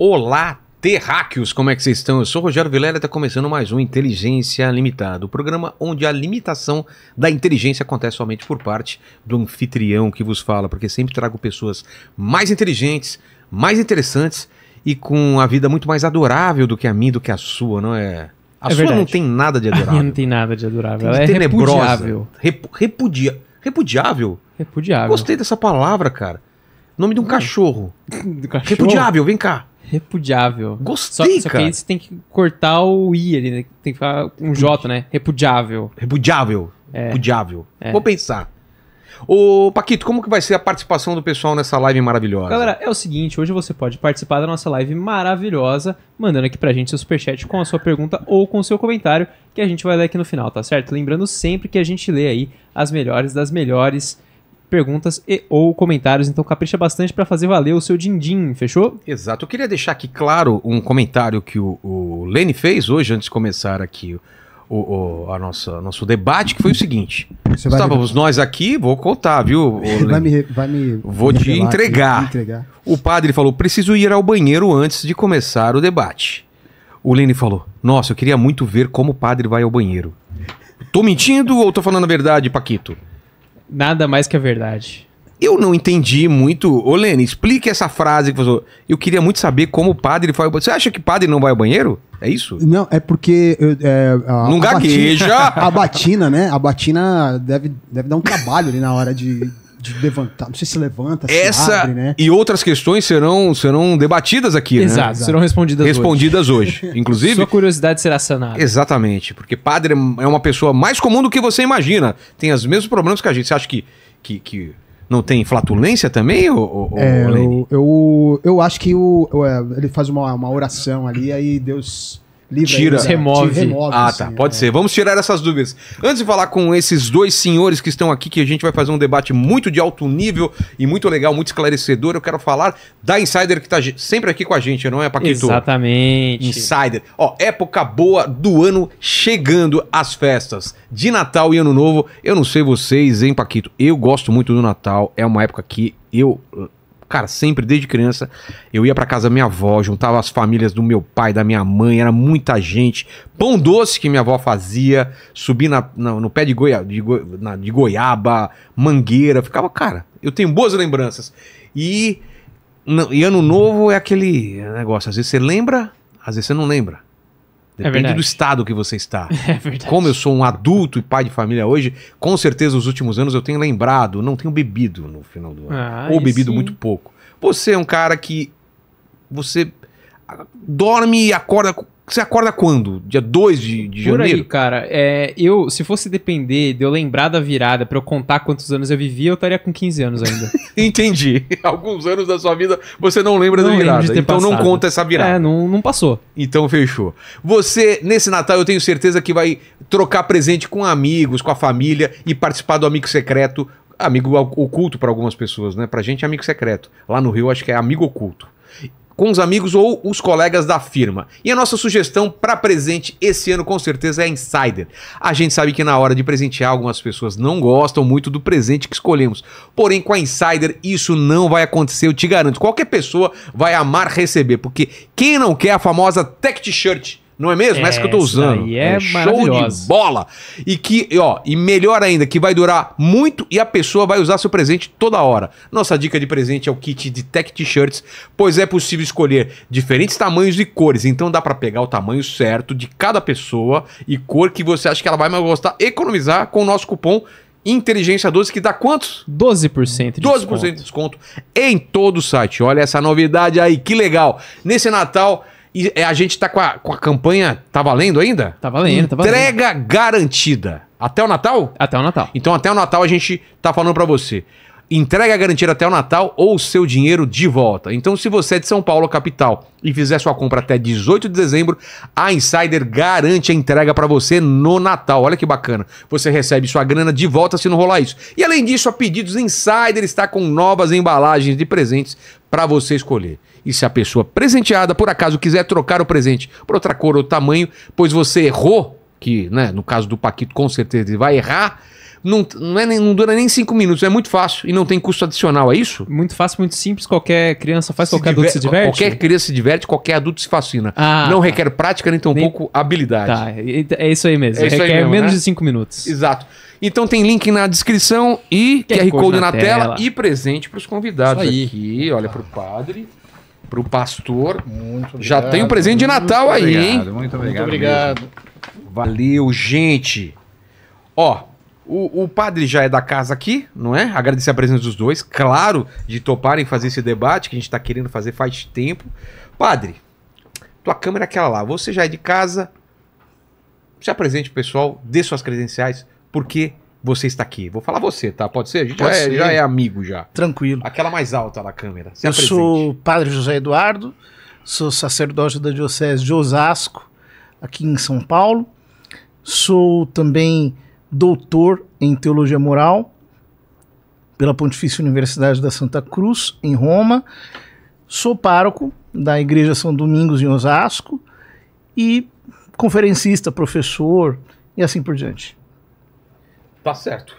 Olá, terráqueos! Como é que vocês estão? Eu sou Rogério Vilela e está começando mais um Inteligência Limitada, o um programa onde a limitação da inteligência acontece somente por parte do anfitrião que vos fala, porque sempre trago pessoas mais inteligentes, mais interessantes e com a vida muito mais adorável do que a minha, do que a sua, não é? A é sua verdade. não tem nada de adorável. A minha não tem nada de adorável. Tem de Ela é repudiável. Rep repudia repudiável? Repudiável. Gostei dessa palavra, cara. Nome de um cachorro. cachorro. Repudiável, vem cá. Repudiável. Gostei, só, cara. Só que aí você tem que cortar o I ali, né? Tem que ficar um J, né? Repudiável. Repudiável. É. Repudiável. É. Vou pensar. Ô, Paquito, como que vai ser a participação do pessoal nessa live maravilhosa? Galera, é o seguinte, hoje você pode participar da nossa live maravilhosa, mandando aqui pra gente seu superchat com a sua pergunta ou com o seu comentário, que a gente vai ler aqui no final, tá certo? Lembrando sempre que a gente lê aí as melhores das melhores perguntas e ou comentários. Então capricha bastante para fazer valer o seu din-din, fechou? Exato. Eu queria deixar aqui claro um comentário que o, o Lene fez hoje, antes de começar aqui o, o a nossa, nosso debate, que foi o seguinte. Você estávamos nós aqui, vou contar, viu? vai, me, vai me. Vou me te entregar. entregar. O padre falou: preciso ir ao banheiro antes de começar o debate. O Lene falou: Nossa, eu queria muito ver como o padre vai ao banheiro. Tô mentindo ou tô falando a verdade, Paquito? Nada mais que a verdade. Eu não entendi muito. Ô, Lene, explique essa frase que você falou. Eu queria muito saber como o padre foi ao banheiro. Você acha que padre não vai ao banheiro? É isso? Não, é porque. É, a, não gagueja! Batina, a batina, né? A batina deve, deve dar um trabalho ali na hora de de levantar, não sei se levanta, Essa abre, né? E outras questões serão, serão debatidas aqui, Exato, né? Exato, serão respondidas, respondidas hoje. hoje. Inclusive. Sua curiosidade será sanada. Exatamente, porque padre é uma pessoa mais comum do que você imagina. Tem os mesmos problemas que a gente. Você acha que, que, que não tem flatulência também? Ou, ou é, eu, eu, eu, acho que o, é, ele faz uma, uma oração ali, aí Deus Livra Tira, remove. remove. Ah, tá. pode é. ser. Vamos tirar essas dúvidas. Antes de falar com esses dois senhores que estão aqui, que a gente vai fazer um debate muito de alto nível e muito legal, muito esclarecedor, eu quero falar da Insider que está sempre aqui com a gente, não é, Paquito? Exatamente. Insider. Ó, época boa do ano chegando as festas de Natal e Ano Novo. Eu não sei vocês, hein, Paquito? Eu gosto muito do Natal. É uma época que eu Cara, sempre, desde criança, eu ia para casa da minha avó, juntava as famílias do meu pai, da minha mãe, era muita gente. Pão doce que minha avó fazia, subir na, na no pé de, goia, de, goi, na, de goiaba, mangueira, ficava, cara, eu tenho boas lembranças. E, e ano novo é aquele negócio, às vezes você lembra, às vezes você não lembra. É Depende é do estado que você está. É verdade. Como eu sou um adulto e pai de família hoje, com certeza nos últimos anos eu tenho lembrado, não tenho bebido no final do ano. Ah, ou bebido sim. muito pouco. Você é um cara que. Você dorme e acorda você acorda quando? Dia 2 de, de Por Aí, cara, é, eu, se fosse depender de eu lembrar da virada para eu contar quantos anos eu vivia, eu estaria com 15 anos ainda. Entendi. Alguns anos da sua vida você não lembra não da virada. Então passado. não conta essa virada. É, não, não passou. Então fechou. Você, nesse Natal, eu tenho certeza que vai trocar presente com amigos, com a família e participar do amigo secreto. Amigo oculto para algumas pessoas, né? Pra gente é amigo secreto. Lá no Rio, acho que é amigo oculto com os amigos ou os colegas da firma. E a nossa sugestão para presente esse ano com certeza é Insider. A gente sabe que na hora de presentear algumas pessoas não gostam muito do presente que escolhemos. Porém, com a Insider isso não vai acontecer, eu te garanto. Qualquer pessoa vai amar receber, porque quem não quer a famosa tech t-shirt não é mesmo? Essa, Essa que eu tô é, usando. É, é show de bola. E que, ó, e melhor ainda, que vai durar muito e a pessoa vai usar seu presente toda hora. Nossa dica de presente é o kit de tech t-shirts, pois é possível escolher diferentes tamanhos e cores. Então dá para pegar o tamanho certo de cada pessoa e cor que você acha que ela vai mais gostar, economizar com o nosso cupom Inteligência 12, que dá quantos? 12% de 12% desconto. de desconto em todo o site. Olha essa novidade aí, que legal. Nesse Natal, e é, a gente tá com a, com a campanha. Tá valendo ainda? Tá valendo, Entrega tá valendo. Entrega garantida. Até o Natal? Até o Natal. Então, até o Natal, a gente tá falando para você. Entrega garantida até o Natal ou o seu dinheiro de volta. Então, se você é de São Paulo, capital, e fizer sua compra até 18 de dezembro, a Insider garante a entrega para você no Natal. Olha que bacana. Você recebe sua grana de volta se não rolar isso. E além disso, a pedidos Insider está com novas embalagens de presentes para você escolher. E se a pessoa presenteada, por acaso, quiser trocar o presente por outra cor ou tamanho, pois você errou, que né, no caso do Paquito com certeza ele vai errar, não, não, é, não dura nem cinco minutos, é muito fácil e não tem custo adicional, é isso? Muito fácil, muito simples, qualquer criança faz, se qualquer adulto se diverte? Qualquer criança se diverte, qualquer adulto se fascina. Ah, não tá. requer prática nem tampouco nem... habilidade. Tá, é, é, é isso aí mesmo, é isso requer mesmo, menos né? de cinco minutos. Exato. Então tem link na descrição e QR, QR Code na, na tela. tela. e presente para os convidados isso aí. aqui, olha para o padre para o pastor. Muito Já tem um presente de Natal aí, obrigado, hein? Muito obrigado. Muito obrigado. Mesmo. Valeu, gente. Ó, o, o, padre já é da casa aqui, não é? Agradecer a presença dos dois, claro, de toparem fazer esse debate que a gente está querendo fazer faz tempo. Padre, tua câmera é aquela lá, você já é de casa, se apresente pessoal, dê suas credenciais, porque você está aqui. Vou falar você, tá? Pode ser? A gente já, é, ser. É, já, É, amigo já. Tranquilo. Aquela mais alta da câmera. Se Eu apresente. sou padre José Eduardo, sou sacerdote da Diocese de Osasco, aqui em São Paulo. Sou também doutor em Teologia Moral pela Pontifícia Universidade da Santa Cruz, em Roma. Sou pároco da Igreja São Domingos, em Osasco. E conferencista, professor e assim por diante. Tá certo.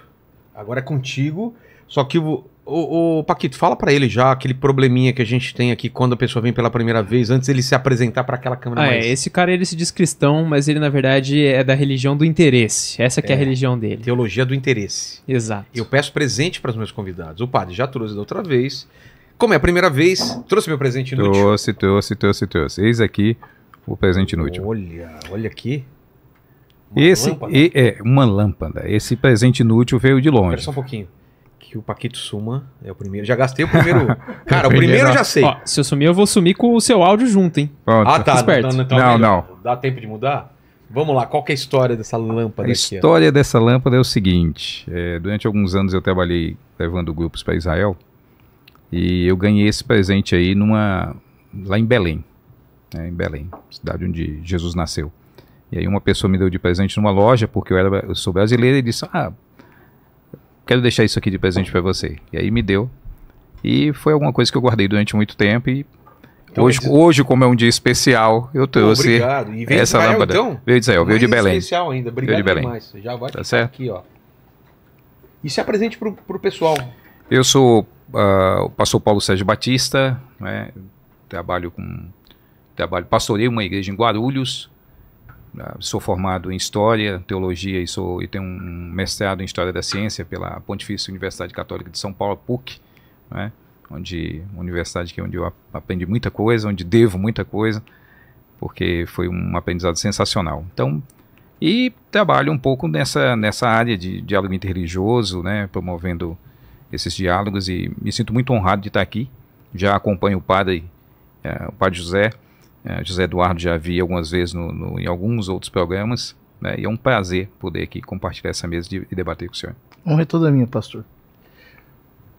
Agora é contigo. Só que o, o, o Paquito, fala para ele já aquele probleminha que a gente tem aqui quando a pessoa vem pela primeira vez, antes ele se apresentar para aquela câmera. Ah, mais... é, esse cara ele se diz cristão, mas ele na verdade é da religião do interesse. Essa que é, é a religião dele. Teologia do interesse. Exato. Eu peço presente para os meus convidados. O padre já trouxe da outra vez. Como é a primeira vez, trouxe meu presente inútil. Trouxe, trouxe, trouxe, trouxe. Eis aqui o presente inútil. Olha, olha aqui esse lâmpada. E, é uma lâmpada. Esse presente inútil veio de longe. Espera só um pouquinho. Que o Paquito suma é o primeiro. Já gastei o primeiro. Cara, o primeiro eu já sei. Ó, se eu sumir, eu vou sumir com o seu áudio junto, hein? Pronto. Ah, tá. Esperto. Não, então, não, não. Dá tempo de mudar? Vamos lá, qual é a história dessa lâmpada? A história aqui, dessa lâmpada é o seguinte: é, durante alguns anos eu trabalhei levando grupos para Israel e eu ganhei esse presente aí numa lá em Belém, né, em Belém, cidade onde Jesus nasceu. E aí uma pessoa me deu de presente numa loja, porque eu, era, eu sou brasileiro, e disse, ah, quero deixar isso aqui de presente para você. E aí me deu. E foi alguma coisa que eu guardei durante muito tempo e então, hoje, hoje, como é um dia especial, eu trouxe Obrigado. E essa Israel, lâmpada. Então, veio de Israel, veio de é Belém. especial ainda. Obrigado veio de Belém. demais. Já vai tá certo? aqui, ó. E se apresente pro, pessoal. Eu sou uh, o pastor Paulo Sérgio Batista, né? trabalho com... Trabalho, pastorei uma igreja em Guarulhos, ah, sou formado em História, Teologia e, sou, e tenho um mestrado em História da Ciência pela Pontifícia Universidade Católica de São Paulo, PUC, né? onde, uma universidade que é onde eu aprendi muita coisa, onde devo muita coisa, porque foi um aprendizado sensacional. Então, e trabalho um pouco nessa, nessa área de diálogo interreligioso, né? promovendo esses diálogos e me sinto muito honrado de estar aqui. Já acompanho o padre, eh, o padre José, é, José Eduardo já vi algumas vezes no, no, em alguns outros programas, né, e é um prazer poder aqui compartilhar essa mesa e de, de debater com o senhor. Honra é toda minha, pastor.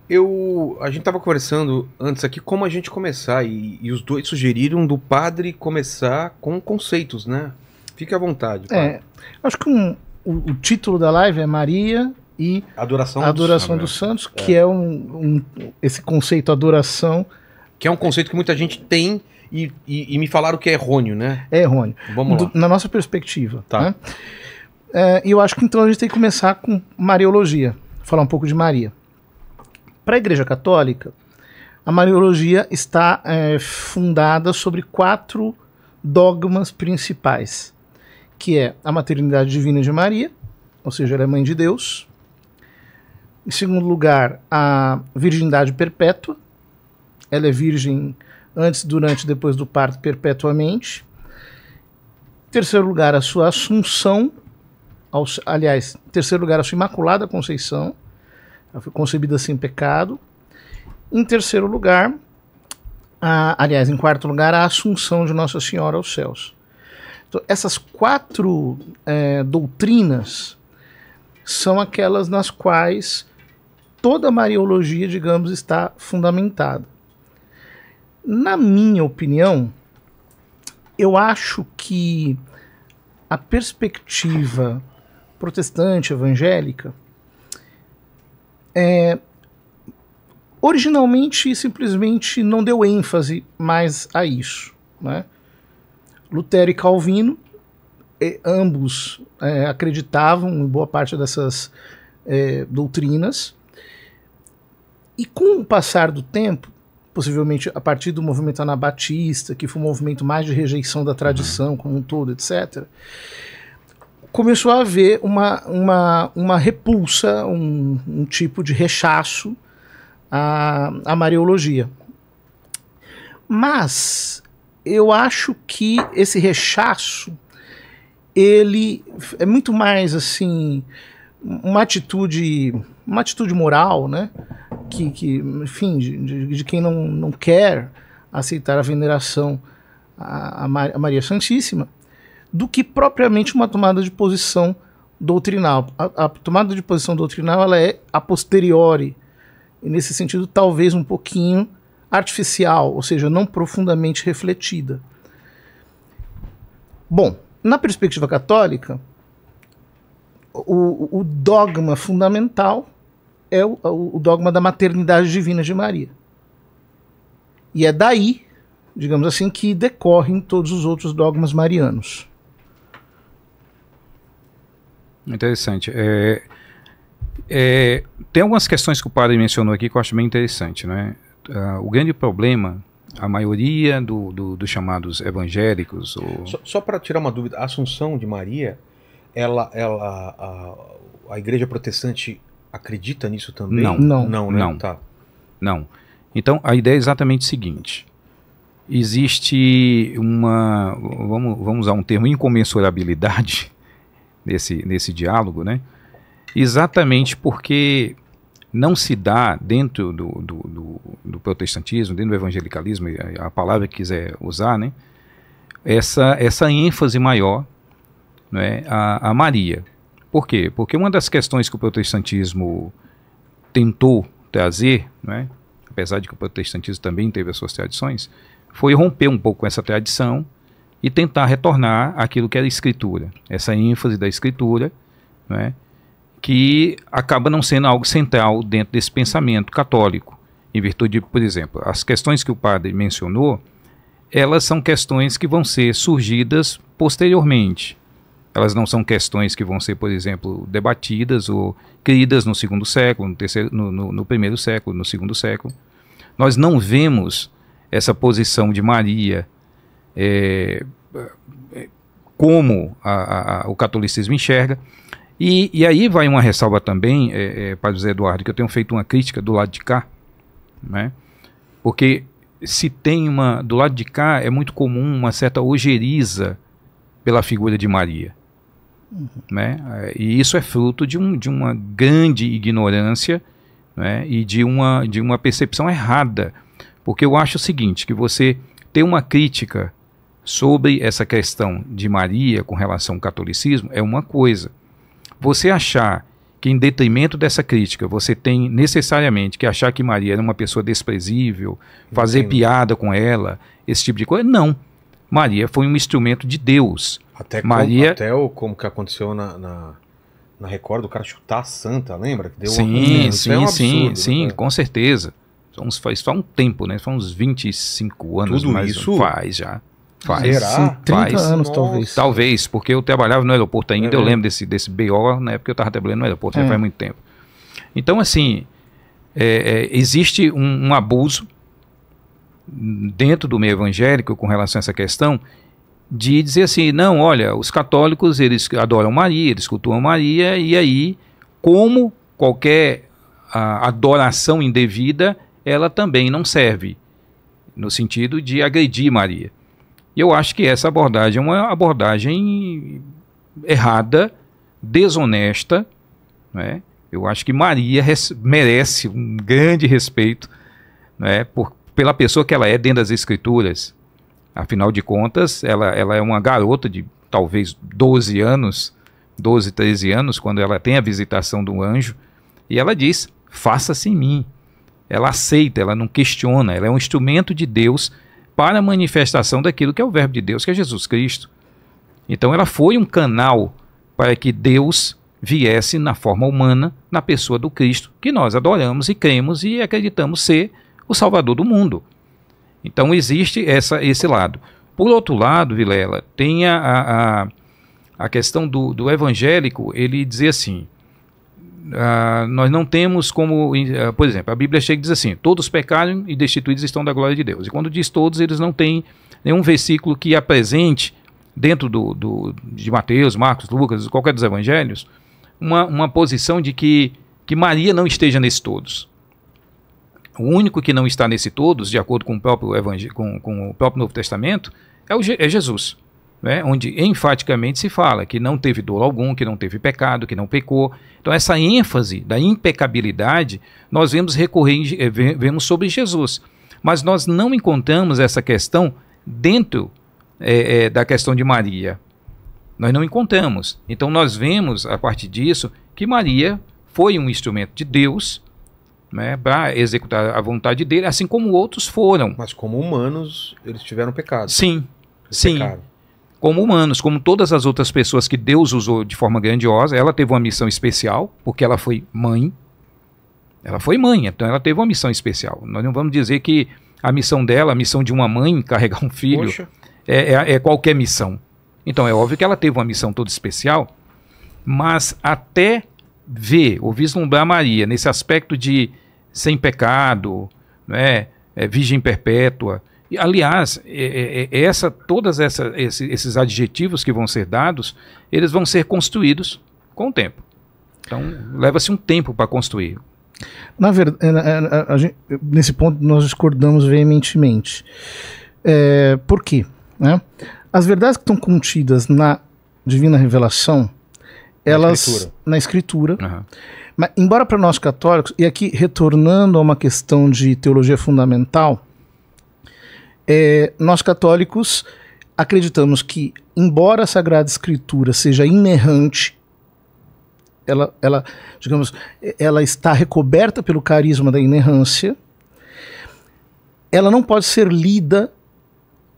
Eu, a gente estava conversando antes aqui como a gente começar, e, e, os dois sugeriram do padre começar com conceitos, né? Fique à vontade. É, padre. É, acho que um, o, o, título da live é Maria e Adoração, adoração dos, Santos, dos Santos é. que é um, um, esse conceito adoração. Que é um conceito que muita gente tem, e, e, e, me falaram que é errôneo, né? É errôneo. Vamos Do, lá. na nossa perspectiva. Tá. E né? é, eu acho que então a gente tem que começar com Mariologia, falar um pouco de Maria. Para a Igreja Católica, a Mariologia está é, fundada sobre quatro dogmas principais, que é a maternidade divina de Maria, ou seja, ela é mãe de Deus. Em segundo lugar, a virgindade perpétua, ela é virgem antes, durante e depois do parto perpetuamente. Em terceiro lugar, a sua assunção, aliás, em terceiro lugar, a sua imaculada conceição, ela foi concebida sem pecado. Em terceiro lugar, a, aliás, em quarto lugar, a assunção de Nossa Senhora aos céus. Então, essas quatro é, doutrinas são aquelas nas quais toda a mariologia, digamos, está fundamentada. Na minha opinião, eu acho que a perspectiva protestante evangélica é, originalmente simplesmente não deu ênfase mais a isso. Né? Lutero e Calvino, é, ambos é, acreditavam em boa parte dessas é, doutrinas, e com o passar do tempo, possivelmente a partir do movimento anabatista, que foi um movimento mais de rejeição da tradição como um todo, etc., começou a haver uma, uma, uma repulsa, um, um tipo de rechaço à, à Mariologia. Mas eu acho que esse rechaço ele é muito mais assim uma atitude uma atitude moral, né? que, que enfim, de, de, quem não, não quer aceitar a veneração à, Maria Santíssima, do que propriamente uma tomada de posição doutrinal. A, a, tomada de posição doutrinal ela é a posteriori, e nesse sentido talvez um pouquinho artificial, ou seja, não profundamente refletida. Bom, na perspectiva católica, o, o dogma fundamental é o, o dogma da maternidade divina de Maria. E é daí, digamos assim, que decorrem todos os outros dogmas marianos. Interessante. É, é, tem algumas questões que o padre mencionou aqui que eu acho bem interessante. Né? Uh, o grande problema, a maioria dos do, dos chamados evangélicos. Ou... Só, só para tirar uma dúvida, a Assunção de Maria, ela, ela a, a igreja protestante acredita nisso também? Não, não, não, né? não. Tá. não. Então a ideia é exatamente a seguinte: existe uma, vamos, vamos usar um termo, incomensurabilidade nesse, nesse diálogo, né? Exatamente porque não se dá dentro do, do, do, do protestantismo, dentro do evangelicalismo, a, palavra que quiser usar, né? Essa, essa ênfase maior né, a, a Maria. Por quê? Porque uma das questões que o protestantismo tentou trazer, né, apesar de que o protestantismo também teve as suas tradições, foi romper um pouco essa tradição e tentar retornar aquilo que era escritura, essa ênfase da escritura, né, que acaba não sendo algo central dentro desse pensamento católico, em virtude de, por exemplo, as questões que o padre mencionou, elas são questões que vão ser surgidas posteriormente elas não são questões que vão ser, por exemplo, debatidas ou criadas no segundo século, no, terceiro, no, no, no primeiro século, no segundo século. Nós não vemos essa posição de Maria é, é como a, a, o catolicismo enxerga. E, e, aí vai uma ressalva também, é, é, Padre José Eduardo, que eu tenho feito uma crítica do lado de cá, né? porque se tem uma. Do lado de cá é muito comum uma certa ojeriza pela figura de Maria. Uhum. Né? É, e isso é fruto de, um, de uma grande ignorância né? e de uma, de uma percepção errada. Porque eu acho o seguinte: que você ter uma crítica sobre essa questão de Maria com relação ao catolicismo é uma coisa. Você achar que, em detrimento dessa crítica, você tem necessariamente que achar que Maria era uma pessoa desprezível, fazer piada com ela, esse tipo de coisa, não. Maria foi um instrumento de Deus. Até, Maria... Como, até o, como que aconteceu na, na, na Record, o cara chutar a santa, lembra? deu sim, uma... É sim, é um absurdo, sim, sim, né, com certeza. Uns, faz só um tempo, né? Faz uns 25 anos, Tudo mais isso? faz já. Faz. Será? 30 faz. anos, Nossa. talvez. Talvez, porque eu trabalhava no aeroporto ainda, é. eu lembro desse, desse BO, na né, época eu estava trabalhando no aeroporto, é. já faz muito tempo. Então, assim, é, é existe um, um abuso dentro do meio evangélico com relação a essa questão de dizer assim, não, olha, os católicos eles adoram Maria, eles cultuam Maria e aí como qualquer a, adoração indevida, ela também não serve no sentido de agredir Maria. E eu acho que essa abordagem é uma abordagem errada, desonesta, né? Eu acho que Maria merece um grande respeito, né? Por, pela pessoa que ela é dentro das escrituras. Afinal de contas, ela, ela é uma garota de talvez 12 anos, 12, 13 anos, quando ela tem a visitação do anjo, e ela diz: Faça-se em mim. Ela aceita, ela não questiona, ela é um instrumento de Deus para a manifestação daquilo que é o Verbo de Deus, que é Jesus Cristo. Então ela foi um canal para que Deus viesse na forma humana, na pessoa do Cristo, que nós adoramos e cremos e acreditamos ser o salvador do mundo. Então existe essa, esse lado. Por outro lado, Vilela, tem a, a, a questão do, do, evangélico, ele dizer assim, uh, nós não temos como, uh, por exemplo, a Bíblia chega e diz assim, todos pecaram e destituídos estão da glória de Deus. E quando diz todos, eles não têm nenhum versículo que apresente dentro do, do de Mateus, Marcos, Lucas, qualquer dos evangelhos, uma, uma posição de que, que Maria não esteja nesses todos. O único que não está nesse todos, de acordo com o próprio, evangelho, com, com o próprio Novo Testamento, é, o é Jesus. Né? onde enfaticamente se fala que não teve dor algum, que não teve pecado, que não pecou. Então, essa ênfase da impecabilidade nós vemos recorrer, eh, vemos sobre Jesus. Mas nós não encontramos essa questão dentro é, é, da questão de Maria. Nós não encontramos. Então, nós vemos, a partir disso, que Maria foi um instrumento de Deus né, para executar a vontade dele, assim como outros foram. Mas como humanos, eles tiveram pecado. Sim, eles sim. Pecaram. Como humanos, como todas as outras pessoas que Deus usou de forma grandiosa, ela teve uma missão especial, porque ela foi mãe. Ela foi mãe, então ela teve uma missão especial. Nós não vamos dizer que a missão dela, a missão de uma mãe carregar um filho, é, é, é qualquer missão. Então é óbvio que ela teve uma missão toda especial, mas até ver ou vislumbrar Maria nesse aspecto de sem pecado, né, é, virgem perpétua. E, aliás, é, é, é, essa, todas essa, esse, esses adjetivos que vão ser dados, eles vão ser construídos com o tempo. Então, leva-se um tempo para construir. Na verdade, é, é, nesse ponto nós discordamos veementemente. É, por quê? Né? As verdades que estão contidas na divina revelação, elas escritura. na escritura. Uhum. Mas, embora para nós católicos, e aqui retornando a uma questão de teologia fundamental, é, nós católicos acreditamos que, embora a Sagrada Escritura seja inerrante, ela, ela, digamos, ela está recoberta pelo carisma da inerrância, ela não pode ser lida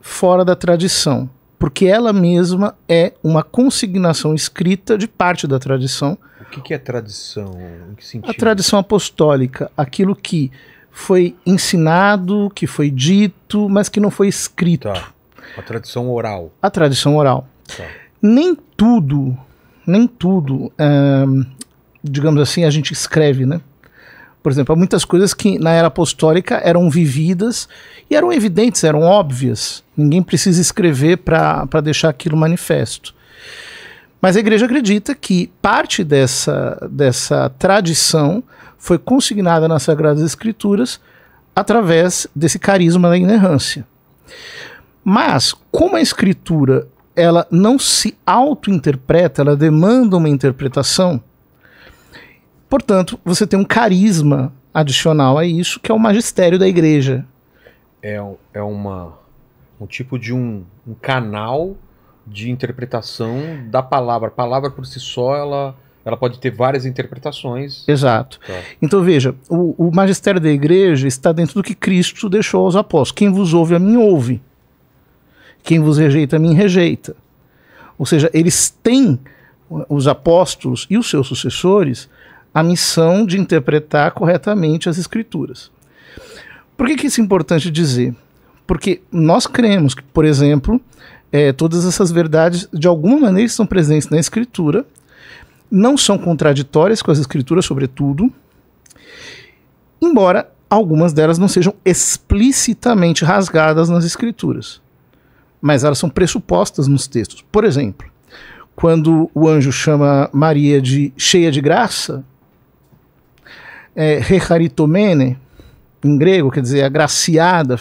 fora da tradição porque ela mesma é uma consignação escrita de parte da tradição. O que, que é tradição? em que sentido A tradição apostólica, aquilo que foi ensinado, que foi dito, mas que não foi escrito. Tá. A tradição oral. A tradição oral. Tá. Nem tudo, nem tudo, eh, digamos assim, a gente escreve, né? Por exemplo, há muitas coisas que na era apostólica eram vividas e eram evidentes, eram óbvias. Ninguém precisa escrever para deixar aquilo manifesto. Mas a igreja acredita que parte dessa, dessa tradição foi consignada nas Sagradas Escrituras através desse carisma da inerrância. Mas, como a escritura ela não se auto-interpreta, ela demanda uma interpretação, Portanto, você tem um carisma adicional a isso, que é o magistério da igreja. É, é uma, um tipo de um, um canal de interpretação da palavra. A palavra por si só, ela, ela pode ter várias interpretações. Exato. Tá. Então veja, o, o, magistério da igreja está dentro do que Cristo deixou aos apóstolos. Quem vos ouve a mim ouve. Quem vos rejeita a mim rejeita. Ou seja, eles têm os apóstolos e os seus sucessores a missão de interpretar corretamente as escrituras. Por que, que isso é importante dizer? Porque nós cremos que, por exemplo, é, todas essas verdades de alguma maneira estão presentes na escritura, não são contraditórias com as escrituras, sobretudo, embora algumas delas não sejam explicitamente rasgadas nas escrituras, mas elas são pressupostas nos textos. Por exemplo, quando o anjo chama Maria de cheia de graça, é, recharitomene, em grego, quer dizer, agraciada,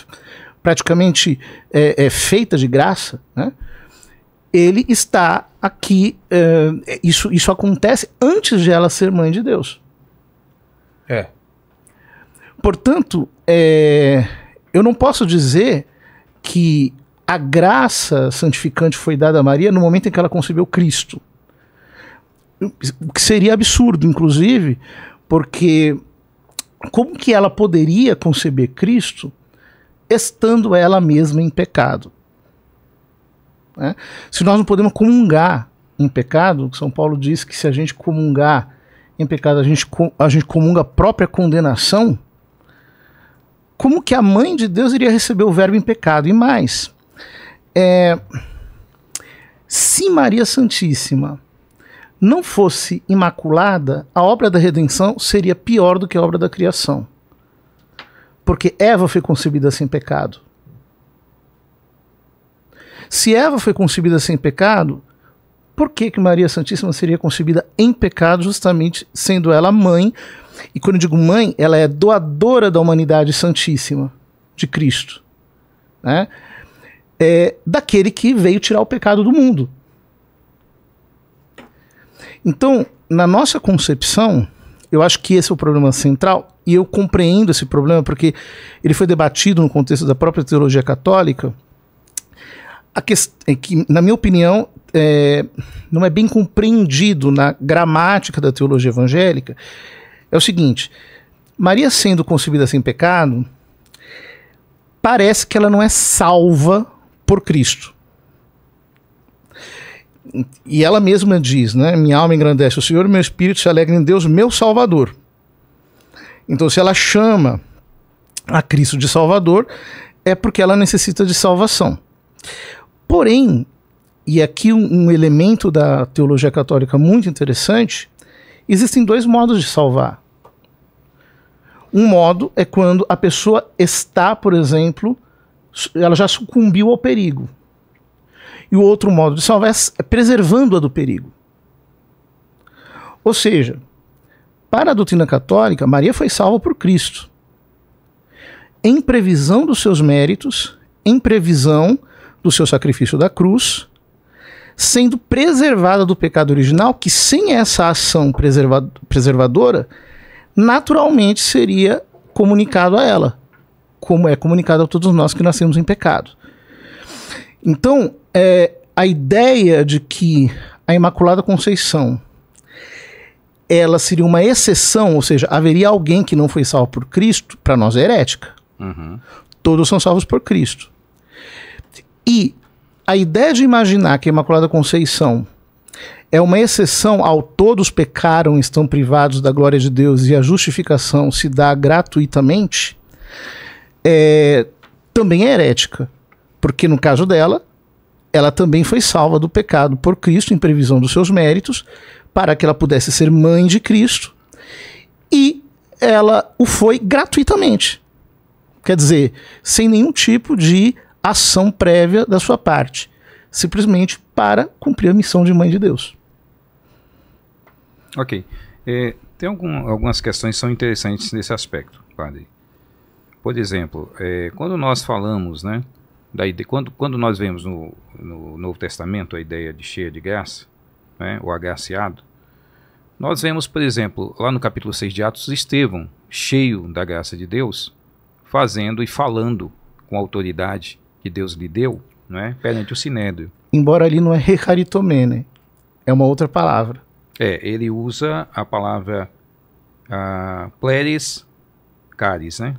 praticamente é, é feita de graça, né? ele está aqui. É, isso, isso acontece antes de ela ser mãe de Deus. É. Portanto, é, eu não posso dizer que a graça santificante foi dada a Maria no momento em que ela concebeu Cristo. O que seria absurdo, inclusive, porque como que ela poderia conceber Cristo estando ela mesma em pecado? Né? Se nós não podemos comungar em pecado, São Paulo diz que se a gente comungar em pecado, a gente, a gente comunga a própria condenação, como que a mãe de Deus iria receber o verbo em pecado? E mais, é, se Maria Santíssima não fosse imaculada, a obra da redenção seria pior do que a obra da criação. Porque Eva foi concebida sem pecado. Se Eva foi concebida sem pecado, por que, que Maria Santíssima seria concebida em pecado, justamente sendo ela mãe? E quando eu digo mãe, ela é doadora da humanidade santíssima, de Cristo, né? é, daquele que veio tirar o pecado do mundo. Então, na nossa concepção, eu acho que esse é o problema central, e eu compreendo esse problema porque ele foi debatido no contexto da própria teologia católica. A que, é que na minha opinião, é, não é bem compreendido na gramática da teologia evangélica é o seguinte: Maria sendo concebida sem pecado, parece que ela não é salva por Cristo. E ela mesma diz, né? Minha alma engrandece o Senhor, meu espírito se alegra em Deus, meu Salvador. Então, se ela chama a Cristo de Salvador, é porque ela necessita de salvação. Porém, e aqui um, um elemento da teologia católica muito interessante, existem dois modos de salvar. Um modo é quando a pessoa está, por exemplo, ela já sucumbiu ao perigo e o outro modo de salvar é, é preservando-a do perigo. Ou seja, para a doutrina católica, Maria foi salva por Cristo. Em previsão dos seus méritos, em previsão do seu sacrifício da cruz, sendo preservada do pecado original, que sem essa ação preserva preservadora, naturalmente seria comunicado a ela, como é comunicado a todos nós que nascemos em pecado. Então, é, a ideia de que a Imaculada Conceição ela seria uma exceção, ou seja, haveria alguém que não foi salvo por Cristo, para nós é herética. Uhum. Todos são salvos por Cristo. E a ideia de imaginar que a Imaculada Conceição é uma exceção ao todos pecaram, estão privados da glória de Deus e a justificação se dá gratuitamente, é, também é herética. Porque no caso dela, ela também foi salva do pecado por Cristo em previsão dos seus méritos, para que ela pudesse ser mãe de Cristo, e ela o foi gratuitamente. Quer dizer, sem nenhum tipo de ação prévia da sua parte, simplesmente para cumprir a missão de mãe de Deus. Ok. É, tem algum, algumas questões que são interessantes nesse aspecto, padre. Por exemplo, é, quando nós falamos, né, da ideia, quando, quando nós vemos no, no Novo Testamento a ideia de cheia de graça, né, ou agraciado, nós vemos, por exemplo, lá no capítulo 6 de Atos, Estevão, cheio da graça de Deus, fazendo e falando com a autoridade que Deus lhe deu né, perante o sinédrio. Embora ali não é recaritomê, né? é uma outra palavra. É, ele usa a palavra uh, pleres caris, né?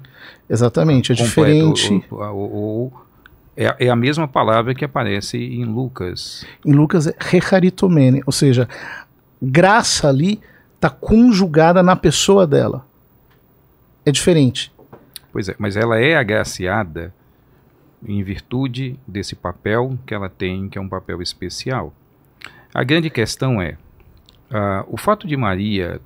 Exatamente, é Completo, diferente. Ou, ou, ou, é, é, a mesma palavra que aparece em Lucas. Em Lucas é recharitomene, ou seja, graça ali está conjugada na pessoa dela. É diferente. Pois é, mas ela é agraciada em virtude desse papel que ela tem, que é um papel especial. A grande questão é, uh, o fato de Maria,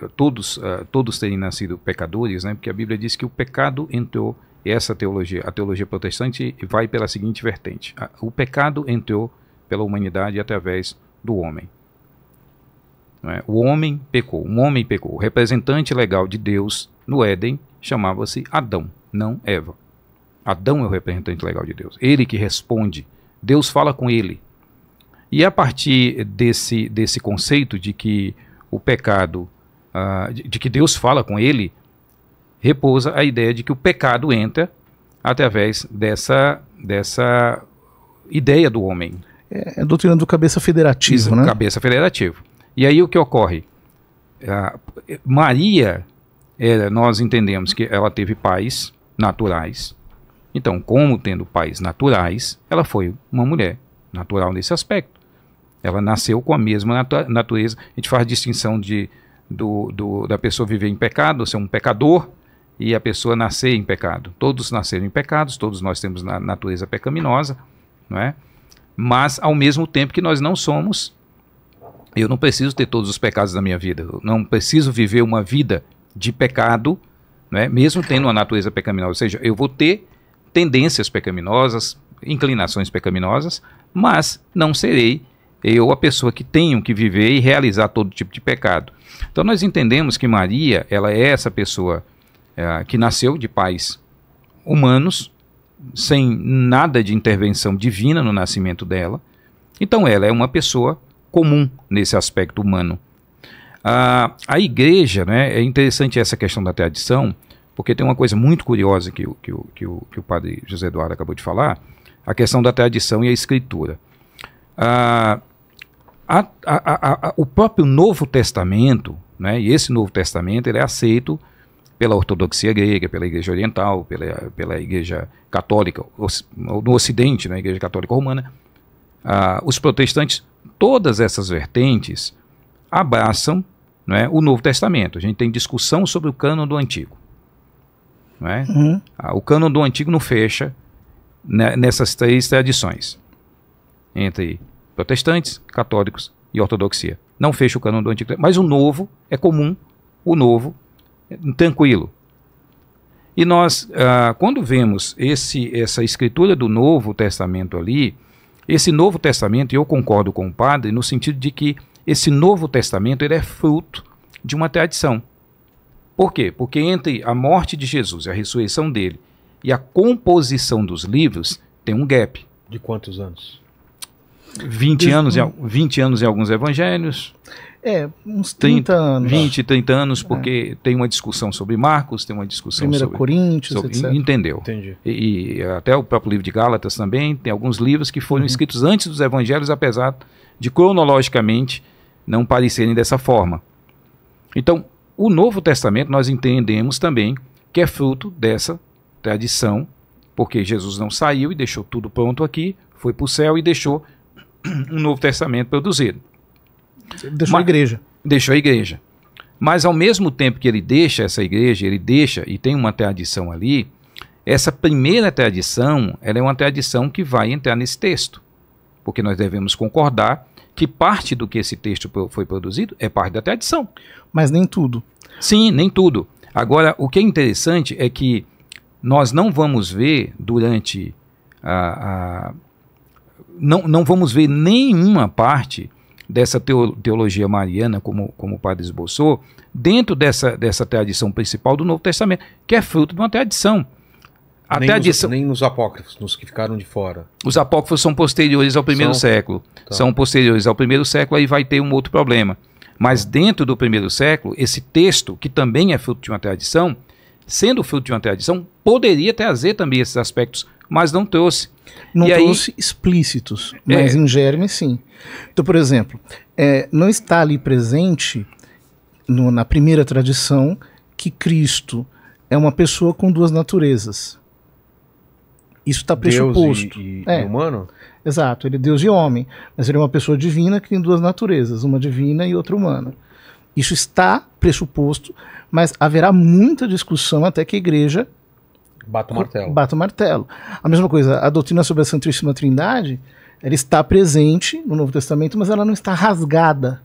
ah, todos, uh, todos terem nascido pecadores, né, porque a Bíblia diz que o pecado entrou essa teologia, a teologia protestante, vai pela seguinte vertente: o pecado entrou pela humanidade através do homem. É? O homem pecou, um homem pecou. O representante legal de Deus no Éden chamava-se Adão, não Eva. Adão é o representante legal de Deus. Ele que responde. Deus fala com ele. E a partir desse, desse conceito de que o pecado, uh, de, de que Deus fala com ele, repousa a ideia de que o pecado entra através dessa, dessa ideia do homem. É, a é doutrina do cabeça federativo, Isso, né? Cabeça federativo. E aí o que ocorre? A Maria, era, nós entendemos que ela teve pais naturais. Então, como tendo pais naturais, ela foi uma mulher natural nesse aspecto. Ela nasceu com a mesma natureza. A gente faz distinção de, do, do, da pessoa viver em pecado, ser um pecador, e a pessoa nascer em pecado. Todos nasceram em pecados, todos nós temos na natureza pecaminosa, não é? Mas ao mesmo tempo que nós não somos, eu não preciso ter todos os pecados da minha vida, eu não preciso viver uma vida de pecado, não é? Mesmo tendo uma natureza pecaminosa, ou seja, eu vou ter tendências pecaminosas, inclinações pecaminosas, mas não serei eu a pessoa que tenho que viver e realizar todo tipo de pecado. Então nós entendemos que Maria, ela é essa pessoa é, que nasceu de pais humanos, sem nada de intervenção divina no nascimento dela. Então ela é uma pessoa comum nesse aspecto humano. A, a igreja, né, é interessante essa questão da tradição, porque tem uma coisa muito curiosa que, que, que, o, que o padre José Eduardo acabou de falar, a questão da tradição e a escritura. A a, a, a, o próprio Novo Testamento, né, e esse Novo Testamento ele é aceito pela ortodoxia grega, pela igreja oriental, pela, pela igreja católica, no ocidente, na né, igreja católica romana, ah, os protestantes, todas essas vertentes abraçam né, o Novo Testamento. A gente tem discussão sobre o cânon do Antigo. Né? Uhum. Ah, o cânon do Antigo não fecha né, nessas três tradições, entre protestantes, católicos e ortodoxia. Não fecha o cânon do Antigo Mas o Novo é comum, o Novo tranquilo. E nós, ah, quando vemos esse, essa escritura do Novo Testamento ali, esse Novo Testamento, e eu concordo com o padre, no sentido de que esse Novo Testamento ele é fruto de uma tradição. Por quê? Porque entre a morte de Jesus, a ressurreição dele e a composição dos livros, tem um gap. De quantos anos? 20 anos, 20 hum. anos em alguns evangelhos. É, uns 30, 30, anos. 20, 30 anos, é. porque é. tem uma discussão sobre Marcos, tem uma discussão Primeira sobre... Coríntios, sobre, etc. Entendeu. Entendi. E, e, até o próprio livro de Gálatas também, tem alguns livros que foram uhum. escritos antes dos evangelhos, apesar de cronologicamente não parecerem dessa forma. Então, o Novo Testamento nós entendemos também que é fruto dessa tradição, porque Jesus não saiu e deixou tudo pronto aqui, foi para o céu e deixou um Novo Testamento produzido. Deixou Mas, a igreja. Deixou a igreja. Mas ao mesmo tempo que ele deixa essa igreja, ele deixa, e tem uma tradição ali, essa primeira tradição, ela é uma tradição que vai entrar nesse texto. Porque nós devemos concordar que parte do que esse texto foi produzido é parte da tradição. Mas nem tudo. Sim, nem tudo. Agora, o que é interessante é que nós não vamos ver durante a, a não, não vamos ver nenhuma parte dessa teologia mariana, como, como o padre esboçou, dentro dessa, dessa tradição principal do Novo Testamento, que é fruto de uma tradição. Até nem, nos, nem nos apócrifos, nos que ficaram de fora. Os apócrifos são posteriores ao primeiro são... século. Tá. São posteriores ao primeiro século, aí vai ter um outro problema. Mas tá. dentro do primeiro século, esse texto, que também é fruto de uma tradição, sendo fruto de uma tradição, poderia trazer também esses aspectos mas não trouxe. Não e trouxe aí, explícitos, é. mas é, em germe sim. Então, por exemplo, é, não está ali presente no, na primeira tradição que Cristo é uma pessoa com duas naturezas. Isso está pressuposto. E, e, é. e humano? Exato, ele é Deus e homem, mas ele é uma pessoa divina que tem duas naturezas, uma divina e outra humana. Isso está pressuposto, mas haverá muita discussão até que a igreja Bata o martelo. Bata o martelo. A mesma coisa, a doutrina sobre a Santíssima Trindade, ela está presente no Novo Testamento, mas ela não está rasgada.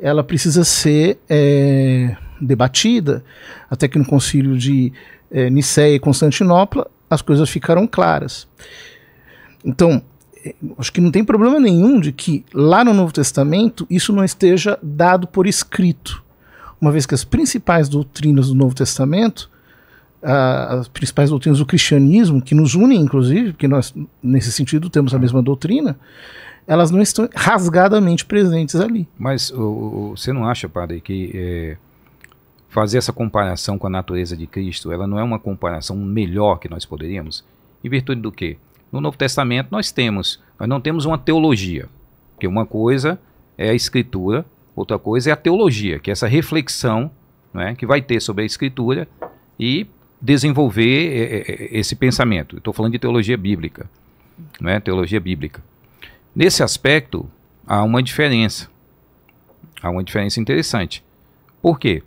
Ela precisa ser é, debatida. Até que no concílio de é, Nicéia e Constantinopla, as coisas ficaram claras. Então, é, acho que não tem problema nenhum de que lá no Novo Testamento isso não esteja dado por escrito, uma vez que as principais doutrinas do Novo Testamento as principais doutrinas do cristianismo, que nos unem, inclusive, porque nós, nesse sentido, temos a mesma doutrina, elas não estão rasgadamente presentes ali. Mas o, o, você não acha, padre, que é, fazer essa comparação com a natureza de Cristo, ela não é uma comparação melhor que nós poderíamos? Em virtude do quê? No Novo Testamento nós temos, nós não temos uma teologia, porque uma coisa é a Escritura, outra coisa é a teologia, que é essa reflexão né, que vai ter sobre a Escritura e desenvolver eh, eh, eh, esse pensamento. Estou falando de teologia bíblica, né? teologia bíblica. Nesse aspecto, há uma diferença. Há uma diferença interessante. Por quê?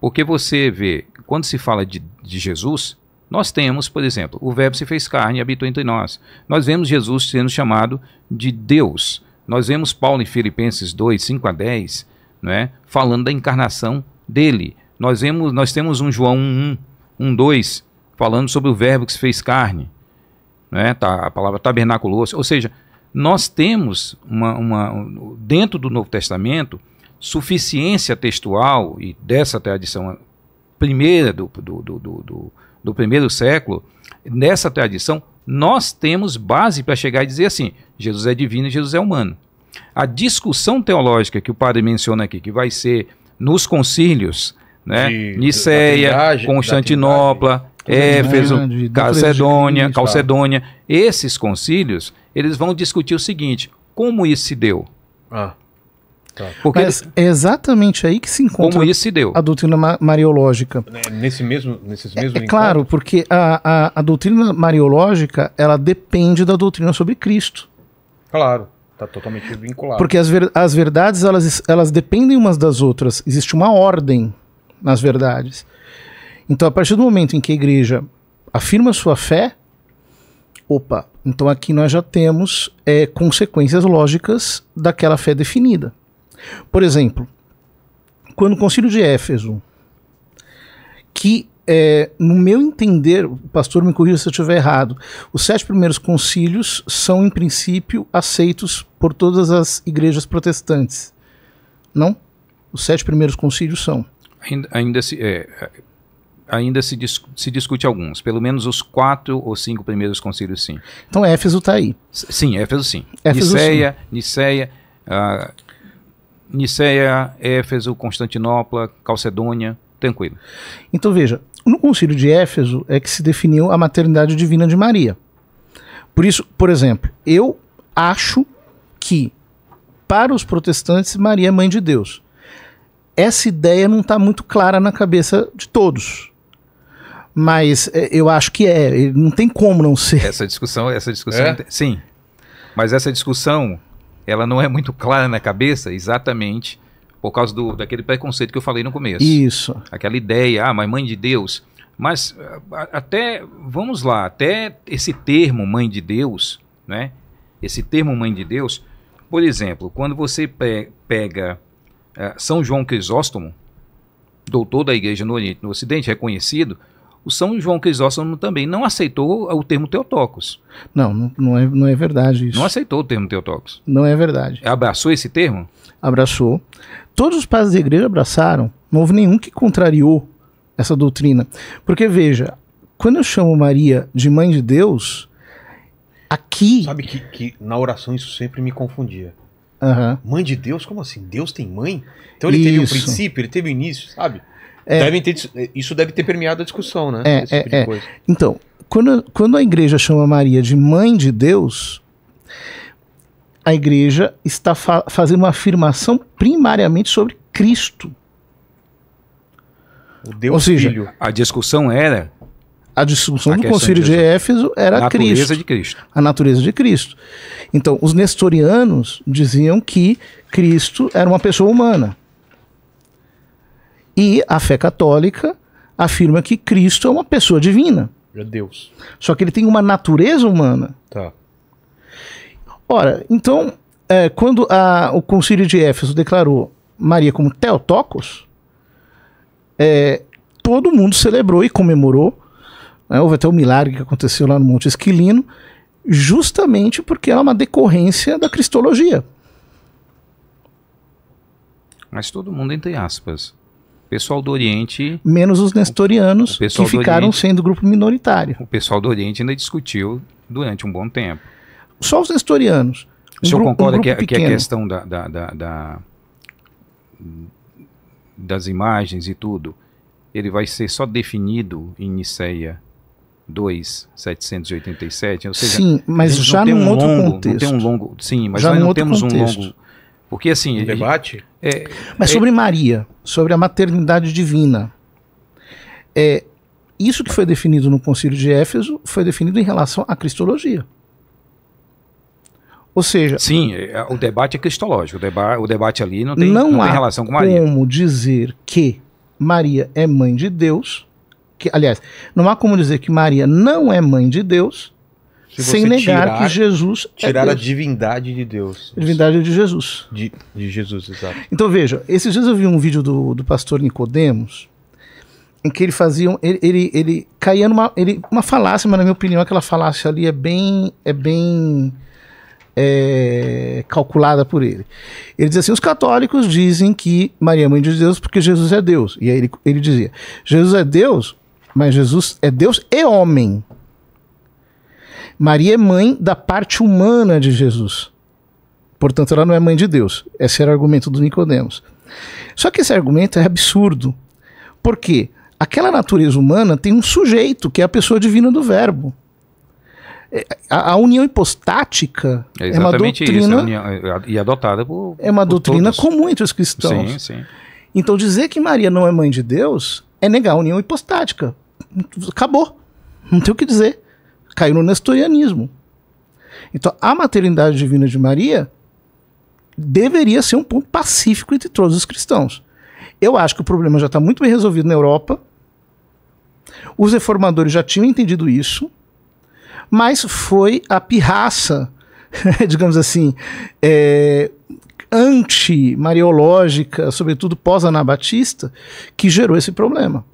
Porque você vê, quando se fala de, de Jesus, nós temos, por exemplo, o Verbo se fez carne e habitou entre nós. Nós vemos Jesus sendo chamado de Deus. Nós vemos Paulo em Filipenses 2, 5 a 10, né, falando da encarnação dele. Nós, vemos, nós temos um João 1, 1 1.2, falando sobre o verbo que se fez carne. Né? Tá, a palavra tabernáculo, Ou seja, nós temos uma, uma, dentro do Novo Testamento suficiência textual e dessa tradição primeira do, do, do, do, do primeiro século, nessa tradição, nós temos base para chegar e dizer assim: Jesus é divino e Jesus é humano. A discussão teológica que o padre menciona aqui, que vai ser nos concílios, né? De, Niceia, Constantinopla, Éfeso, Calcedônia, Calcedônia. Esses concílios, eles vão discutir o seguinte: como isso se deu? Ah. Tá. Porque Mas é exatamente aí que se encontra como isso se deu. a doutrina mariológica. É, nesse mesmo, nesses mesmos é, é claro, porque a, a, a doutrina mariológica ela depende da doutrina sobre Cristo. Claro. Está totalmente vinculado. Porque as, ver, as verdades elas, elas dependem umas das outras. Existe uma ordem nas verdades. Então, a partir do momento em que a igreja afirma sua fé, opa, então aqui nós já temos é, consequências lógicas daquela fé definida. Por exemplo, quando o Concílio de Éfeso, que é, no meu entender, o pastor me corrija se eu estiver errado, os sete primeiros concílios são, em princípio, aceitos por todas as igrejas protestantes. Não? Os sete primeiros concílios são. Ainda, ainda se. É, ainda se, dis se, discute alguns, pelo menos os quatro ou cinco primeiros concílios, sim. Então Éfeso está aí. S sim, Éfeso sim. Éfeso, Niceia, sim. Niceia, uh, ah, Niceia, Éfeso, Constantinopla, Calcedônia, tranquilo. Então veja, no concílio de Éfeso é que se definiu a maternidade divina de Maria. Por isso, por exemplo, eu acho que para os protestantes Maria é mãe de Deus essa ideia não está muito clara na cabeça de todos. Mas é, eu acho que é, não tem como não ser. Essa discussão, essa discussão, é? é sim. Mas essa discussão, ela não é muito clara na cabeça, exatamente por causa do, daquele preconceito que eu falei no começo. Isso. Aquela ideia, ah, mas mãe de Deus. Mas até, vamos lá, até esse termo mãe de Deus, né? Esse termo mãe de Deus, por exemplo, quando você pe pega é, São João Crisóstomo, doutor da Igreja no Oriente no Ocidente, reconhecido, o São João Crisóstomo também não aceitou o termo Teotocos. Não, não, não, é, não é verdade isso. Não aceitou o termo Teotocos. Não é verdade. Abraçou esse termo? Abraçou. Todos os padres da igreja abraçaram. Não houve nenhum que contrariou essa doutrina. Porque, veja, quando eu chamo Maria de Mãe de Deus, aqui. Sabe que, que na oração isso sempre me confundia. Uhum. Mãe de Deus? Como assim? Deus tem mãe? Então ele isso. teve um princípio, ele teve um início, sabe? É. Devem ter, isso deve ter permeado a discussão, né? É, tipo é, é. Então, quando, quando a igreja chama Maria de mãe de Deus, a igreja está fa fazendo uma afirmação primariamente sobre Cristo. O Deus Ou seja, filho. A discussão era a discussão a do concílio de Éfeso era natureza Cristo. A natureza de Cristo. A natureza de Cristo. Então, os nestorianos diziam que Cristo era uma pessoa humana. E a fé católica afirma que Cristo é uma pessoa divina. É Deus. Só que ele tem uma natureza humana. Tá. Ora, então, é, quando a, o concílio de Éfeso declarou Maria como Theotokos, é, todo mundo celebrou e comemorou né? Houve até o um milagre que aconteceu lá no Monte Esquilino, justamente porque é uma decorrência da cristologia. Mas todo mundo entre aspas. O pessoal do Oriente. Menos os nestorianos, que ficaram Oriente, sendo grupo minoritário. O pessoal do Oriente ainda discutiu durante um bom tempo. Só os nestorianos. Um o senhor concorda um que, que, a questão da, da, da, da, das imagens e tudo, ele vai ser só definido em Niceia 2,787, ou seja, sim, mas já não tem um outro longo, contexto. Não tem um longo, sim, mas já nós não temos contexto. um longo. Porque assim, um é, debate é, mas é, sobre Maria, sobre a maternidade divina. É, isso que foi definido no Concílio de Éfeso foi definido em relação à cristologia. Ou seja, sim, é, é, o debate é cristológico, o, deba o debate ali não tem, não, não tem relação com Maria. Como dizer que Maria é mãe de Deus que, aliás, não há como dizer que Maria não é mãe de Deus Se sem negar tirar, que Jesus é tirar é a divindade de Deus. divindade de Jesus. De, de, Jesus, exato. Então veja, esses dias eu vi um vídeo do, do pastor Nicodemos em que ele fazia ele, ele, ele caía numa ele, uma falácia, mas na minha opinião aquela falácia ali é bem é bem é, calculada por ele. Ele diz assim: os católicos dizem que Maria é mãe de Deus porque Jesus é Deus. E aí ele, ele dizia: Jesus é Deus mas Jesus é Deus e homem. Maria é mãe da parte humana de Jesus. Portanto, ela não é mãe de Deus. Esse era o argumento do Nicodemos. Só que esse argumento é absurdo. Por quê? Aquela natureza humana tem um sujeito, que é a pessoa divina do verbo. É, a, a união hipostática é, é uma doutrina isso, é união, é, é, e adotada por é uma por doutrina todos. comum entre os cristãos. Sim, sim. Então dizer que Maria não é mãe de Deus é negar a união hipostática, acabou. Não tem o que dizer. Caiu no nestorianismo. Então, a maternidade divina de Maria deveria ser um ponto pacífico entre todos os cristãos. Eu acho que o problema já está muito bem resolvido na Europa. Os reformadores já tinham entendido isso, mas foi a pirraça, digamos assim, é, anti-mariológica, sobretudo pós-anabatista, que gerou esse problema.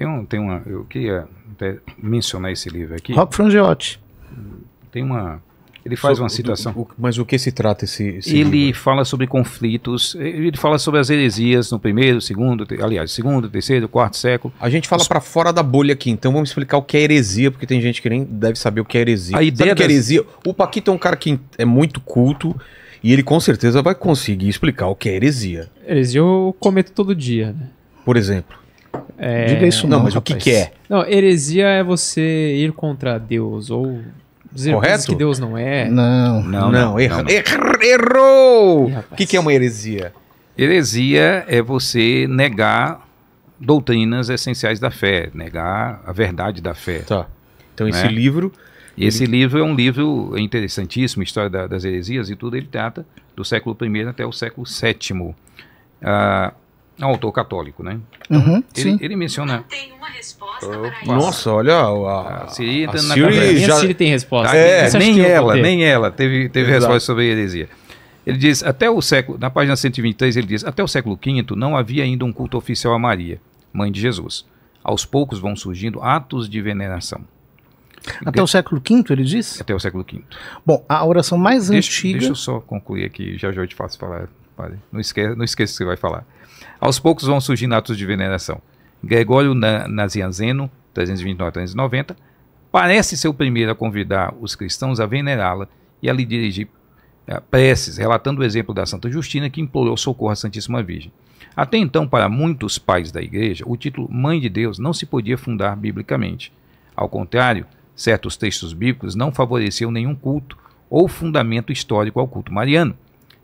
Tem, um, tem uma. Eu queria até mencionar esse livro aqui. Rock Frangiotti. Tem uma. Ele faz so, uma citação. Do, mas o que se trata esse, esse Ele livro? fala sobre conflitos, ele fala sobre as heresias no primeiro, segundo, aliás, segundo, terceiro, quarto século. A gente fala para fora da bolha aqui, então vamos explicar o que é heresia, porque tem gente que nem deve saber o que é heresia. A ideia é das... é heresia. O Paquito é um cara que é muito culto e ele com certeza vai conseguir explicar o que é heresia. Heresia eu cometo todo dia, né? Por exemplo. É... Diga isso não, não mas rapaz. o que, que é? Não, heresia é você ir contra Deus ou dizer Correto? que Deus não é. Não, não, não, não. não. errou! O que, que é uma heresia? Heresia é você negar doutrinas essenciais da fé, negar a verdade da fé. Tá. Então né? esse livro esse livro é um livro interessantíssimo, História da, das Heresias e tudo, ele trata do século I até o século VII. Ah, é autor católico, né? Então, uhum, ele, ele, menciona. Tem uma resposta Nossa, olha a, a ah, Siri entrando na Siri já... A Siri tem resposta. Tá, é, nem ela, nem ela teve, teve resposta sobre a heresia. Ele diz, até o século, na página 123, ele diz, até o século V não havia ainda um culto oficial a Maria, mãe de Jesus. Aos poucos vão surgindo atos de veneração. Até o século V, ele diz? Até o século V. Bom, a oração mais deixa, antiga... Deixa eu só concluir aqui, já já eu te faço falar. Não esqueça, não esqueça que você vai falar. Aos poucos vão surgindo atos de veneração. Gregório Nazianzeno, 329-390, parece ser o primeiro a convidar os cristãos a venerá-la e a lhe dirigir eh, preces, relatando o exemplo da Santa Justina, que implorou socorro à Santíssima Virgem. Até então, para muitos pais da Igreja, o título Mãe de Deus não se podia fundar biblicamente. Ao contrário, certos textos bíblicos não favoreciam nenhum culto ou fundamento histórico ao culto mariano.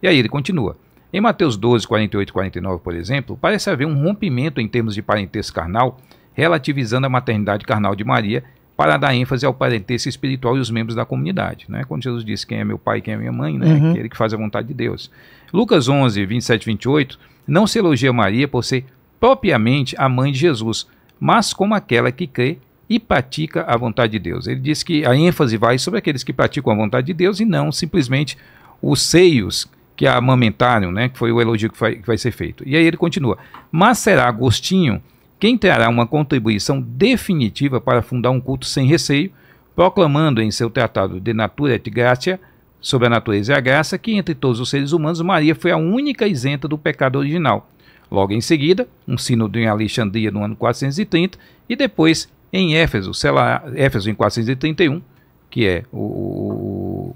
E aí ele continua. Em Mateus 12, 48 e 49, por exemplo, parece haver um rompimento em termos de parentesco carnal, relativizando a maternidade carnal de Maria para dar ênfase ao parentesco espiritual e os membros da comunidade. Né? Quando Jesus diz quem é meu pai e quem é minha mãe, né? Uhum. aquele que faz a vontade de Deus. Lucas 11, 27 e 28, não se elogia Maria por ser propriamente a mãe de Jesus, mas como aquela que crê e pratica a vontade de Deus. Ele diz que a ênfase vai sobre aqueles que praticam a vontade de Deus e não simplesmente os seios que é amamentariam, né? Que foi o elogio que vai, que vai ser feito. E aí ele continua. Mas será Agostinho quem trará uma contribuição definitiva para fundar um culto sem receio, proclamando em seu tratado De Natura et Gratia, sobre a natureza e a graça, que entre todos os seres humanos Maria foi a única isenta do pecado original. Logo em seguida, um sínodo em Alexandria no ano 430 e depois em Éfeso, lá, Éfeso em 431, que é o,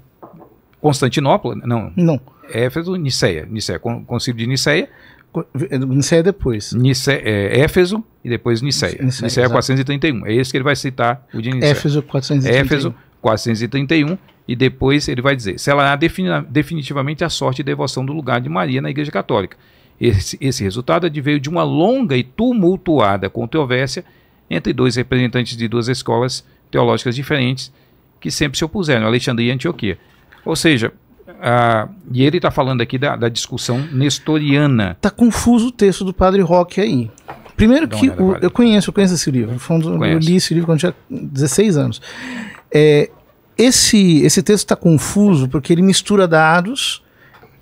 Constantinopla, não. Não. Éfeso, Niceia. Niceia, concílio de Niceia. Niceia depois. Niceia, é, Éfeso e depois Niceia. Niceia, Niceia 431. É esse que ele vai citar, o de Niceia. Éfeso 431. Éfeso 431. E depois ele vai dizer: selará definitivamente a sorte e devoção do lugar de Maria na Igreja Católica. Esse, esse resultado veio de uma longa e tumultuada controvérsia entre dois representantes de duas escolas teológicas diferentes que sempre se opuseram, Alexandria e Antioquia. Ou seja, uh, e ele está falando aqui da, da, discussão nestoriana. Está confuso o texto do Padre Roque aí. Primeiro que o, eu conheço, eu conheço esse livro. eu li esse livro quando tinha 16 anos. É, esse, esse texto está confuso porque ele mistura dados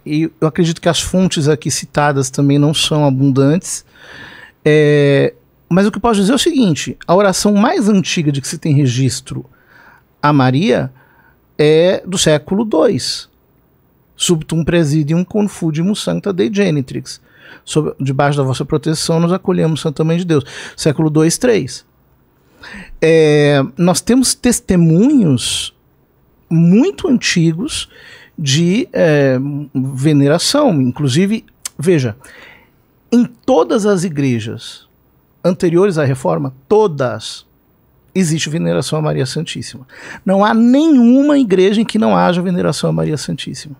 e eu acredito que as fontes aqui citadas também não são abundantes. É, mas o que eu posso dizer é o seguinte: a oração mais antiga de que se tem registro a Maria é do século II. Subtum presidium confudium sancta Dei genitrix. Sob, debaixo da vossa proteção nos acolhemos, Santa Mãe de Deus. Século II, III. É, nós temos testemunhos muito antigos de é, veneração. Inclusive, veja, em todas as igrejas anteriores à reforma, todas, existe veneração à Maria Santíssima. Não há nenhuma igreja em que não haja veneração à Maria Santíssima.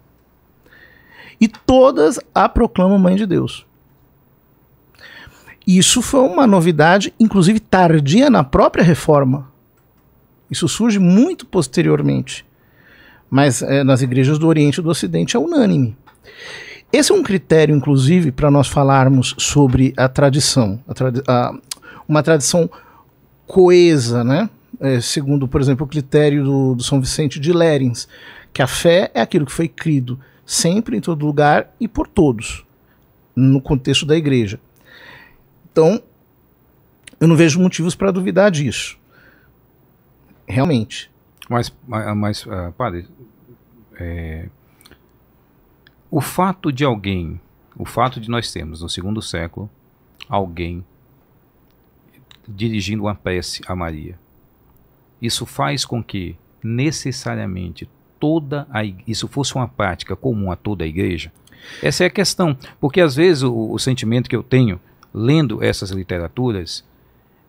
E todas a proclamam Mãe de Deus. Isso foi uma novidade, inclusive tardia na própria reforma. Isso surge muito posteriormente. Mas é, nas igrejas do Oriente e do Ocidente é unânime. Esse é um critério, inclusive, para nós falarmos sobre a tradição. A tradi a, uma tradição coesa, né? É, segundo, por exemplo, o critério do, do São Vicente de Lérins, que a fé é aquilo que foi crido sempre, em todo lugar e por todos, no contexto da igreja. Então, eu não vejo motivos para duvidar disso. Realmente. Mas, mas uh, padre, é, o fato de alguém, o fato de nós termos no segundo século alguém dirigindo uma prece a Maria. Isso faz com que, necessariamente, toda a, isso fosse uma prática comum a toda a igreja? Essa é a questão, porque às vezes o, o sentimento que eu tenho lendo essas literaturas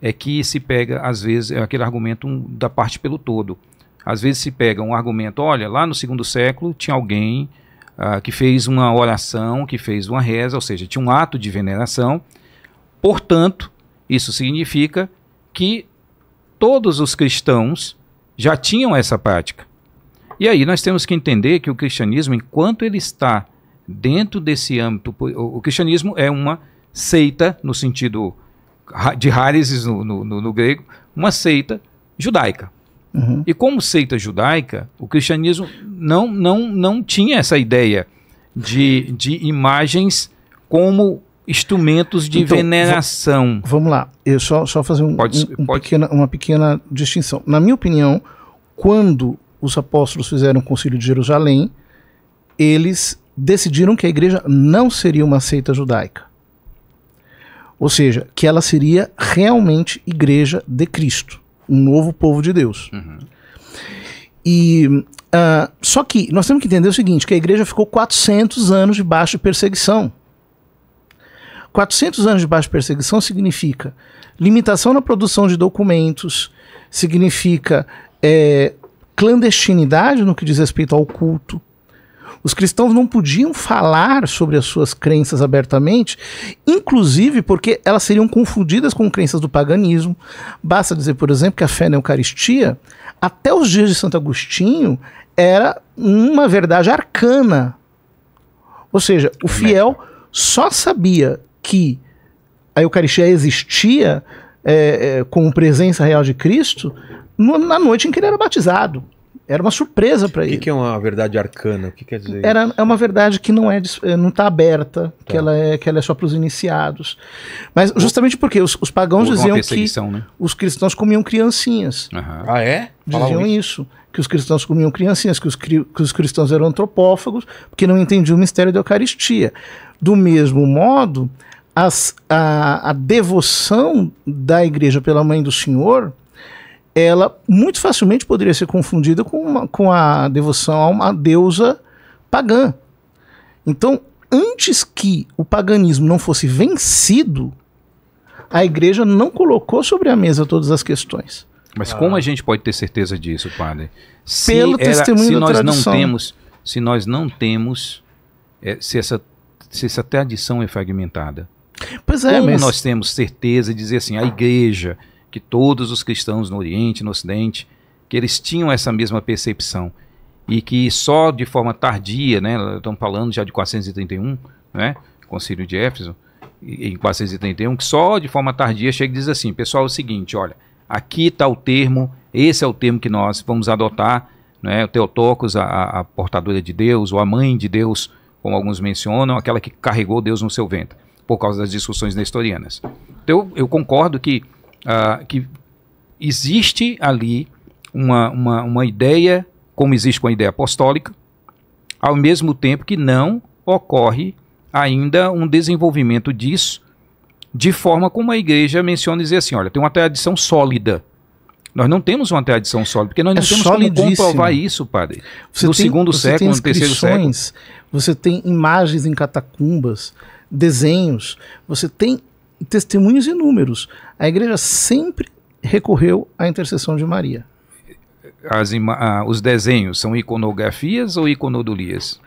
é que se pega, às vezes, é aquele argumento da parte pelo todo. Às vezes se pega um argumento, olha, lá no segundo século tinha alguém ah, que fez uma oração, que fez uma reza, ou seja, tinha um ato de veneração, portanto, isso significa que todos os cristãos já tinham essa prática. E aí nós temos que entender que o cristianismo, enquanto ele está dentro desse âmbito, o cristianismo é uma seita, no sentido de Haresis no, no, no grego, uma seita judaica. Uhum. E como seita judaica, o cristianismo não, não, não tinha essa ideia de, de imagens como instrumentos de então, veneração. Vamos lá, eu só, só fazer um, pode, um, um pode. Pequena, uma pequena distinção. Na minha opinião, quando os apóstolos fizeram o concílio de Jerusalém, eles decidiram que a igreja não seria uma seita judaica. Ou seja, que ela seria realmente igreja de Cristo, um novo povo de Deus. Uhum. E uh, só que nós temos que entender o seguinte, que a igreja ficou 400 anos debaixo de perseguição. 400 anos de baixa perseguição significa limitação na produção de documentos, significa é, clandestinidade no que diz respeito ao culto. Os cristãos não podiam falar sobre as suas crenças abertamente, inclusive porque elas seriam confundidas com crenças do paganismo. Basta dizer, por exemplo, que a fé na Eucaristia, até os dias de Santo Agostinho, era uma verdade arcana. Ou seja, o fiel só sabia que a Eucaristia existia é, é, com presença real de Cristo no, na noite em que ele era batizado. Era uma surpresa para ele. O que é uma verdade arcana? O que quer dizer? Era, isso? é uma verdade que não é, é não está aberta, tá. que ela é que ela é só para os iniciados. Mas justamente porque os, os pagãos diziam que né? os cristãos comiam criancinhas. Uhum. Ah é? Diziam isso. que os cristãos comiam criancinhas, que os, que os cristãos eram antropófagos, porque não entendiam o mistério da Eucaristia. Do mesmo modo, as, a, a devoção da igreja pela mãe do Senhor, ela muito facilmente poderia ser confundida com, uma, com a devoção a uma deusa pagã. Então, antes que o paganismo não fosse vencido, a igreja não colocou sobre a mesa todas as questões. Mas ah. como a gente pode ter certeza disso, padre? Se Pelo era, testemunho se da nós tradição. não temos, se nós não temos, é, se, essa, se essa tradição é fragmentada, Pois é, Como mas... nós temos certeza de dizer assim, a igreja, que todos os cristãos no Oriente, no Ocidente, que eles tinham essa mesma percepção e que só de forma tardia, né, estamos falando já de 431, né, Concílio de Éfeso, em 431, que só de forma tardia chega e diz assim, pessoal, é o seguinte, olha, aqui está o termo, esse é o termo que nós vamos adotar, né, o Teotocos, a, a portadora de Deus, ou a mãe de Deus, como alguns mencionam, aquela que carregou Deus no seu ventre por causa das discussões nestorianas. Então, eu concordo que, uh, que existe ali uma, uma, uma ideia, como existe com a ideia apostólica, ao mesmo tempo que não ocorre ainda um desenvolvimento disso, de forma como a igreja menciona e diz assim: olha, tem uma tradição sólida. Nós não temos uma tradição sólida, porque nós é não é temos como comprovar isso, padre. Você no tem, segundo século, no terceiro século. Você tem imagens em catacumbas desenhos, você tem testemunhos inúmeros. A igreja sempre recorreu à intercessão de Maria. Ah, os desenhos são iconografias ou iconodolias?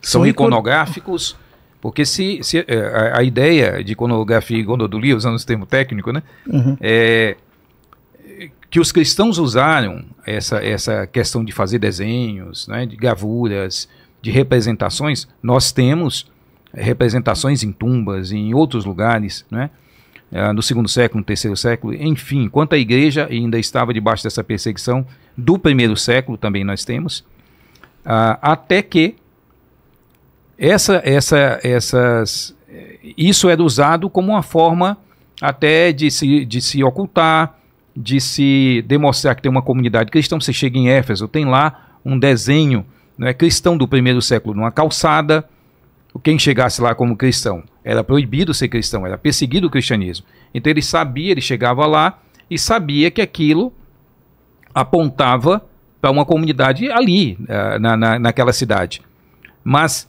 São, são iconográficos? Porque se, se eh, a, a, ideia de iconografia e iconodolia, usando esse termo técnico, né, uhum. é que os cristãos usaram essa, essa questão de fazer desenhos, né, de gravuras, de representações, nós temos representações em tumbas, em outros lugares, né? Ah, no segundo século, no terceiro século, enfim, enquanto a igreja ainda estava debaixo dessa perseguição do primeiro século, também nós temos, ah, até que essa, essa, essas, eh, isso era usado como uma forma até de se, de se ocultar, de se demonstrar que tem uma comunidade cristã. Você chega em Éfeso, tem lá um desenho não é, cristão do primeiro século numa calçada, quem chegasse lá como cristão. Era proibido ser cristão, era perseguido o cristianismo. Então ele sabia, ele chegava lá e sabia que aquilo apontava para uma comunidade ali, eh, na, na, naquela cidade. Mas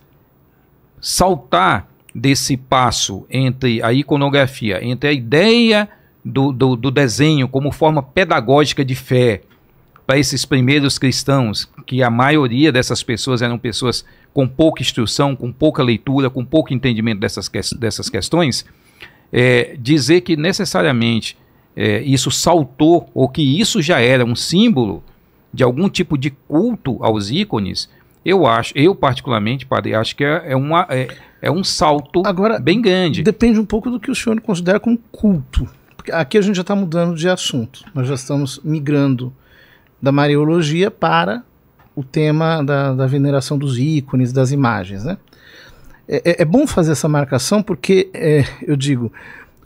saltar desse passo entre a iconografia, entre a ideia do, do, do desenho como forma pedagógica de fé, para esses primeiros cristãos, que a maioria dessas pessoas eram pessoas com pouca instrução, com pouca leitura, com pouco entendimento dessas, que dessas questões, é, dizer que necessariamente é, isso saltou, ou que isso já era um símbolo de algum tipo de culto aos ícones, eu acho, eu particularmente, padre, acho que é, é uma, é, é, um salto Agora, bem grande. Depende um pouco do que o senhor considera como culto. Porque aqui a gente já está mudando de assunto, nós já estamos migrando da Mariologia para o tema da, da veneração dos ícones, das imagens. Né? É, é, é bom fazer essa marcação porque, é, eu digo,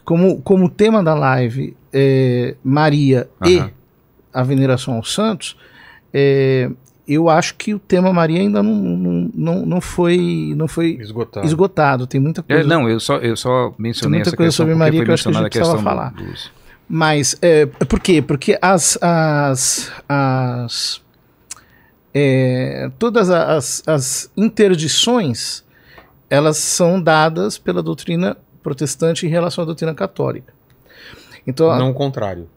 como, como tema da live é, Maria uhum. e a veneração aos santos, é, eu acho que o tema Maria ainda não, não, não, não foi, não foi esgotado. esgotado. Tem muita é, coisa. É, não, eu só, eu só mencionei essa coisa sobre Maria que eu acho que a, gente questão falar. Dos... Mas, é, por quê? Porque as. as, as é, todas as, as interdições elas são dadas pela doutrina protestante em relação à doutrina católica. Então, não o contrário.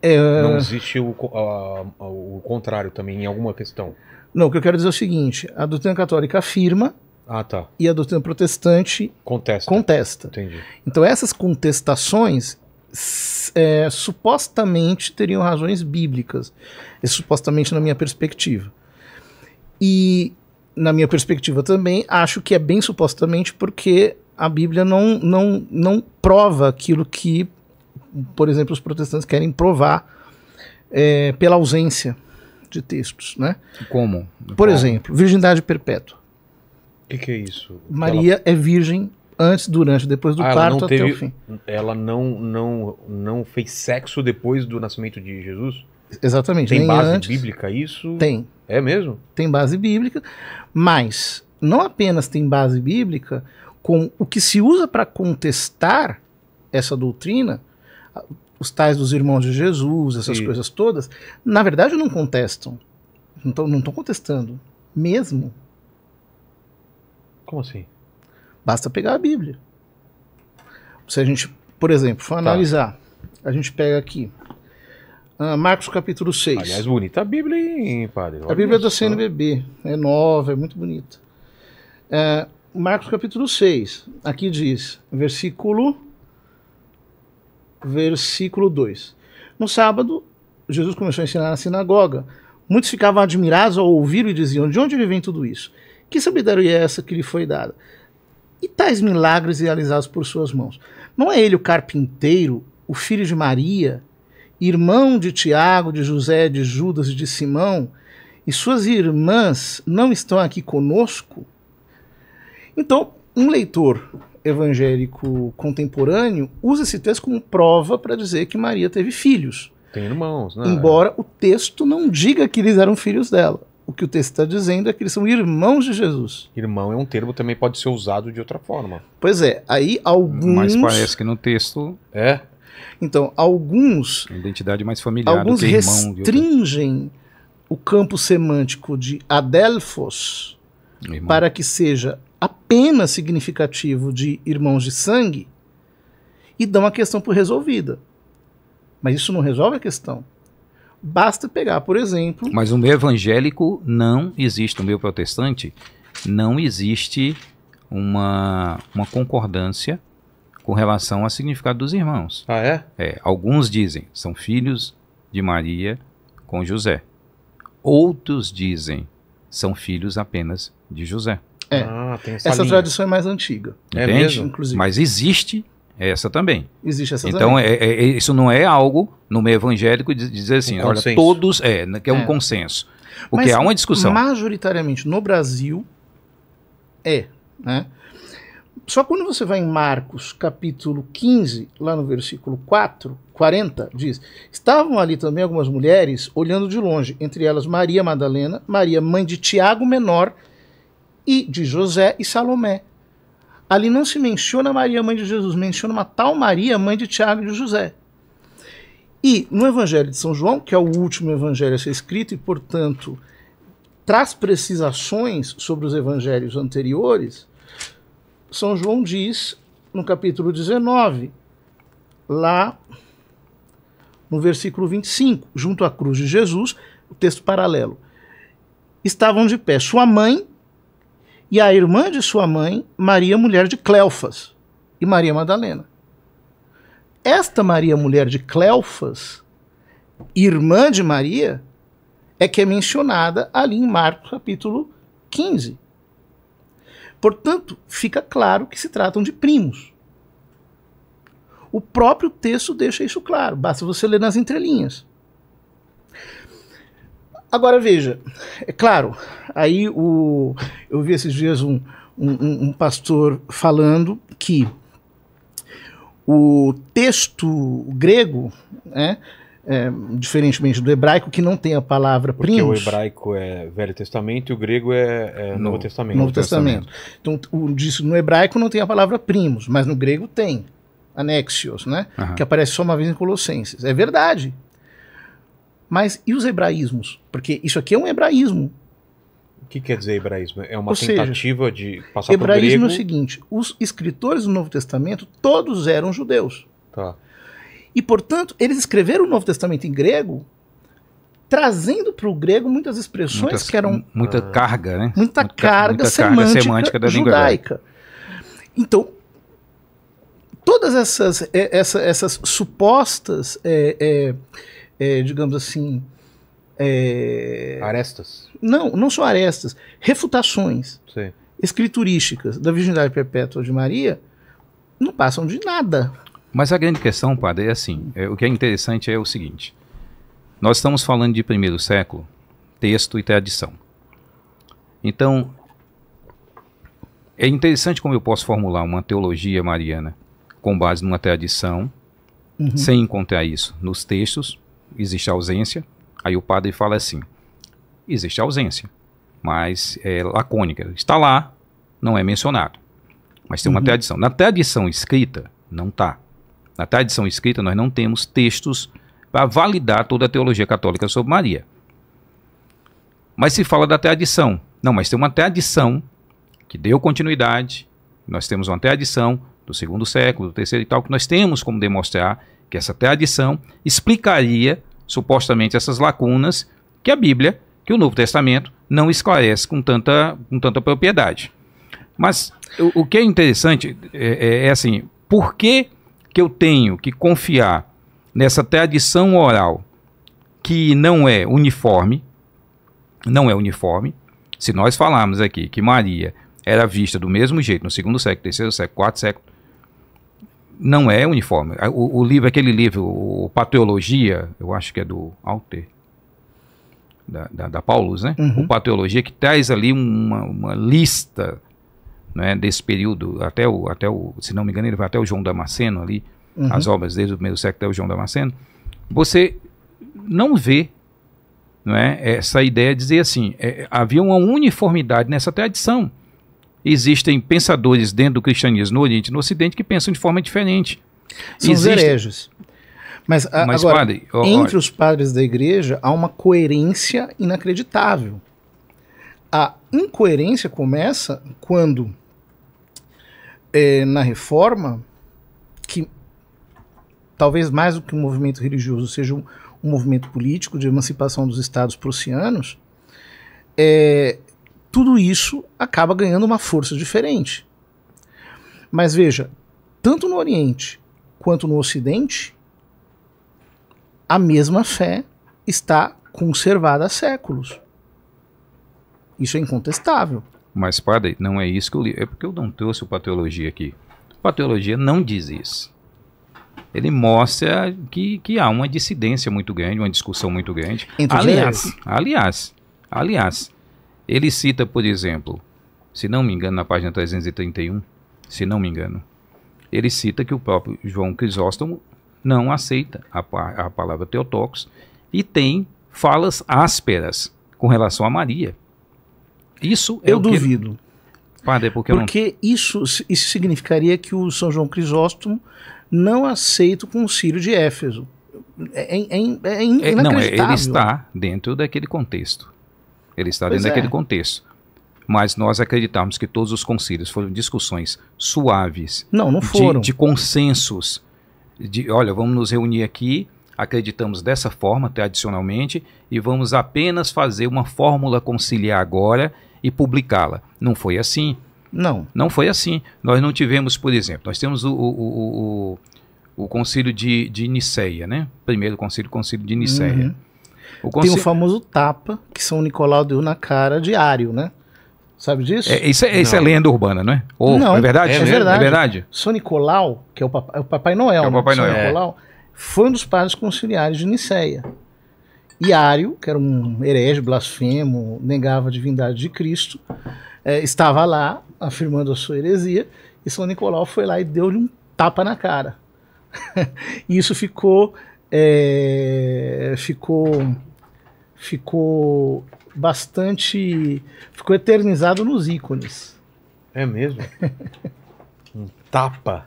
É... Não existe o, a, o contrário também em alguma questão. Não, o que eu quero dizer é o seguinte: a doutrina católica afirma ah, tá. e a doutrina protestante contesta. contesta. Entendi. Então, essas contestações é, supostamente teriam razões bíblicas. É, supostamente na minha perspectiva. E na minha perspectiva também, acho que é bem supostamente porque a Bíblia não, não, não prova aquilo que, por exemplo, os protestantes querem provar é, pela ausência de textos, né? Como? Por Como? exemplo, virgindade perpétua. O que, que, é isso? Maria Ela... é virgem antes, durante, depois do ah, parto teve, até o fim. Ela não, não, não fez sexo depois do nascimento de Jesus? Exatamente. Tem base antes, bíblica isso? Tem. É mesmo? Tem base bíblica, mas não apenas tem base bíblica, com o que se usa para contestar essa doutrina, os tais dos irmãos de Jesus, essas coisas todas, na verdade não contestam. Então, não estão contestando. Mesmo. Como assim? Basta pegar a Bíblia. Se a gente, por exemplo, for tá. analisar, a gente pega aqui ah, Marcos capítulo 6. Aliás, bonita a Bíblia, hein, padre? Olha a Bíblia isso, da CNBB. É nova, é muito bonita. É, Marcos capítulo 6. Aqui diz, versículo versículo 2. No sábado, Jesus começou a ensinar na sinagoga. Muitos ficavam admirados ao ouvir e diziam: De onde ele vem tudo isso? Que sabedoria é essa que lhe foi dada? e tais milagres realizados por suas mãos. Não é ele o carpinteiro, o filho de Maria, irmão de Tiago, de José, de Judas e de Simão, e suas irmãs não estão aqui conosco? Então, um leitor evangélico contemporâneo usa esse texto como prova para dizer que Maria teve filhos. Tem irmãos, né? Embora o texto não diga que eles eram filhos dela o que o texto está dizendo é que eles são irmãos de Jesus. Irmão é um termo também pode ser usado de outra forma. Pois é, aí alguns. Mas parece que no texto. É. Então, alguns. A identidade mais familiar. Alguns do que irmão restringem o campo semântico de Adelfos irmão. para que seja apenas significativo de irmãos de sangue e dão a questão por resolvida. Mas isso não resolve a questão. Basta pegar, por exemplo. Mas o meio evangélico não existe, o meio protestante não existe uma, uma concordância com relação ao significado dos irmãos. Ah, é? É. Alguns dizem são filhos de Maria com José. Outros dizem são filhos apenas de José. É. Ah, essa, essa tradição é mais antiga. Entende? É mesmo, inclusive. Mas existe essa também. Existe essa Então, é, é, isso não é algo no meio evangélico de dizer assim, um olha, consenso. todos, é, né, que é um é. consenso. O Mas que há é uma discussão. Majoritariamente no Brasil é, né? Só quando você vai em Marcos, capítulo 15, lá no versículo 4, 40, diz: Estavam ali também algumas mulheres olhando de longe, entre elas Maria Madalena, Maria, mãe de Tiago Menor e de José e Salomé, ali não se menciona Maria, mãe de Jesus, menciona uma tal Maria, mãe de Tiago e de José. E no Evangelho de São João, que é o último evangelho a ser escrito e, portanto, traz precisações sobre os evangelhos anteriores, São João diz no capítulo 19, lá no versículo 25, junto à cruz de Jesus, o texto paralelo. Estavam de pé sua mãe e a irmã de sua mãe, Maria, mulher de Cleofas, e Maria Madalena. Esta Maria, mulher de Cleofas, irmã de Maria, é que é mencionada ali em Marcos capítulo 15. Portanto, fica claro que se tratam de primos. O próprio texto deixa isso claro, basta você ler nas entrelinhas. Agora veja, é claro, aí o, eu vi esses dias um, um, um pastor falando que o texto grego, né, é, diferentemente do hebraico, que não tem a palavra Porque primos. Porque o hebraico é Velho Testamento e o grego é, é Novo, Testamento. Novo Testamento. Então, o, disso, no hebraico não tem a palavra primos, mas no grego tem. Anexios, né? Uhum. Que aparece só uma vez em Colossenses. É verdade. Mas e os hebraísmos? Porque isso aqui é um hebraísmo. O que quer dizer hebraísmo? É uma Ou tentativa seja, de passar para o grego? Hebraísmo é o seguinte, os escritores do Novo Testamento todos eram judeus. Tá. E, portanto, eles escreveram o Novo Testamento em grego, trazendo para o grego muitas expressões muitas, que eram... Muita ah. carga, né? Muita, muita carga, muita semântica, carga semântica da judaica. Então, todas essas, é, essas, essas supostas é, é, é, digamos assim. É... Arestas? Não, não só arestas. Refutações Sim. escriturísticas da virgindade perpétua de Maria não passam de nada. Mas a grande questão, padre, é assim: é, o que é interessante é o seguinte. Nós estamos falando de primeiro século, texto e tradição. Então, é interessante como eu posso formular uma teologia mariana com base numa tradição, uhum. sem encontrar isso nos textos, existe ausência. Aí o padre fala assim: existe ausência, mas é lacônica. Está lá, não é mencionado. Mas tem uma uhum. tradição. Na tradição escrita, não está. Na tradição escrita, nós não temos textos para validar toda a teologia católica sobre Maria. Mas se fala da tradição. Não, mas tem uma tradição que deu continuidade. Nós temos uma tradição do segundo século, do terceiro e tal, que nós temos como demonstrar que essa tradição explicaria supostamente essas lacunas que a Bíblia, que o Novo Testamento, não esclarece com tanta, com tanta propriedade. Mas o, o que é interessante é, é, é assim, por que, que eu tenho que confiar nessa tradição oral que não é uniforme, não é uniforme, se nós falarmos aqui que Maria era vista do mesmo jeito no segundo século, terceiro século, quarto século, não é uniforme. O, o livro, aquele livro, o Pateologia, eu acho que é do Alter, da, da, da Paulus, né? Uhum. O Pateologia, que traz ali uma, uma lista né, desse período, até o, até o, se não me engano, ele vai até o João Damasceno ali, uhum. as obras desde o primeiro século até o João Damasceno, você não vê não é, essa ideia de dizer assim, é, havia uma uniformidade nessa tradição existem pensadores dentro do cristianismo no Oriente e no Ocidente que pensam de forma diferente. São existem... herejos. Mas, a, Mas agora, padre, ó, entre ó, os padres da igreja há uma coerência inacreditável. A incoerência começa quando, é, na reforma, que talvez mais do que um movimento religioso seja um, um movimento político de emancipação dos estados prussianos, é, tudo isso acaba ganhando uma força diferente. Mas veja, tanto no Oriente quanto no Ocidente, a mesma fé está conservada há séculos. Isso é incontestável. Mas, padre, não é isso que eu li. É porque eu não trouxe o Pateologia aqui. O Pateologia não diz isso. Ele mostra que, que há uma dissidência muito grande, uma discussão muito grande. Entre aliás, aliás, aliás, ele cita, por exemplo, se não me engano, na página 331, se não me engano, ele cita que o próprio João Crisóstomo não aceita a, a palavra Teotóquos e tem falas ásperas com relação a Maria. Isso é eu duvido. Ele... Padre, é porque, porque não... isso, isso significaria que o São João Crisóstomo não aceita o concílio de Éfeso. É, é, é, é, é inacreditável. Não, ele está dentro daquele contexto. Ele está pois dentro é. daquele contexto. Mas nós acreditamos que todos os concílios foram discussões suaves. Não, não foram. De, de consensos. De, olha, vamos nos reunir aqui, acreditamos dessa forma tradicionalmente e vamos apenas fazer uma fórmula conciliar agora e publicá-la. Não foi assim. Não. Não foi assim. Nós não tivemos, por exemplo, nós temos o, o, o, o, o concílio de, de Niceia, né? Primeiro concílio, concílio de Niceia. Uhum. Conce... Tem o famoso tapa, que São Nicolau deu na cara diário, né? Sabe disso? É, isso, é, isso é lenda urbana, não é? Ou, é não, é verdade? É, é verdade. É verdade? São Nicolau, que é o Papai, é o papai Noel, é o né? papai Noel. Nicolau, foi um dos padres conciliares de Niceia. Ário que era um herege, blasfemo, negava a divindade de Cristo, é, estava lá afirmando a sua heresia, e São Nicolau foi lá e deu-lhe um tapa na cara. e isso ficou é, ficou ficou bastante ficou eternizado nos ícones. É mesmo? um tapa.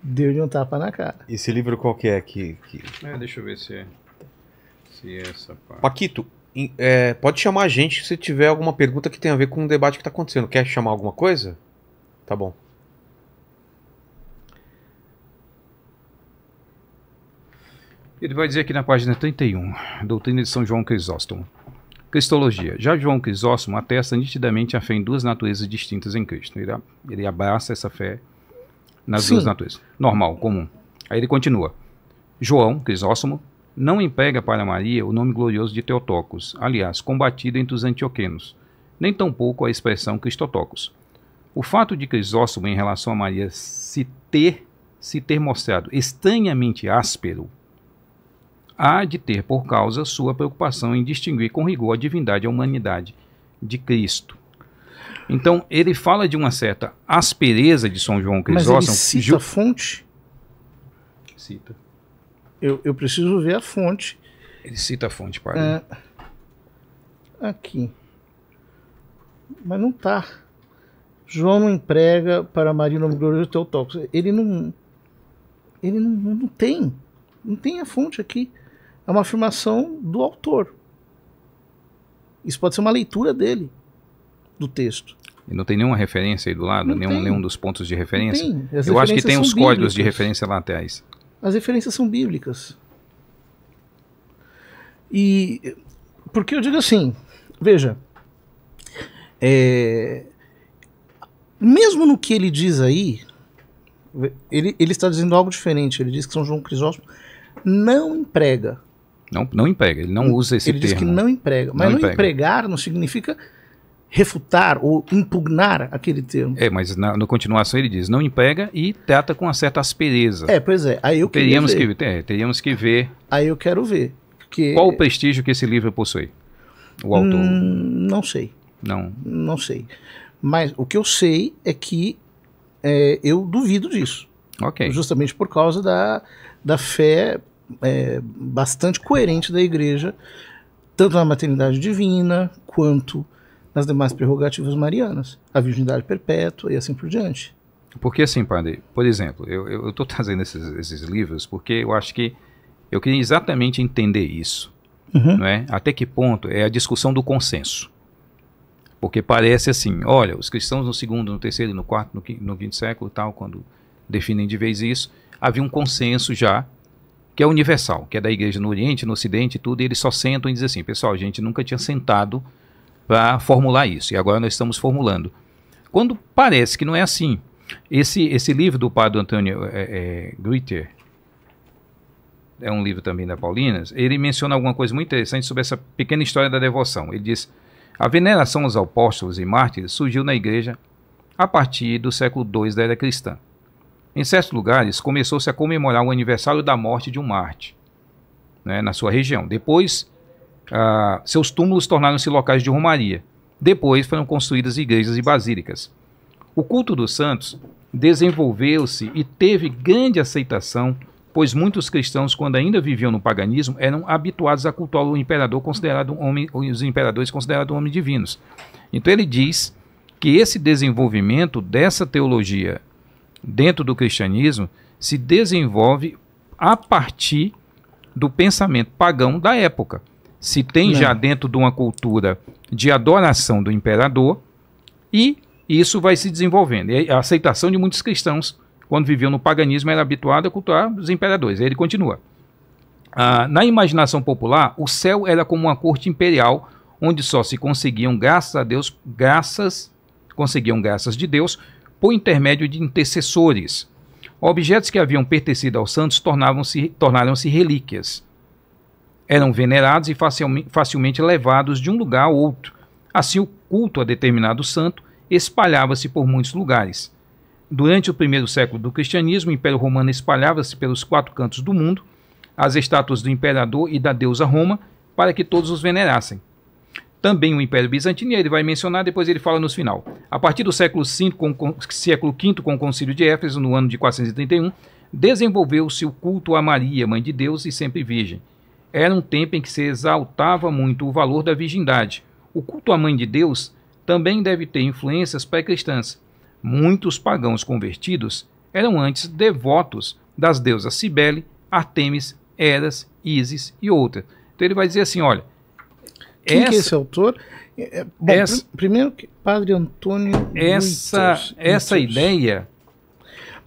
Deu-lhe um tapa na cara. Esse livro qual que é que, que... É, deixa eu ver se é, se é essa parte. Paquito, é, pode chamar a gente se tiver alguma pergunta que tenha a ver com o debate que está acontecendo. Quer chamar alguma coisa? Tá bom. Ele vai dizer aqui na página 31, Doutrina de São João Crisóstomo. Cristologia. Já João Crisóstomo atesta nitidamente a fé em duas naturezas distintas em Cristo. Ele, ele abraça essa fé nas Sim. duas naturezas. Normal, comum. Aí ele continua. João Crisóstomo não emprega para Maria o nome glorioso de Teotocos, aliás, combatido entre os antioquenos, nem tampouco a expressão Cristotocos. O fato de Crisóstomo em relação a Maria se ter, se ter mostrado estranhamente áspero há de ter por causa sua preocupação em distinguir com rigor a divindade e a humanidade de Cristo. Então, ele fala de uma certa aspereza de São João Crisóstomo. Mas ele cita a fonte? Cita. Eu, eu, preciso ver a fonte. Ele cita a fonte, para é... Aqui. Mas não tá. João não emprega para Maria o glorioso Teotocos. Ele não... Ele não, não tem. Não tem a fonte aqui uma afirmação do autor. Isso pode ser uma leitura dele, do texto. E não tem nenhuma referência aí do lado? nenhum, nenhum dos pontos de referência? Não tem. Eu acho que tem os códigos bíblicas. de referência lá atrás. As referências são bíblicas. E porque eu digo assim, veja, é, mesmo no que ele diz aí, ele, ele está dizendo algo diferente. Ele diz que São João Crisóstomo não emprega não, não emprega, ele não usa esse ele termo. Ele diz que não emprega, mas não, não empregar não significa refutar ou impugnar aquele termo. É, mas na, na, continuação ele diz, não emprega e trata com uma certa aspereza. É, pois é, aí eu teríamos ver. que é, teríamos que ver. Aí eu quero ver. que Qual o prestígio que esse livro possui? O hum, autor? Hum, não sei. Não. Não sei. Mas o que eu sei é que é, eu duvido disso. Ok. Justamente por causa da, da fé é, bastante coerente da igreja, tanto na maternidade divina quanto nas demais prerrogativas marianas, a virgindade perpétua e assim por diante. Porque assim, padre, por exemplo, eu estou trazendo esses, esses, livros porque eu acho que eu queria exatamente entender isso. Uhum. Não é? Até que ponto é a discussão do consenso. Porque parece assim, olha, os cristãos no segundo, no terceiro, no quarto, no quinto, no quinto século tal, quando definem de vez isso, havia um consenso já que é universal, que é da igreja no Oriente, no Ocidente e tudo, e eles só sentam e dizem assim, pessoal, a gente nunca tinha sentado para formular isso, e agora nós estamos formulando. Quando parece que não é assim, esse, esse livro do padre Antônio é, é, é um livro também da Paulinas, ele menciona alguma coisa muito interessante sobre essa pequena história da devoção. Ele diz, a veneração aos apóstolos e mártires surgiu na igreja a partir do século II da era cristã. Em certos lugares, começou-se a comemorar o aniversário da morte de um Marte né, na sua região. Depois, ah, seus túmulos tornaram-se locais de romaria. Depois foram construídas igrejas e basílicas. O culto dos santos desenvolveu-se e teve grande aceitação, pois muitos cristãos, quando ainda viviam no paganismo, eram habituados a cultuar o imperador considerado homem, os imperadores considerados homens divinos. Então ele diz que esse desenvolvimento dessa teologia dentro do cristianismo se desenvolve a partir do pensamento pagão da época. Se tem Não. já dentro de uma cultura de adoração do imperador e isso vai se desenvolvendo. E a aceitação de muitos cristãos, quando viviam no paganismo, era habituada a cultuar os imperadores. Ele continua. Ah, na imaginação popular, o céu era como uma corte imperial, onde só se conseguiam graças a Deus, graças, conseguiam graças de Deus por intermédio de intercessores. Objetos que haviam pertencido aos santos tornavam-se, tornaram-se relíquias. Eram venerados e facilmente levados de um lugar a outro. Assim, o culto a determinado santo espalhava-se por muitos lugares. Durante o primeiro século do cristianismo, o Império Romano espalhava-se pelos quatro cantos do mundo, as estátuas do imperador e da deusa Roma, para que todos os venerassem também o Império Bizantino, e ele vai mencionar, depois ele fala nos final. A partir do século V com, com, século v com o Concílio de Éfeso, no ano de 431, desenvolveu-se o culto a Maria, Mãe de Deus e sempre Virgem. Era um tempo em que se exaltava muito o valor da virgindade. O culto à Mãe de Deus também deve ter influências pré-cristãs. Muitos pagãos convertidos eram antes devotos das deusas Cibele, Artemis, Eras, Isis e outras. Então ele vai dizer assim, olha, quem essa, que é esse autor? É, é bom, essa, pr primeiro, que Padre Antônio. Essa, essa ideia.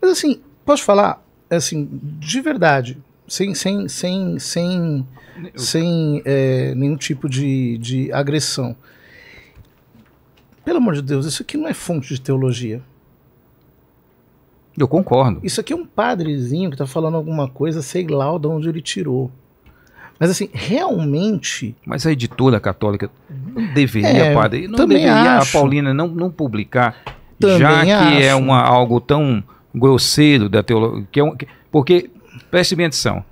Mas assim, posso falar, assim, de verdade, sem, sem, sem, sem, Eu... sem é, nenhum tipo de, de agressão. Pelo amor de Deus, isso aqui não é fonte de teologia. Eu concordo. Isso aqui é um padrezinho que está falando alguma coisa, sei lá de onde ele tirou. Mas assim, realmente. Mas a editora católica não deveria, é, padre, não deveria acho. a Paulina não, não publicar, também já que é acho. é uma, algo tão grosseiro da teologia. Que é um, que, porque, preste bem atenção,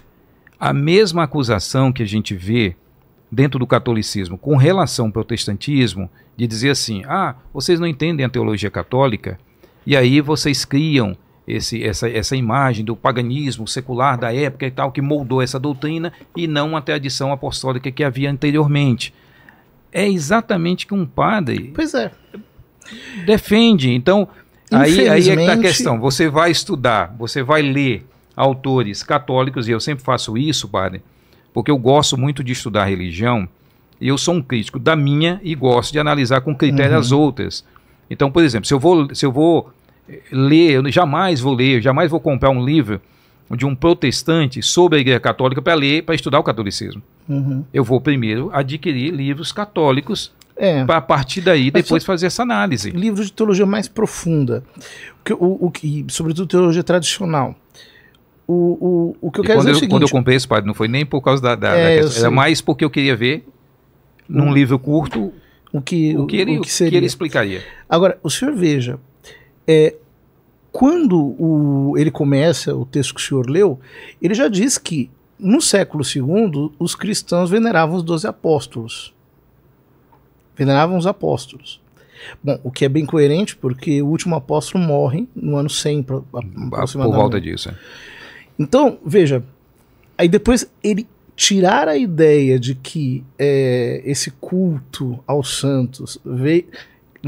a mesma acusação que a gente vê dentro do catolicismo com relação ao protestantismo, de dizer assim: ah, vocês não entendem a teologia católica, e aí vocês criam esse, essa, essa imagem do paganismo secular da época e tal, que moldou essa doutrina e não a tradição apostólica que havia anteriormente. É exatamente que um padre pois é. defende. Então, aí, aí é que está a questão. Você vai estudar, você vai ler autores católicos, e eu sempre faço isso, padre, porque eu gosto muito de estudar religião, e eu sou um crítico da minha e gosto de analisar com critério uhum. as outras. Então, por exemplo, se eu vou, se eu vou ler, eu jamais vou ler, eu jamais vou comprar um livro de um protestante sobre a Igreja Católica para ler, para estudar o catolicismo. Uhum. Eu vou primeiro adquirir livros católicos é. para a partir daí depois fazer essa análise. Livros de teologia mais profunda, o que, o, o sobretudo teologia tradicional. O, o, o que eu e quero dizer é eu, é o seguinte... Quando eu comprei esse padre, não foi nem por causa da, da, é, da questão, era mais porque eu queria ver num hum. livro curto o que, o, que ele, o que, o que ele explicaria. Agora, o senhor veja, é, quando o, ele começa o texto que o senhor leu, ele já diz que no século II os cristãos veneravam os doze apóstolos. Veneravam os apóstolos. Bom, o que é bem coerente, porque o último apóstolo morre no ano 100, aproximadamente. Por volta disso. É. Então, veja, aí depois ele tirar a ideia de que é, esse culto aos santos veio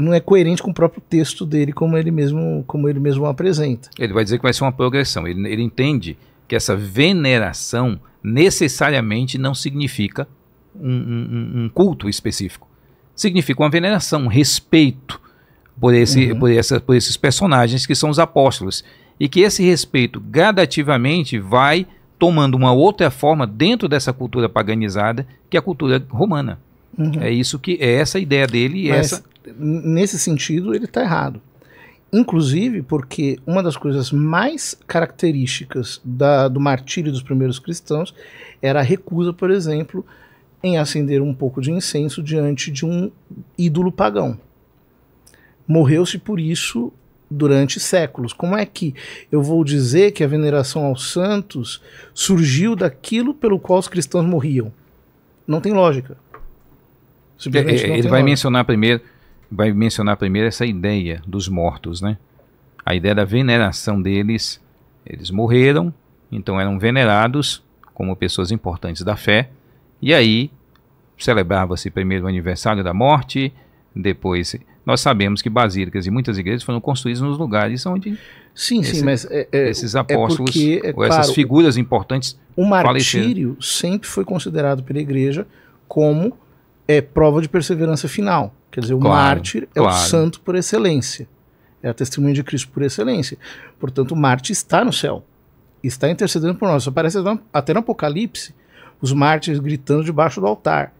não é coerente com o próprio texto dele, como ele mesmo, como ele mesmo apresenta. Ele vai dizer que vai ser uma progressão. Ele, ele entende que essa veneração necessariamente não significa um, um, um culto específico. Significa uma veneração, um respeito por, esse, uhum. por, essa, por esses personagens que são os apóstolos. E que esse respeito gradativamente vai tomando uma outra forma dentro dessa cultura paganizada, que é a cultura romana. Uhum. É isso que é essa ideia dele. Mas, essa... Nesse sentido, ele está errado. Inclusive porque uma das coisas mais características da, do martírio dos primeiros cristãos era a recusa, por exemplo, em acender um pouco de incenso diante de um ídolo pagão. Morreu-se por isso durante séculos. Como é que eu vou dizer que a veneração aos santos surgiu daquilo pelo qual os cristãos morriam? Não tem lógica é, é ele vai mencionar primeiro, vai mencionar primeiro essa ideia dos mortos, né? A ideia da veneração deles. Eles morreram, então eram venerados como pessoas importantes da fé. E aí celebrava-se primeiro o aniversário da morte, depois nós sabemos que basílicas e muitas igrejas foram construídas nos lugares onde sim, esse, sim, mas é, é, esses é apóstolos é porque, ou essas claro, figuras importantes o martírio faleceram. sempre foi considerado pela igreja como é prova de perseverança final. Quer dizer, o claro, mártir é claro. o santo por excelência. É a testemunha de Cristo por excelência. Portanto, o mártir está no céu. Está intercedendo por nós. Aparece até no Apocalipse os mártires gritando debaixo do altar.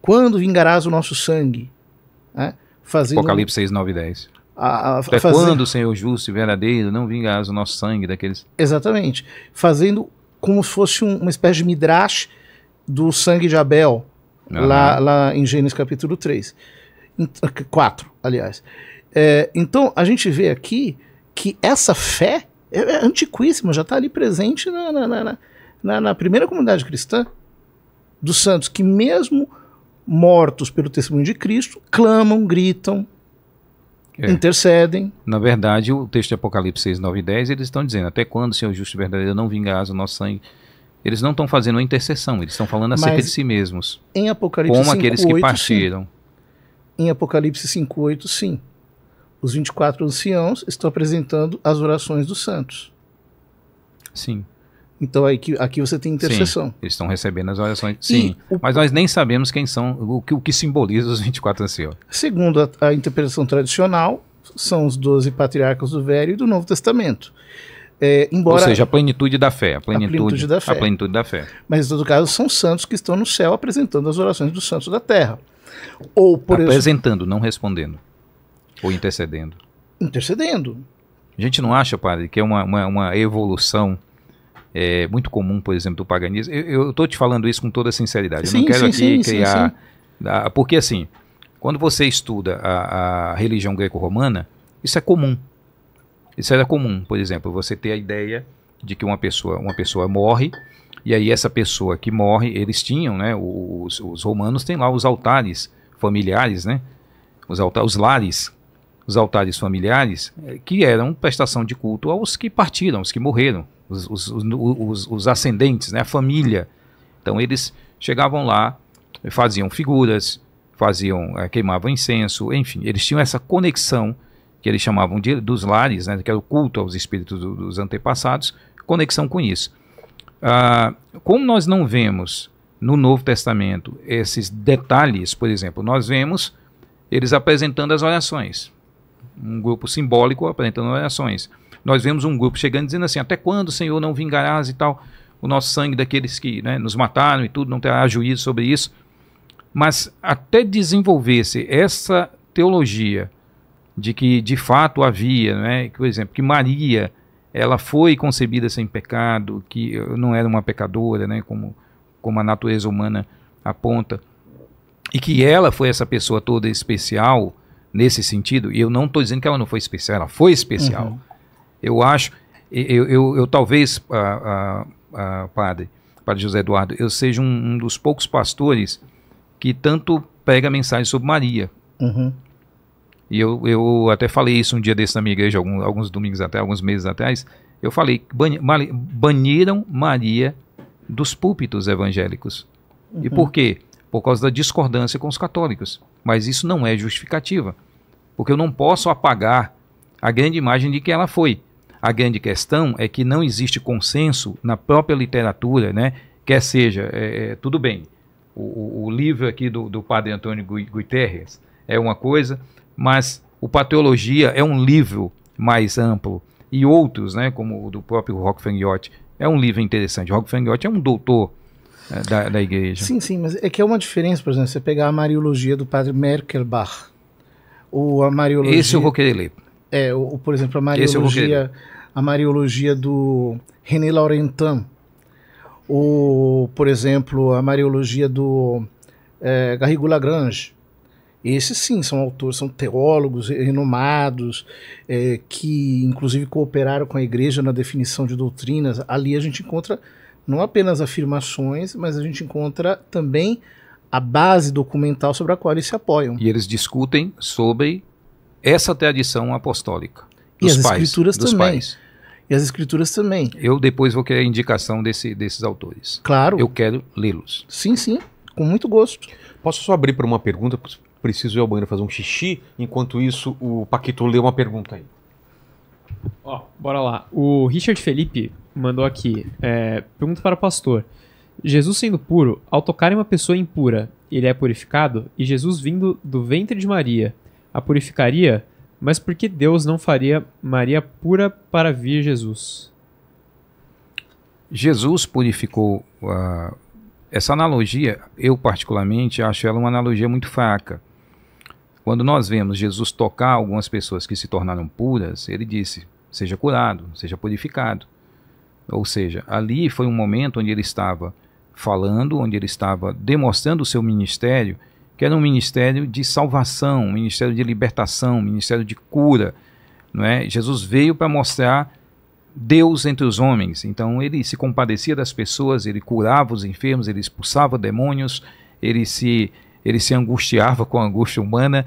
Quando vingarás o nosso sangue? Né? Fazendo... Apocalipse 6, 9 e 10. A, a, Até fazer... quando, Senhor justo e verdadeiro, não vingarás o nosso sangue daqueles... Exatamente. Fazendo como se fosse um, uma espécie de midrash do sangue de Abel, Uhum. Lá, lá em Gênesis capítulo 3. 4, ah, aliás. É, então, a gente vê aqui que essa fé é, é antiquíssima, já está ali presente na, na, na, na, primeira comunidade cristã dos santos, que mesmo mortos pelo testemunho de Cristo, clamam, gritam, é. intercedem. Na verdade, o texto de Apocalipse 6, 9 e 10, eles estão dizendo, até quando, Senhor justo e verdadeiro, não vingarás o nosso sangue eles não estão fazendo uma intercessão, eles estão falando acerca Mas, de si mesmos. Em Apocalipse como 5, aqueles 8, que partiram. Sim. Em Apocalipse 5:8, sim. Os 24 anciãos estão apresentando as orações dos santos. Sim. Então aqui, aqui você tem intercessão. Sim, eles estão recebendo as orações. Sim. O, mas nós nem sabemos quem são, o que, o que simboliza os 24 anciãos. Segundo a, a interpretação tradicional, são os 12 patriarcas do Velho e do Novo Testamento. É, embora, Ou seja, a plenitude da fé. A plenitude, a plenitude da fé. A plenitude da fé. Mas, em todo caso, são santos que estão no céu apresentando as orações dos santos da terra. Ou, por Apresentando, não respondendo. Ou intercedendo. Intercedendo. A gente não acha, padre, que é uma, uma, uma evolução é, muito comum, por exemplo, do paganismo? Eu estou te falando isso com toda sinceridade. Sim, eu não quero sim, aqui sim, criar. Porque, assim, quando você estuda a, a religião greco-romana, isso é comum. Isso era comum, por exemplo, você ter a ideia de que uma pessoa, uma pessoa morre e aí essa pessoa que morre, eles tinham, né, os, os romanos têm lá os altares familiares, né, os, alta os lares, os altares familiares, eh, que eram prestação de culto aos que partiram, os que morreram, os, os, os, os ascendentes, né, a família. Então eles chegavam lá, eh, faziam figuras, faziam, eh, queimavam incenso, enfim, eles tinham essa conexão que eles chamavam de, dos lares, né, que era o culto aos espíritos do, dos antepassados, conexão com isso. Ah, como nós não vemos no Novo Testamento esses detalhes, por exemplo, nós vemos eles apresentando as orações, um grupo simbólico apresentando orações. Nós vemos um grupo chegando dizendo assim: Até quando, o Senhor, não vingarás e tal? O nosso sangue daqueles que né, nos mataram e tudo, não terá juízo sobre isso. Mas até desenvolver-se essa teologia de que de fato havia, né? por exemplo, que Maria ela foi concebida sem pecado, que não era uma pecadora, né? como, como a natureza humana aponta, e que ela foi essa pessoa toda especial nesse sentido, e eu não estou dizendo que ela não foi especial, ela foi especial. Uhum. Eu acho, eu, eu, eu talvez, padre, padre José Eduardo, eu seja um, um, dos poucos pastores que tanto prega mensagem sobre Maria. Uhum. E eu, eu até falei isso um dia desse na minha igreja, alguns, alguns domingos até, alguns meses atrás. Eu falei, ban, baniram Maria dos púlpitos evangélicos. Uhum. E por quê? Por causa da discordância com os católicos. Mas isso não é justificativa. Porque eu não posso apagar a grande imagem de que ela foi. A grande questão é que não existe consenso na própria literatura, né? quer seja, é, é tudo bem, o, o, livro aqui do, do padre Antônio Guterres é uma coisa, mas o Patologia é um livro mais amplo e outros, né, como o do próprio Rockfangiotti, é um livro interessante. Rockfangiotti é um doutor é, da, da igreja. Sim, sim, mas é que é uma diferença, por exemplo, você pegar a Mariologia do padre Merkelbach, ou a Mariologia... Esse eu vou querer ler. É, ou, por exemplo, a Mariologia, a Mariologia do René Laurentin, ou, por exemplo, a Mariologia do é, eh, Garrigo Lagrange, esses sim são autores, são teólogos renomados, é, que inclusive cooperaram com a igreja na definição de doutrinas. Ali a gente encontra não apenas afirmações, mas a gente encontra também a base documental sobre a qual eles se apoiam. E eles discutem sobre essa tradição apostólica. e as pais, escrituras também. Pais. E as escrituras também. Eu depois vou querer a indicação desse, desses autores. Claro. Eu quero lê-los. Sim, sim. Com muito gosto. Posso só abrir para uma pergunta preciso ir ao banheiro fazer um xixi. Enquanto isso, o Paquito lê uma pergunta aí. Ó, bora lá. O Richard Felipe mandou aqui. É, pergunta para o pastor. Jesus sendo puro, ao tocar em uma pessoa impura, ele é purificado? E Jesus vindo do ventre de Maria, a purificaria? Mas por que Deus não faria Maria pura para vir Jesus? Jesus purificou ah, essa analogia, eu particularmente acho ela uma analogia muito fraca. Quando nós vemos Jesus tocar algumas pessoas que se tornaram puras, ele disse: seja curado, seja purificado. Ou seja, ali foi um momento onde ele estava falando, onde ele estava demonstrando o seu ministério, que era um ministério de salvação, um ministério de libertação, um ministério de cura. Não é? Jesus veio para mostrar Deus entre os homens. Então ele se compadecia das pessoas, ele curava os enfermos, ele expulsava demônios, ele se ele se angustiava com a angústia humana.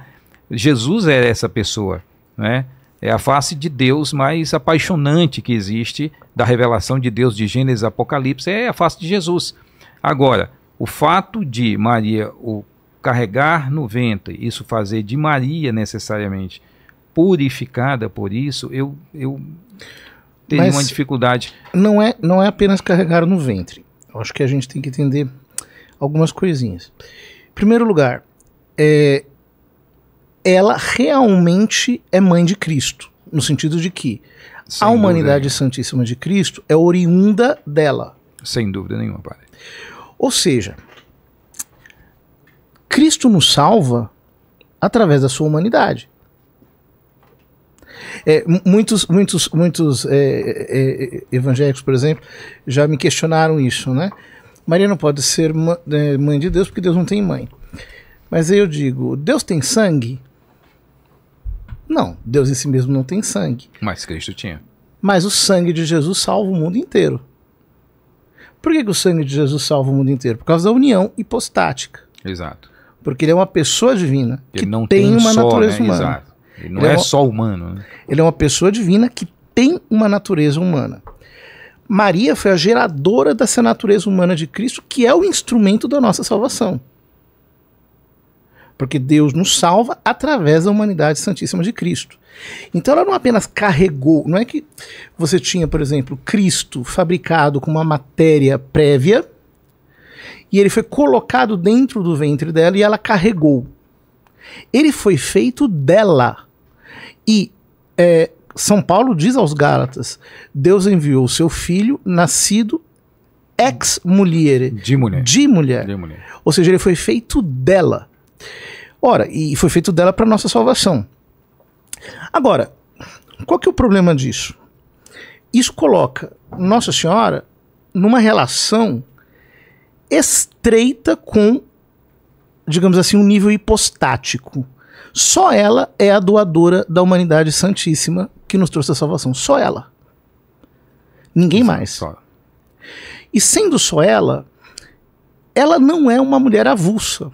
Jesus é essa pessoa, né? É a face de Deus mais apaixonante que existe da revelação de Deus de Gênesis e Apocalipse é a face de Jesus. Agora, o fato de Maria o carregar no ventre, isso fazer de Maria necessariamente purificada por isso, eu, eu teria uma dificuldade. Não é, não é apenas carregar no ventre. Eu acho que a gente tem que entender algumas coisinhas. Primeiro lugar, é, ela realmente é mãe de Cristo, no sentido de que Sem a humanidade dúvida. santíssima de Cristo é oriunda dela. Sem dúvida nenhuma, padre. Ou seja, Cristo nos salva através da sua humanidade. É, muitos muitos, muitos é, é, é, evangélicos, por exemplo, já me questionaram isso, né? Maria não pode ser né, mãe de Deus porque Deus não tem mãe. Mas aí eu digo, Deus tem sangue? Não, Deus em si mesmo não tem sangue. Mas Cristo tinha. Mas o sangue de Jesus salva o mundo inteiro. Por que, que, o sangue de Jesus salva o mundo inteiro? Por causa da união hipostática. Exato. Porque ele é uma pessoa divina ele que não tem, tem uma só, natureza né? humana. Exato. Ele não ele é, é uma... só humano. Né? Ele é uma pessoa divina que tem uma natureza humana. Maria foi a geradora dessa natureza humana de Cristo, que é o instrumento da nossa salvação. Porque Deus nos salva através da humanidade santíssima de Cristo. Então ela não apenas carregou, não é que você tinha, por exemplo, Cristo fabricado com uma matéria prévia e ele foi colocado dentro do ventre dela e ela carregou. Ele foi feito dela. E é, são Paulo diz aos Gálatas: Deus enviou o seu filho, nascido ex mulher de, mulher. de mulher. De mulher. Ou seja, ele foi feito dela. Ora, e foi feito dela para nossa salvação. Agora, qual que é o problema disso? Isso coloca Nossa Senhora numa relação estreita com, digamos assim, um nível hipostático. Só ela é a doadora da humanidade santíssima que nos trouxe a salvação. Só ela. Ninguém mais. Só. E sendo só ela, ela não é uma mulher avulsa.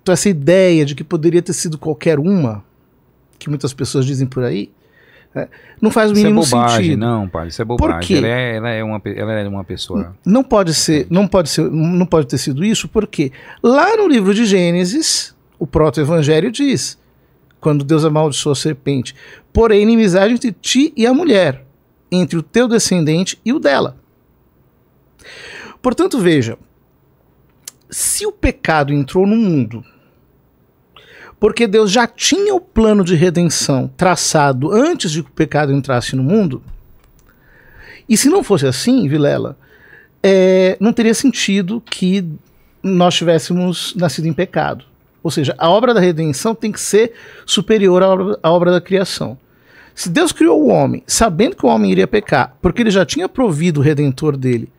Então, essa ideia de que poderia ter sido qualquer uma, que muitas pessoas dizem por aí, né, não faz o mínimo isso é bobagem, sentido. Não, pai, isso é bobagem. Por quê? Ela, é, ela, é uma, ela é uma pessoa. Não pode ser, não pode ser, não pode ter sido isso, porque lá no livro de Gênesis, o proto-evangelho diz quando Deus amaldiçoa a serpente. Porém, inimizade entre ti e a mulher, entre o teu descendente e o dela. Portanto, veja: se o pecado entrou no mundo, porque Deus já tinha o plano de redenção traçado antes de que o pecado entrasse no mundo, e se não fosse assim, Vilela, é, não teria sentido que nós tivéssemos nascido em pecado. Ou seja, a obra da redenção tem que ser superior à obra, à obra da criação. Se Deus criou o homem sabendo que o homem iria pecar, porque ele já tinha provido o redentor dele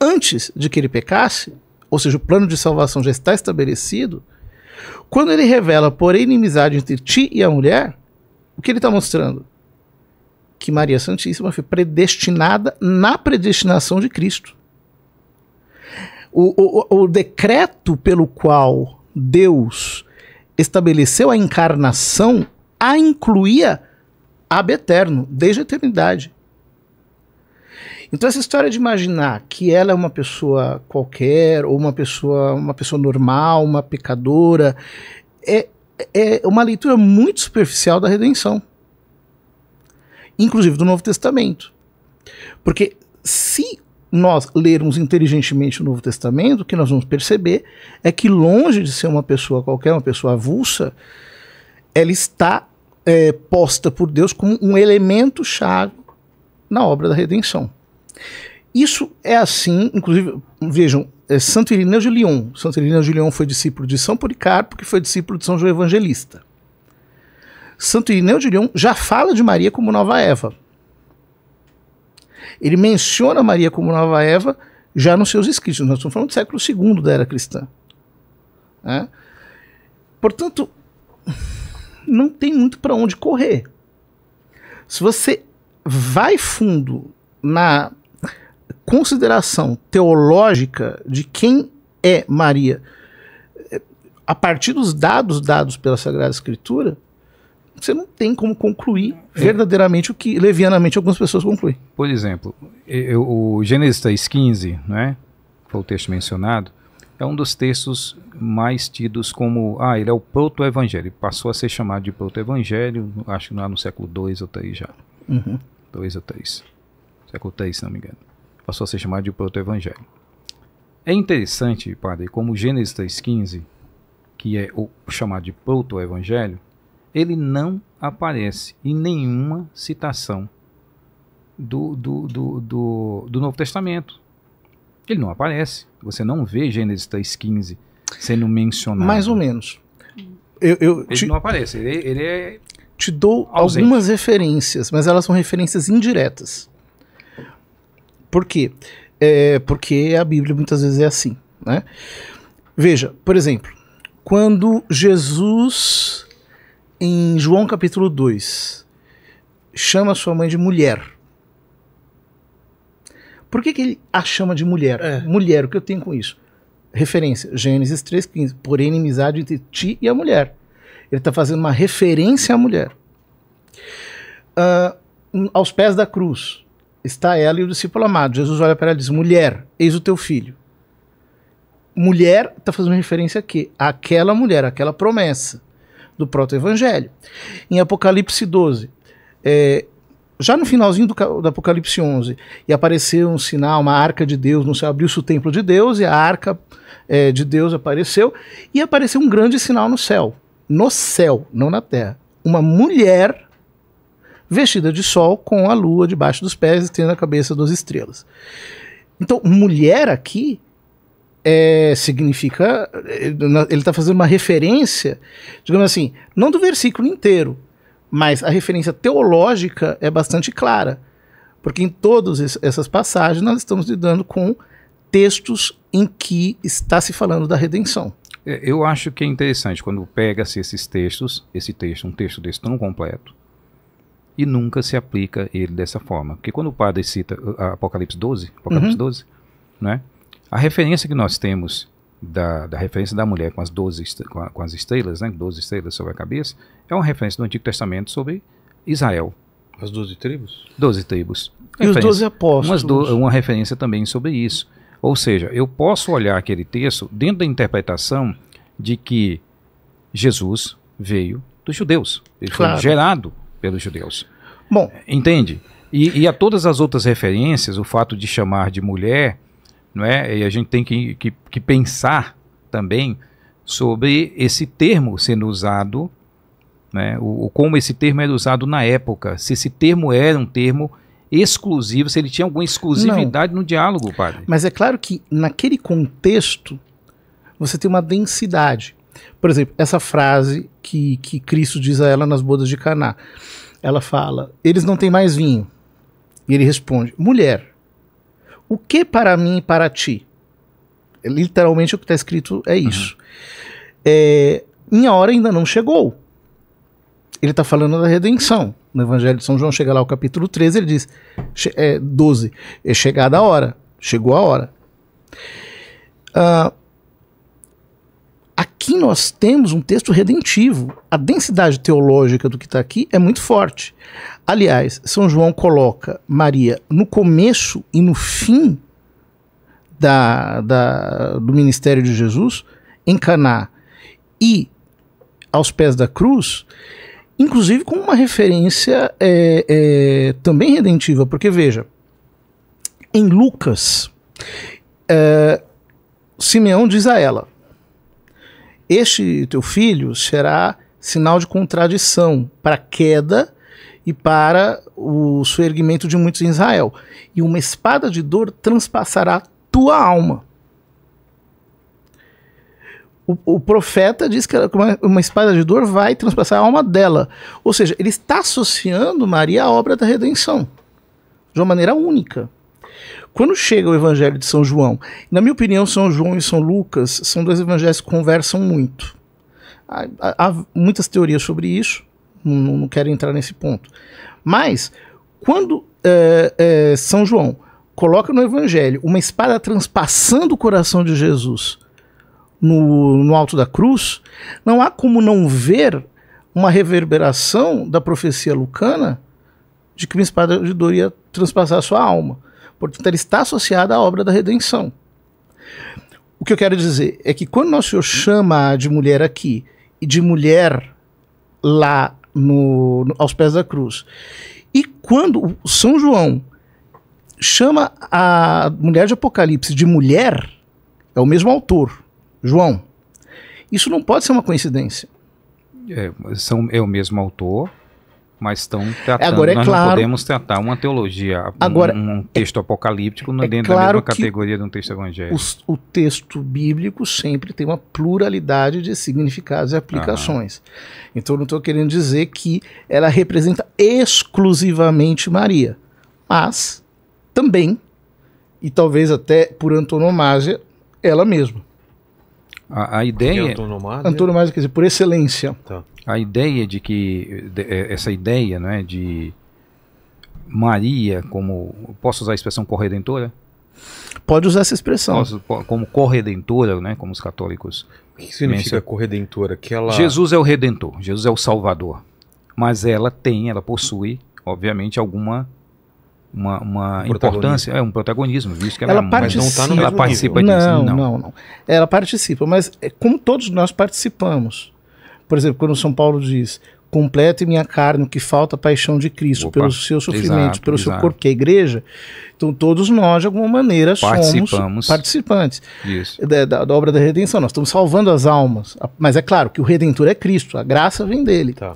antes de que ele pecasse, ou seja, o plano de salvação já está estabelecido, quando ele revela, porém, inimizade entre ti e a mulher, o que ele está mostrando? Que Maria Santíssima foi predestinada na predestinação de Cristo. O, o, o decreto pelo qual Deus estabeleceu a encarnação, a incluía ab eterno, desde a eternidade. Então essa história de imaginar que ela é uma pessoa qualquer ou uma pessoa uma pessoa normal, uma pecadora, é, é uma leitura muito superficial da redenção, inclusive do Novo Testamento, porque se nós lermos inteligentemente o Novo Testamento, o que nós vamos perceber é que, longe de ser uma pessoa qualquer, uma pessoa avulsa, ela está é, posta por Deus como um elemento-chave na obra da redenção. Isso é assim, inclusive, vejam, é Santo Irineu de Lyon. Santo Irineu de Lyon foi discípulo de São Policarpo, que foi discípulo de São João Evangelista. Santo Irineu de Lyon já fala de Maria como nova Eva. Ele menciona Maria como nova Eva já nos seus escritos. Nós estamos falando do século II da era cristã. Né? Portanto, não tem muito para onde correr. Se você vai fundo na consideração teológica de quem é Maria eh, a partir dos dados dados pela Sagrada Escritura, você não tem como concluir é. verdadeiramente o que levianamente algumas pessoas concluem. Por exemplo, eu, o Gênesis 15, né, foi o texto mencionado, é um dos textos mais tidos como, ah, ele é o proto-evangelho, passou a ser chamado de proto-evangelho, acho que lá no século 2 ou 3 já. 2 uhum. ou 3. Século 3, se não me engano. Passou a ser chamado de proto-evangelho. É interessante, padre, como Gênesis 3,15, que é o chamado de proto-evangelho, ele não aparece em nenhuma citação do, do, do, do, do Novo Testamento. Ele não aparece. Você não vê Gênesis 15 sendo mencionado. Mais ou menos. Eu, eu ele te, não aparece. Ele, ele é. Te dou ausente. algumas referências, mas elas são referências indiretas. Por quê? É porque a Bíblia muitas vezes é assim. Né? Veja, por exemplo, quando Jesus em João capítulo 2, chama sua mãe de mulher. Por que, que ele a chama de mulher? É. Mulher, o que eu tenho com isso? Referência, Gênesis 3,15. Por inimizade entre ti e a mulher. Ele está fazendo uma referência à mulher. Uh, aos pés da cruz está ela e o discípulo amado. Jesus olha para ela e diz: Mulher, eis o teu filho. Mulher está fazendo referência aqui, àquela mulher, aquela promessa do proto-evangelho. Em Apocalipse 12, é, já no finalzinho do, do, Apocalipse 11, e apareceu um sinal, uma arca de Deus no céu, abriu-se o templo de Deus e a arca é, de Deus apareceu, e apareceu um grande sinal no céu, no céu, não na terra. Uma mulher vestida de sol com a lua debaixo dos pés e tendo a cabeça das estrelas. Então, mulher aqui é, significa. Eh, ele está fazendo uma referência, digamos assim, não do versículo inteiro, mas a referência teológica é bastante clara. Porque em todas essas passagens nós estamos lidando com textos em que está se falando da redenção. É, eu acho que é interessante quando pega-se esses textos, esse texto, um texto desse tão completo, e nunca se aplica ele dessa forma. Porque quando o padre cita uh, Apocalipse 12, Apocalipse uhum. 12, né? A referência que nós temos da, da referência da mulher com as, 12, com, a, com as estrelas, né, 12 estrelas sobre a cabeça, é uma referência do Antigo Testamento sobre Israel. As 12 tribos? 12 tribos. E os 12 apóstolos. Do, uma referência também sobre isso. Ou seja, eu posso olhar aquele texto dentro da interpretação de que Jesus veio dos judeus. Ele claro. foi gerado pelos judeus. Bom. Entende? E, e, a todas as outras referências, o fato de chamar de mulher não é? E a gente tem que, que, que pensar também sobre esse termo sendo usado, né? o, o, como esse termo era usado na época, se esse termo era um termo exclusivo, se ele tinha alguma exclusividade Não. no diálogo, padre. Mas é claro que naquele contexto você tem uma densidade. Por exemplo, essa frase que, que Cristo diz a ela nas bodas de Caná. Ela fala: "Eles não têm mais vinho". E ele responde: "Mulher, o que para mim e para ti? É literalmente o que está escrito é uhum. isso. Uhum. É, minha hora ainda não chegou. Ele está falando da redenção. No Evangelho de São João, chega lá o capítulo 13, ele diz: é, 12. É chegada a hora. Chegou a hora. Uh, aqui nós temos um texto redentivo. A densidade teológica do que está aqui é muito forte. Aliás, São João coloca Maria no começo e no fim da, da, do ministério de Jesus em Caná e aos pés da cruz, inclusive com uma referência é, é, também redentiva, porque veja, em Lucas, é, Simeão diz a ela: este teu filho será sinal de contradição para a queda e para o suerguimento de muitos em Israel. E uma espada de dor transpassará tua alma. O, o profeta diz que uma, uma, espada de dor vai transpassar a alma dela. Ou seja, ele está associando Maria à obra da redenção de uma maneira única. Quando chega o Evangelho de São João, na minha opinião, São João e São Lucas são dois evangelhos que conversam muito. Há, há muitas teorias sobre isso, não, não, quero entrar nesse ponto. Mas, quando é, é, São João coloca no Evangelho uma espada transpassando o coração de Jesus no, no alto da cruz, não há como não ver uma reverberação da profecia lucana de que uma espada de dor ia transpassar sua alma. Portanto, ela está associada à obra da redenção. O que eu quero dizer é que quando Nosso Senhor chama de mulher aqui e de mulher lá no, no, aos pés da cruz, e quando São João chama a mulher de Apocalipse de mulher, é o mesmo autor, João. Isso não pode ser uma coincidência. É, são, é o mesmo autor, mas estão tratando. Agora, é nós claro, não podemos tratar uma teologia, agora, um, um é texto é, apocalíptico é dentro claro da mesma categoria de um texto evangélico. o texto bíblico sempre tem uma pluralidade de significados e aplicações. Aham. Então eu não estou querendo dizer que ela representa exclusivamente Maria, mas também, e talvez até por antonomasia, ela mesma. A, a ideia. Antonomasia? Né? Antonomasia, quer dizer, por excelência. Tá. A ideia de que. De, é, essa ideia, né, de Maria como. Posso usar a expressão corredentora? Pode usar essa expressão. Posso, como corredentora, né, como os católicos. O que significa corredentora? Que ela... Jesus é o redentor, Jesus é o salvador. Mas ela tem, ela possui, obviamente, alguma uma, uma um importância, é um protagonismo, visto que ela, é ela participa, não está no mesmo ela participa nível. disso. Não, não, não, não. Ela participa, mas é, como todos nós participamos. Por exemplo, quando São Paulo diz: complete minha carne, o que falta a paixão de Cristo, Opa, pelo seu sofrimento, exato, pelo exato. seu corpo, que é a igreja. Então, todos nós, de alguma maneira, somos participantes da, da, da, obra da redenção. Nós estamos salvando as almas. Mas é claro que o redentor é Cristo, a graça vem dele. Tá.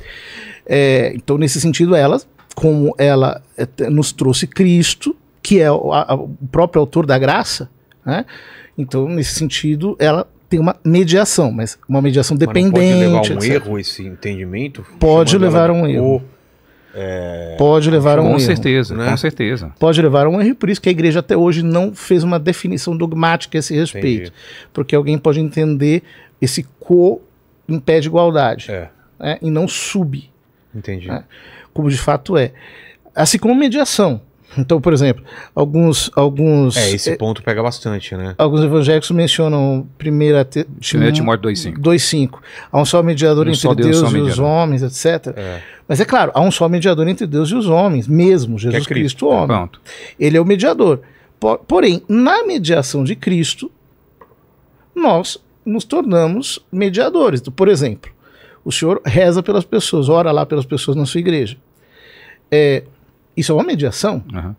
É, então, nesse sentido, elas como ela é, nos trouxe Cristo, que é o, a, o próprio autor da graça, né? Então, nesse sentido, ela tem uma mediação, mas uma mediação dependente. Mas pode levar um etc. erro esse entendimento? Pode levar um erro. É... Pode levar a um com erro. certeza, né? com certeza. Pode levar a um erro, por isso que a igreja até hoje não fez uma definição dogmática a esse respeito. Entendi. Porque alguém pode entender esse co impede igualdade é. né? e não sub. Entendi. Né? como de fato é. Assim como mediação. Então, por exemplo, alguns. alguns é, esse é, ponto pega bastante, né? Alguns evangélicos mencionam 1 Timóteo 2,5. Há um só mediador um entre só Deus, Deus só e os homens, etc. É. Mas é claro, há um só mediador entre Deus e os homens, mesmo é Jesus é Cristo, Cristo, homem. Ele é o mediador. Por, porém, na mediação de Cristo, nós nos tornamos mediadores. Por exemplo, o senhor reza pelas pessoas, ora lá pelas pessoas na sua igreja. É, isso é uma mediação. Uhum.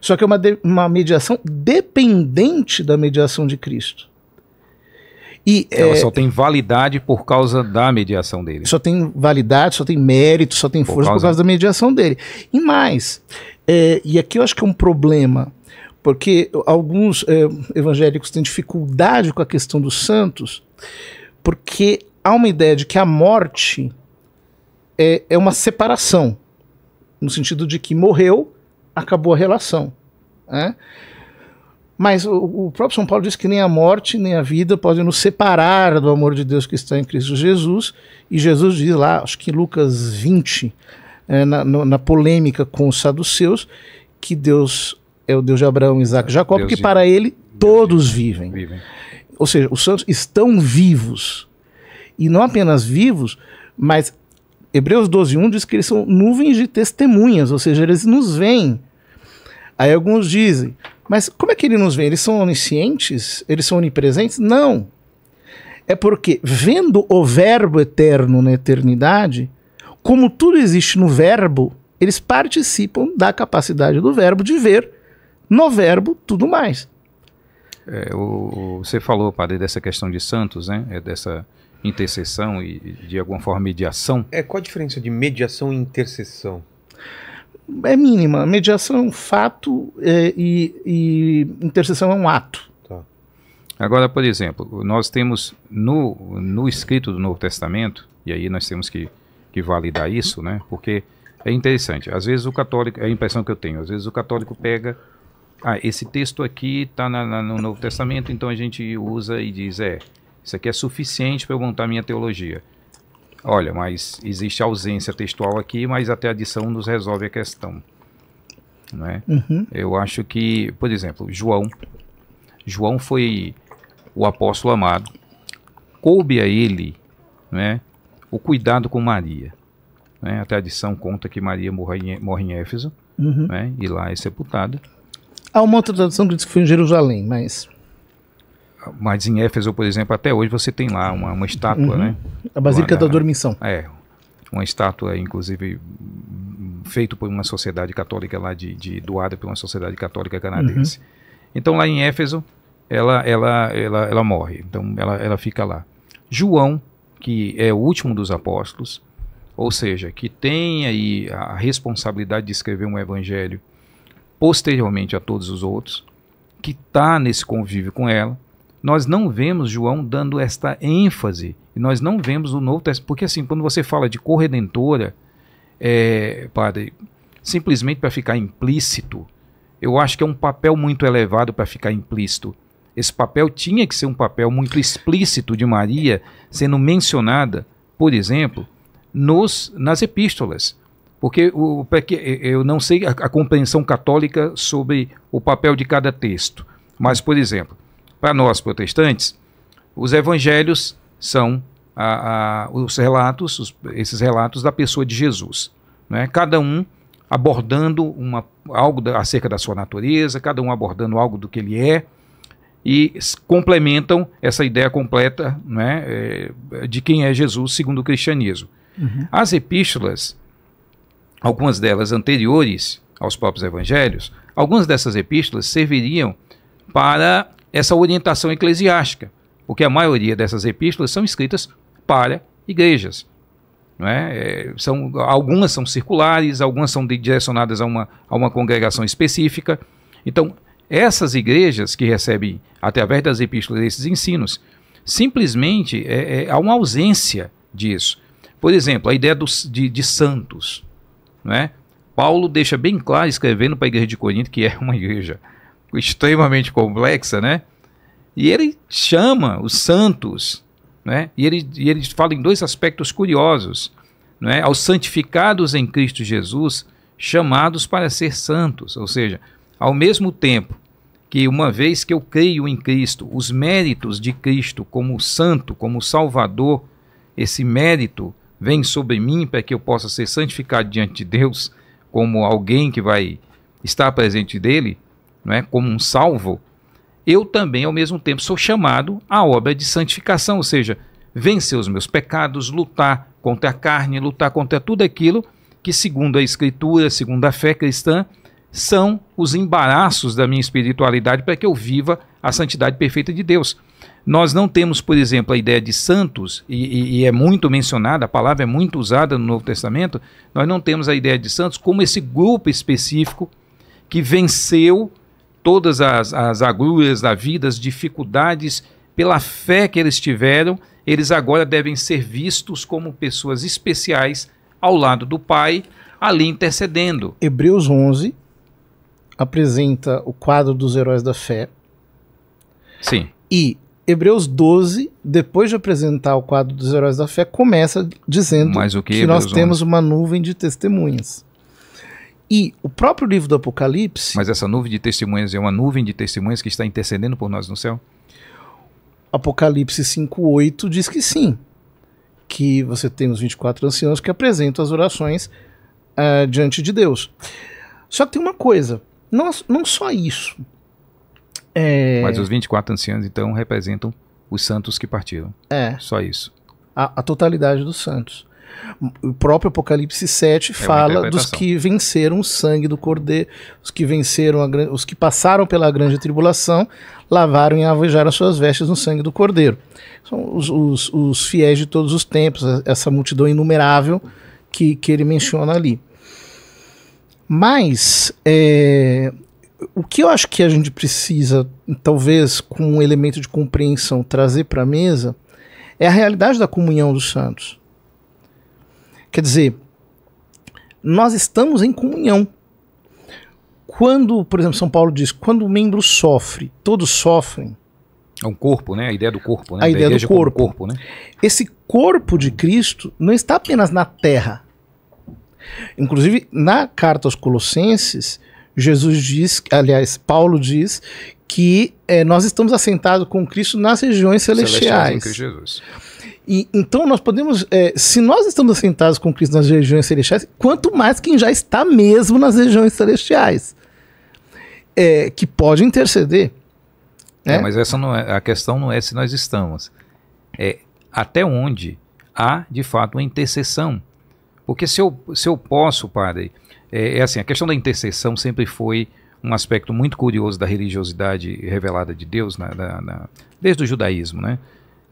Só que é uma, de, uma mediação dependente da mediação de Cristo. E, Ela é, só tem validade por causa da mediação dele. Só tem validade, só tem mérito, só tem por força causa... por causa da mediação dele. E mais, é, e aqui eu acho que é um problema, porque alguns é, evangélicos têm dificuldade com a questão dos santos, porque há uma ideia de que a morte é, é uma separação, no sentido de que morreu, acabou a relação. Né? Mas o, próprio São Paulo diz que nem a morte nem a vida podem nos separar do amor de Deus que está em Cristo Jesus. E Jesus diz lá, acho que em Lucas 20, é, eh, na, na, polêmica com os saduceus, que Deus é o Deus de Abraão, Isaac e Jacó, porque para ele todos vivem. vivem. Ou seja, os santos estão vivos. E não apenas vivos, mas Hebreus 12, 1 diz que eles são nuvens de testemunhas, ou seja, eles nos veem. Aí alguns dizem, mas como é que ele nos vê? Eles são oniscientes? Eles são onipresentes? Não. É porque, vendo o Verbo eterno na eternidade, como tudo existe no Verbo, eles participam da capacidade do Verbo de ver no Verbo tudo mais. É, o, você falou, padre, dessa questão de santos, né? É dessa intercessão e, de alguma forma, mediação. É, qual a diferença de mediação e intercessão? É mínima. Mediação é um fato é, e, e intercessão é um ato. Tá. Agora, por exemplo, nós temos no, no escrito do Novo Testamento, e aí nós temos que, que validar isso, né? porque é interessante. Às vezes o católico, é a impressão que eu tenho, às vezes o católico pega ah, esse texto aqui está no Novo Testamento, então a gente usa e diz, é, isso aqui é suficiente para eu montar minha teologia. Olha, mas existe ausência textual aqui, mas até a adição nos resolve a questão. Né? Uhum. Eu acho que, por exemplo, João. João foi o apóstolo amado. Coube a ele né, o cuidado com Maria. Né? A tradição conta que Maria morre em, morre em Éfeso uhum. né, e lá é sepultada. Há uma outra tradução que diz que foi em Jerusalém, mas. Mas em Éfeso, por exemplo, até hoje você tem lá uma, uma estátua, uhum. né? A Basílica da Dormição. É, uma estátua, inclusive, feita por uma sociedade católica lá, de, de, doada por uma sociedade católica canadense. Uhum. Então, lá em Éfeso, ela, ela, ela, ela morre, então ela, ela fica lá. João, que é o último dos apóstolos, ou seja, que tem aí a responsabilidade de escrever um evangelho posteriormente a todos os outros, que está nesse convívio com ela, nós não vemos João dando esta ênfase, e nós não vemos o Novo Testamento, porque assim, quando você fala de corredentora, é, padre, simplesmente para ficar implícito, eu acho que é um papel muito elevado para ficar implícito. Esse papel tinha que ser um papel muito explícito de Maria sendo mencionada, por exemplo, nos, nas epístolas. Porque o, eu não sei a, a compreensão católica sobre o papel de cada texto. Mas, por exemplo, para nós protestantes, os evangelhos são a, a, os relatos, os, esses relatos da pessoa de Jesus. Né? Cada um abordando uma, algo da, acerca da sua natureza, cada um abordando algo do que ele é, e complementam essa ideia completa né, é, de quem é Jesus segundo o cristianismo. Uhum. As epístolas, algumas delas anteriores aos próprios evangelhos, algumas dessas epístolas serviriam para essa orientação eclesiástica, porque a maioria dessas epístolas são escritas para igrejas. É? É, são, algumas são circulares, algumas são direcionadas a uma, a uma congregação específica. Então, essas igrejas que recebem, através das epístolas, esses ensinos, simplesmente é, é há uma ausência disso. Por exemplo, a ideia dos, de, de santos. É? Paulo deixa bem claro, escrevendo para a igreja de Corinto, que é uma igreja extremamente complexa, né? E ele chama os santos, né? E ele, e ele fala em dois aspectos curiosos, né? Aos santificados em Cristo Jesus, chamados para ser santos, ou seja, ao mesmo tempo que uma vez que eu creio em Cristo, os méritos de Cristo como santo, como salvador, esse mérito vem sobre mim para que eu possa ser santificado diante de Deus como alguém que vai estar presente dele, é como um salvo, eu também, ao mesmo tempo, sou chamado à obra de santificação, ou seja, vencer os meus pecados, lutar contra a carne, lutar contra tudo aquilo que, segundo a Escritura, segundo a fé cristã, são os embaraços da minha espiritualidade para que eu viva a santidade perfeita de Deus. Nós não temos, por exemplo, a ideia de santos, e, e, é muito mencionada, a palavra é muito usada no Novo Testamento, nós não temos a ideia de santos como esse grupo específico que venceu todas as, as agruras da vida, as dificuldades, pela fé que eles tiveram, eles agora devem ser vistos como pessoas especiais ao lado do Pai, ali intercedendo. Hebreus 11 apresenta o quadro dos heróis da fé. Sim. E Hebreus 12, depois de apresentar o quadro dos heróis da fé, começa dizendo que, que nós temos uma nuvem de testemunhas. E o próprio livro do Apocalipse. Mas essa nuvem de testemunhas é uma nuvem de testemunhas que está intercedendo por nós no céu? Apocalipse 5,8 diz que sim. Que você tem os 24 anciãos que apresentam as orações uh, diante de Deus. Só que tem uma coisa: não, não só isso. É... Mas os 24 anciãos, então, representam os santos que partiram. É. Só isso. a, a totalidade dos santos. O próprio Apocalipse 7 é fala dos que venceram o sangue do cordeiro, os que venceram a, os que passaram pela grande tribulação, lavaram e alvejaram suas vestes no sangue do cordeiro. São os, os, os fiéis de todos os tempos, essa multidão inumerável que, que ele menciona ali. Mas é, o que eu acho que a gente precisa, talvez com um elemento de compreensão, trazer para a mesa é a realidade da comunhão dos santos. Quer dizer, nós estamos em comunhão. Quando, por exemplo, São Paulo diz, quando o membro sofre, todos sofrem. É um corpo, né? A ideia do corpo, né? A, ideia do corpo. corpo né? Esse corpo de Cristo não está apenas na terra. Inclusive, na carta aos Colossenses, Jesus diz, aliás, Paulo diz que é, nós estamos assentados com Cristo nas regiões celestiais. celestiais e então nós podemos, é, se nós estamos assentados com Cristo nas regiões celestiais, quanto mais quem já está mesmo nas regiões celestiais, é, que pode interceder. Né? É, mas essa não é a questão não é se nós estamos, é até onde há de fato uma intercessão, porque se eu se eu posso, padre, é, é assim a questão da intercessão sempre foi um aspecto muito curioso da religiosidade revelada de Deus na, na, na, desde o judaísmo, né?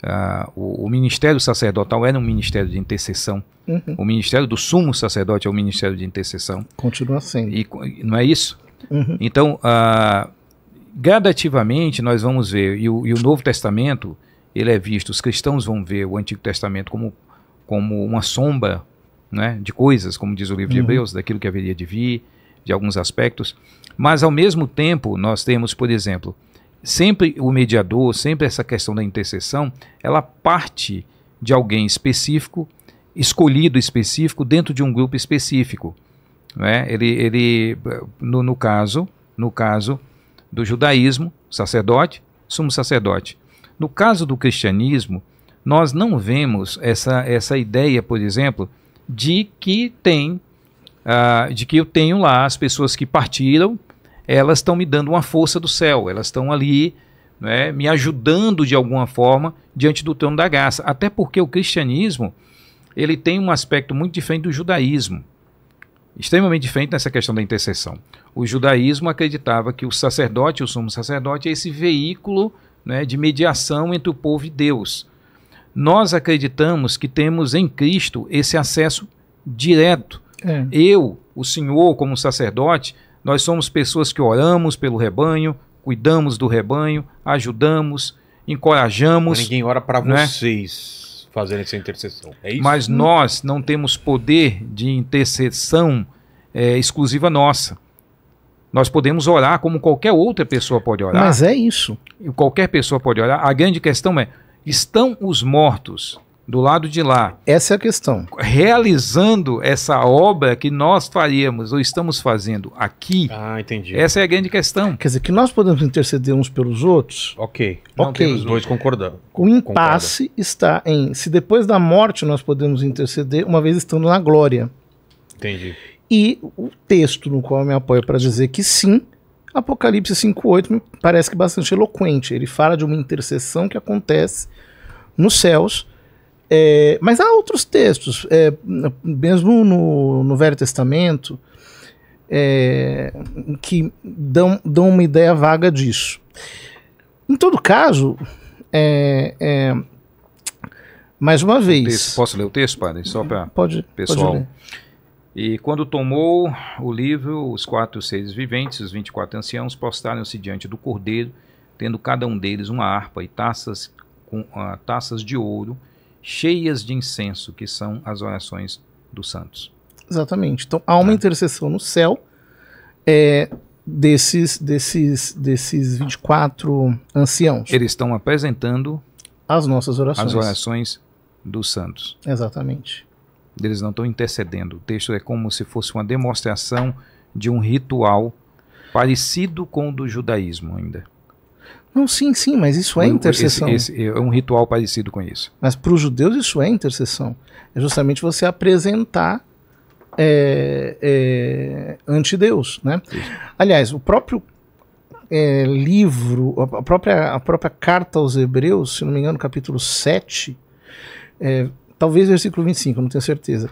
Uh, o, o, ministério sacerdotal era um ministério de intercessão. Uhum. O ministério do sumo sacerdote é um ministério de intercessão. Continua sendo. E, não é isso? Uhum. Então, uh, gradativamente nós vamos ver, e o, e o, Novo Testamento, ele é visto, os cristãos vão ver o Antigo Testamento como, como uma sombra né, de coisas, como diz o livro uhum. de Hebreus, daquilo que haveria de vir, de alguns aspectos. Mas, ao mesmo tempo, nós temos, por exemplo, sempre o mediador, sempre essa questão da intercessão, ela parte de alguém específico, escolhido específico, dentro de um grupo específico. Né? Ele, ele no, no, caso, no caso do judaísmo, sacerdote, sumo sacerdote. No caso do cristianismo, nós não vemos essa, essa ideia, por exemplo, de que tem, uh, de que eu tenho lá as pessoas que partiram, elas estão me dando uma força do céu, elas estão ali né, me ajudando de alguma forma diante do trono da graça. Até porque o cristianismo ele tem um aspecto muito diferente do judaísmo, extremamente diferente nessa questão da intercessão. O judaísmo acreditava que o sacerdote, o sumo sacerdote, é esse veículo né, de mediação entre o povo e Deus. Nós acreditamos que temos em Cristo esse acesso direto. É. Eu, o Senhor, como sacerdote, nós somos pessoas que oramos pelo rebanho, cuidamos do rebanho, ajudamos, encorajamos. Mas ninguém ora para né? vocês fazerem essa intercessão. É isso? Mas nós não temos poder de intercessão é, exclusiva nossa. Nós podemos orar como qualquer outra pessoa pode orar. Mas é isso. Qualquer pessoa pode orar. A grande questão é: estão os mortos do lado de lá. Essa é a questão. Realizando essa obra que nós faríamos ou estamos fazendo aqui. Ah, entendi. Essa é a grande questão. Quer dizer, que nós podemos interceder uns pelos outros. Ok. Não ok. Os dois concordando. O impasse Concorda. está em se depois da morte nós podemos interceder, uma vez estando na glória. Entendi. E o texto no qual eu me apoio para dizer que sim, Apocalipse 5,8 me parece que é bastante eloquente. Ele fala de uma intercessão que acontece nos céus é, mas há outros textos, é, mesmo no, no, Velho Testamento, é, que dão, dão uma ideia vaga disso. Em todo caso, é, é, mais uma vez. posso ler o texto, padre? Só para uhum. pode, pessoal. Pode ler. E quando tomou o livro, os quatro seres viventes, os vinte e quatro anciãos, postaram-se diante do cordeiro, tendo cada um deles uma harpa e taças, com, uh, taças de ouro cheias de incenso, que são as orações dos santos. Exatamente. Então há uma tá. intercessão no céu é, desses, desses, desses 24 anciãos. Eles estão apresentando as nossas orações. As orações dos santos. Exatamente. Eles não estão intercedendo. O texto é como se fosse uma demonstração de um ritual parecido com o do judaísmo ainda. Não, sim, sim, mas isso é intercessão. Esse, esse é um ritual parecido com isso. Mas para os judeus isso é intercessão. É justamente você apresentar é, é, ante Deus, né? Aliás, o próprio é, livro, a própria, a própria carta aos Hebreus, se não me engano, capítulo 7, é, talvez versículo 25, não tenho certeza.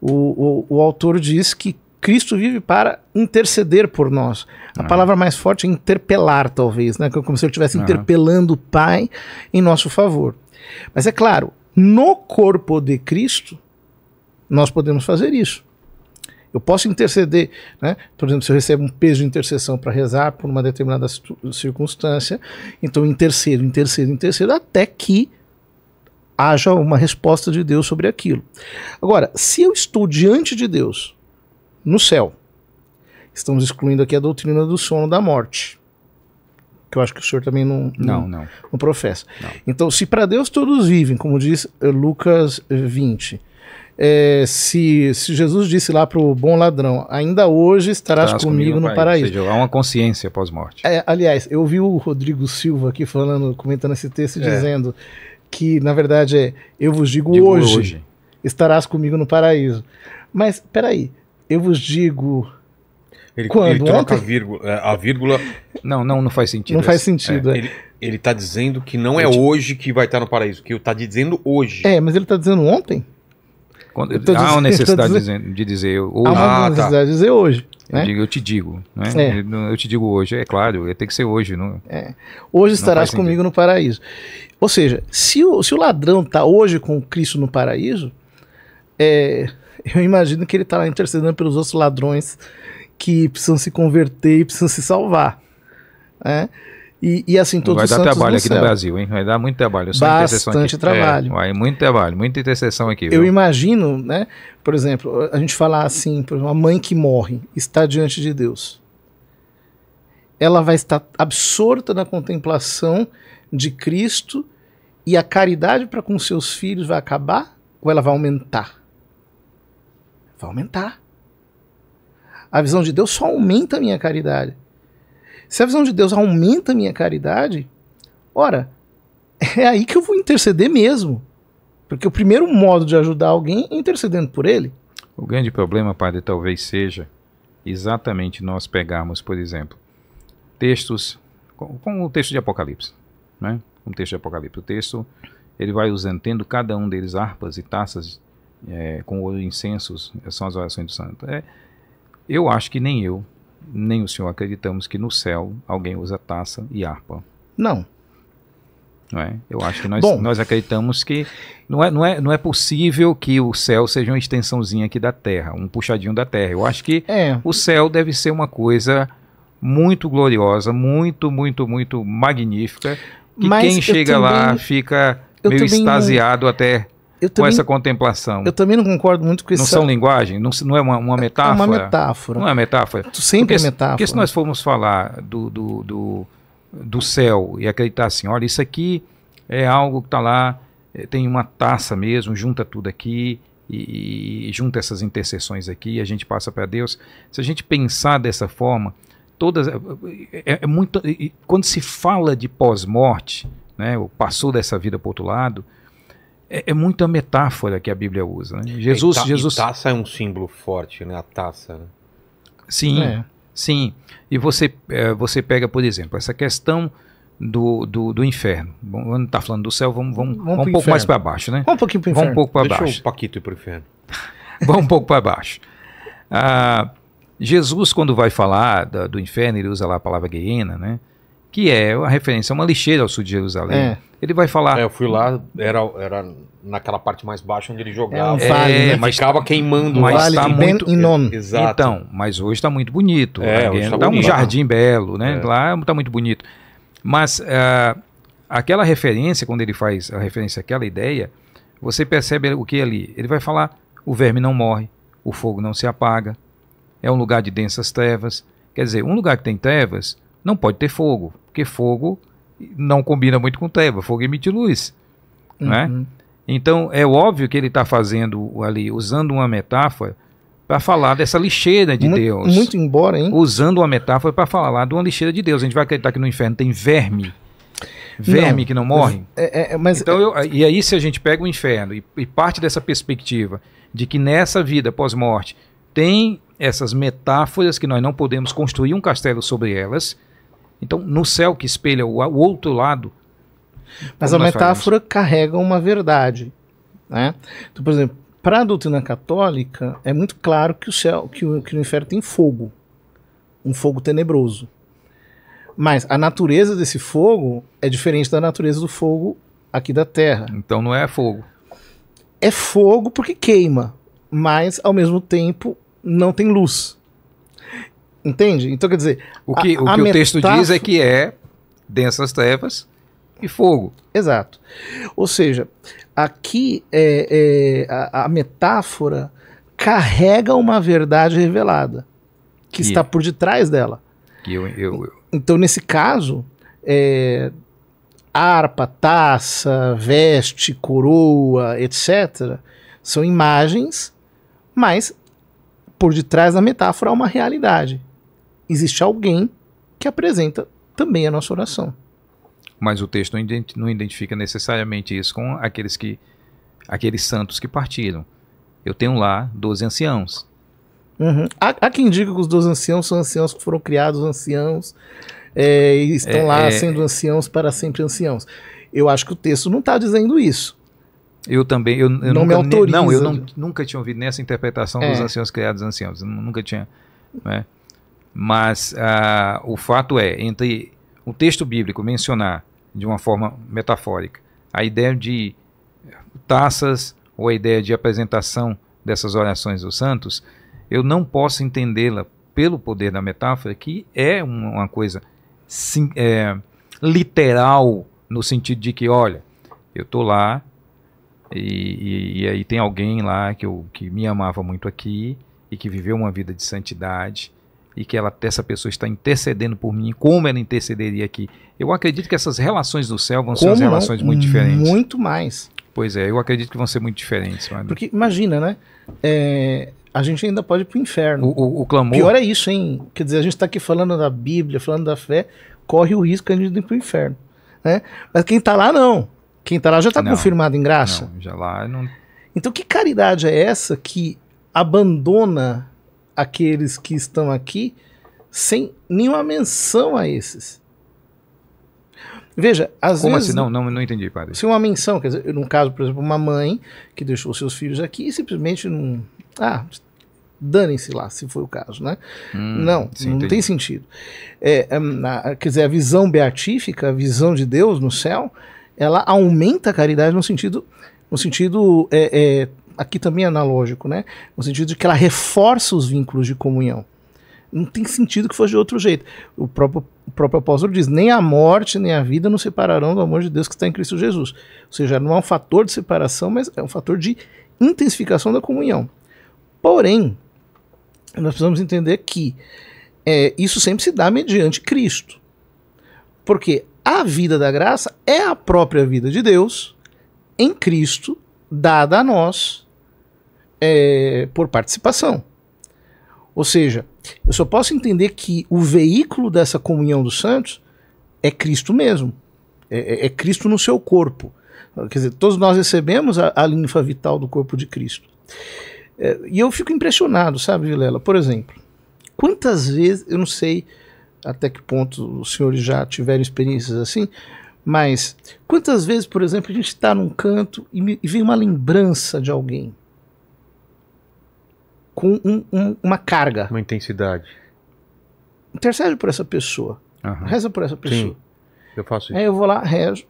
O, o, o autor diz que Cristo vive para interceder por nós. A palavra mais forte é interpelar, talvez, né? É como se ele estivesse interpelando o Pai em nosso favor. Mas é claro, no corpo de Cristo, nós podemos fazer isso. Eu posso interceder, né? Por exemplo, se eu recebo um peso de intercessão para rezar por uma determinada circunstância, então intercedo, intercedo, intercedo, até que haja uma resposta de Deus sobre aquilo. Agora, se eu estou diante de Deus no céu. Estamos excluindo aqui a doutrina do sono da morte. Que eu acho que o senhor também não, não, não, não. não professa. Não. Então, se para Deus todos vivem, como diz eh, Lucas 20, eh, é, eh, se, se, Jesus disse lá para o bom ladrão, ainda hoje estarás, estarás comigo, comigo, no paraíso. Ou seja, há uma consciência pós-morte. É, aliás, eu vi o Rodrigo Silva aqui falando, comentando esse texto, é. dizendo que, na verdade, é eu vos digo, digo hoje, hoje, estarás comigo no paraíso. Mas, peraí, eu vos digo. Ele, Quando? ele troca a vírgula, é, a vírgula, Não, não, não faz sentido. Não faz sentido. É, é. Ele, está dizendo que não é hoje que vai estar no paraíso, que está dizendo hoje. É, mas ele está dizendo ontem. Quando, há dizendo, uma necessidade dizendo, de dizer hoje. Há uma ah, tá. necessidade tá. de dizer hoje. Eu, né? digo, eu te digo, né? É. Eu te digo hoje, é claro, tem que ser hoje. Não, é. Hoje estarás comigo no paraíso. Ou seja, se o, se o ladrão está hoje com Cristo no paraíso, é, eu imagino que ele lá tá intercedendo pelos outros ladrões que precisam se converter e precisam se salvar. Né? E, e, assim, todos Vai dar trabalho aqui céu. no Brasil, hein? Vai dar muito trabalho. Só Bastante trabalho. É, vai muito trabalho, muita intercessão aqui. Viu? Eu imagino, né? Por exemplo, a gente falar assim, por exemplo, uma mãe que morre está diante de Deus. Ela vai estar absorta na contemplação de Cristo e a caridade para com seus filhos vai acabar ou ela vai aumentar? vai aumentar. A visão de Deus só aumenta a minha caridade. Se a visão de Deus aumenta a minha caridade, ora, é aí que eu vou interceder mesmo. Porque o primeiro modo de ajudar alguém é intercedendo por ele. O grande problema, padre, talvez seja exatamente nós pegarmos, por exemplo, textos como o texto de Apocalipse, né? um o texto de Apocalipse, o texto ele vai usando, tendo cada um deles harpas e taças é, com o incensos, são as orações do santo. É, eu acho que nem eu, nem o senhor acreditamos que no céu alguém usa taça e harpa. Não. Não é? Eu acho que nós, Bom, nós acreditamos que não é, não, é, não é possível que o céu seja uma extensãozinha aqui da terra, um puxadinho da terra. Eu acho que é. o céu deve ser uma coisa muito gloriosa, muito, muito, muito magnífica, que Mas quem chega também, lá fica meio extasiado não... até eu com essa contemplação. Eu também não concordo muito com isso. Não essa... são linguagem? Não, não é uma, uma, metáfora? É, é uma metáfora. Não é metáfora? Sempre porque, é metáfora. Porque se né? nós formos falar do, do, do, do céu e acreditar assim, olha, isso aqui é algo que está lá, eh, tem uma taça mesmo, junta tudo aqui e, e junta essas interseções aqui e a gente passa para Deus. Se a gente pensar dessa forma, todas... É, é muito, quando se fala de pós-morte, né, passou dessa vida para outro lado é, é muita metáfora que a Bíblia usa. Né? É, Jesus, e ta, Jesus. E taça é um símbolo forte, né? A taça. Né? Sim, é. sim. E você, é, você pega, por exemplo, essa questão do, do, do inferno. Bom, não está falando do céu, vamos, vamos, vamos, vamos um pouco mais para baixo, né? Vamos um pouquinho para inferno. Vamos um pouco para baixo. Deixa o Paquito ir para o inferno. vamos um pouco para baixo. Ah, Jesus, quando vai falar do, do inferno, ele usa lá a palavra guiena, né? que é a referência a é uma lixeira ao sul de Jerusalém. É. Ele vai falar. É, eu fui lá, era, era naquela parte mais baixa onde ele jogava. É, um vale, é, né? mas estava queimando mas vale tá muito em Inon. Exato. Então, mas hoje está muito bonito. É, né? tá, tá um jardim belo, né? É. Lá está muito bonito. Mas uh, aquela referência, quando ele faz a referência àquela ideia, você percebe o que ali? Ele vai falar: o verme não morre, o fogo não se apaga, é um lugar de densas trevas. Quer dizer, um lugar que tem trevas não pode ter fogo. Porque fogo não combina muito com treva, fogo emite luz. Né? Uhum. Né? Então é óbvio que ele está fazendo ali, usando uma metáfora para falar dessa lixeira de muito, Deus. Muito embora, hein? Usando uma metáfora para falar de uma lixeira de Deus. A gente vai acreditar que no inferno tem verme. Verme não, que não morre. É, é, é, mas, então é eu, e aí, se a gente pega o inferno e, e parte dessa perspectiva de que nessa vida pós-morte tem essas metáforas que nós não podemos construir um castelo sobre elas, então, no céu que espelha o, o outro lado. Mas a metáfora falamos? carrega uma verdade. Né? Então, por exemplo, para a doutrina católica, é muito claro que o céu, que o, que o inferno tem fogo, um fogo tenebroso. Mas a natureza desse fogo é diferente da natureza do fogo aqui da Terra. Então não é fogo. É fogo porque queima, mas ao mesmo tempo não tem luz. Entende? Então, quer dizer. O que, a, o, que o texto diz é que é densas trevas e fogo. Exato. Ou seja, aqui é, é a, a, metáfora carrega uma verdade revelada que, está é. por detrás dela. Eu, eu, eu. Então, nesse caso, é, harpa, taça, veste, coroa, etc., são imagens, mas por detrás da metáfora há uma realidade existe alguém que apresenta também a nossa oração. Mas o texto não identifica necessariamente isso com aqueles que aqueles santos que partiram. Eu tenho lá 12 anciãos. Uhum. Há, há, quem diga que os 12 anciãos são anciãos que foram criados anciãos é, e estão é, lá é, sendo anciãos para sempre anciãos. Eu acho que o texto não está dizendo isso. Eu também, eu, eu não nunca, me autorizo. Não, eu não, nunca tinha ouvido nessa interpretação dos é. anciãos criados anciãos. Nunca tinha. Né? Mas ah, o fato é, entre o texto bíblico mencionar de uma forma metafórica a ideia de taças ou a ideia de apresentação dessas orações dos santos, eu não posso entendê-la pelo poder da metáfora, que é uma coisa sim, é, literal, no sentido de que, olha, eu estou lá e, e, e, aí tem alguém lá que, eu, que me amava muito aqui e que viveu uma vida de santidade e que ela, essa pessoa está intercedendo por mim, como ela intercederia aqui. Eu acredito que essas relações no céu vão como ser relações não? muito diferentes. Muito mais. Pois é, eu acredito que vão ser muito diferentes. Mano. Porque imagina, né? É, a gente ainda pode ir para o inferno. O, clamor. Pior é isso, hein? Quer dizer, a gente está aqui falando da Bíblia, falando da fé, corre o risco de ir para o inferno. Né? Mas quem está lá, não. Quem está lá já está confirmado em graça. Não, já lá não... Então, que caridade é essa que abandona aqueles que estão aqui sem nenhuma menção a esses. Veja, às Como vezes. Assim? Não, não, não entendi, padre. Se uma menção, quer dizer, num caso, por exemplo, uma mãe que deixou seus filhos aqui e simplesmente não. Ah, danem-se lá, se foi o caso, né? Hum, não, sim, não entendi. tem sentido. É, é quer dizer, a visão beatífica, a visão de Deus no céu, ela aumenta a caridade no sentido, no sentido é, é, aqui também é analógico, né? No sentido de que ela reforça os vínculos de comunhão. Não tem sentido que fosse de outro jeito. O próprio, o próprio apóstolo diz: nem a morte, nem a vida nos separarão do amor de Deus que está em Cristo Jesus. Ou seja, não é um fator de separação, mas é um fator de intensificação da comunhão. Porém, nós precisamos entender que é, isso sempre se dá mediante Cristo. Porque a vida da graça é a própria vida de Deus em Cristo, dada a nós é, por participação. Ou seja, eu só posso entender que o veículo dessa comunhão dos santos é Cristo mesmo. É, é, é Cristo no seu corpo. Quer dizer, todos nós recebemos a, a linfa vital do corpo de Cristo. É, e eu fico impressionado, sabe, Vilela? Por exemplo, quantas vezes, eu não sei até que ponto os senhores já tiveram experiências assim, mas quantas vezes, por exemplo, a gente está num canto e, me, e vem uma lembrança de alguém? com um, um, uma carga. Uma intensidade. Intercede por essa pessoa. Uhum. Reza por essa pessoa. Sim, eu faço isso. Aí eu vou lá, rezo.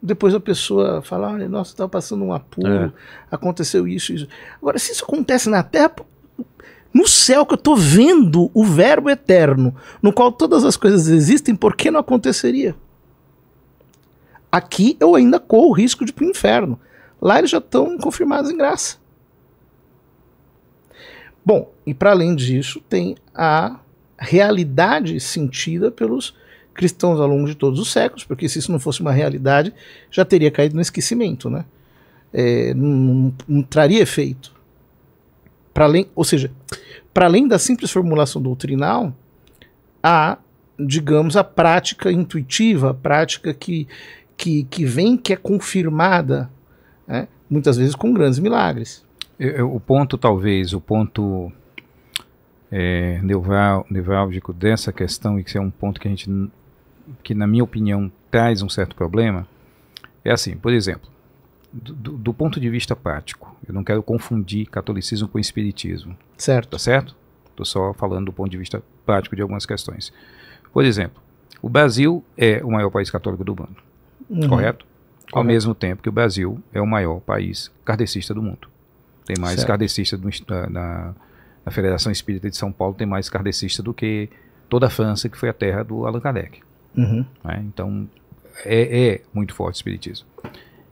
Depois a pessoa fala: olha, nossa, estava passando um apuro, é. aconteceu isso, isso. Agora, se isso acontece na Terra, no céu que eu estou vendo o Verbo eterno, no qual todas as coisas existem, por que não aconteceria? Aqui eu ainda corro o risco de ir para o inferno. Lá eles já estão confirmados em graça. Bom, e para além disso, tem a realidade sentida pelos cristãos ao longo de todos os séculos, porque se isso não fosse uma realidade, já teria caído no esquecimento, né? É, não, não, não, traria efeito. além, ou seja, para além da simples formulação doutrinal, há, digamos, a prática intuitiva, a prática que, que, que vem, que é confirmada, né? muitas vezes com grandes milagres o ponto, talvez, o ponto é, neural, neurálgico dessa questão, e que é um ponto que a gente, que na minha opinião, traz um certo problema, é assim, por exemplo, do, do ponto de vista prático, eu não quero confundir catolicismo com espiritismo. Certo. Tá certo? Estou só falando do ponto de vista prático de algumas questões. Por exemplo, o Brasil é o maior país católico do mundo, uhum. correto? Ao mesmo tempo que o Brasil é o maior país kardecista do mundo. Tem mais certo. na, na Federação Espírita de São Paulo, tem mais cardecista do que toda a França, que foi a terra do Allan Kardec. Uhum. É, então, é, é, muito forte o espiritismo.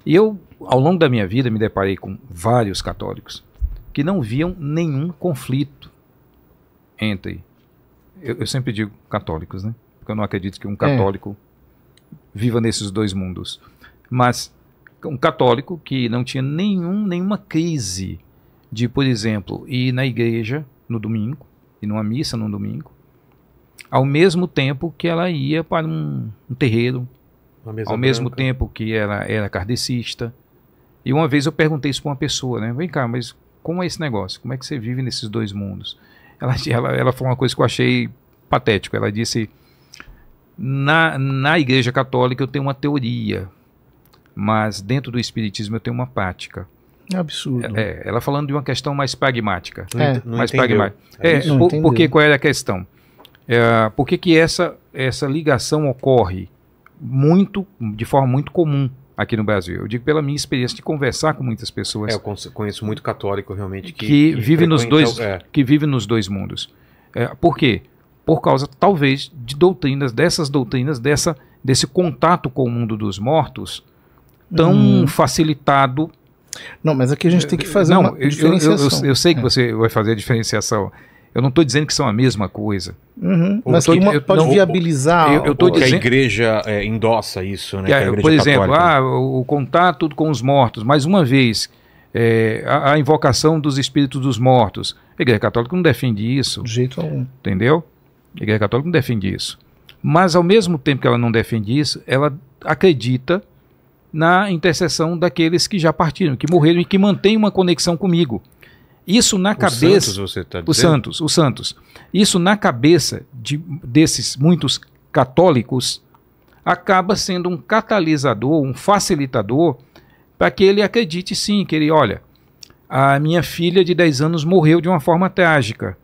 E eu, ao longo da minha vida, me deparei com vários católicos que não viam nenhum conflito entre. Eu, eu sempre digo católicos, né? Porque eu não acredito que um é. católico é. viva nesses dois mundos. Mas um católico que não tinha nenhum, nenhuma crise de, por exemplo, ir na igreja no domingo, e numa missa no domingo, ao mesmo tempo que ela ia para um, um terreiro, ao branca. mesmo tempo que ela era kardecista. E uma vez eu perguntei isso para uma pessoa, né? Vem cá, mas como é esse negócio? Como é que você vive nesses dois mundos? Ela, ela, ela falou uma coisa que eu achei patético. Ela disse: na, na Igreja Católica eu tenho uma teoria mas dentro do Espiritismo eu tenho uma prática. É absurdo. É, é, ela falando de uma questão mais pragmática. É, mais pragmática. É, por, porque qual era a questão? É, por que, que essa, essa ligação ocorre muito, de forma muito comum aqui no Brasil? Eu digo pela minha experiência de conversar com muitas pessoas. É, eu conheço muito católico realmente que, que, que vive nos dois é. que vive nos dois mundos. É, por quê? Por causa talvez de doutrinas dessas doutrinas dessa desse contato com o mundo dos mortos tão hum. facilitado. Não, mas aqui a gente tem que fazer não, uma eu, diferenciação. Eu, eu, eu sei que é. você vai fazer a diferenciação. Eu não estou dizendo que são a mesma coisa. Uhum, mas que uma pode não, viabilizar. Eu, eu tô dizendo, que a igreja é, endossa isso, né? É, por exemplo, ah, o contato com os mortos. Mais uma vez, é, a, a, invocação dos espíritos dos mortos. A igreja católica não defende isso. De jeito algum. Entendeu? A igreja católica não defende isso. Mas, ao mesmo tempo que ela não defende isso, ela acredita na intercessão daqueles que já partiram, que morreram e que mantêm uma conexão comigo. Isso na o cabeça. Santos, você tá o Santos, o Santos. Isso na cabeça de, desses muitos católicos acaba sendo um catalisador, um facilitador para que ele acredite sim, que ele, olha, a minha filha de 10 anos morreu de uma forma trágica.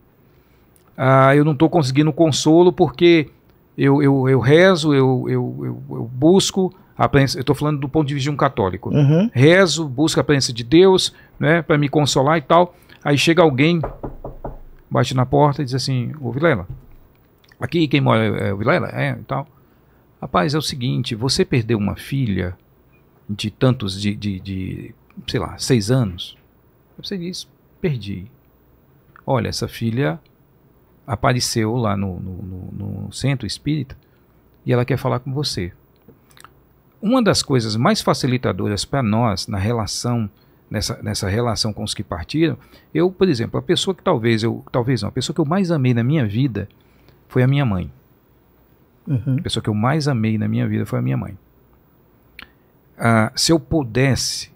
Ah, eu não estou conseguindo consolo porque eu, eu, eu rezo, eu, eu, eu, eu busco, eu estou falando do ponto de vista de um católico. Uhum. Rezo, busco a presença de Deus, né, para me consolar e tal. Aí chega alguém, bate na porta e diz assim: Ô Vilela, aqui quem mora é, é o Vilela? É, e tal. Rapaz, é o seguinte: você perdeu uma filha de tantos, de, de, de sei lá, seis anos. Você diz: perdi. Olha, essa filha apareceu lá no, no, no, no centro espírita e ela quer falar com você. Uma das coisas mais facilitadoras para nós na relação nessa, nessa relação com os que partiram, eu, por exemplo, a pessoa que talvez eu talvez não, a pessoa que eu mais amei na minha vida foi a minha mãe. Uhum. A pessoa que eu mais amei na minha vida foi a minha mãe. Ah, se eu pudesse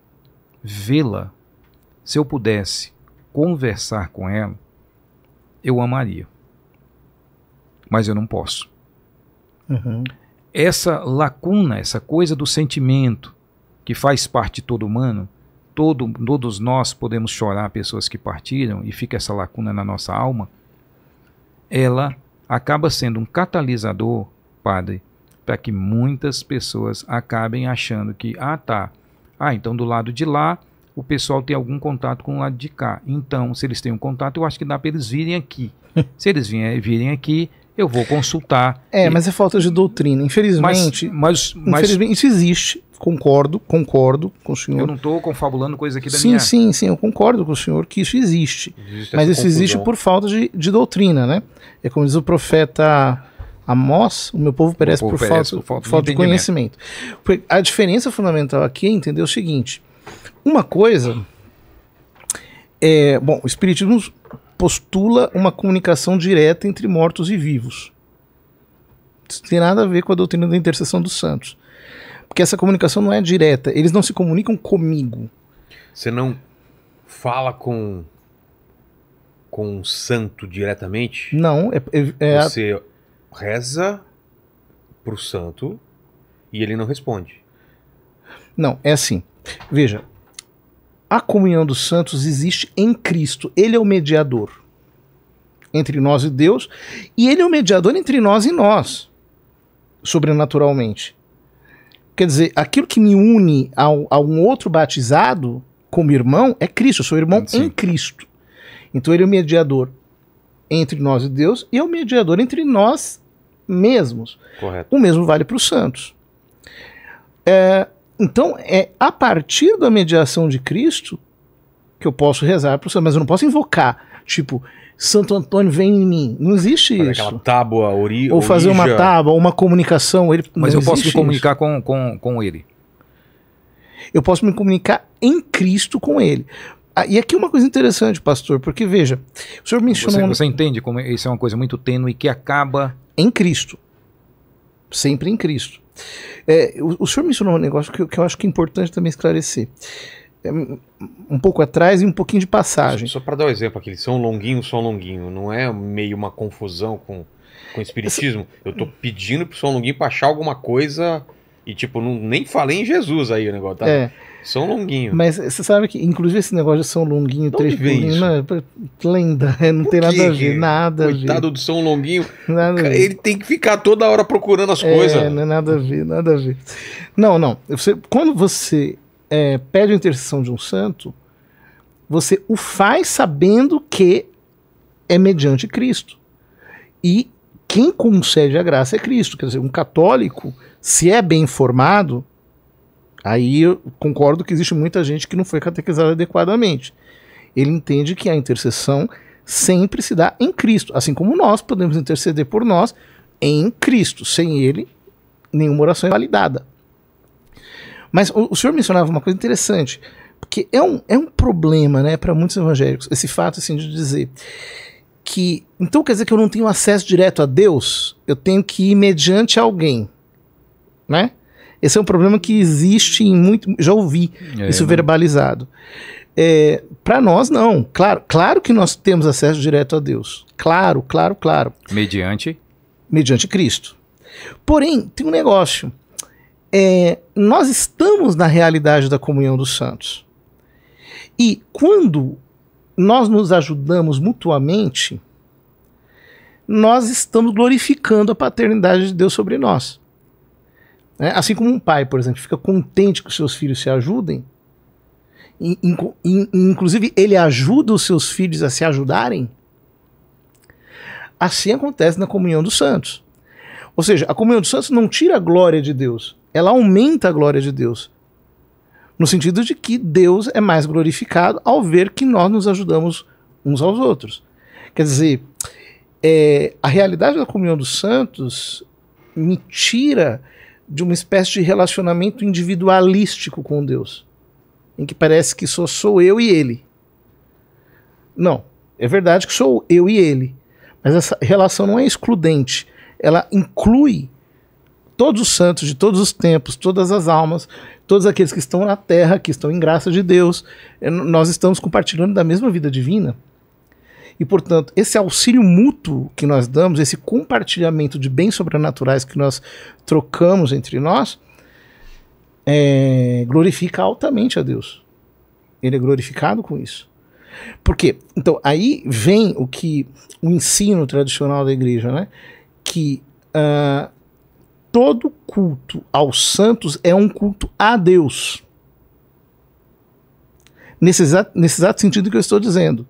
vê-la, se eu pudesse conversar com ela, eu amaria. Mas eu não posso. Uhum essa lacuna, essa coisa do sentimento que faz parte de todo humano, todo, todos nós podemos chorar pessoas que partiram e fica essa lacuna na nossa alma, ela acaba sendo um catalisador, padre, para que muitas pessoas acabem achando que, ah, tá, ah, então do lado de lá o pessoal tem algum contato com o lado de cá. Então, se eles têm um contato, eu acho que dá para eles virem aqui. se eles virem, virem aqui, eu vou consultar. É, e... mas é falta de doutrina, infelizmente. Mas, mas, mas, infelizmente isso existe. Concordo, concordo com o senhor. Eu não estou confabulando coisa aqui da sim, minha. Sim, sim, sim, eu concordo com o senhor que isso existe. existe mas isso confusão. existe por falta de, de doutrina, né? É como diz o profeta Amós, o meu povo perece, povo por, perece falta, por, falta, falta de conhecimento. A diferença fundamental aqui é entender o seguinte: uma coisa é, bom, o espiritismo postula uma comunicação direta entre mortos e vivos. Isso tem nada a ver com a doutrina da intercessão dos santos. Porque essa comunicação não é direta. Eles não se comunicam comigo. Você não fala com com um santo diretamente? Não. É, é, é Você a... reza o santo e ele não responde. Não, é assim. Veja, a comunhão dos santos existe em Cristo. Ele é o mediador entre nós e Deus, e ele é o mediador entre nós e nós, sobrenaturalmente. Quer dizer, aquilo que me une ao, a um outro batizado como irmão é Cristo, eu sou irmão Sim. em Cristo. Então ele é o mediador entre nós e Deus e é o mediador entre nós mesmos. Correto. O mesmo vale para os santos. É, então, é a partir da mediação de Cristo que eu posso rezar para o Senhor, mas eu não posso invocar, tipo, Santo Antônio vem em mim. Não existe isso. Aquela tábua, ori, Ou fazer orija. uma tábua, uma comunicação. Ele, mas eu posso me comunicar com, com, com ele. Eu posso me comunicar em Cristo com ele. Ah, e aqui uma coisa interessante, pastor, porque veja, o senhor mencionou. Você, você entende como isso é uma coisa muito tênue que acaba. Em Cristo. Sempre em Cristo. É, o, o, senhor mencionou um negócio que, que, eu acho que é importante também esclarecer. É, um pouco atrás e um pouquinho de passagem. Só, só para dar um exemplo aqui, são longuinho, são longuinho. Não é meio uma confusão com, com o espiritismo. Essa... Eu estou pedindo pro São Longuinho para achar alguma coisa e, tipo, não, nem falei em Jesus aí o negócio. Tá? É. São Longuinho. Mas você sabe que, inclusive, esse negócio de São Longuinho, Não três é pulinhos, lenda, não Por tem nada a ver, nada Coitado a ver. do São Longuinho, ele tem que ficar toda hora procurando as é, coisas. Não é nada a ver, nada a ver. Não, não. Você, quando você é, pede a intercessão de um santo, você o faz sabendo que é mediante Cristo. E quem concede a graça é Cristo. Quer dizer, um católico, se é bem formado, Aí eu concordo que existe muita gente que não foi catequizada adequadamente. Ele entende que a intercessão sempre se dá em Cristo, assim como nós podemos interceder por nós em Cristo. Sem ele, nenhuma oração é validada. Mas o, o senhor mencionava uma coisa interessante, porque é um, é um problema né, para muitos evangélicos, esse fato assim, de dizer que. Então quer dizer que eu não tenho acesso direto a Deus? Eu tenho que ir mediante alguém. Né? Esse é um problema que existe em muito. Já ouvi é, isso né? verbalizado. É, para nós, não. Claro, claro que nós temos acesso direto a Deus. Claro, claro, claro. Mediante? Mediante Cristo. Porém, tem um negócio. É, nós estamos na realidade da comunhão dos santos. E quando nós nos ajudamos mutuamente, nós estamos glorificando a paternidade de Deus sobre nós. Né? Assim como um pai, por exemplo, fica contente que os seus filhos se ajudem, e, in, inclusive ele ajuda os seus filhos a se ajudarem, assim acontece na comunhão dos santos. Ou seja, a comunhão dos santos não tira a glória de Deus, ela aumenta a glória de Deus. No sentido de que Deus é mais glorificado ao ver que nós nos ajudamos uns aos outros. Quer dizer, é, a realidade da comunhão dos santos me tira de uma espécie de relacionamento individualístico com Deus, em que parece que só sou eu e ele. Não, é verdade que sou eu e ele, mas essa relação não é excludente, ela inclui todos os santos de todos os tempos, todas as almas, todos aqueles que estão na terra, que estão em graça de Deus. É, nós estamos compartilhando da mesma vida divina. E, portanto, esse auxílio mútuo que nós damos, esse compartilhamento de bens sobrenaturais que nós trocamos entre nós, é, glorifica altamente a Deus. Ele é glorificado com isso. Por quê? Então, aí vem o que o ensino tradicional da igreja, né? Que uh, todo culto aos santos é um culto a Deus. Nesse exato, nesse exato sentido que eu estou dizendo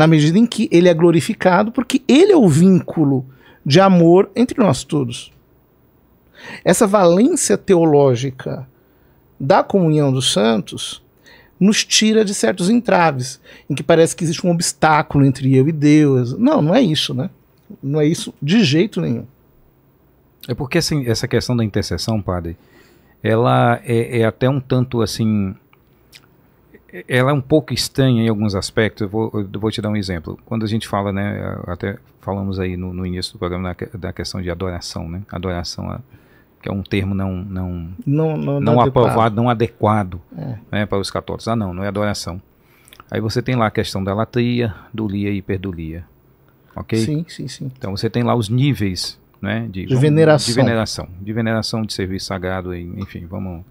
na medida em que ele é glorificado, porque ele é o vínculo de amor entre nós todos. Essa valência teológica da comunhão dos santos nos tira de certos entraves, em que parece que existe um obstáculo entre eu e Deus. Não, não é isso, né? Não é isso de jeito nenhum. É porque assim, essa questão da intercessão, padre, ela é, é até um tanto assim ela é um pouco estranha em alguns aspectos. Eu vou, eu vou te dar um exemplo. Quando a gente fala, né, até falamos aí no, no início do programa da, da, questão de adoração, né? Adoração, a, que é um termo não não não, não, não aprovado, não adequado é. né, para os católicos. Ah, não, não é adoração. Aí você tem lá a questão da latria, dulia e hiperdulia. Ok? Sim, sim, sim. Então você tem lá os níveis né, de, de vamos, veneração. De veneração. De veneração de serviço sagrado, enfim, vamos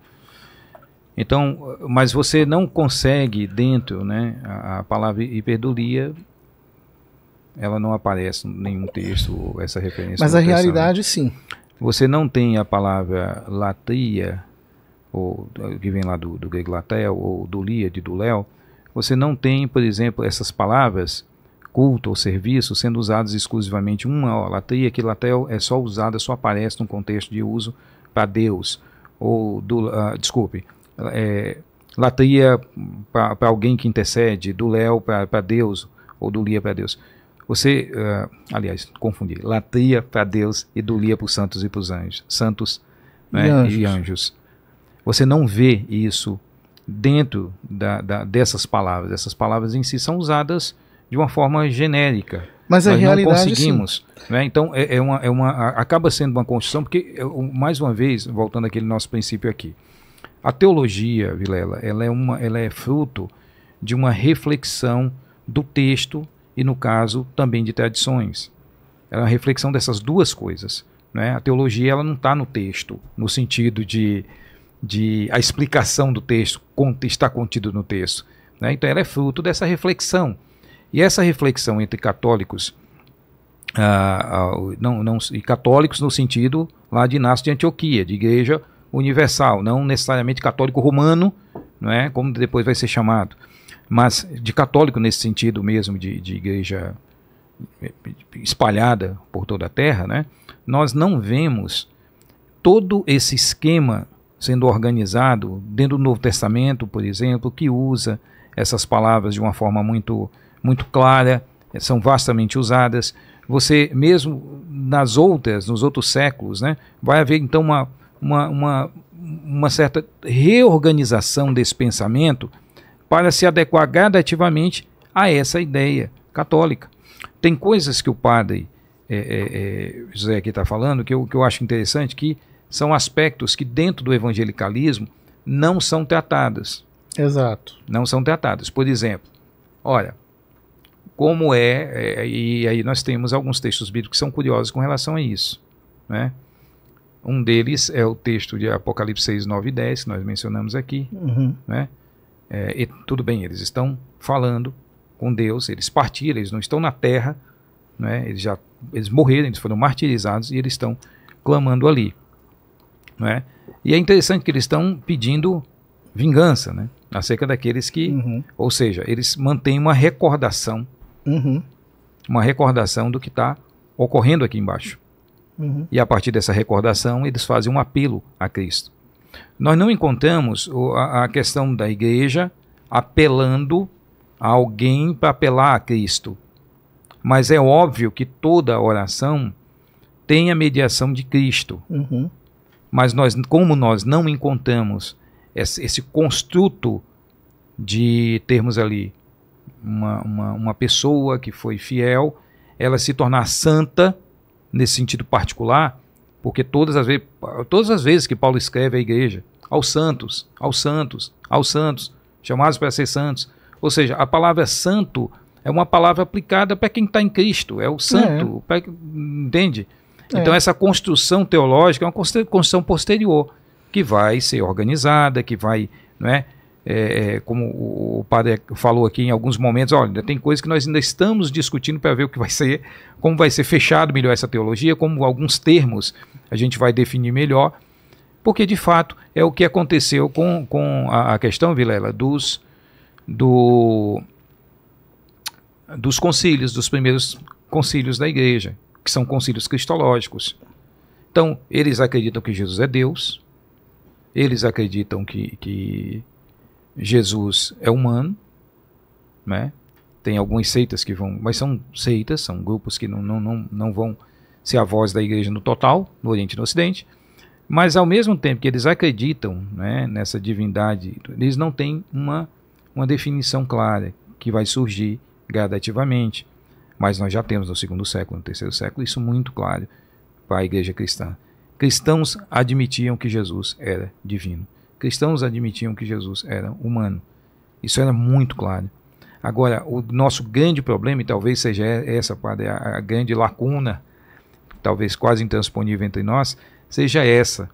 então, mas você não consegue dentro, né? A, a palavra hiperdulia, ela não aparece em nenhum texto essa referência. Mas a realidade, sim. Você não tem a palavra latria, ou que vem lá do, do grego latel, ou dulia, de duléu. Você não tem, por exemplo, essas palavras culto ou serviço sendo usados exclusivamente uma ó, latria, que latel é só usada, só aparece num contexto de uso para Deus. Ou, do, uh, ah, desculpe, é, Latria para alguém que intercede, do Léo para Deus, ou do Lia para Deus. Você, uh, aliás, confundi, latria para Deus e do Lia para os santos e para os anjos, santos né, e, anjos. e, anjos. Você não vê isso dentro da, da, dessas palavras. Essas palavras em si são usadas de uma forma genérica. Mas a Nós realidade não conseguimos. Né? Então, é, é, uma, é uma, acaba sendo uma construção, porque, mais uma vez, voltando àquele nosso princípio aqui, a teologia, Vilela, ela é, uma, ela é fruto de uma reflexão do texto e, no caso, também de tradições. Ela é uma reflexão dessas duas coisas. Né? A teologia ela não está no texto, no sentido de, de a explicação do texto está contido no texto. Né? Então, ela é fruto dessa reflexão. E essa reflexão entre católicos ah, ah, não, não, e católicos no sentido lá de Inácio de Antioquia, de igreja universal, não necessariamente católico romano, não é? como depois vai ser chamado, mas de católico nesse sentido mesmo, de, de igreja espalhada por toda a terra, né? nós não vemos todo esse esquema sendo organizado dentro do Novo Testamento, por exemplo, que usa essas palavras de uma forma muito, muito clara, são vastamente usadas. Você mesmo nas outras, nos outros séculos, né, vai haver então uma, uma, uma, uma certa reorganização desse pensamento para se adequar gradativamente a essa ideia católica. Tem coisas que o padre é, é, é, José aqui está falando que eu, que eu acho interessante, que são aspectos que dentro do evangelicalismo não são tratadas. Exato. Não são tratadas. Por exemplo, olha, como é, é e aí nós temos alguns textos bíblicos que são curiosos com relação a isso, né? Um deles é o texto de Apocalipse 6, 9 e 10, que nós mencionamos aqui. Uhum. Né? É, e, tudo bem, eles estão falando com Deus, eles partiram, eles não estão na terra, né? eles já eles morreram, eles foram martirizados e eles estão clamando ali. Né? E é interessante que eles estão pedindo vingança né? acerca daqueles que. Uhum. Ou seja, eles mantêm uma recordação. Uhum. Uma recordação do que está ocorrendo aqui embaixo. Uhum. E a partir dessa recordação, eles fazem um apelo a Cristo. Nós não encontramos a questão da igreja apelando a alguém para apelar a Cristo. Mas é óbvio que toda oração tem a mediação de Cristo. Uhum. Mas nós, como nós não encontramos esse, construto de termos ali uma, uma, uma pessoa que foi fiel, ela se tornar santa nesse sentido particular, porque todas as, vezes, todas as vezes que Paulo escreve à igreja, aos santos, aos santos, aos santos, chamados para ser santos, ou seja, a palavra santo é uma palavra aplicada para quem está em Cristo, é o santo, é. Pra, entende? É. Então essa construção teológica é uma construção posterior, que vai ser organizada, que vai não é, é, é, como o padre falou aqui em alguns momentos, olha, tem coisas que nós ainda estamos discutindo para ver o que vai ser, como vai ser fechado melhor essa teologia, como alguns termos a gente vai definir melhor, porque de fato é o que aconteceu com, com a, a questão, Vilela, dos, do, dos concílios, dos primeiros concílios da igreja, que são concílios cristológicos. Então, eles acreditam que Jesus é Deus, eles acreditam que, que Jesus é humano, né? tem algumas seitas que vão, mas são seitas, são grupos que não, não, não, não vão ser a voz da igreja no total, no Oriente e no Ocidente, mas ao mesmo tempo que eles acreditam né, nessa divindade, eles não têm uma, uma definição clara que vai surgir gradativamente. Mas nós já temos no segundo século, no terceiro século, isso muito claro para a igreja cristã. Cristãos admitiam que Jesus era divino cristãos admitiam que Jesus era humano. Isso era muito claro. Agora, o nosso grande problema, e talvez seja essa, padre, a grande lacuna, talvez quase intransponível entre nós, seja essa,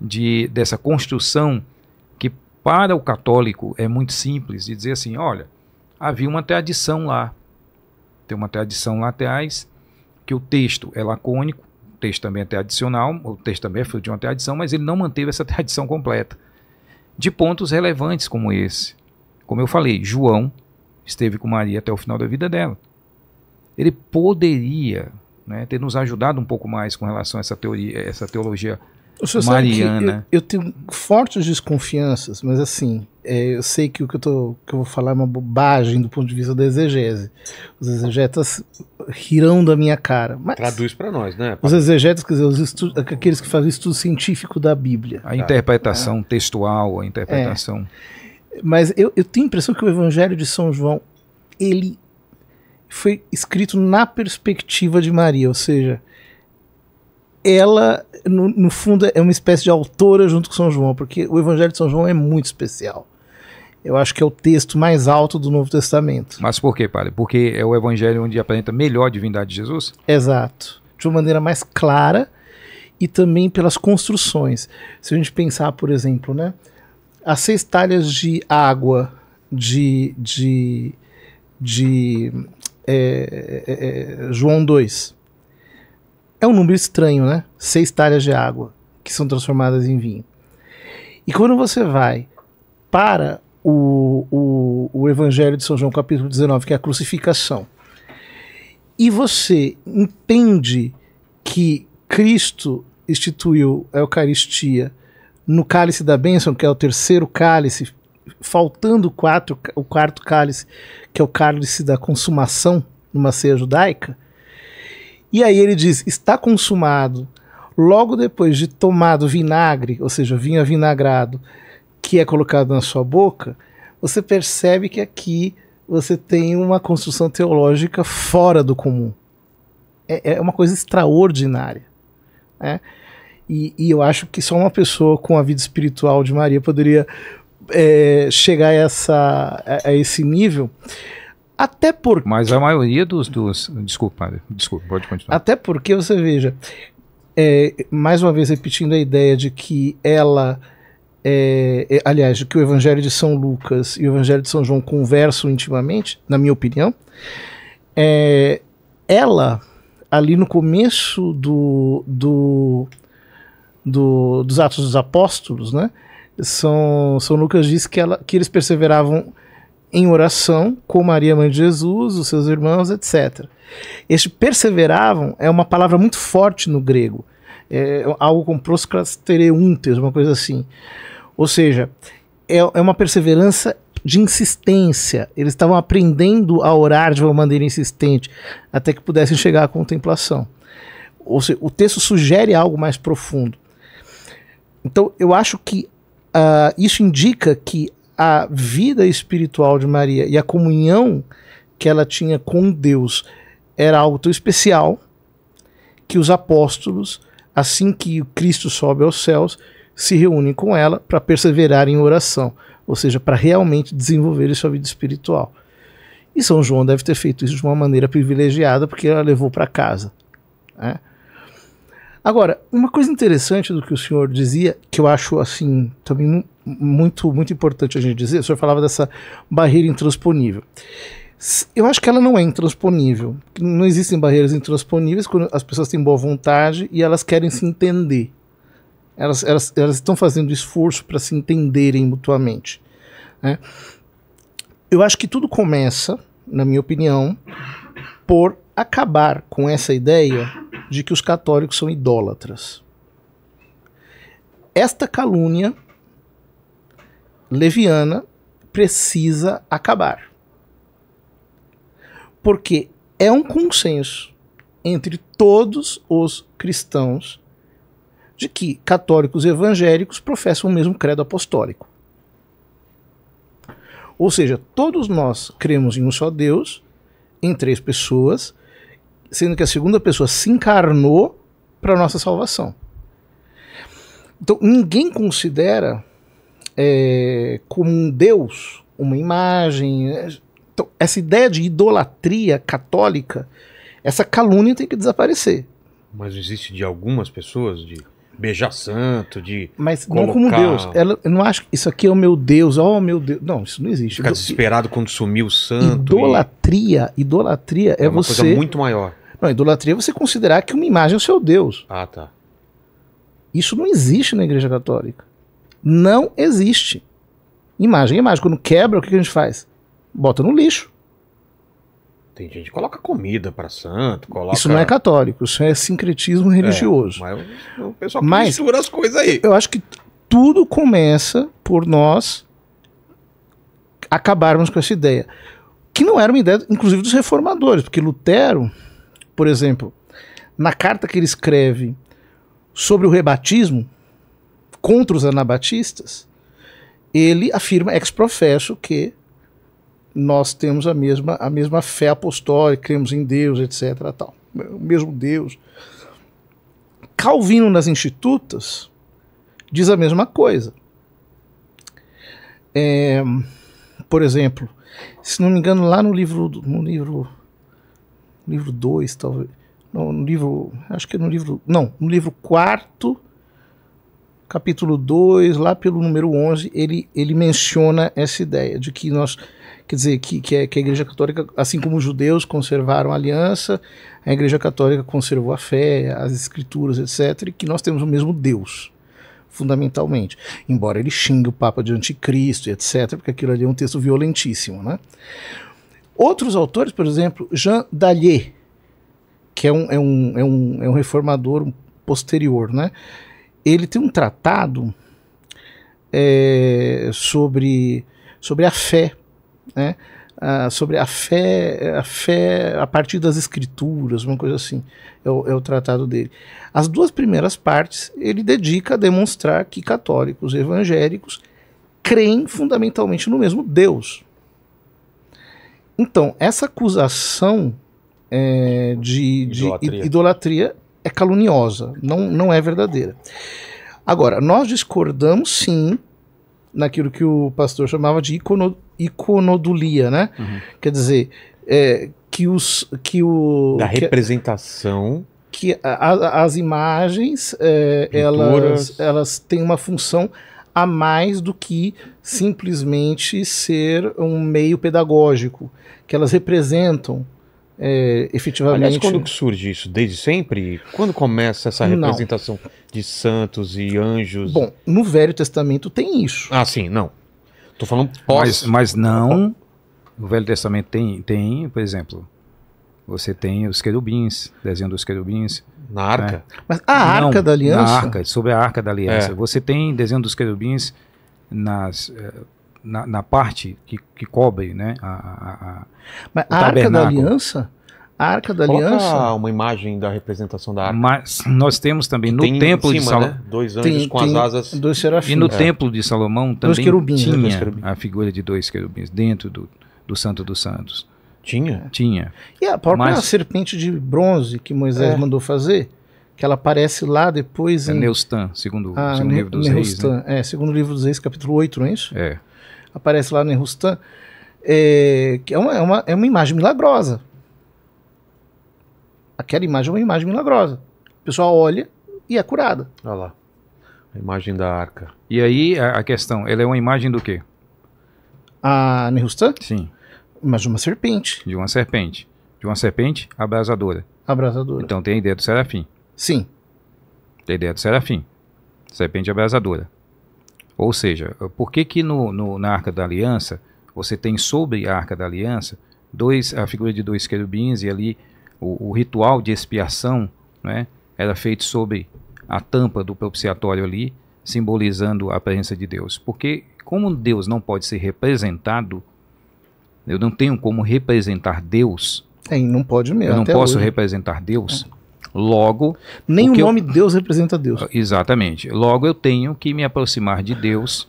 de dessa construção que para o católico é muito simples, de dizer assim, olha, havia uma tradição lá, tem uma tradição lá atrás, que o texto é lacônico, o texto também é tradicional, o texto também é fruto de uma tradição, mas ele não manteve essa tradição completa de pontos relevantes como esse. Como eu falei, João esteve com Maria até o final da vida dela. Ele poderia né, ter nos ajudado um pouco mais com relação a essa teoria, essa teologia senhor Mariana. Eu, eu, tenho fortes desconfianças, mas assim, é, eu sei que o que eu, tô, que eu vou falar é uma bobagem do ponto de vista da exegese. Os exegetas rirão da minha cara. Traduz para nós, né? Os exegetas, quer dizer, os aqueles que fazem estudo científico da Bíblia. A interpretação é. textual, a interpretação. É. Mas eu, eu tenho a impressão que o Evangelho de São João, ele foi escrito na perspectiva de Maria, ou seja, ela, no, no, fundo, é uma espécie de autora junto com São João, porque o Evangelho de São João é muito especial. Eu acho que é o texto mais alto do Novo Testamento. Mas por quê, padre? Porque é o Evangelho onde apresenta melhor a divindade de Jesus? Exato. De uma maneira mais clara e também pelas construções. Se a gente pensar, por exemplo, né, as seis talhas de água de, de, de é, é, João 2 é um número estranho, né? Seis talhas de água que são transformadas em vinho. E quando você vai para o, o, o Evangelho de São João, capítulo 19, que é a crucificação, e você entende que Cristo instituiu a Eucaristia no cálice da bênção, que é o terceiro cálice, faltando quatro, o quarto cálice, que é o cálice da consumação numa ceia judaica, e aí ele diz: está consumado. Logo depois de tomado vinagre, ou seja, vinho avinagrado, que é colocado na sua boca, você percebe que aqui você tem uma construção teológica fora do comum. É, é uma coisa extraordinária. Né? E, e, eu acho que só uma pessoa com a vida espiritual de Maria poderia é, chegar a, essa, a, a esse nível. Até porque. Mas a maioria dos. dos desculpa, desculpa, pode continuar. Até porque você veja, é, mais uma vez repetindo a ideia de que ela. É, é, aliás, que o Evangelho de São Lucas e o Evangelho de São João conversam intimamente, na minha opinião, é, ela, ali no começo do, do, do, dos Atos dos Apóstolos, né, São, São Lucas diz que, ela, que eles perseveravam em oração com Maria, mãe de Jesus, os seus irmãos, etc. Este perseveravam é uma palavra muito forte no grego, é, é algo como proscrastereuntes, uma coisa assim. Ou seja, é, é uma perseverança de insistência. Eles estavam aprendendo a orar de uma maneira insistente até que pudessem chegar à contemplação. Ou seja, o texto sugere algo mais profundo. Então, eu acho que uh, isso indica que a vida espiritual de Maria e a comunhão que ela tinha com Deus era algo tão especial que os apóstolos, assim que Cristo sobe aos céus, se reúnem com ela para perseverar em oração, ou seja, para realmente desenvolver sua vida espiritual. E São João deve ter feito isso de uma maneira privilegiada, porque ela levou para casa. Né? Agora, uma coisa interessante do que o senhor dizia, que eu acho assim também muito muito importante a gente dizer, o senhor falava dessa barreira intransponível. Eu acho que ela não é intransponível. Não existem barreiras intransponíveis quando as pessoas têm boa vontade e elas querem se entender. Elas, elas, elas estão fazendo esforço para se entenderem mutuamente. Né? Eu acho que tudo começa, na minha opinião, por acabar com essa ideia de que os católicos são idólatras. Esta calúnia leviana precisa acabar. Porque é um consenso entre todos os cristãos de que católicos evangélicos professam o mesmo credo apostólico. Ou seja, todos nós cremos em um só Deus, em três pessoas, sendo que a segunda pessoa se encarnou para nossa salvação. Então, ninguém considera é, como um Deus uma imagem. É, então, essa ideia de idolatria católica, essa calúnia tem que desaparecer. Mas existe de algumas pessoas de beijar santo, de. Mas colocar... não como Deus. Ela não acho que isso aqui é o meu Deus, oh meu Deus. Não, isso não existe. Ficar desesperado quando sumiu o santo. Idolatria, e... idolatria é, é uma você. coisa muito maior não, idolatria é você considerar que uma imagem é o seu Deus. Ah, tá. Isso não existe na Igreja Católica. Não existe. Imagem é imagem. Quando quebra, o que a gente faz? Bota no lixo. Tem gente que coloca comida para santo, coloca... Isso não é católico, isso é sincretismo é, religioso. É, mas o pessoal mas, mistura as coisas aí. Eu acho que tudo começa por nós acabarmos com essa ideia. Que não era uma ideia, inclusive, dos reformadores, porque Lutero por exemplo, na carta que ele escreve sobre o rebatismo contra os anabatistas, ele afirma ex professo que nós temos a mesma, a mesma fé apostólica, cremos em Deus, etc. Tal. O mesmo Deus. Calvino nas Institutas diz a mesma coisa. É, por exemplo, se não me engano, lá no livro, no livro no livro 2, talvez. no livro. Acho que é no livro. Não, no livro 4, capítulo 2, lá pelo número 11, ele, ele menciona essa ideia de que nós. Quer dizer, que, que, é, que a Igreja Católica, assim como os judeus conservaram a aliança, a Igreja Católica conservou a fé, as escrituras, etc., e que nós temos o mesmo Deus fundamentalmente. Embora ele xingue o Papa de anticristo, etc., porque aquilo ali é um texto violentíssimo, né? Outros autores, por exemplo, Jean Dallier, que é um, é um, é um, é um reformador posterior, né? ele tem um tratado é, sobre, sobre a fé, né? Ah, sobre a fé, a fé a partir das escrituras, uma coisa assim, é o, é o, tratado dele. As duas primeiras partes ele dedica a demonstrar que católicos evangélicos creem fundamentalmente no mesmo Deus, então, essa acusação é, de, de idolatria. idolatria. é caluniosa, não, não é verdadeira. Agora, nós discordamos sim naquilo que o pastor chamava de icono, iconodulia, né? Uhum. Quer dizer, é, que os. Que o, da representação. Que, que a, a, as imagens, é, elas, elas têm uma função a mais do que simplesmente ser um meio pedagógico, que elas representam é, efetivamente. Aliás, quando surge isso? Desde sempre? Quando começa essa representação não. de santos e anjos? Bom, no Velho Testamento tem isso. Ah, sim, não. Estou falando pós. Mas, mas não. No Velho Testamento tem, tem, por exemplo, você tem os querubins, desenho dos querubins. Na arca? Né? Mas a Não, arca da aliança? Na arca, sobre a arca da aliança. É. Você tem desenho dos querubins nas, eh, na, na parte que, que cobre né, a, a, a Mas a arca da aliança? A arca da Coloca aliança. uma imagem da representação da arca. Mas nós temos também no tem templo cima, de Salomão. Né? Dois anjos tem, com tem as asas. Dois serafins. E no é. templo de Salomão também né? tinha querubins. a figura de dois querubins dentro do, do Santo dos Santos. Tinha? Tinha. E a própria Mas... serpente de bronze que Moisés é. mandou fazer, que ela aparece lá depois é em... É Neustan, segundo, ah, segundo o livro dos Neustan, Reis. Né? É, segundo o livro dos Reis, capítulo 8, não é isso? É. Aparece lá Neustan, é, que é uma, é, uma, é uma imagem milagrosa. Aquela imagem é uma imagem milagrosa. O pessoal olha e é curada. Olha lá. A imagem da arca. E aí a, a questão, ela é uma imagem do quê? A Neustan? Sim. Mas de uma serpente. De uma serpente. De uma serpente abrasadora. Abrasadora. Então tem a ideia do serafim. Sim. Tem a ideia do serafim. Serpente abrasadora. Ou seja, por que que no, no, na Arca da Aliança, você tem sobre a Arca da Aliança dois, a figura de dois querubins e ali o, o ritual de expiação né, era feito sobre a tampa do propiciatório ali, simbolizando a presença de Deus. Porque como Deus não pode ser representado eu não tenho como representar Deus. É, não pode mesmo. Eu não posso hoje. representar Deus. É. Logo. Nem o, o nome eu... Deus representa Deus. Ah, exatamente. Logo, eu tenho que me aproximar de Deus.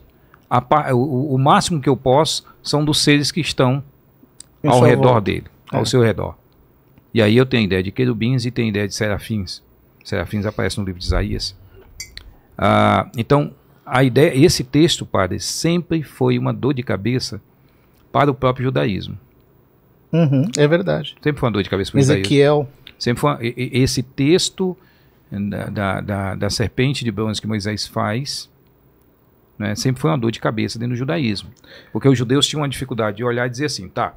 A, o, o, máximo que eu posso são dos seres que estão em ao redor volta. dele, é. ao seu redor. E aí eu tenho ideia de querubins e tenho ideia de serafins. Serafins aparece no livro de Isaías. Ah, então, a ideia, esse texto, padre, sempre foi uma dor de cabeça para o próprio judaísmo. Uhum, é verdade. Sempre foi uma dor de cabeça para o Ezequiel. Judaísmo. Sempre foi uma, esse texto da, da, da, da, serpente de bronze que Moisés faz, né, sempre foi uma dor de cabeça dentro do judaísmo. Porque os judeus tinham uma dificuldade de olhar e dizer assim, tá,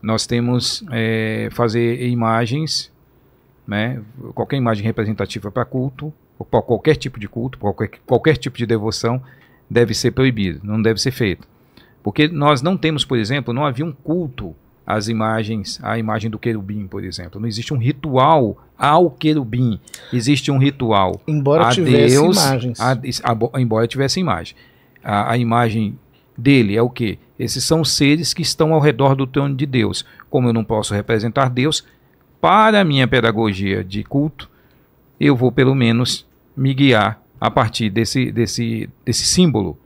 nós temos é, fazer imagens, né, qualquer imagem representativa para culto, ou para qualquer tipo de culto, qualquer, qualquer tipo de devoção, deve ser proibido, não deve ser feito. Porque nós não temos, por exemplo, não havia um culto às imagens, à imagem do querubim, por exemplo. Não existe um ritual ao querubim. Existe um ritual. Embora a tivesse Deus, imagens. A, a, embora tivesse imagem. A, a imagem dele é o que? Esses são seres que estão ao redor do trono de Deus. Como eu não posso representar Deus, para a minha pedagogia de culto, eu vou pelo menos me guiar a partir desse, desse, desse símbolo.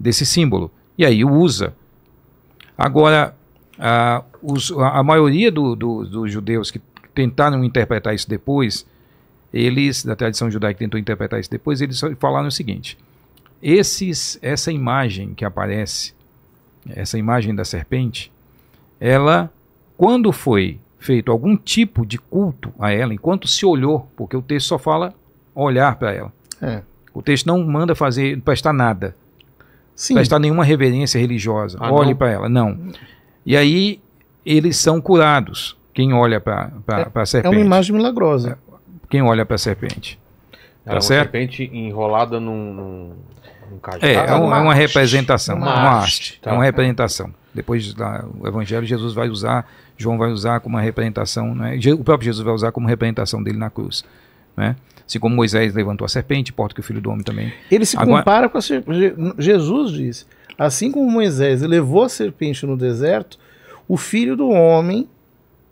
Desse símbolo e aí usa. Agora, a, os, a maioria do, do, dos judeus que tentaram interpretar isso depois, eles, da tradição judaica que tentou interpretar isso depois, eles falaram o seguinte: esses, essa imagem que aparece, essa imagem da serpente, ela, quando foi feito algum tipo de culto a ela, enquanto se olhou, porque o texto só fala olhar para ela. É. O texto não manda fazer, prestar nada. Sim. prestar nenhuma reverência religiosa. Ah, olhe para ela, não. E aí eles são curados. Quem olha para é, a serpente. É uma imagem milagrosa. É. Quem olha para a serpente. Tá é uma certo? serpente enrolada num, num, num cajado. É, é, uma, é uma representação, uma, uma arte. É tá. É uma representação. Depois do Evangelho, Jesus vai usar, João vai usar como uma representação, né? o próprio Jesus vai usar como representação dele na cruz. Né? Se assim como Moisés levantou a serpente, importa que o filho do homem também. Ele se Agora... compara com a serpente. Jesus disse: assim como Moisés levou a serpente no deserto, o filho do homem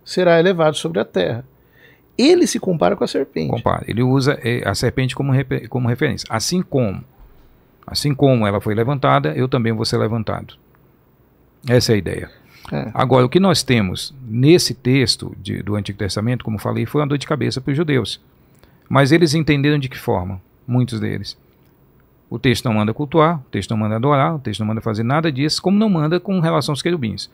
será elevado sobre a terra. Ele se compara com a serpente. Compara. Ele usa eh, a serpente como, como referência. Assim como, assim como ela foi levantada, eu também vou ser levantado. Essa é a ideia. É. Agora, o que nós temos nesse texto de, do Antigo Testamento, como falei, foi uma dor de cabeça para os judeus. Mas eles entenderam de que forma? Muitos deles. O texto não manda cultuar, o texto não manda adorar, o texto não manda fazer nada disso, como não manda com relação aos querubins.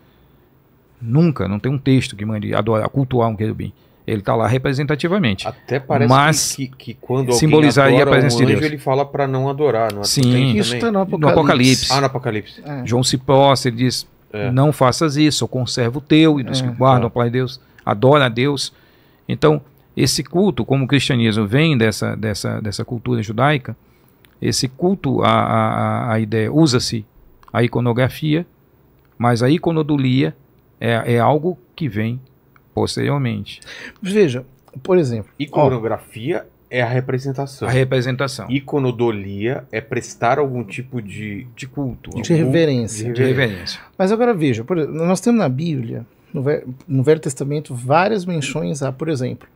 Nunca, não tem um texto que mande adorar, cultuar um querubim. Ele está lá representativamente. Até parece mas que, que, que quando simbolizar alguém adora a presença um anjo, de Deus. ele fala para não adorar. Não é? Sim, isso está no Apocalipse. No Apocalipse. Ah, no Apocalipse. É. João se prostra, ele diz, é. não faças isso, eu conservo o teu e dos é. que guardam é. a de Deus, adora a Deus. Então, esse culto, como o cristianismo vem dessa, dessa, dessa cultura judaica, esse culto, a, a, a ideia, usa-se a iconografia, mas a iconodulia é, é algo que vem posteriormente. Veja, por exemplo. Iconografia ó, é a representação. A representação. Iconodolia é prestar algum tipo de, de culto. De reverência. de reverência. Mas agora veja, exemplo, nós temos na Bíblia no, no Velho Testamento várias menções a, por exemplo,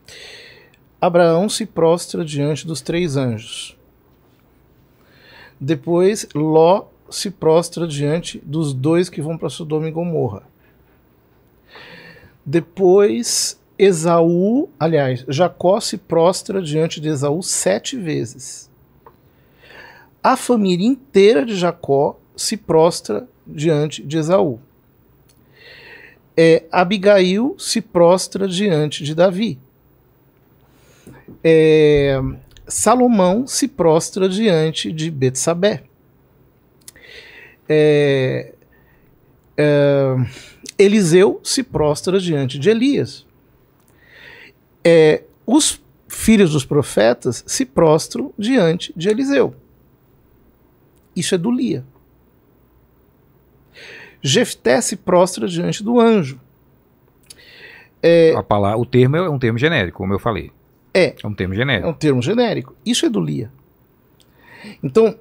Abraão se prostra diante dos três anjos. Depois, Ló se prostra diante dos dois que vão para Sodoma e Gomorra. Depois, Esaú, aliás, Jacó se prostra diante de Esaú sete vezes. A família inteira de Jacó se prostra diante de Esaú é, Abigail se prostra diante de Davi. É, Salomão se prostra diante de Betsabé. É, é, Eliseu se prostra diante de Elias. É, os filhos dos profetas se prostram diante de Eliseu. Isso é do Lia. Jefté se prostra diante do anjo. É, a palavra, o termo é um termo genérico, como eu falei. É. É um termo genérico. É um termo genérico. Isso é do Lia. Então,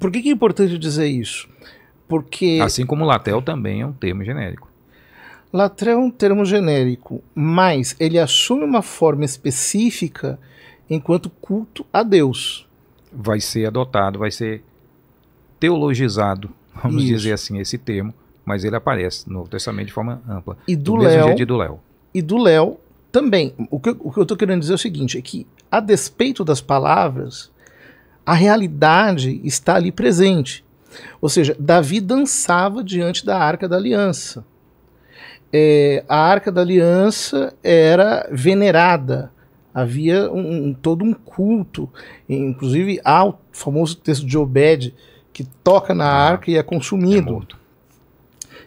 por que, que é importante dizer isso? Porque. Assim como Latel também é um termo genérico. Latel é um termo genérico, mas ele assume uma forma específica enquanto culto a Deus. Vai ser adotado, vai ser teologizado vamos Isso. dizer assim esse termo, mas ele aparece no Novo Testamento de forma ampla. E do, do Léo, do Léo. E do Léo também. O que, o que eu estou querendo dizer é o seguinte: é que, a despeito das palavras, a realidade está ali presente. Ou seja, Davi dançava diante da Arca da Aliança. É, a Arca da Aliança era venerada. Havia um, um, todo um culto. Inclusive, há o famoso texto de Obed, que toca na ah, arca e é consumido. É morto,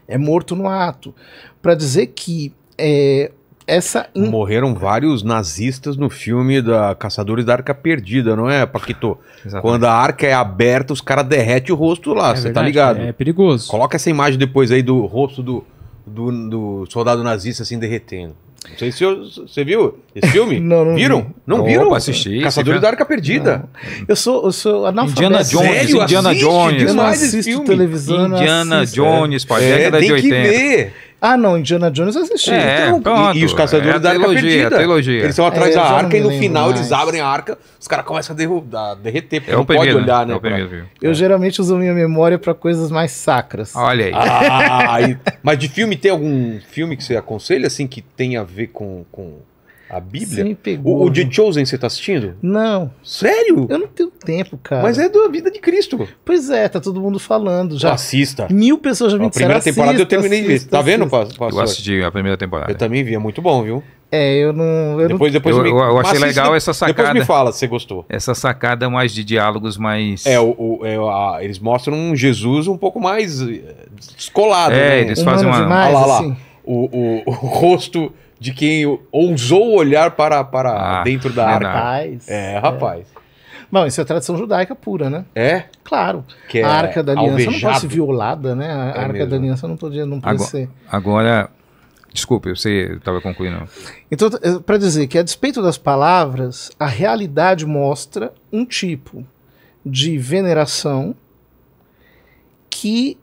é morto no ato. Para dizer que é, essa. In... Morreram vários nazistas no filme da Caçadores da Arca Perdida, não é, Paquito? Quando a arca é aberta, os caras derretem o rosto lá, você é tá ligado? É perigoso. Coloca essa imagem depois aí do rosto do, do, do soldado nazista assim derretendo. Não sei se você viu esse filme? não, não viram? Não, não viram? Opa, assisti. Caçador da Arca é- Perdida. Eu sou, eu sou analfabeto. Indiana Jones, Sério? Indiana Jones. Eu não assisto televisão. Indiana assisto, é. Jones, é. pá, é, década tem de 80. Que ver. Ah, não, Indiana Jones eu assisti. É, então, e, os é caçadores é da trilogia, Arca Perdida. Trilogia. Eles são atrás é, da arca e no final mais. eles abrem a arca, os caras começam a derrubar, derreter, porque é não pode olhar, é né? Eu, geralmente uso minha memória para coisas mais sacras. Olha aí. Ah, e... Mas de filme, tem algum filme que você aconselha, assim, que tenha a ver com... com a Bíblia? Sim, pegou. O, o The Chosen você tá assistindo? Não. Sério? Eu não tenho tempo, cara. Mas é da vida de Cristo. Pois é, tá todo mundo falando já. assista. Mil pessoas já me disseram. A primeira temporada eu terminei de ver. Tá vendo, pastor? Eu assisti a primeira temporada. Eu também vi, é muito bom, viu? É, eu não. Eu depois, depois eu, me... eu achei legal essa sacada. Depois me fala se você gostou. Essa sacada mais de diálogos mais. É, o, o é, a, eles mostram um Jesus um pouco mais eh, descolado. É, né? eles fazem uma. Demais, ah, lá, assim. lá. O, o, o rosto de quem ousou olhar para, para ah, dentro da arca. Rapaz, é, é. rapaz. É. Não, isso é tradição judaica pura, né? É? Claro. Que é a arca da aliança alvejado. não pode ser violada, né? A é arca mesmo. da aliança não podia, não podia agora, ser. Agora, desculpe, eu sei, estava concluindo. Então, para dizer que a despeito das palavras, a realidade mostra um tipo de veneração que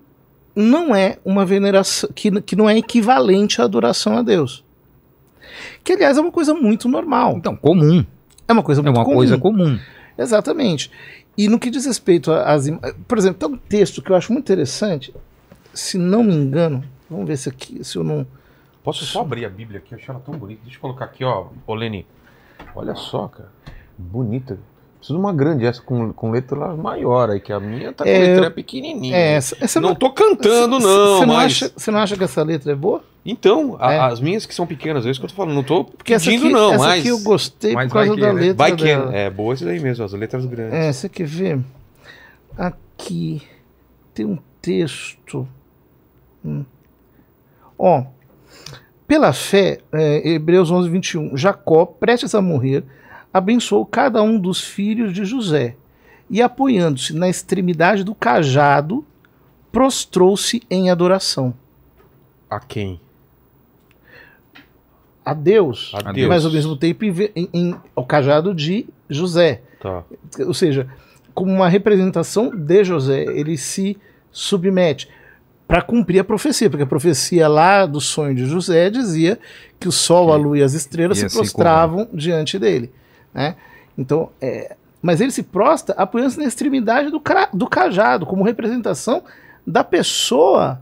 não é uma veneração que, que não é equivalente à adoração a Deus. Que, aliás, é uma coisa muito normal. Então, comum. É uma coisa é muito comum. É uma comum. coisa comum. Exatamente. E no que diz respeito às. Por exemplo, tem um texto que eu acho muito interessante, se não me engano, vamos ver se aqui, se eu não. Posso só abrir a Bíblia aqui, eu acho ela tão bonita. Deixa eu colocar aqui, ó, Oleni. Olha só, cara. Bonita. Preciso de uma grande, essa com, com letra maior aí, que a minha tá com é, letra pequenininha. É, essa, essa não tô cantando, cê, não, cê mas... Você não, não acha que essa letra é boa? Então, é. as minhas que são pequenas, é isso que eu tô falando, não tô Porque pedindo aqui, não, essa mas... aqui eu gostei mas por causa que, da é, né? letra vai que, É, é boa isso daí mesmo, as letras grandes. É, você quer ver? Aqui tem um texto... Hum. Ó, pela fé, é, Hebreus 11, 21, Jacó, prestes a morrer, abençoou cada um dos filhos de José e, apoiando-se na extremidade do cajado, prostrou-se em adoração. A quem? a Deus, a Deus. mas ao mesmo tempo em, em, em, ao cajado de José. Tá. Ou seja, como uma representação de José, ele se submete para cumprir a profecia, porque a profecia lá do sonho de José dizia que o sol, que, a lua e as estrelas se prostravam diante dele. Né? Então, é, mas ele se prostra apoiando-se na extremidade do, do cajado, como representação da pessoa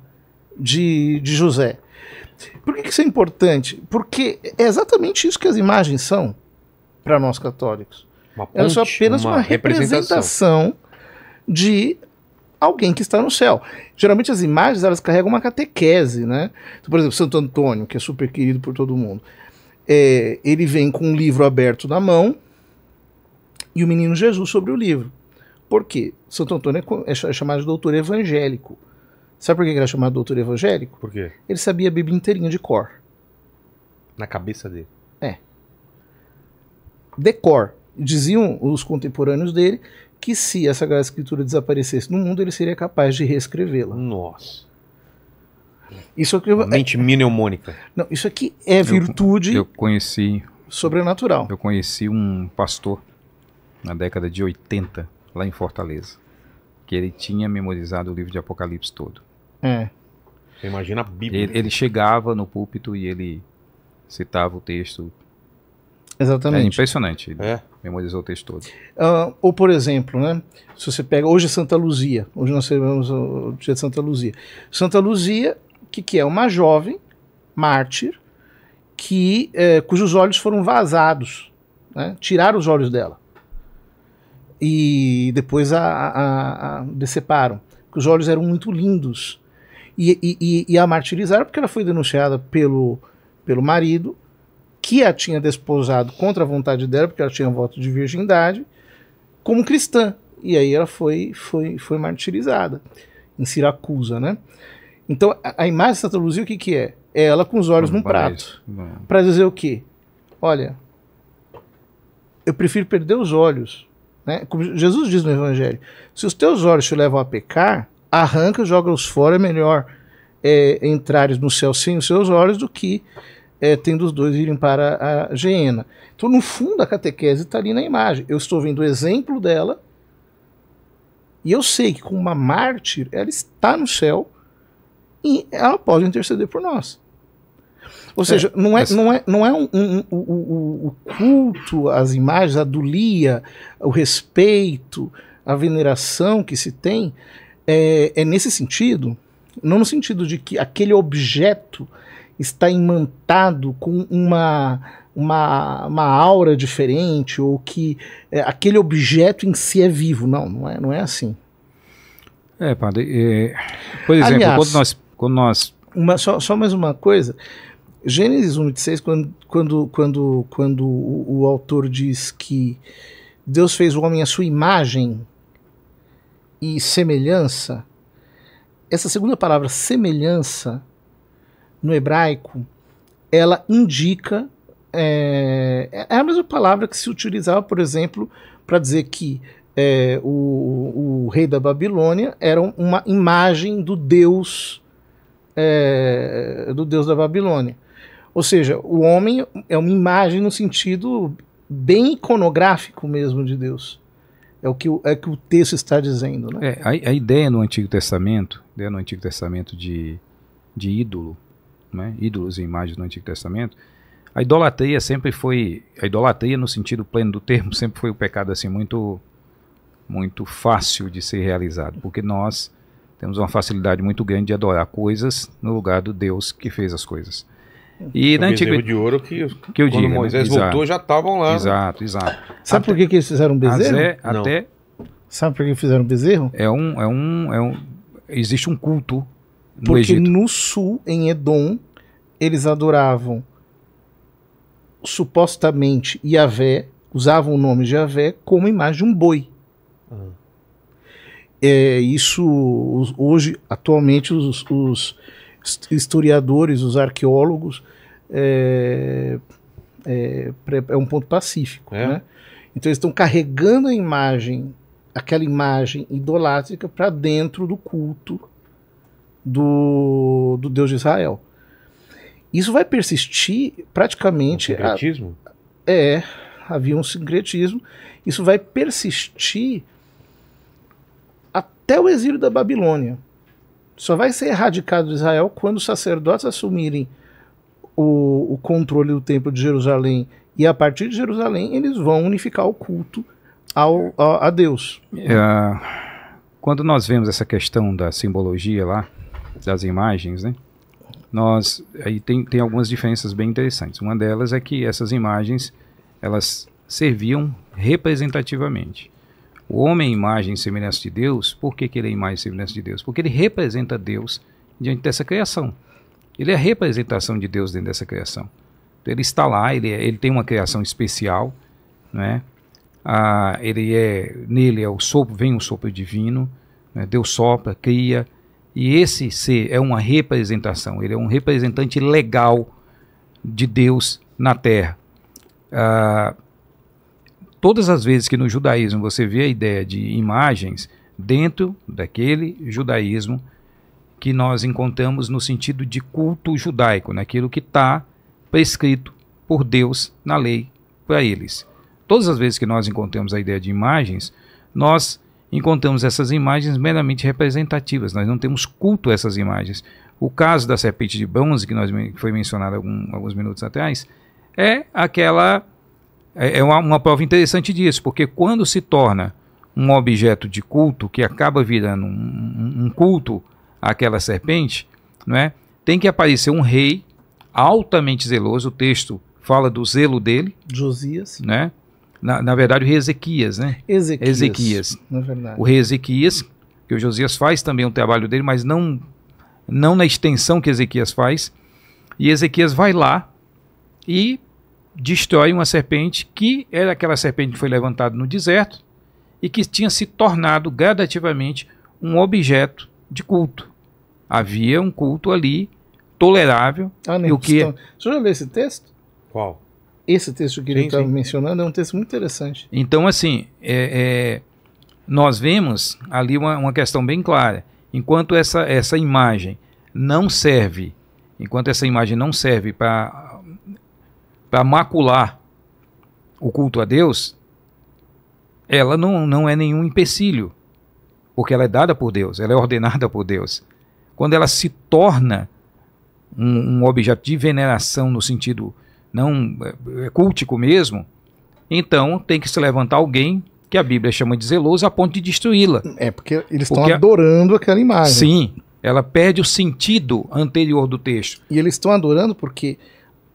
de, de José. Por que isso é importante? Porque é exatamente isso que as imagens são para nós católicos. Uma ponte, Elas são apenas uma, uma representação. representação de alguém que está no céu. Geralmente as imagens elas carregam uma catequese, né? Então, por exemplo, Santo Antônio, que é super querido por todo mundo, é, ele vem com um livro aberto na mão e o menino Jesus sobre o livro. Por quê? Santo Antônio é, é, é chamado de doutor evangélico. Sabe por que ele era é chamado doutor evangélico? Por quê? Ele sabia a Bíblia inteirinha de cor. Na cabeça dele? É. De cor. Diziam os contemporâneos dele que se essa Sagrada Escritura desaparecesse no mundo, ele seria capaz de reescrevê-la. Nossa. Isso aqui, é Mente é, mnemônica. Não, isso aqui é virtude. Eu, eu conheci. Sobrenatural. Eu conheci um pastor na década de 80, lá em Fortaleza, que ele tinha memorizado o livro de Apocalipse todo. É. Você imagina a Bíblia. Ele, ele chegava no púlpito e ele citava o texto. Exatamente. É impressionante. Ele é. memorizou o texto todo. Uh, ou, por exemplo, né, se você pega. Hoje é Santa Luzia. Hoje nós celebramos o dia de Santa Luzia. Santa Luzia, que, que é uma jovem mártir que é, cujos olhos foram vazados, né? tiraram os olhos dela e depois a, a, a, deceparam. Que os olhos eram muito lindos e, e, e a martirizaram porque ela foi denunciada pelo, pelo marido, que a tinha desposado contra a vontade dela, porque ela tinha um voto de virgindade, como cristã. E aí ela foi, foi, foi martirizada em Siracusa, né? Então, a, a imagem de Santa Luzia, o que, que é? É ela com os olhos Não num prato. Né? Para dizer o quê? Olha, eu prefiro perder os olhos. Né? Como Jesus diz no Evangelho: se os teus olhos te levam a pecar, arranca, joga-os fora, é melhor é, entrares no céu sem os seus olhos do que é, tendo os dois irem para a Geena. Então, no fundo, a catequese está ali na imagem. Eu estou vendo o exemplo dela e eu sei que, como uma mártir, ela está no céu e ela pode interceder por nós. Ou é, seja, não é, mas... não é, não é um, um, um, o, o culto as imagens, a dulia, o respeito, a veneração que se tem, é, é nesse sentido, não no sentido de que aquele objeto está imantado com uma, uma, uma aura diferente ou que é, aquele objeto em si é vivo. Não, não é, não é assim. É, padre. É, por exemplo, Aliás, quando nós. Quando nós... Uma, só, só mais uma coisa. Gênesis 1, 26, quando, quando, quando, quando o, o autor diz que Deus fez o homem à sua imagem, e semelhança, essa segunda palavra, semelhança, no hebraico, ela indica. É, é a mesma palavra que se utilizava, por exemplo, para dizer que é, o, o, rei da Babilônia era uma imagem do Deus é, do Deus da Babilônia. Ou seja, o homem é uma imagem no sentido bem iconográfico mesmo de Deus. É o que o, é que o texto está dizendo. Né? É, a, a, ideia no Antigo Testamento, ideia no Antigo Testamento de, de ídolo, né? ídolos e imagens no Antigo Testamento, a idolatria sempre foi. A idolatria, no sentido pleno do termo, sempre foi um pecado assim muito, muito fácil de ser realizado, porque nós temos uma facilidade muito grande de adorar coisas no lugar do Deus que fez as coisas. E o na antiguidade. de ouro que, que eu quando Moisés né? voltou exato. já estavam lá. Exato, exato. Sabe até, por que, que eles fizeram um bezerro? Até, até, Sabe por que fizeram um bezerro? É um, é um, é um existe um culto no Porque Egito. no sul, em Edom, eles adoravam supostamente Yavé usavam o nome de Yavé como imagem de um boi. Uhum. É, isso hoje, atualmente, os, os historiadores, os arqueólogos, é, é, é um ponto pacífico. É. Né? Então eles estão carregando a imagem, aquela imagem idolátrica, para dentro do culto do, do Deus de Israel. Isso vai persistir praticamente. Um sincretismo? A, é, havia um sincretismo. Isso vai persistir até o exílio da Babilônia só vai ser erradicado de Israel quando os sacerdotes assumirem o, o controle do templo de Jerusalém. E a partir de Jerusalém, eles vão unificar o culto ao, a Deus. É, quando nós vemos essa questão da simbologia lá, das imagens, né? Nós aí tem, tem algumas diferenças bem interessantes. Uma delas é que essas imagens elas serviam representativamente. O homem é imagem e semelhança de Deus, por que, que ele é imagem e semelhança de Deus? Porque ele representa Deus diante dessa criação. Ele é a representação de Deus dentro dessa criação. Então, ele está lá, ele, é, ele tem uma criação especial, né? Ah, ele é, nele é o sopro, vem o sopro divino, né? Deus sopra, cria, e esse ser é uma representação, ele é um representante legal de Deus na Terra. Ah, todas as vezes que no judaísmo você vê a ideia de imagens, dentro daquele judaísmo que nós encontramos no sentido de culto judaico, naquilo que está prescrito por Deus na lei para eles. Todas as vezes que nós encontramos a ideia de imagens, nós encontramos essas imagens meramente representativas, nós não temos culto a essas imagens. O caso da serpente de bronze, que, nós, que foi mencionado algum, alguns minutos atrás, é aquela é, é uma, uma prova interessante disso, porque quando se torna um objeto de culto, que acaba virando um, um culto àquela serpente, não é? tem que aparecer um rei altamente zeloso, o texto fala do zelo dele. Josias. Né? Na, na verdade, o rei Ezequias, né? Ezequias. Ezequias. Na verdade. O rei Ezequias, que o Josias faz também um trabalho dele, mas não, não na extensão que Ezequias faz. E Ezequias vai lá e destrói uma serpente que era aquela serpente que foi levantada no deserto e que tinha se tornado gradativamente um objeto de culto. Havia um culto ali tolerável. Ah, nem né? e o que... Então, você já leu esse texto? Qual? Esse texto que sim, ele está mencionando é um texto muito interessante. Então, assim, é, é, nós vemos ali uma, uma questão bem clara. Enquanto essa, essa imagem não serve, enquanto essa imagem não serve para para macular o culto a Deus, ela não, não é nenhum empecilho, porque ela é dada por Deus, ela é ordenada por Deus. Quando ela se torna um, um objeto de veneração no sentido não é, é cultico mesmo, então tem que se levantar alguém que a Bíblia chama de zeloso a ponto de destruí-la. É porque eles porque estão adorando a... aquela imagem. Sim, ela perde o sentido anterior do texto. E eles estão adorando porque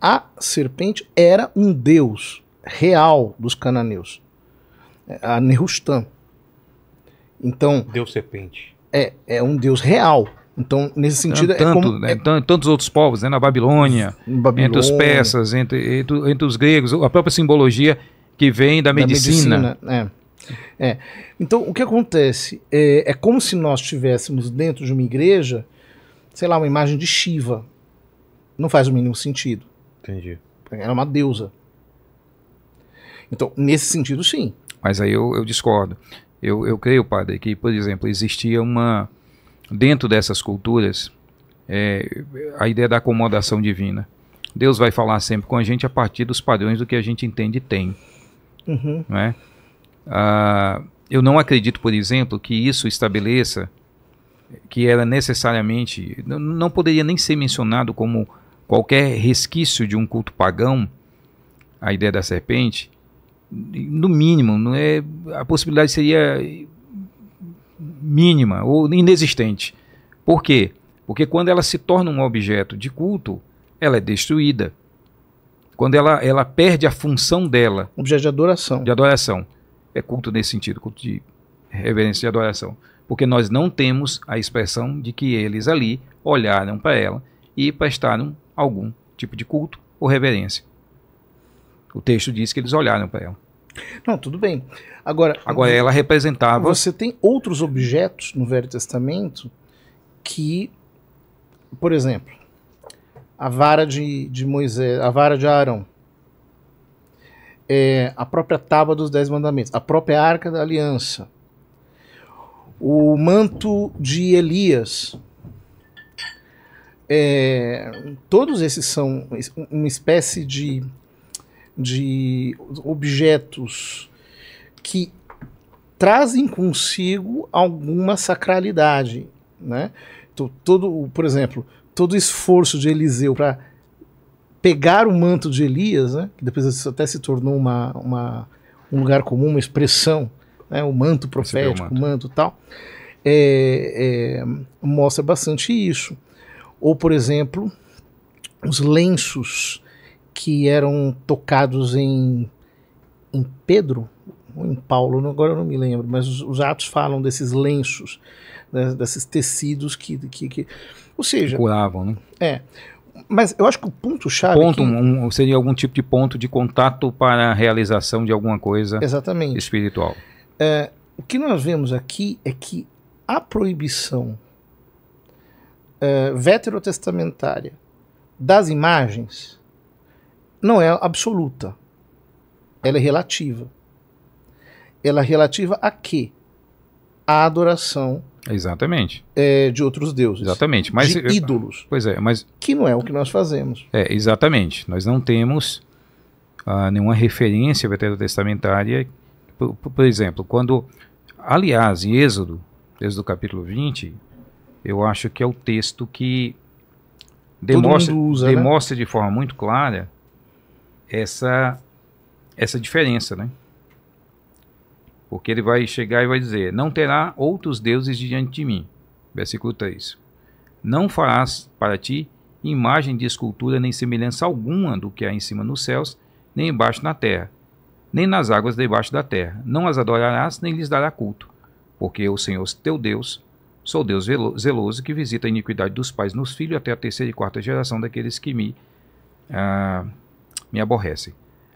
a serpente era um deus real dos cananeus, é, a Nerustan. Então, deus serpente. É, é um deus real. Então, nesse é, sentido, é tanto, é como... Né, é, tantos outros povos, né, na Babilônia, Babilônia, entre os persas, entre, entre, entre, os gregos, a própria simbologia que vem da medicina. Da medicina é. é. Então, o que acontece? É, é como se nós tivéssemos dentro de uma igreja, sei lá, uma imagem de Shiva. Não faz o mínimo sentido. Entendi. Era uma deusa. Então, nesse sentido, sim. Mas aí eu, eu discordo. Eu, eu creio, padre, que, por exemplo, existia uma. Dentro dessas culturas, é, a ideia da acomodação divina. Deus vai falar sempre com a gente a partir dos padrões do que a gente entende e tem. Uhum. Não é? ah, eu não acredito, por exemplo, que isso estabeleça que era necessariamente. Não, não poderia nem ser mencionado como qualquer resquício de um culto pagão, a ideia da serpente, no mínimo, não é, a possibilidade seria mínima ou inexistente. Por quê? Porque quando ela se torna um objeto de culto, ela é destruída. Quando ela, ela perde a função dela. Objeto de adoração. De adoração. É culto nesse sentido, culto de reverência e adoração. Porque nós não temos a expressão de que eles ali olharam para ela e prestaram algum tipo de culto ou reverência. O texto diz que eles olharam para ela. Não, tudo bem. Agora, agora ela representava. Você tem outros objetos no Velho Testamento que, por exemplo, a vara de, de Moisés, a vara de Arão, é, a própria tábua dos Dez Mandamentos, a própria Arca da Aliança, o manto de Elias, é, todos esses são uma espécie de, de objetos que trazem consigo alguma sacralidade, né? Então, todo, por exemplo, todo esforço de Eliseu para pegar o manto de Elias, né? que depois isso até se tornou uma, uma, um lugar comum, uma expressão, né? o manto profético, o manto, o manto tal, é, é, mostra bastante isso. Ou, por exemplo, os lenços que eram tocados em, em Pedro ou em Paulo, agora eu não me lembro, mas os, os Atos falam desses lenços, né, desses tecidos que, que, que. Ou seja. Curavam, né? É mas eu acho que o ponto chave ponto é que... um, seria algum tipo de ponto de contato para a realização de alguma coisa Exatamente. espiritual é, o que nós vemos aqui é que a proibição é, veterotestamentária das imagens não é absoluta. Ela é relativa. Ela é relativa a quê? A adoração Exatamente. É, de outros deuses. Exatamente. Mas, de eu, ídolos. Pois é, mas. Que não é o que nós fazemos. É, exatamente. Nós não temos ah, nenhuma referência veterotestamentária. Por, por exemplo, quando. Aliás, em Êxodo, Êxodo capítulo 20, eu acho que é o texto que demonstra, usa, né? demonstra né? de forma muito clara essa, essa diferença, né? Porque ele vai chegar e vai dizer: Não terá outros deuses diante de mim. Versículo 3. Não farás para ti imagem de escultura nem semelhança alguma do que há em cima nos céus, nem embaixo na terra, nem nas águas debaixo da terra. Não as adorarás, nem lhes dará culto, porque o Senhor teu Deus Sou Deus zeloso que visita a iniquidade dos pais nos filhos até a terceira e quarta geração daqueles que me, ah, me aborrecem.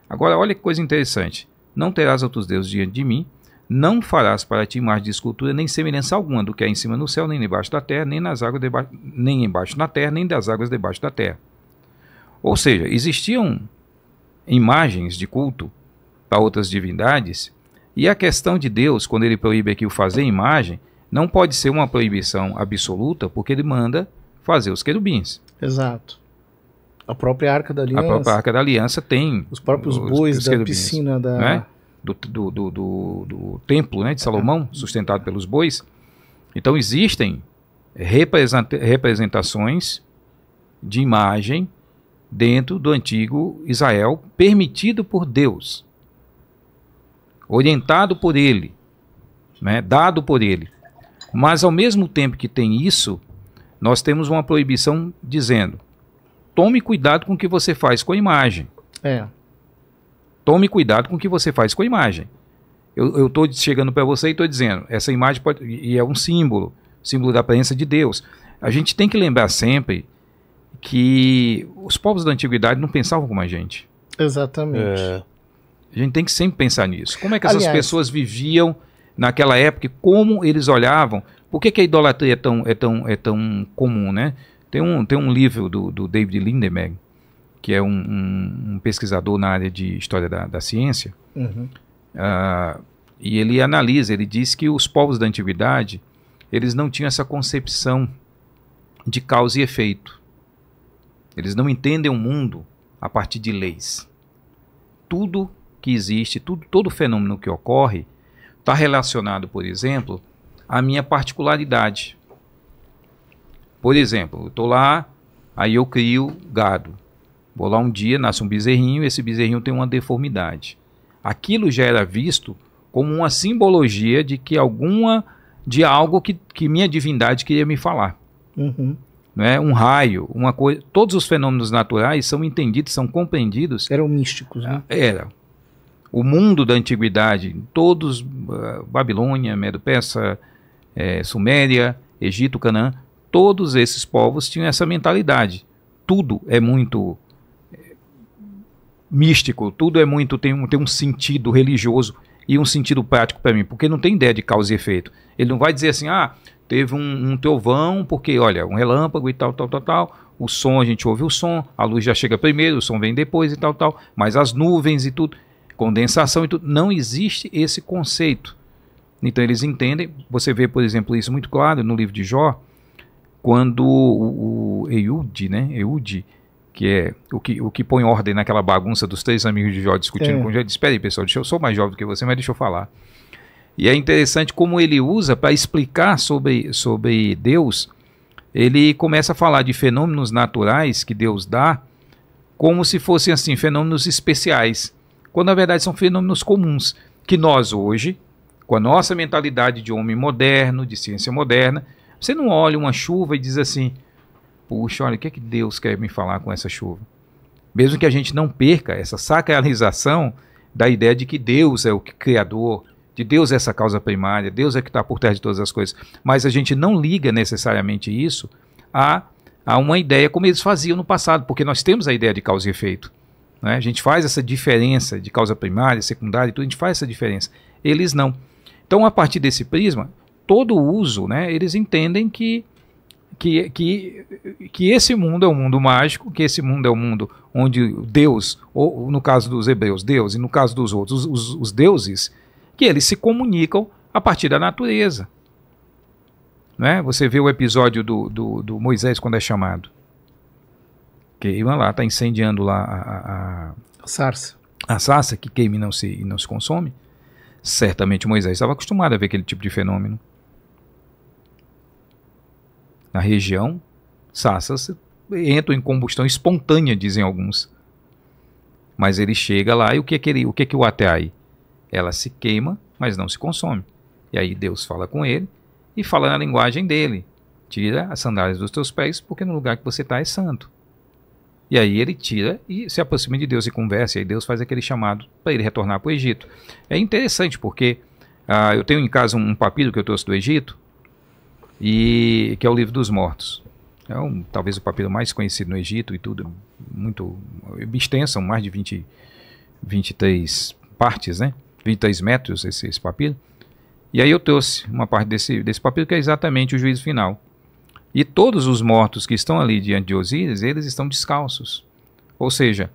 Agora, olha que coisa interessante. Não terás outros deuses diante de mim, não farás para ti mais de escultura nem semelhança alguma do que há em cima no céu, nem embaixo da terra, nem nas águas debaixo nem embaixo na terra, nem das águas debaixo da terra. Ou seja, existiam imagens de culto para outras divindades, e a questão de Deus, quando ele proíbe aqui o fazer imagem, não pode ser uma proibição absoluta, porque ele manda fazer os querubins. Exato. A própria Arca da Aliança. A própria Arca da Aliança tem. Os próprios bois os, da piscina da. Né? Do, do, do, do, do, templo né, de Salomão, uhum. sustentado pelos bois. Então existem representações de imagem dentro do antigo Israel, permitido por Deus, orientado por Ele, né, dado por Ele. Mas ao mesmo tempo que tem isso, nós temos uma proibição dizendo: tome cuidado com o que você faz com a imagem. É. Tome cuidado com o que você faz com a imagem. Eu estou chegando para você e estou dizendo: essa imagem pode, e é um símbolo, símbolo da presença de Deus. A gente tem que lembrar sempre que os povos da antiguidade não pensavam como a gente. Exatamente. É. A gente tem que sempre pensar nisso. Como é que essas Aliás, pessoas viviam naquela época, como eles olhavam. Por que, que a idolatria é tão, é tão, é tão comum, né? Tem um, tem um livro do, do David Lindemann, que é um, um, um, pesquisador na área de história da, da ciência, uhum. uh, e ele analisa, ele diz que os povos da antiguidade, eles não tinham essa concepção de causa e efeito. Eles não entendem o mundo a partir de leis. Tudo que existe, tudo, todo fenômeno que ocorre, Está relacionado, por exemplo, à minha particularidade. Por exemplo, eu estou lá, aí eu crio gado. Vou lá um dia, nasce um bezerrinho, esse bezerrinho tem uma deformidade. Aquilo já era visto como uma simbologia de que alguma de algo que, que minha divindade queria me falar. Uhum. é Um raio, uma coisa. Todos os fenômenos naturais são entendidos, são compreendidos. Eram místicos, né? Era o mundo da antiguidade, todos, ah, Babilônia, Medo-Persa, é, Suméria, Egito, Canaã, todos esses povos tinham essa mentalidade. Tudo é muito eh, místico, tudo é muito, tem um, tem um sentido religioso e um sentido prático para mim, porque não tem ideia de causa e efeito. Ele não vai dizer assim, ah, teve um, um teovão, porque olha, um relâmpago e tal, tal, tal, tal, o som, a gente ouve o som, a luz já chega primeiro, o som vem depois e tal, tal, mas as nuvens e tudo condensação e tudo. Não existe esse conceito. Então eles entendem, você vê, por exemplo, isso muito claro no livro de Jó, quando o, o Eude, né, Eude, que é o que, o que põe ordem naquela bagunça dos três amigos de Jó discutindo é. com Jó, diz, espera aí pessoal, deixa, eu sou mais jovem do que você, mas deixa eu falar. E é interessante como ele usa para explicar sobre, sobre Deus, ele começa a falar de fenômenos naturais que Deus dá, como se fossem assim fenômenos especiais quando na verdade são fenômenos comuns que nós hoje, com a nossa mentalidade de homem moderno, de ciência moderna, você não olha uma chuva e diz assim: puxa, olha, o que é que Deus quer me falar com essa chuva? Mesmo que a gente não perca essa sacralização da ideia de que Deus é o criador, de Deus é essa causa primária, Deus é que está por trás de todas as coisas. Mas a gente não liga necessariamente isso a, a uma ideia como eles faziam no passado, porque nós temos a ideia de causa e efeito. Né? A gente faz essa diferença de causa primária, secundária, tudo, a gente faz essa diferença. Eles não. Então, a partir desse prisma, todo uso, né, eles entendem que, que, que, que esse mundo é um mundo mágico, que esse mundo é um mundo onde Deus, ou no caso dos hebreus, Deus, e no caso dos outros, os, os deuses, que eles se comunicam a partir da natureza. Né? Você vê o episódio do, do, do Moisés quando é chamado queima lá, está incendiando lá a, a, a sarsa A que queima e não se, e não se consome. Certamente Moisés estava acostumado a ver aquele tipo de fenômeno. Na região, Sarsas entram em combustão espontânea, dizem alguns. Mas ele chega lá e o que é que, ele, o, que, é que o Ateai? Ela se queima, mas não se consome. E aí Deus fala com ele e fala na linguagem dele. Tira as sandálias dos teus pés, porque no lugar que você está é santo. E aí ele tira e se aproxima de Deus e conversa, e aí Deus faz aquele chamado para ele retornar para o Egito. É interessante porque ah, eu tenho em casa um, um papiro que eu trouxe do Egito, e que é o Livro dos Mortos. É um, talvez o papiro mais conhecido no Egito e tudo, muito extenso, mais de 20, 23 partes, né? 23 metros esse, esse papiro. E aí eu trouxe uma parte desse, desse papiro que é exatamente o juízo final. E todos os mortos que estão ali diante de Osíris, eles estão descalços. Ou seja,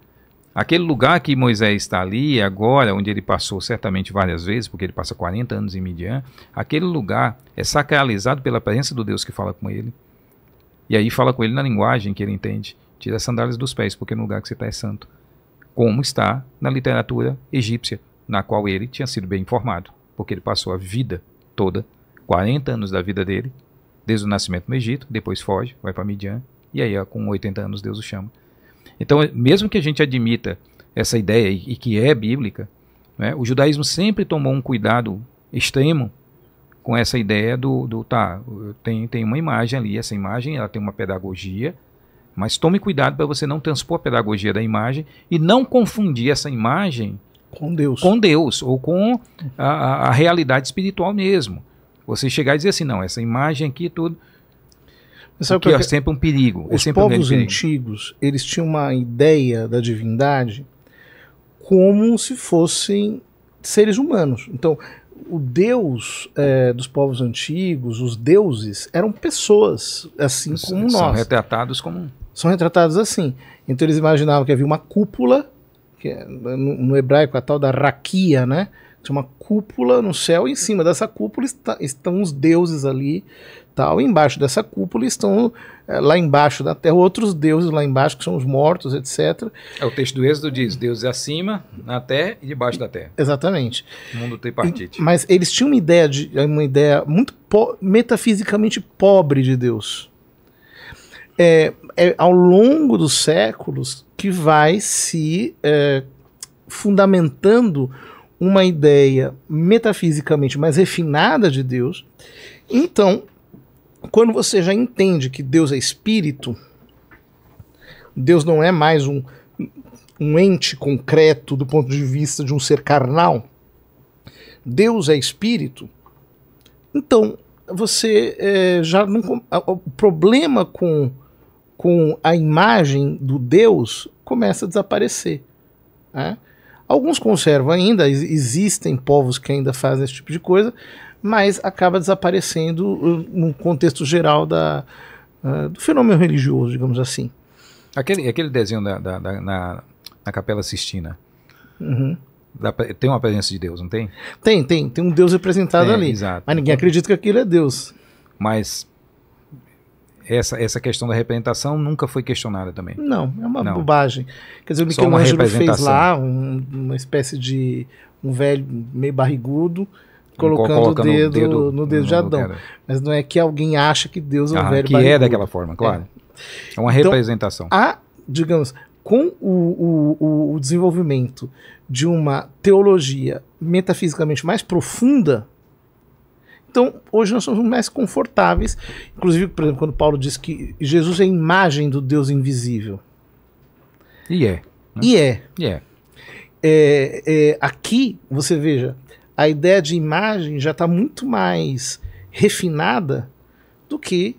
aquele lugar que Moisés está ali agora, onde ele passou certamente várias vezes, porque ele passa 40 anos em Midian, aquele lugar é sacralizado pela presença do Deus que fala com ele. E aí fala com ele na linguagem que ele entende. Tira as sandálias dos pés, porque no lugar que você está é santo. Como está na literatura egípcia, na qual ele tinha sido bem informado, porque ele passou a vida toda, 40 anos da vida dele, desde o nascimento no Egito, depois foge, vai para Midian, e aí com 80 anos Deus o chama. Então, mesmo que a gente admita essa ideia e, e que é bíblica, né, o judaísmo sempre tomou um cuidado extremo com essa ideia do, do tá, tem, tem uma imagem ali, essa imagem ela tem uma pedagogia, mas tome cuidado para você não transpor a pedagogia da imagem e não confundir essa imagem com Deus, com Deus ou com a, a realidade espiritual mesmo. Você chegar e dizer assim, não, essa imagem aqui tudo. Sabe porque que é sempre um perigo. É os é povos um antigos, eles tinham uma ideia da divindade como se fossem seres humanos. Então, o deus é, dos povos antigos, os deuses, eram pessoas, assim como nós. São retratados como... São retratados assim. Então eles imaginavam que havia uma cúpula, que é, no, no hebraico é a tal da raquia, né? Tinha uma cúpula no céu, e em cima dessa cúpula está, estão os deuses ali, tal. E embaixo dessa cúpula estão é, lá embaixo da terra outros deuses lá embaixo que são os mortos, etc. É o texto do Êxodo diz: deuses é acima, na terra e debaixo da terra. Exatamente. O mundo tripartite. E, mas eles tinham uma ideia de é uma ideia muito po metafisicamente pobre de Deus. É, é, ao longo dos séculos que vai se é, fundamentando uma ideia metafisicamente mais refinada de Deus. Então, quando você já entende que Deus é espírito, Deus não é mais um, um ente concreto do ponto de vista de um ser carnal. Deus é espírito. Então, você é, já não. O problema com, com a imagem do Deus começa a desaparecer. Né? Alguns conservam ainda, existem povos que ainda fazem esse tipo de coisa, mas acaba desaparecendo uh, no contexto geral da, uh, do fenômeno religioso, digamos assim. Aquele, aquele desenho da, da, da na, na Capela Sistina. Uhum. Da, tem uma presença de Deus, não tem? Tem, tem. Tem um Deus representado é, ali. Exato. Mas ninguém acredita que aquilo é Deus. Mas essa, essa questão da representação nunca foi questionada também. Não, é uma não. bobagem. Quer dizer, o Michelangelo fez lá um, uma espécie de um velho meio barrigudo colocando o dedo no dedo, no de Adão. Mas não é que alguém acha que Deus é um ah, velho que é barrigudo. Que é daquela forma, claro. É, é uma então, representação. há, digamos, com o, o, o desenvolvimento de uma teologia metafisicamente mais profunda, então, hoje nós somos mais confortáveis. Inclusive, por exemplo, quando Paulo diz que Jesus é a imagem do Deus invisível. E é. Né? E é. E é. É, é. Aqui, você veja, a ideia de imagem já está muito mais refinada do que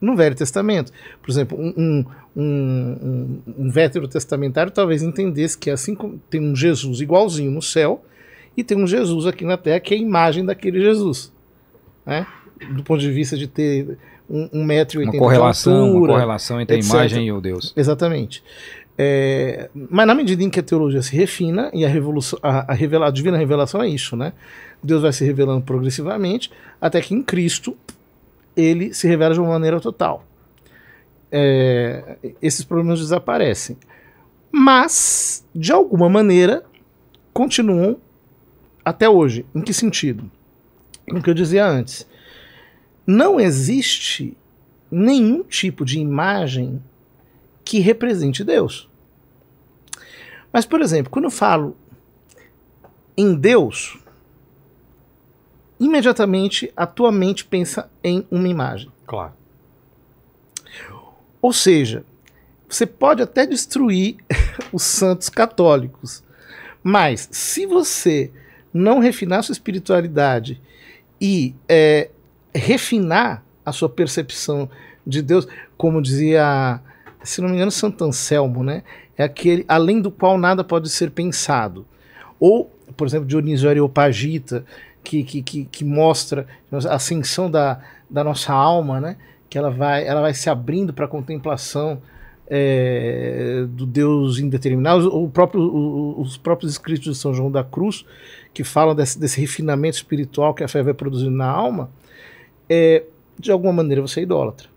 no Velho Testamento. Por exemplo, um, um um, um, vétero testamentário talvez entendesse que assim como tem um Jesus igualzinho no céu e tem um Jesus aqui na terra que é a imagem daquele Jesus né? do ponto de vista de ter um, um metro e uma correlação, de altura, uma correlação entre etc. a imagem e o Deus. Exatamente. É, mas na medida em que a teologia se refina e a, revolução, a, a, revela, a divina revelação é isso, né? Deus vai se revelando progressivamente até que em Cristo ele se revela de uma maneira total. É, esses problemas desaparecem, mas de alguma maneira continuam até hoje. Em que sentido? no que eu dizia antes. Não existe nenhum tipo de imagem que represente Deus. Mas, por exemplo, quando eu falo em Deus, imediatamente a tua mente pensa em uma imagem. Claro. Ou seja, você pode até destruir os santos católicos, mas se você não refinar sua espiritualidade e é, refinar a sua percepção de Deus, como dizia, se não me engano, Santo Anselmo, né? É aquele além do qual nada pode ser pensado. Ou, por exemplo, Dionísio Areopagita, que, que, que, que mostra a ascensão da, da nossa alma, né? Que ela vai, ela vai se abrindo para a contemplação é, do Deus indeterminado. O próprio, o, os próprios escritos de São João da Cruz que falam desse, desse refinamento espiritual que a fé vai produzindo na alma, é, de alguma maneira você é idólatra.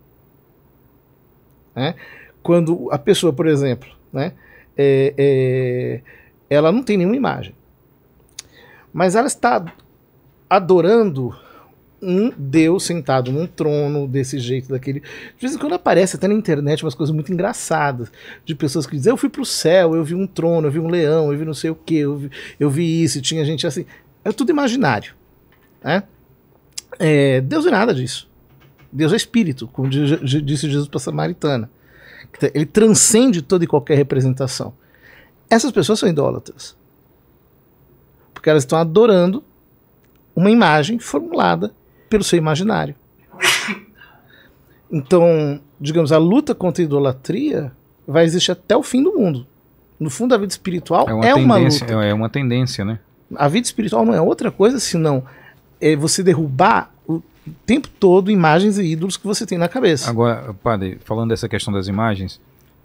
Né? Quando a pessoa, por exemplo, né, é, é, ela não tem nenhuma imagem, mas ela está adorando um deus sentado num trono, desse jeito, daquele. De vez em quando aparece até na internet umas coisas muito engraçadas de pessoas que dizem: Eu fui pro céu, eu vi um trono, eu vi um leão, eu vi não sei o que, eu vi, eu vi isso, tinha gente assim. É tudo imaginário. Né? É, deus é nada disso. Deus é espírito, como disse Jesus para a Samaritana. Ele transcende toda e qualquer representação. Essas pessoas são idólatras. Porque elas estão adorando uma imagem formulada pelo seu imaginário. Então, digamos, a luta contra a idolatria vai existir até o fim do mundo. No fundo, a vida espiritual é uma, é uma luta. É, é uma tendência, né? A vida espiritual não é outra coisa senão é você derrubar o tempo todo imagens e ídolos que você tem na cabeça. Agora, padre, falando dessa questão das imagens,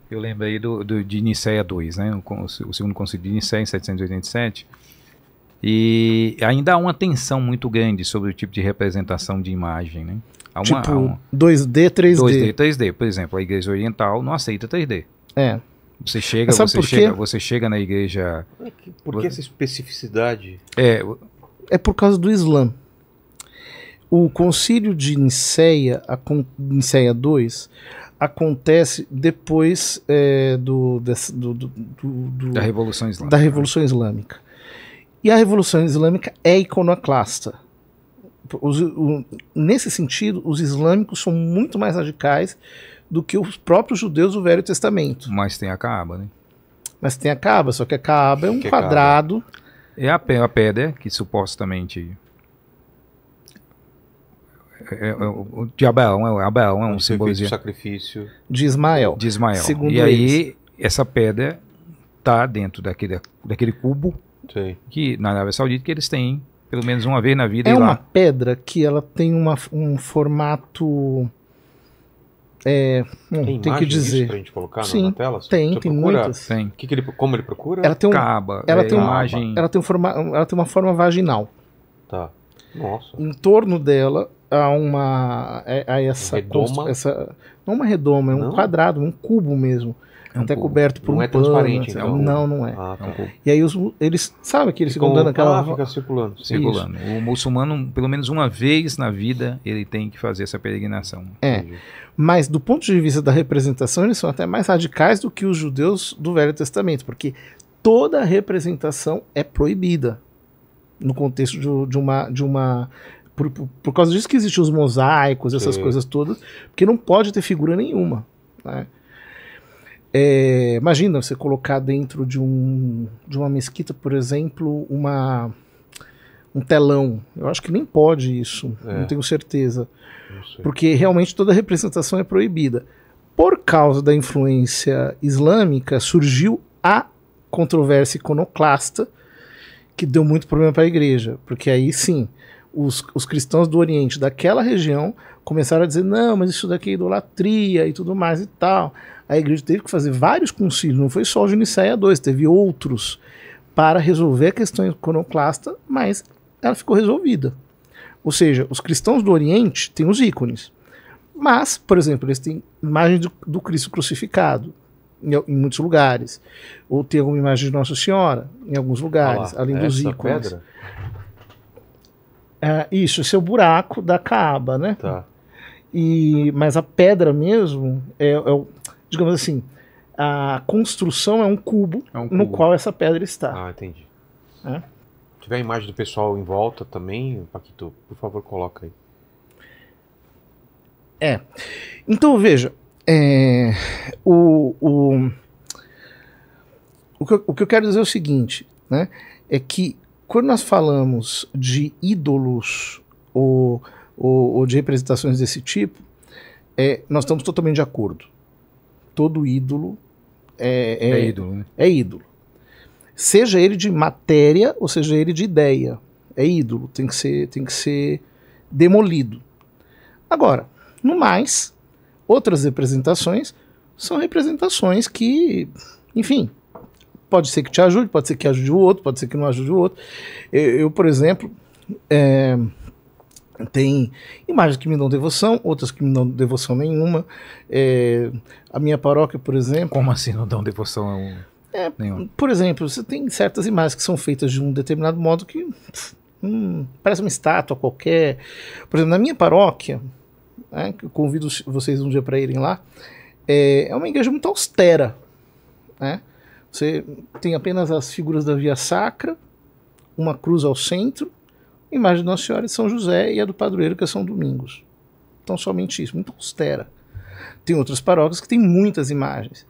eu lembrei do, do de Nicéia 2, né? O, o segundo concílio de Nicéia, em 787, e ainda há uma tensão muito grande sobre o tipo de representação de imagem, né? Há uma, tipo, há uma... 2D, 3D. 2D, 3D. Por exemplo, a igreja oriental não aceita 3D. É. Você chega, você chega, você chega na igreja... É por que essa especificidade? É, é por causa do Islã. O concílio de Niceia, a con... Niceia II, acontece depois é, do, desse, do, do, do, da Revolução Islâmica. Da né? Revolução Islâmica. E a Revolução Islâmica é iconoclasta. Os, o, nesse sentido, os islâmicos são muito mais radicais do que os próprios judeus do Velho Testamento. Mas tem a Kaaba, né? Mas tem a Kaaba, só que a Kaaba é um que é quadrado. É a, a pedra é, que supostamente é, é, é o de Abraão, é, é um, símbolo de sacrifício. De Ismael. De Ismael. Segundo e eles. aí, essa pedra está dentro daquele, daquele cubo Sim. que na Arábia Saudita que eles têm pelo menos uma vez na vida. É uma lá. pedra que ela tem uma, um formato. É, tem, tem que dizer. Pra gente colocar Sim, na, tela? Você, tem, você tem procura, muitas. Tem. Que que ele, como ele procura? Ela tem um, Caba, ela é, tem imagem. ela, tem um forma, ela tem uma forma vaginal. Tá. Nossa. Em torno dela há uma. É, há essa, redoma? Essa, não uma redoma, é um não? quadrado, um cubo mesmo. É um até pouco. coberto por não um é pano. Transparente, é então. Não, não é. Ah, tá E aí os, eles sabem que eles ficam dando aquela. fica circulando. Circulando. O muçulmano, pelo menos uma vez na vida, ele tem que fazer essa peregrinação. É. Mas do ponto de vista da representação, eles são até mais radicais do que os judeus do Velho Testamento, porque toda representação é proibida no contexto de, de uma. De uma por, por, por, causa disso que existem os mosaicos, essas Sim. coisas todas, porque não pode ter figura nenhuma. Né? É, imagina você colocar dentro de, um, de uma mesquita, por exemplo, uma, um telão. Eu acho que nem pode isso, é. não tenho certeza. porque realmente toda representação é proibida. Por causa da influência islâmica, surgiu a controvérsia iconoclasta, que deu muito problema para a igreja. Porque aí sim, os, os cristãos do Oriente, daquela região, começaram a dizer: não, mas isso daqui é idolatria e tudo mais e tal a igreja teve que fazer vários concílios, não foi só o de Nicéia II, teve outros para resolver a questão iconoclasta, mas ela ficou resolvida. Ou seja, os cristãos do Oriente têm os ícones, mas, por exemplo, eles têm imagens do, do Cristo crucificado em, em, muitos lugares, ou tem alguma imagem de Nossa Senhora em alguns lugares, além dos ícones. Pedra? É, isso, esse é o buraco da Caaba, né? Tá. E, mas a pedra mesmo é, é, o digamos assim, a construção é um cubo, é um cubo. no qual essa pedra está. Ah, entendi. É. Se tiver a imagem do pessoal em volta também, Paquito, por favor, coloca aí. É. Então, veja, é, o, o, o, que eu, o que eu quero dizer é o seguinte, né? É que quando nós falamos de ídolos ou, ou, ou de representações desse tipo, é, nós estamos totalmente de acordo todo ídolo é, é, é ídolo. Né? É ídolo. Seja ele de matéria ou seja ele de ideia. É ídolo, tem que ser, tem que ser demolido. Agora, no mais, outras representações são representações que, enfim, pode ser que te ajude, pode ser que ajude o outro, pode ser que não ajude o outro. Eu, eu por exemplo, é, tem imagens que me dão devoção, outras que me dão devoção nenhuma. É, a minha paróquia, por exemplo. Como assim não dão devoção a é, nenhuma? Por exemplo, você tem certas imagens que são feitas de um determinado modo que pff, hum, parece uma estátua qualquer. Por exemplo, na minha paróquia, né, que eu convido vocês um dia para irem lá, é, é uma igreja muito austera. Né? Você tem apenas as figuras da Via Sacra, uma cruz ao centro imagem de Nossa Senhora de São José e a do padroeiro, que é São Domingos. Então, somente isso, muito austera. Tem outras paróquias que têm muitas imagens.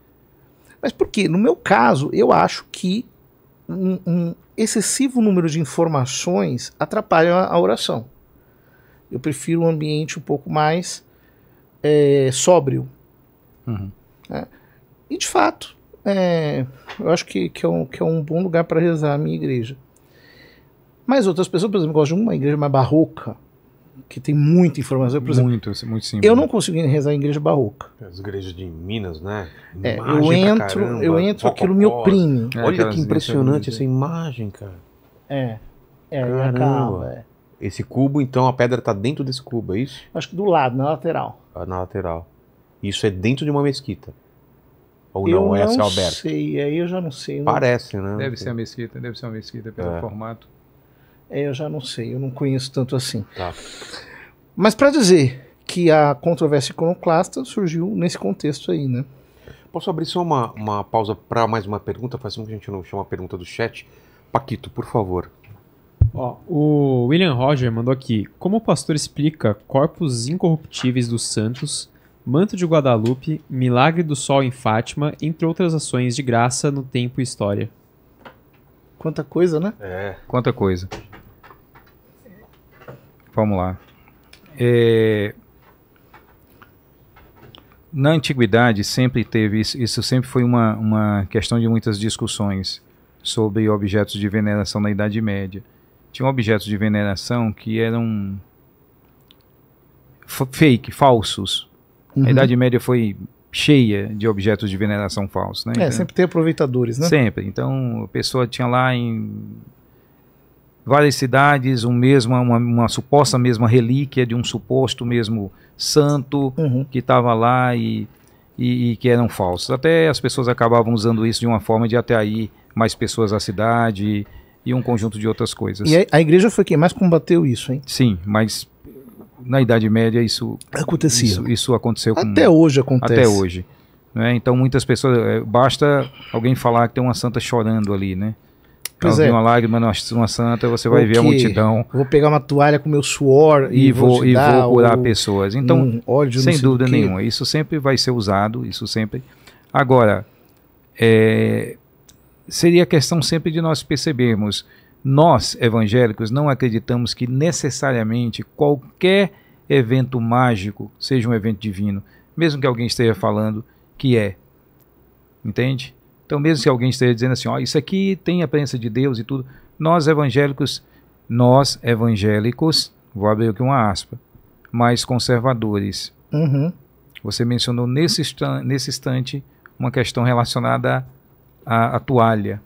Mas por quê? No meu caso, eu acho que um, um excessivo número de informações atrapalha a oração. Eu prefiro um ambiente um pouco mais é, sóbrio. Uhum. É. E de fato, é, eu acho que, que, é um, que é um bom lugar para rezar a minha igreja. Mas outras pessoas, por exemplo, gostam de uma igreja mais barroca, que tem muita informação. Por exemplo, muito, é muito simples. Eu não consegui rezar em igreja barroca. As igrejas de Minas, né? É, eu entro, caramba, eu entro, aquilo me oprime. É, Olha que impressionante essa imagem, cara. É. É, acaba, é, é. Esse cubo, então, a pedra está dentro desse cubo, é isso? Acho que do lado, na lateral. Ah, na lateral. Isso é dentro de uma mesquita. Ou eu não, é a céu aberto? Eu não sei, aí eu já não sei. Né? Parece, né? Deve ser a mesquita, deve ser uma mesquita pelo é. formato. É, eu já não sei, eu não conheço tanto assim. Tá. Mas para dizer que a controvérsia iconoclasta surgiu nesse contexto aí, né? Posso abrir só uma, uma pausa para mais uma pergunta? Faz um que a gente não chama a pergunta do chat. Paquito, por favor. Ó, o William Roger mandou aqui. Como o pastor explica corpos incorruptíveis dos santos, manto de Guadalupe, milagre do sol em Fátima, entre outras ações de graça no tempo e história? Quanta coisa, né? É. Quanta coisa. Vamos lá. É, na antiguidade sempre teve isso, isso sempre foi uma, uma questão de muitas discussões sobre objetos de veneração na Idade Média. Tinha objetos de veneração que eram fake, falsos. Uhum. A Idade Média foi cheia de objetos de veneração falsos. Né? É, então, sempre tem aproveitadores, né? Sempre. Então, a pessoa tinha lá em várias cidades, um mesmo, uma, uma, suposta mesma relíquia de um suposto mesmo santo uhum. que estava lá e, e, e, que eram falsos. Até as pessoas acabavam usando isso de uma forma de até aí mais pessoas à cidade e um conjunto de outras coisas. E a igreja foi quem mais combateu isso, hein? Sim, mas na Idade Média isso acontecia. Isso, isso aconteceu com, até hoje acontece. Até hoje. Né? Então muitas pessoas é, basta alguém falar que tem uma santa chorando ali, né? Pois é. uma lágrima, uma, uma santa, você vai ver a multidão. Vou pegar uma toalha com meu suor e, vou, vou e dar, vou curar pessoas. Então, um ódio, sem dúvida nenhuma, isso sempre vai ser usado, isso sempre. Agora, é, seria questão sempre de nós percebermos, nós evangélicos não acreditamos que necessariamente qualquer evento mágico seja um evento divino, mesmo que alguém esteja falando que é. Entende? Então, mesmo se alguém esteja dizendo assim, ó, isso aqui tem a presença de Deus e tudo, nós evangélicos, nós evangélicos, vou abrir aqui uma aspa, mais conservadores. Uhum. Você mencionou nesse instante, nesse instante uma questão relacionada à, à toalha.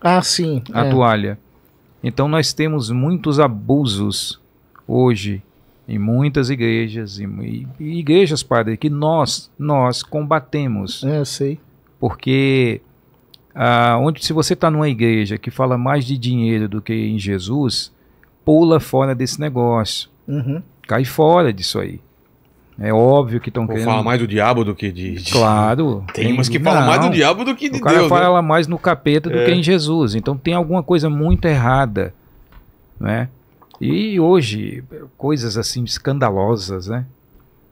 Ah, sim. A é. toalha. Então nós temos muitos abusos hoje em muitas igrejas e igrejas, padre, que nós nós combatemos. É, eu sei. Porque ah, onde se você está numa igreja que fala mais de dinheiro do que em Jesus, pula fora desse negócio. Uhum. Cai fora disso aí. É óbvio que estão querendo. Fala mais do diabo do que de. de... Claro. Tem, mas umas que falam mais do diabo do que de o cara Deus. Né? fala né? mais no capeta do é. que em Jesus. Então tem alguma coisa muito errada, né? E hoje coisas assim escandalosas, né?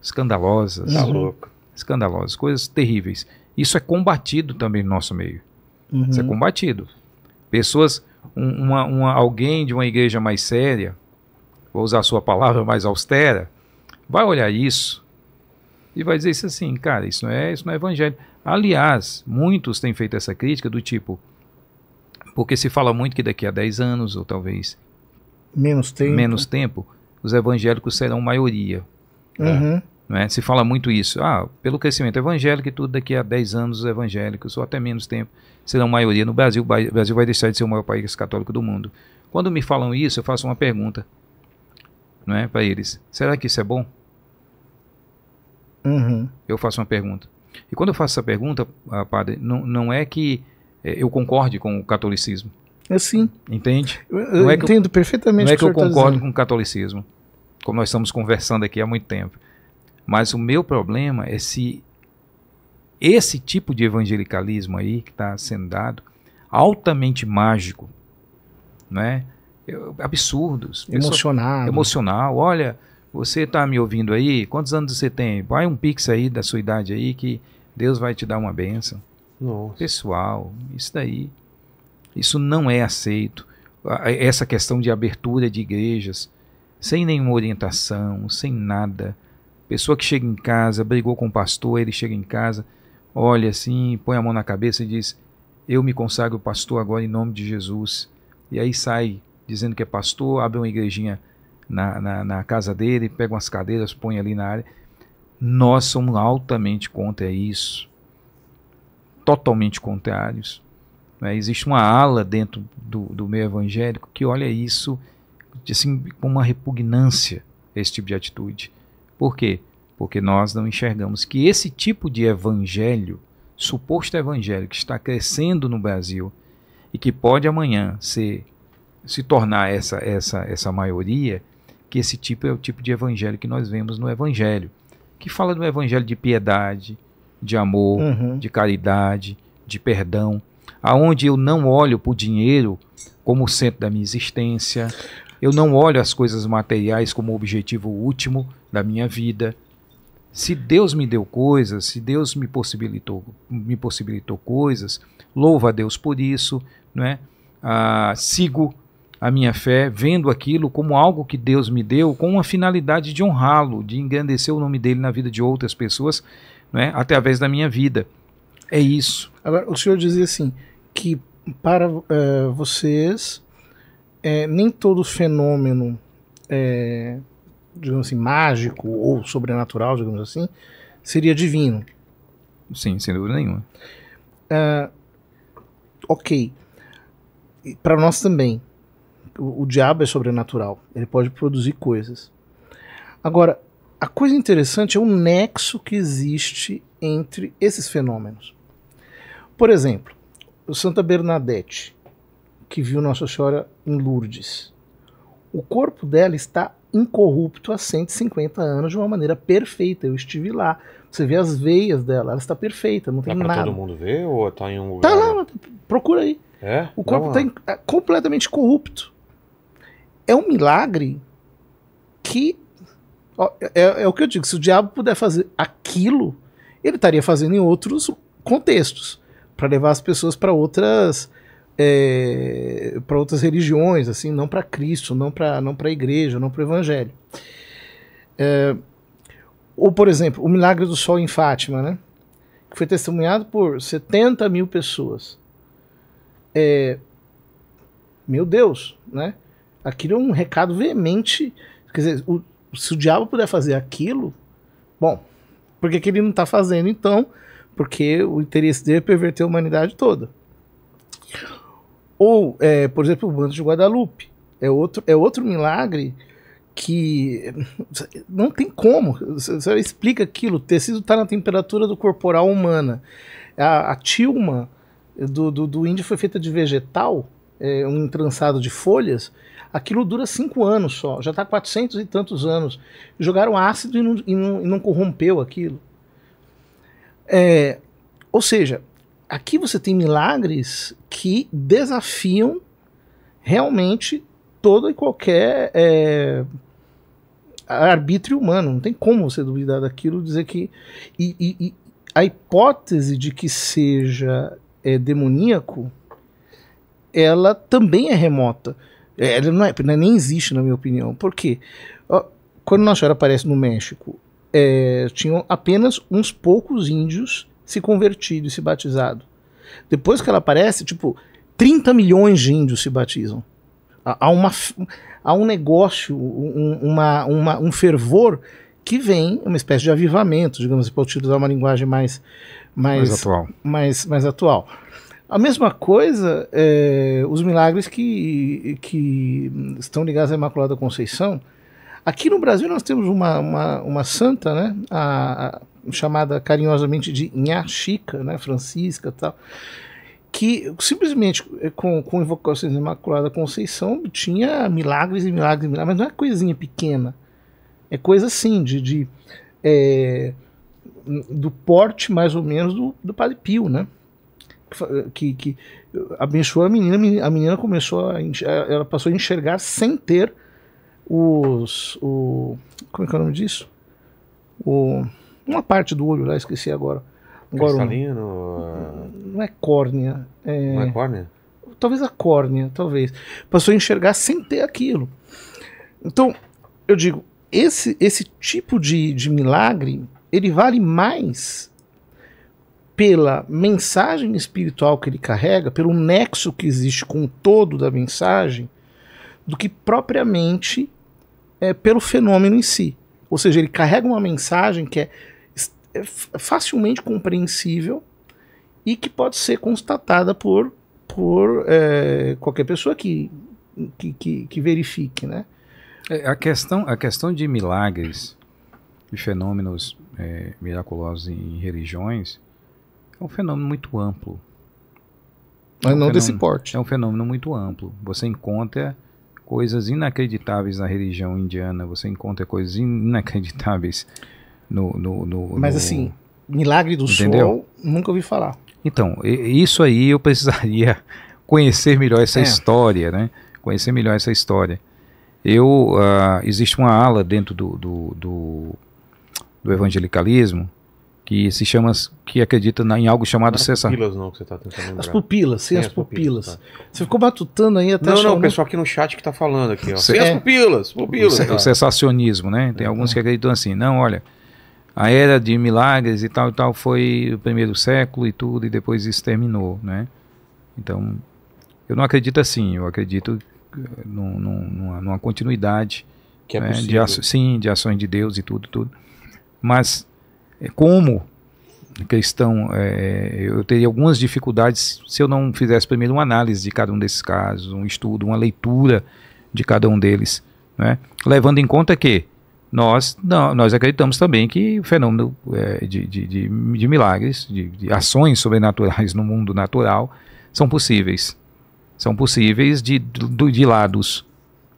Escandalosas. Tá louco. Escandalosas, coisas terríveis. Isso é combatido também no nosso meio. Uhum. Isso é uhum. combatido. Pessoas, um, uma, uma, alguém de uma igreja mais séria, vou usar a sua palavra, mais austera, vai olhar isso e vai dizer isso assim, cara, isso não é, isso não é evangelho. Aliás, muitos têm feito essa crítica do tipo, porque se fala muito que daqui a 10 anos, ou talvez menos tempo, menos tempo os evangélicos serão maioria. Né? Uhum. Né? Né? Se fala muito isso. Ah, pelo crescimento evangélico e tudo, daqui a 10 anos os evangélicos, ou até menos tempo, serão maioria no Brasil. O Brasil vai deixar de ser o maior país católico do mundo. Quando me falam isso, eu faço uma pergunta não é, para eles: será que isso é bom? Uhum. Eu faço uma pergunta. E quando eu faço essa pergunta, ah, padre, não, não é que eh, eu concorde com o catolicismo. É sim. Entende? Eu, eu é entendo eu, perfeitamente. Não é que, que eu tá concordo tá com o catolicismo, como nós estamos conversando aqui há muito tempo. Mas o meu problema é se esse tipo de evangelicalismo aí que está sendo dado, altamente mágico, né? absurdos. Emocionado. Emocional. Olha, você está me ouvindo aí? Quantos anos você tem? Vai um pix aí da sua idade aí que Deus vai te dar uma benção. Nossa. Pessoal, isso daí, isso não é aceito. Essa questão de abertura de igrejas, sem nenhuma orientação, sem nada. Pessoa que chega em casa, brigou com o pastor, ele chega em casa, olha assim, põe a mão na cabeça e diz: Eu me consagro pastor agora em nome de Jesus. E aí sai dizendo que é pastor, abre uma igrejinha na, na, na casa dele, pega umas cadeiras, põe ali na área. Nós somos altamente contra isso, totalmente contrários. Né? Existe uma ala dentro do, do meio evangélico que olha isso assim, com uma repugnância, esse tipo de atitude. Por quê? Porque nós não enxergamos que esse tipo de evangelho, suposto evangelho, que está crescendo no Brasil e que pode amanhã se se tornar essa, essa, essa maioria, que esse tipo é o tipo de evangelho que nós vemos no evangelho, que fala do evangelho de piedade, de amor, uhum. de caridade, de perdão, aonde eu não olho para o dinheiro como o centro da minha existência, eu não olho as coisas materiais como objetivo último da minha vida. Se Deus me deu coisas, se Deus me possibilitou, me possibilitou coisas, louvo a Deus por isso, não é? Ah, sigo a minha fé, vendo aquilo como algo que Deus me deu, com uma finalidade de honrá-lo, de engrandecer o nome dele na vida de outras pessoas, né, através da minha vida. É isso. Agora, o senhor dizia assim que para uh, vocês é, nem todo fenômeno, é, digamos assim, mágico ou sobrenatural, digamos assim, seria divino. Sim, sem dúvida nenhuma. Uh, ok. Para nós também. O, o diabo é sobrenatural. Ele pode produzir coisas. Agora, a coisa interessante é o nexo que existe entre esses fenômenos. Por exemplo, o Santa Bernadette que viu Nossa Senhora em Lourdes. O corpo dela está incorrupto há 150 anos de uma maneira perfeita. Eu estive lá. Você vê as veias dela, ela está perfeita, não tem Dá nada. todo mundo ver ou está em um tá lugar? Tá lá, procura aí. É? O corpo está é completamente corrupto. É um milagre que. Ó, é, é o que eu digo: se o diabo puder fazer aquilo, ele estaria fazendo em outros contextos para levar as pessoas para outras é, para outras religiões, assim, não para Cristo, não para não a igreja, não para o evangelho. É, ou, por exemplo, o milagre do sol em Fátima, né? que foi testemunhado por 70 mil pessoas. É, meu Deus, né? Aquilo é um recado veemente. Quer dizer, o, se o diabo puder fazer aquilo, bom, por que, que ele não está fazendo então? Porque o interesse dele é perverter a humanidade toda. Ou, é, por exemplo, o Bando de Guadalupe. É outro, é outro milagre que não tem como. Você explica aquilo. O tecido está na temperatura do corporal humana. A, a tilma do, do, do índio foi feita de vegetal, é, um trançado de folhas. Aquilo dura cinco anos só, já está 400 e tantos anos. Jogaram ácido e não, e não, e não corrompeu aquilo. É, ou seja, aqui você tem milagres que desafiam realmente todo e qualquer é, arbítrio humano. Não tem como você duvidar daquilo, dizer que. E, e, e a hipótese de que seja é, demoníaco, ela também é remota. É, ela é, não é, nem existe, na minha opinião. Por quê? Quando Nossa Senhora aparece no México, é, tinham apenas uns poucos índios se convertido e se batizado. Depois que ela aparece, tipo, 30 milhões de índios se batizam. Há, uma, há um negócio, um, uma, uma, um fervor que vem, uma espécie de avivamento, digamos, para utilizar uma linguagem mais, mais, mais atual. Mais, mais atual. A mesma coisa, é, os milagres que, que estão ligados à Imaculada Conceição, Aqui no Brasil nós temos uma, uma, uma santa, né? A, a, chamada carinhosamente de Nha Chica, né? Francisca tal. Que simplesmente eh, com, com invocações da Imaculada Conceição tinha milagres e milagres e milagres, mas não é coisinha pequena. É coisa assim, de. de é, do porte mais ou menos do, do Padre Pio, né? Que, eh, que abençoou a menina, a menina começou a. Ela passou a enxergar sem ter os. O, como é que é o nome disso? O, uma parte do olho lá, esqueci agora. agora Cristalino? Ah, não é córnea. É, não é córnea? Talvez a córnea, talvez. Passou a enxergar sem ter aquilo. Então, eu digo, esse, esse tipo de, de milagre, ele vale mais pela mensagem espiritual que ele carrega, pelo nexo que existe com o todo da mensagem, do que propriamente é, pelo fenômeno em si. Ou seja, ele carrega uma mensagem que é, é facilmente compreensível e que pode ser constatada por, por é, qualquer pessoa que, que, que, que verifique. Né? É, a, questão, a questão de milagres e fenômenos é, miraculosos em religiões é um fenômeno muito amplo. Mas é um não fenômeno, desse porte. É um fenômeno muito amplo. Você encontra coisas inacreditáveis na religião indiana, você encontra coisas inacreditáveis no. no, no Mas no, assim, milagre do entendeu? sol, nunca ouvi falar. Então, isso aí eu precisaria conhecer melhor essa é. história, né? Conhecer melhor essa história. Eu uh, existe uma ala dentro do, do, do, do evangelicalismo que se chama, que acredita na, em algo chamado sensação. As pupilas não, que você está tentando lembrar. As pupilas, sem, sem as, pupilas. pupilas tá. Você ficou batutando aí até Não, não, o pessoal aqui no chat que está falando aqui, ó. Sem é. as pupilas, pupilas. O, tá. o sensacionismo, né? Tem é, alguns que acreditam assim, não, olha, a era de milagres e tal e tal foi o primeiro século e tudo, e depois isso terminou, né? Então, eu não acredito assim, eu acredito eh, numa, numa continuidade que é né, possível. sim, de ações de Deus e tudo, tudo. Mas é, como questão, é, eu teria algumas dificuldades se eu não fizesse primeiro uma análise de cada um desses casos, um estudo, uma leitura de cada um deles, né? levando em conta que nós, não, nós acreditamos também que o fenômeno é, de, de, de, de, milagres, de, de ações sobrenaturais no mundo natural são possíveis, são possíveis de, de, de lados,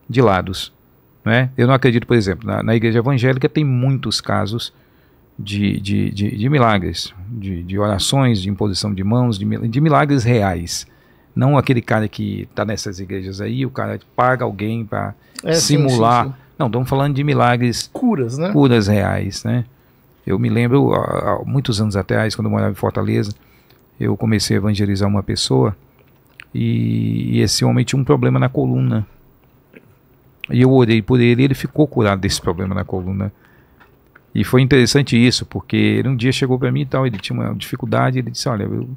de lados. Né? Eu não acredito, por exemplo, na, na igreja evangélica tem muitos casos de, de, de, de milagres, de, de, orações, de imposição de mãos, de, milagres reais. Não aquele cara que está nessas igrejas aí, o cara paga alguém para é, simular. Sim, sim, sim. Não, estamos falando de milagres. Curas, né? Curas reais, né? Eu me lembro, há, há muitos anos atrás, quando eu morava em Fortaleza, eu comecei a evangelizar uma pessoa e, e esse homem tinha um problema na coluna. E eu orei por ele e ele ficou curado desse problema na coluna. E foi interessante isso, porque ele um dia chegou para mim e tal, ele tinha uma dificuldade, ele disse, olha, eu,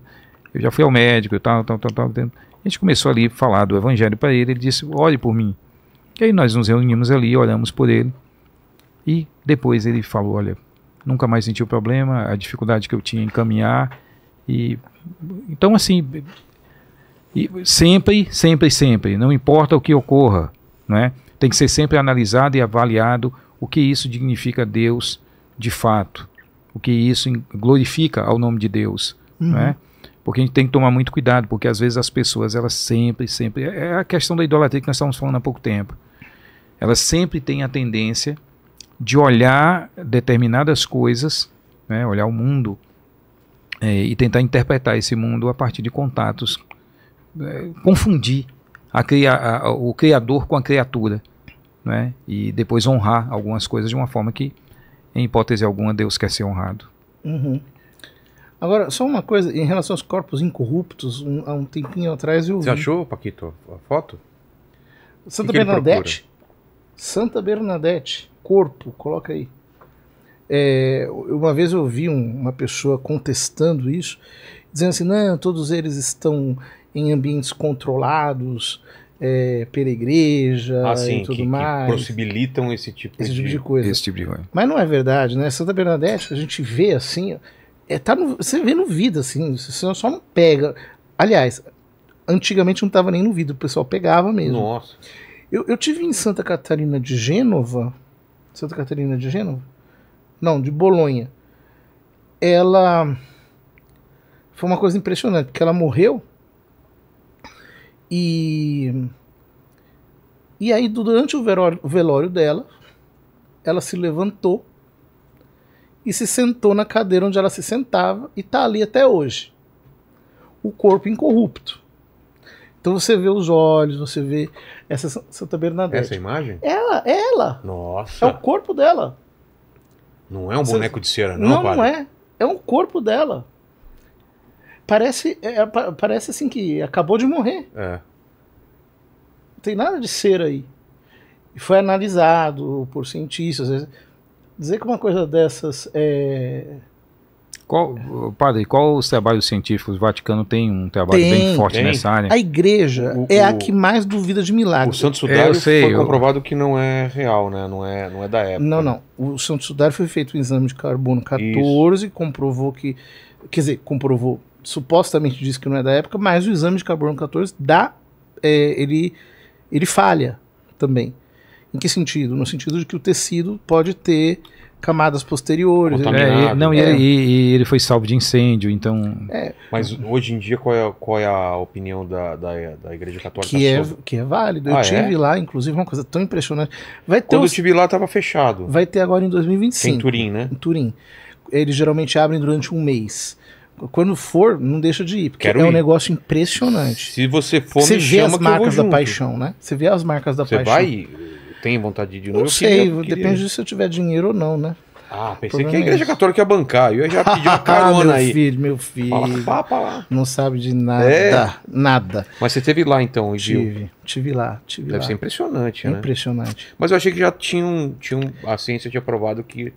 eu já fui ao médico e tal, tal, tal, tal. A gente começou ali a falar do evangelho para ele, ele disse, olhe por mim. E aí nós nos reunimos ali, olhamos por ele, e depois ele falou, olha, nunca mais senti o problema, a dificuldade que eu tinha em caminhar, e então assim, e sempre, sempre, sempre, não importa o que ocorra, né? tem que ser sempre analisado e avaliado o que isso significa a Deus, de fato, o que isso glorifica ao nome de Deus, uhum. é Porque a gente tem que tomar muito cuidado, porque às vezes as pessoas, elas sempre, sempre. É, é a questão da idolatria que nós estamos falando há pouco tempo. Elas sempre têm a tendência de olhar determinadas coisas, né, olhar o mundo é, e tentar interpretar esse mundo a partir de contatos, é, confundir a cria, a, o criador com a criatura, né, e depois honrar algumas coisas de uma forma que em hipótese alguma, Deus quer ser honrado. Uhum. Agora, só uma coisa, em relação aos corpos incorruptos, um, há um tempinho atrás eu. Você vi... achou, Paquito, a foto? Santa que Bernadette. Que Santa Bernadette, corpo, coloca aí. É, uma vez eu vi um, uma pessoa contestando isso, dizendo assim: não, todos eles estão em ambientes controlados, é, pela igreja ah, e tudo que, mais. Que possibilitam esse tipo, esse tipo de, tipo de coisa. Esse tipo de coisa. Mas não é verdade, né? Santa Bernadette, a gente vê assim, é, tá no, você vê no vidro, assim, você só não pega. Aliás, antigamente não estava nem no vidro, o pessoal pegava mesmo. Nossa. Eu, eu tive em Santa Catarina de Gênova. Santa Catarina de Gênova? Não, de Bolonha. Ela. Foi uma coisa impressionante, porque ela morreu e, e aí, durante o velório, o velório dela, ela se levantou e se sentou na cadeira onde ela se sentava e está ali até hoje. O corpo incorrupto. Então você vê os olhos, você vê essa Santa Bernadette. Essa imagem? Ela, é ela. Nossa. É o corpo dela. Não é um você... boneco de cera, não, Não, padre. não é. É um corpo dela. Parece, é, é parece assim que acabou de morrer. É. Não tem nada de ser aí. E foi analisado por cientistas. Dizer que uma coisa dessas é. Qual, padre, qual os trabalhos científicos? O Vaticano tem um trabalho tem, bem forte tem. nessa área. A igreja o, é o, a que mais duvida de milagres. O Santo é, Sudário é, sei, foi eu... comprovado que não é real, né? não, é, não é da época. Não, não. O Santo Sudário foi feito um exame de carbono 14 Isso. comprovou que. Quer dizer, comprovou supostamente diz que não é da época, mas o exame de carbono 14 dá é, ele ele falha também. Em que sentido? No sentido de que o tecido pode ter camadas posteriores. É, né? não, é. E, é. e, ele foi salvo de incêndio, então. É. Mas hoje em dia, qual é, qual é a opinião da, da, da Igreja Católica? Que é, que é válido. Eu ah, é? tive lá, inclusive, uma coisa tão impressionante. Vai ter Quando eu tive lá, estava fechado. Vai ter agora em 2025. Em Turim, né? Em Turim. Eles geralmente abrem durante um mês. Quando for, não deixa de ir, porque Quero é um negócio impressionante. Se você for, você me vê chama as marcas da junto. paixão, né? Você vê as marcas da você paixão. Você vai, tem vontade de ir de novo? Não eu sei, queria, depende queria. de se eu tiver dinheiro ou não, né? Ah, pensei que a é igreja católica ia bancar. Eu já pedi uma ah, carona meu aí. Meu filho, meu filho. Fala, Não sabe de nada. É. Nada. Mas você teve lá então, Gil? Tive, tive lá, tive Deve lá. ser impressionante, né? Impressionante. Mas eu achei que já tinha Um, tinha um, a ciência tinha provado que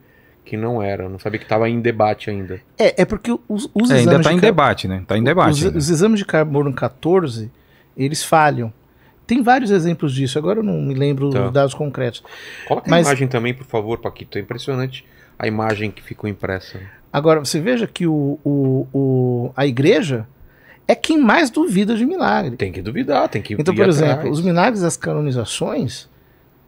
que não era. Não sabia que estava em debate ainda. É, é porque os, os é, exames. Ainda está de em car... debate, né? Está em debate. Os, os, exames de carbono 14, eles falham. Tem vários exemplos disso, agora eu não me lembro tá. dos dados concretos. Coloca Mas... a imagem também, por favor, Paquito. É impressionante a imagem que ficou impressa. Agora, você veja que o, o, o a igreja é quem mais duvida de milagre. Tem que duvidar, tem que Então, por atrás. exemplo, os milagres das canonizações,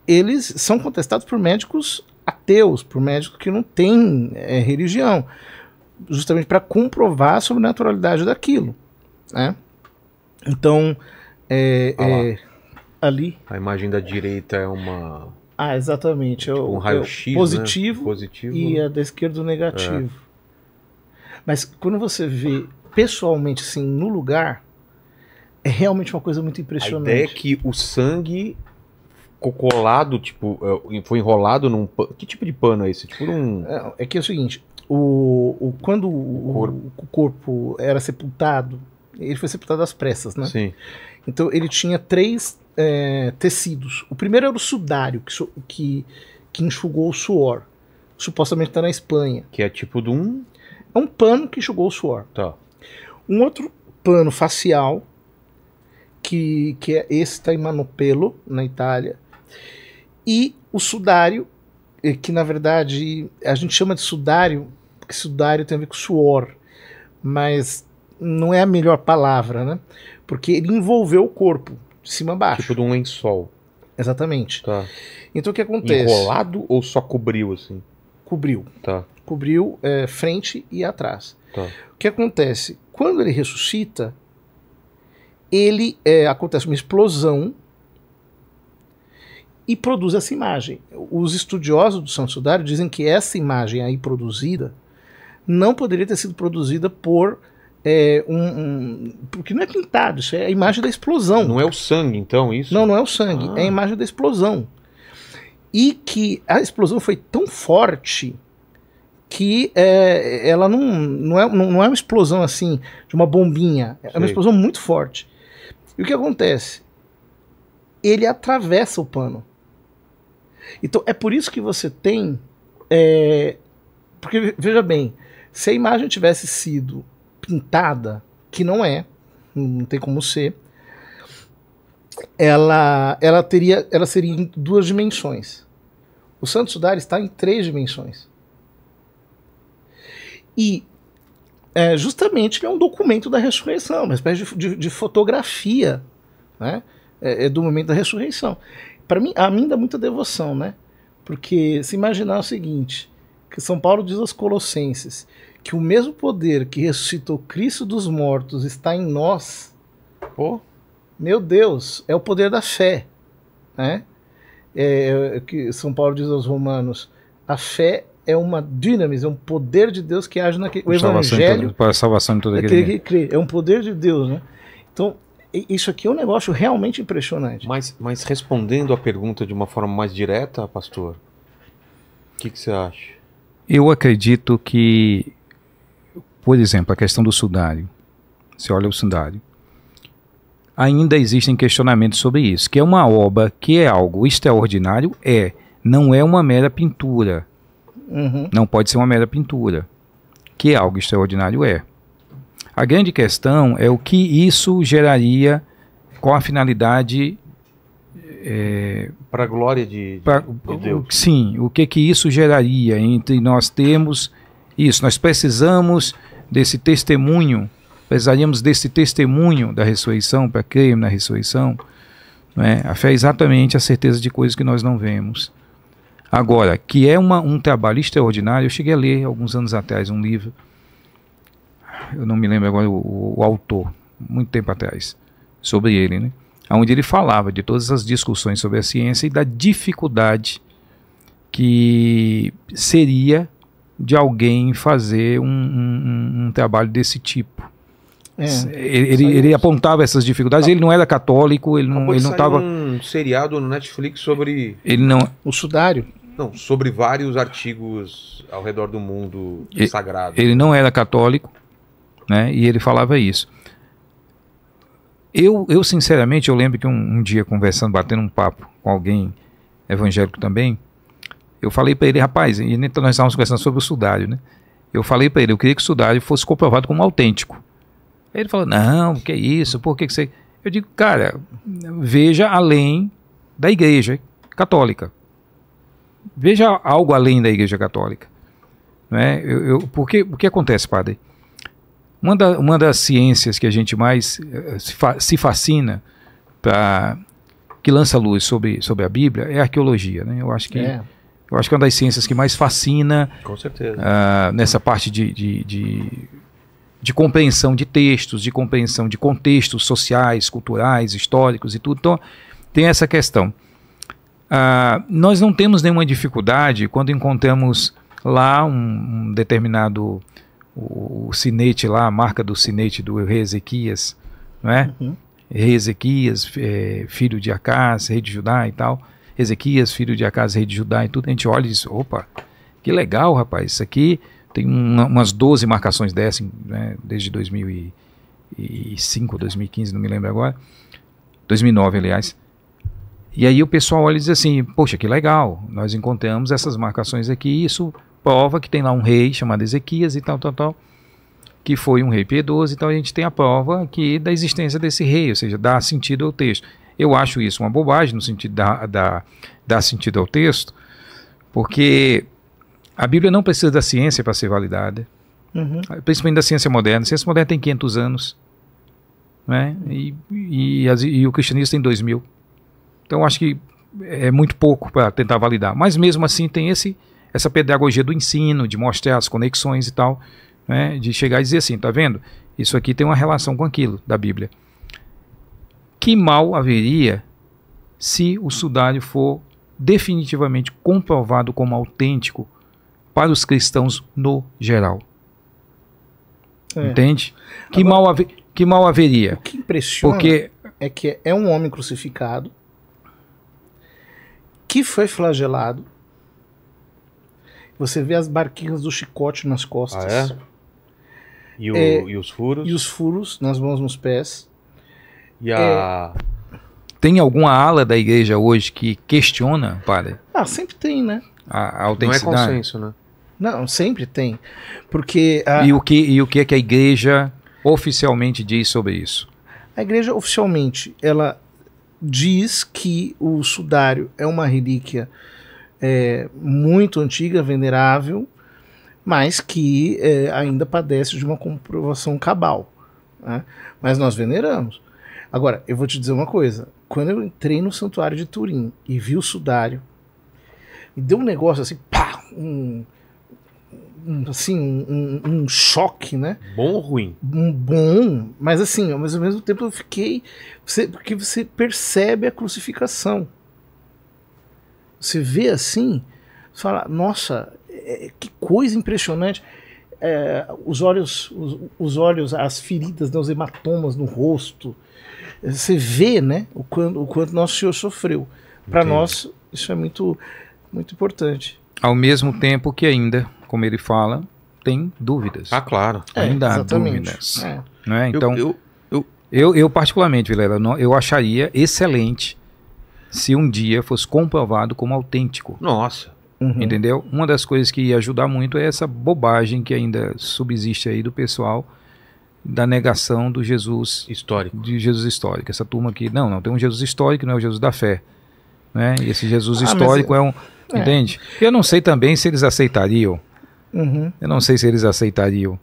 eles são contestados por médicos ateus, por médicos que não têm é, religião, justamente para comprovar a sobrenaturalidade daquilo. Né? Então, é, ah é, ali. A imagem da direita é uma. Ah, exatamente. Tipo um raio-x. Né? Positivo, né? positivo. E a da esquerda negativo. É. Mas quando você vê pessoalmente, assim, no lugar, é realmente uma coisa muito impressionante. A ideia é que o sangue colado, tipo, é, foi enrolado num pano. Que tipo de pano é esse? Tipo um é, é, que é o seguinte, o, o quando o, o, corpo. o, corpo. era sepultado, ele foi sepultado às pressas, né? Sim. Então ele tinha três é, tecidos. O primeiro era o sudário, que, que, que enxugou o suor. Supostamente está na Espanha. Que é tipo de um... É um pano que enxugou o suor. Tá. Um outro pano facial, que, que é, esse está em Manopelo, na Itália e o sudário, eh, que na verdade a gente chama de sudário, porque sudário tem a ver com suor, mas não é a melhor palavra, né? Porque ele envolveu o corpo, de cima a baixo. Tipo de um lençol. Exatamente. Tá. Então o que acontece? Enrolado ou só cobriu assim? Cobriu. Tá. Cobriu é, frente e atrás. Tá. O que acontece? Quando ele ressuscita, ele é, acontece uma explosão e produz essa imagem. Os estudiosos do São Sudário dizem que essa imagem aí produzida não poderia ter sido produzida por é, um, um, porque não é pintado, isso é a imagem da explosão. Não é o sangue, então isso? Não, não é o sangue, ah. é a imagem da explosão. E que a explosão foi tão forte que é, ela não, não, é, não é uma explosão assim, de uma bombinha. É uma explosão muito forte. E o que acontece? Ele atravessa o pano. Então é por isso que você tem. É, porque, veja bem, se a imagem tivesse sido pintada, que não é, não tem como ser, ela, ela, teria, ela seria em duas dimensões. O Santo Sudar está em três dimensões. E é, justamente é um documento da ressurreição, uma espécie de, de, de fotografia né, é, é do momento da ressurreição para mim, a mim dá muita devoção, né? Porque se imaginar o seguinte, que São Paulo diz aos Colossenses que o mesmo poder que ressuscitou Cristo dos mortos está em nós. Pô, meu Deus, é o poder da fé, né? É, é que São Paulo diz aos romanos, a fé é uma dinamis, é um poder de Deus que age naquele o salvação evangelho. Todo, salvação de todo aquele que crê, é um poder de Deus, né? Então, isso aqui é um negócio realmente impressionante. Mas, mas respondendo a pergunta de uma forma mais direta, pastor, o que, que você acha? Eu acredito que, por exemplo, a questão do sudário. Você olha o sudário. Ainda existem questionamentos sobre isso, que é uma obra que é algo extraordinário, é, não é uma mera pintura. Uhum. Não pode ser uma mera pintura. Que é algo extraordinário, é. A grande questão é o que isso geraria com a finalidade é, para a glória de, pra, de, Deus. Sim, o que que isso geraria entre nós temos isso? Nós precisamos desse testemunho, precisaríamos desse testemunho da ressurreição para crer na ressurreição. É? A fé é exatamente a certeza de coisas que nós não vemos. Agora, que é uma, um trabalho extraordinário, eu cheguei a ler alguns anos atrás um livro eu não me lembro agora o, o, o autor, muito tempo atrás, sobre ele, né? onde ele falava de todas as discussões sobre a ciência e da dificuldade que seria de alguém fazer um, um, um trabalho desse tipo. É, ele, ele, apontava essas dificuldades, tá. ele não era católico, ele não estava. um seriado no Netflix sobre. Ele não. O Sudário. Não, sobre vários artigos ao redor do mundo ele, sagrado. Ele não era católico, né? E ele falava isso. Eu, eu sinceramente, eu lembro que um, um dia conversando, batendo um papo com alguém evangélico também, eu falei para ele, rapaz, e então nós estávamos conversando sobre o sudário, né? Eu falei para ele, eu queria que o sudário fosse comprovado como autêntico. Ele falou, não, que é isso, por que, que você... Eu digo, cara, veja além da igreja católica. Veja algo além da igreja católica. Né? Eu, eu, porque, o que acontece, padre? Uma, da, uma das ciências que a gente mais eh, se, fa, se fascina que lança luz sobre, sobre a Bíblia é a arqueologia. Né? Eu acho que é. eu acho que é uma das ciências que mais fascina Com certeza. Uh, nessa parte de, de, de, de, compreensão de textos, de compreensão de contextos sociais, culturais, históricos e tudo. Então, tem essa questão. Uh, nós não temos nenhuma dificuldade quando encontramos lá um, um determinado o, o lá, a marca do sinete do rei Ezequias, não é? Uhum. Rei Ezequias, é, filho de Acás, rei de Judá e tal. Ezequias, filho de Acás, rei de Judá e tudo. A gente olha e diz: opa, que legal, rapaz. Isso aqui tem uma, umas 12 marcações dessas, né, desde 2005, 2015, não me lembro agora. 2009, aliás. E aí o pessoal olha e diz assim: poxa, que legal, nós encontramos essas marcações aqui, isso prova que tem lá um rei chamado Ezequias e tal, tal, tal, que foi um rei piedoso. Então a gente tem a prova que da existência desse rei, ou seja, dá sentido ao texto. Eu acho isso uma bobagem no sentido da, da dar sentido ao texto, porque a Bíblia não precisa da ciência para ser validada, uhum. principalmente da ciência moderna. A ciência moderna tem 500 anos, né? e, e, e o cristianismo tem 2 mil. Então acho que é muito pouco para tentar validar. Mas mesmo assim tem esse essa pedagogia do ensino, de mostrar as conexões e tal, né? de chegar e dizer assim, tá vendo? Isso aqui tem uma relação com aquilo da Bíblia. Que mal haveria se o sudário for definitivamente comprovado como autêntico para os cristãos no geral? É. Entende? Que, mal haver, que mal haveria? O que impressiona Porque... é que é um homem crucificado que foi flagelado, você vê as barquinhas do chicote nas costas. Ah, é? E, o, é, e, os furos? E os furos nas mãos nos pés. E a. É... Tem alguma ala da igreja hoje que questiona, padre? Ah, sempre tem, né? A, a autenticidade. Não é consenso, né? Não, sempre tem. Porque. A... E, o que, e o que é que a igreja oficialmente diz sobre isso? A igreja oficialmente, ela diz que o sudário é uma relíquia é, muito antiga, venerável, mas que é, ainda padece de uma comprovação cabal. Né? Mas nós veneramos. Agora, eu vou te dizer uma coisa. Quando eu entrei no santuário de Turim e vi o sudário, me deu um negócio assim, pá, um, um assim, um, um, choque, né? Bom ou ruim? Um bom, mas assim, mas ao mesmo tempo eu fiquei, você, porque você percebe a crucificação. Você vê assim, você fala, nossa, é, que coisa impressionante. É, os olhos, os, os, olhos, as feridas, né, os hematomas no rosto. Você vê, né, o quanto, o quanto nosso Senhor sofreu. Para nós, isso é muito, muito importante. Ao mesmo tempo que ainda, como ele fala, tem dúvidas. Ah, claro. É, ainda exatamente. há dúvidas. É. Né? Então, eu, eu, eu, eu, particularmente, Vilela, eu acharia excelente se um dia fosse comprovado como autêntico. Nossa. Uhum. Entendeu? Uma das coisas que ia ajudar muito é essa bobagem que ainda subsiste aí do pessoal da negação do Jesus histórico. De Jesus histórico. Essa turma aqui, não, não, tem um Jesus histórico, não é o Jesus da fé. Né? E esse Jesus ah, histórico é um. É. Entende? Eu não sei também se eles aceitariam. Uhum. Eu não sei se eles aceitariam.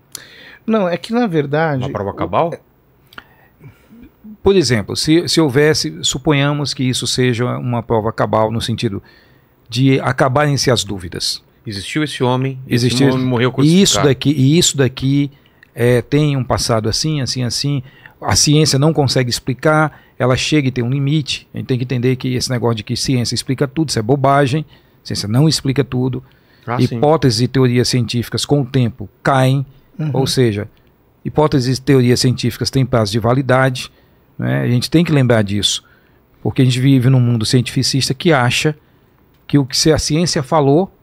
Não, é que na verdade. Uma prova cabal? Por exemplo, se, se houvesse, suponhamos que isso seja uma prova cabal no sentido de acabarem-se as dúvidas. Existiu esse homem, Existiu, esse homem morreu e isso daqui E isso daqui é, tem um passado assim, assim, assim. A ciência não consegue explicar, ela chega e tem um limite. A gente tem que entender que esse negócio de que ciência explica tudo, isso é bobagem. Ciência não explica tudo. Ah, hipóteses sim. e teorias científicas com o tempo caem, uhum. ou seja, hipóteses e teorias científicas têm prazo de validade. Né? A gente tem que lembrar disso, porque a gente vive num mundo cientificista que acha que o que a ciência falou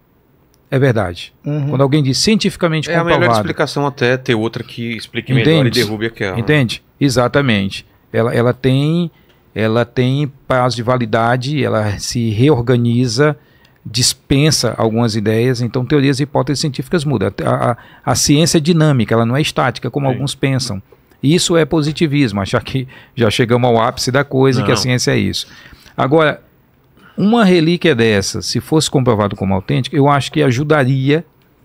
é verdade. Uhum. Quando alguém diz cientificamente é comprovado. É a melhor explicação até ter outra que explique Entende? melhor e derrube aquela. Entende? Exatamente. Ela, ela tem ela tem prazo de validade, ela se reorganiza, dispensa algumas ideias, então teorias e hipóteses científicas mudam. A, a, a ciência é dinâmica, ela não é estática, como Sim. alguns pensam. Isso é positivismo, achar que já chegamos ao ápice da coisa Não. e que a ciência é isso. Agora, uma relíquia dessa, se fosse comprovado como autêntica, eu acho que ajudaria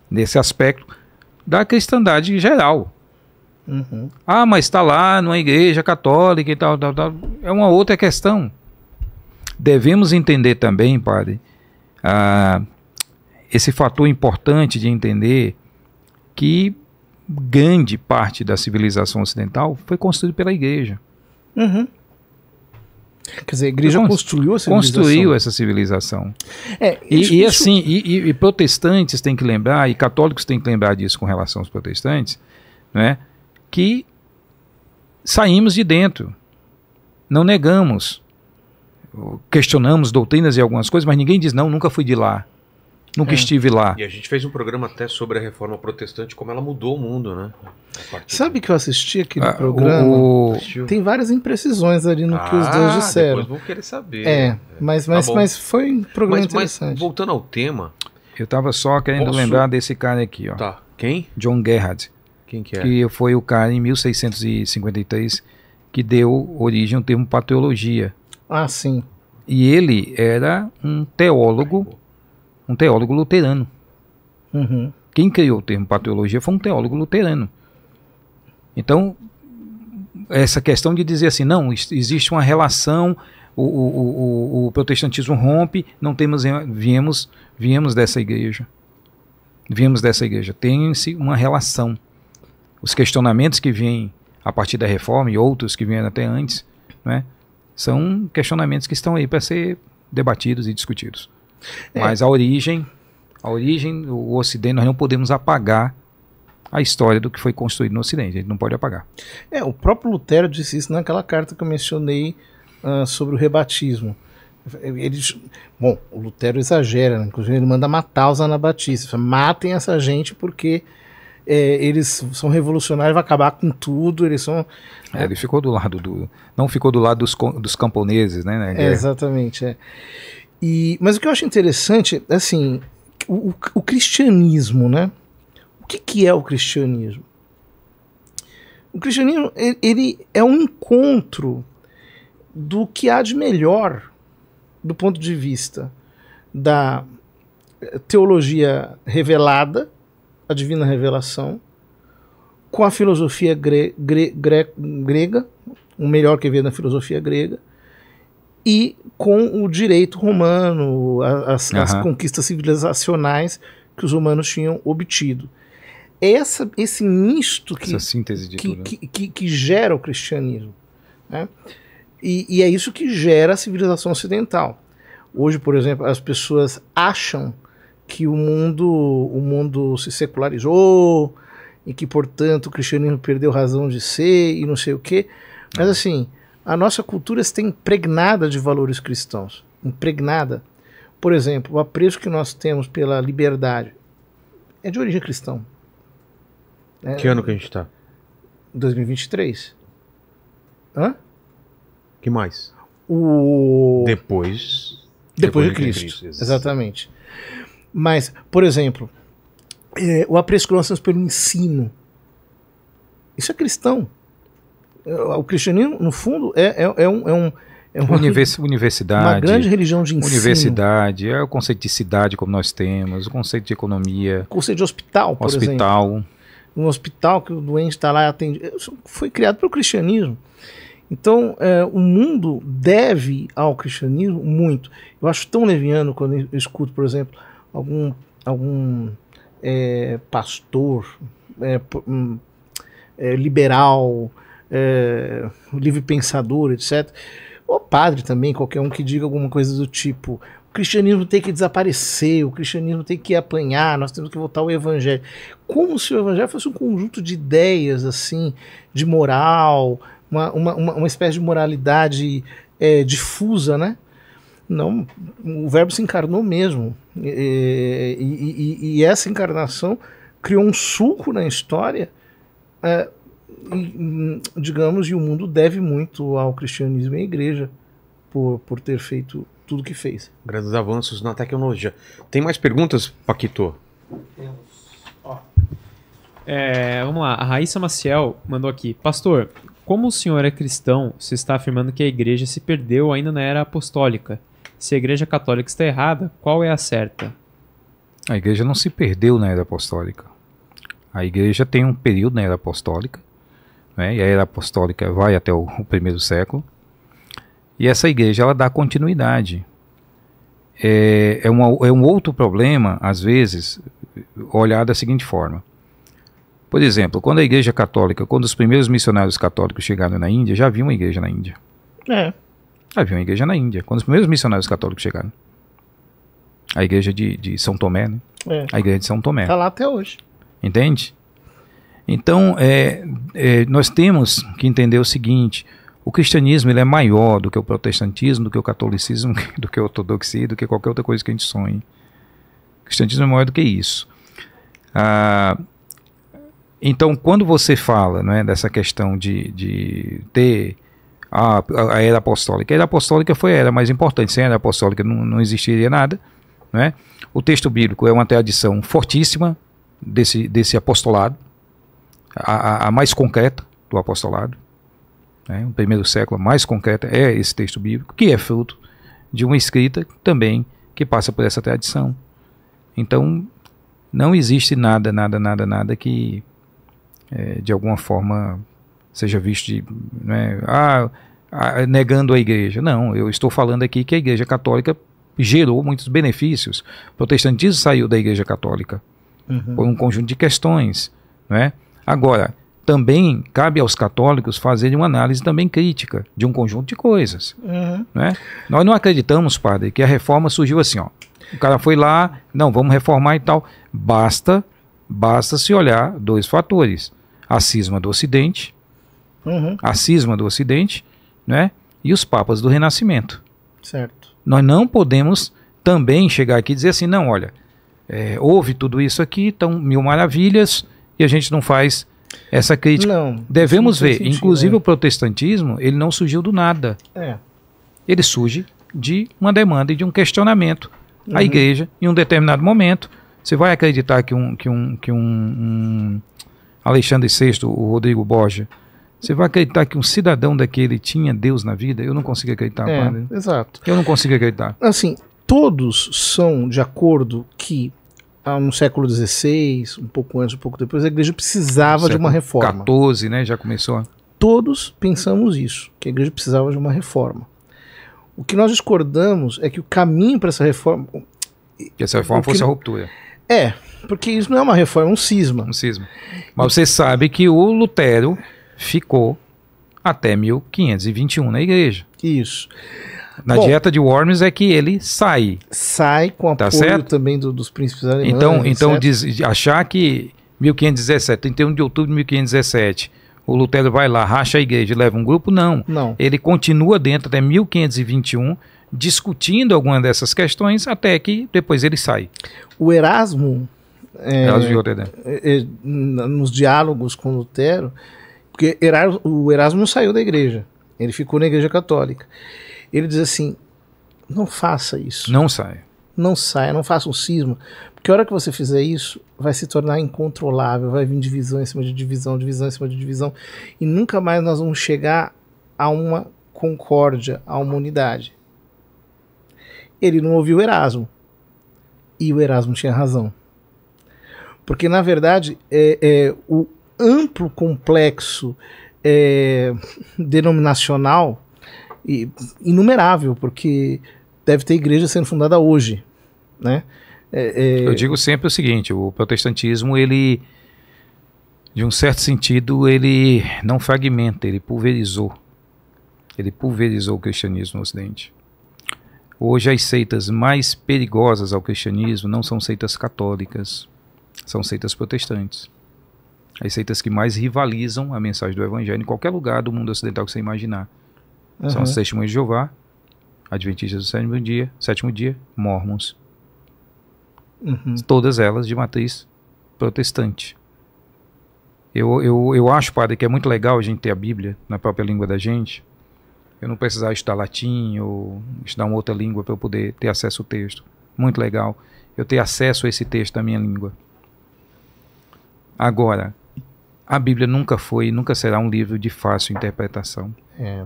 nesse aspecto da cristandade geral. Uhum. Ah, mas está lá numa igreja católica e tal, tal, tal. É uma outra questão. Devemos entender também, padre, ah, esse fator importante de entender que grande parte da civilização ocidental foi construída pela igreja. Uhum. Quer dizer, a igreja então, construiu a civilização. Construiu essa civilização. É, isso, e, assim, e, assim, e, e, protestantes têm que lembrar, e católicos têm que lembrar disso com relação aos protestantes, né, que saímos de dentro, não negamos, questionamos doutrinas e algumas coisas, mas ninguém diz, não, nunca fui de lá. Nunca é. estive lá. E a gente fez um programa até sobre a reforma protestante, como ela mudou o mundo, né? Sabe que eu assisti aquele ah, programa? O... Tem várias imprecisões ali no ah, que os ah, dois disseram. Depois querer saber. É, mas, é. mas, tá mas foi um programa mas, interessante. Mas, voltando ao tema. Eu estava só querendo posso... lembrar desse cara aqui, ó. Tá. Quem? John Gerhard. Quem que é? Que foi o cara em 1653 que deu origem ao termo pateologia. Ah, sim. E ele era um teólogo um teólogo luterano. Uhum. Quem criou o termo patologia foi um teólogo luterano. Então, essa questão de dizer assim, não, existe uma relação, o, o, o, o protestantismo rompe, não temos, eh, viemos, viemos dessa igreja. Viemos dessa igreja. Tem-se uma relação. Os questionamentos que vêm a partir da reforma e outros que vieram até antes, né, são questionamentos que estão aí para ser debatidos e discutidos. É. Mas a origem, a origem, o Ocidente, nós não podemos apagar a história do que foi construído no Ocidente. A gente não pode apagar. É, o próprio Lutero disse isso naquela carta que eu mencionei uh, sobre o rebatismo. Ele, bom, o Lutero exagera, né? inclusive ele manda matar os anabatistas. Matem essa gente porque é, eles são revolucionários, vai acabar com tudo. Eles são. É, é, ele ficou do lado do, não ficou do lado dos, dos camponeses, né? né exatamente. É. E, mas o que eu acho interessante, é, assim, o, o cristianismo, né? O que, que é o cristianismo? O cristianismo ele é um encontro do que há de melhor do ponto de vista da eh, teologia revelada, a divina revelação, com a filosofia gre, gre, gre, grega, o melhor que vem da filosofia grega, e com o direito romano, as, uhum. as conquistas civilizacionais que os romanos tinham obtido. Essa, esse misto que, que, né? que, que, que gera o cristianismo. Né? E, e, é isso que gera a civilização ocidental. Hoje, por exemplo, as pessoas acham que o mundo, o mundo se secularizou e que, portanto, o cristianismo perdeu razão de ser e não sei o quê. Mas, assim, a nossa cultura está impregnada de valores cristãos, impregnada. Por exemplo, o apreço que nós temos pela liberdade é de origem cristã. É, que ano que a gente está? 2023. Hã? Que mais? O... Depois... Depois, de Cristo, de Cristo exatamente. Mas, por exemplo, é, o apreço que nós temos pelo ensino. Isso é cristão. É, o cristianismo, no fundo, é, é, é um, é um é uma universidade. Uma grande religião de ensino. Universidade, é o conceito de cidade como nós temos, o conceito de economia. O conceito de hospital, por hospital. exemplo. Um hospital que o doente está lá e atende. Foi criado pelo cristianismo. Então, é, o mundo deve ao cristianismo muito. Eu acho tão leviano quando eu escuto, por exemplo, algum, algum é, pastor é, hum, é liberal é, livre pensador, etc. Ou padre também, qualquer um que diga alguma coisa do tipo: o cristianismo tem que desaparecer, o cristianismo tem que apanhar, nós temos que voltar ao evangelho. Como se o evangelho fosse um conjunto de ideias, assim, de moral, uma, uma, uma espécie de moralidade é, difusa, né? Não, o verbo se encarnou mesmo. E, e, e essa encarnação criou um sulco na história é, digamos, e o mundo deve muito ao cristianismo e à igreja por, por ter feito tudo que fez. Grandes avanços na tecnologia. Tem mais perguntas, Paquito? Temos. É, vamos lá, a Raíssa Maciel mandou aqui. Pastor, como o senhor é cristão, se está afirmando que a igreja se perdeu ainda na era apostólica? Se a igreja católica está errada, qual é a certa? A igreja não se perdeu na era apostólica. A igreja tem um período na era apostólica né, e a era apostólica vai até o, o primeiro século, e essa igreja ela dá continuidade. É, é, uma, é um outro problema, às vezes, olhar da seguinte forma. Por exemplo, quando a igreja católica, quando os primeiros missionários católicos chegaram na Índia, já havia uma igreja na Índia. É. Havia uma igreja na Índia, quando os primeiros missionários católicos chegaram. A igreja de, de São Tomé, né? É. A igreja de São Tomé. Está lá até hoje. Entende? Então, é, é, nós temos que entender o seguinte: o cristianismo ele é maior do que o protestantismo, do que o catolicismo, do que a ortodoxia, do que qualquer outra coisa que a gente sonhe. O cristianismo é maior do que isso. Ah, então, quando você fala né, dessa questão de, de ter a, a, era apostólica, a era apostólica foi a era mais importante. Sem a era apostólica não, não existiria nada. Né? O texto bíblico é uma tradição fortíssima desse, desse apostolado a, a mais concreta do apostolado, né? o primeiro século mais concreta é esse texto bíblico, que é fruto de uma escrita também que passa por essa tradição. Então, não existe nada, nada, nada, nada que é, de alguma forma seja visto de. Né, ah, negando a igreja. Não, eu estou falando aqui que a igreja católica gerou muitos benefícios. O protestantismo saiu da igreja católica uhum. por um conjunto de questões. Né? Agora, também cabe aos católicos fazerem uma análise também crítica de um conjunto de coisas. Uhum. Né? Nós não acreditamos, padre, que a reforma surgiu assim, ó. O cara foi lá, não, vamos reformar e tal. Basta, basta se olhar dois fatores: a cisma do Ocidente, uhum. a cisma do Ocidente, né? E os papas do Renascimento. Certo. Nós não podemos também chegar aqui e dizer assim, não, olha, é, houve tudo isso aqui, estão mil maravilhas e a gente não faz essa crítica. Não, Devemos não ver, sentido, inclusive é. o protestantismo, ele não surgiu do nada. É. Ele surge de uma demanda e de um questionamento. Uhum. igreja, em um determinado momento, você vai acreditar que um, que um, que um, um Alexandre VI, o Rodrigo Borja, você vai acreditar que um cidadão daquele tinha Deus na vida? Eu não consigo acreditar, é, Exato. Eu não consigo acreditar. Assim, todos são de acordo que no século XVI, um pouco antes, um pouco depois, a igreja precisava de uma reforma. 14, né? Já começou. Todos pensamos isso, que a igreja precisava de uma reforma. O que nós discordamos é que o caminho para essa reforma. Que essa reforma fosse a ruptura. É, porque isso não é uma reforma, é um cisma. Um cisma. Mas você sabe que o Lutero ficou até 1521 na igreja. Isso. Na Bom, dieta de Worms é que ele sai. Sai com tá apoio certo? também do, dos príncipes alemães. Então, então diz, achar que 1517, 31 de outubro de 1517, o Lutero vai lá, racha a igreja e leva um grupo, não. não. Ele continua dentro até 1521, discutindo alguma dessas questões, até que depois ele sai. O Erasmo, é, Erasmo é, é, nos diálogos com Lutero, porque Erasmo, o Erasmo não saiu da igreja, ele ficou na igreja católica ele diz assim: não faça isso. Não saia. Não saia, não faça um cisma. Porque a hora que você fizer isso, vai se tornar incontrolável, vai vir divisão em cima de divisão, divisão em cima de divisão. E nunca mais nós vamos chegar a uma concórdia, a uma unidade. Ele não ouviu o Erasmo. E o Erasmo tinha razão. Porque, na verdade, é, é o amplo complexo é, denominacional e, inumerável, porque deve ter igreja sendo fundada hoje, né? É, é... Eu digo sempre o seguinte: o protestantismo ele, de um certo sentido, ele não fragmenta, ele pulverizou, ele pulverizou o cristianismo no Ocidente. Hoje as seitas mais perigosas ao cristianismo não são seitas católicas, são seitas protestantes. As seitas que mais rivalizam a mensagem do evangelho em qualquer lugar do mundo ocidental que você imaginar. Uhum. São os testemunhos de Jeová, Adventistas do sétimo dia, sétimo dia Mormons. Uhum. Todas elas de matriz protestante. Eu, eu, eu acho, padre, que é muito legal a gente ter a Bíblia na própria língua da gente. Eu não precisar estudar latim ou estudar uma outra língua para eu poder ter acesso ao texto. Muito legal eu ter acesso a esse texto da minha língua. Agora, a Bíblia nunca foi e nunca será um livro de fácil interpretação. É.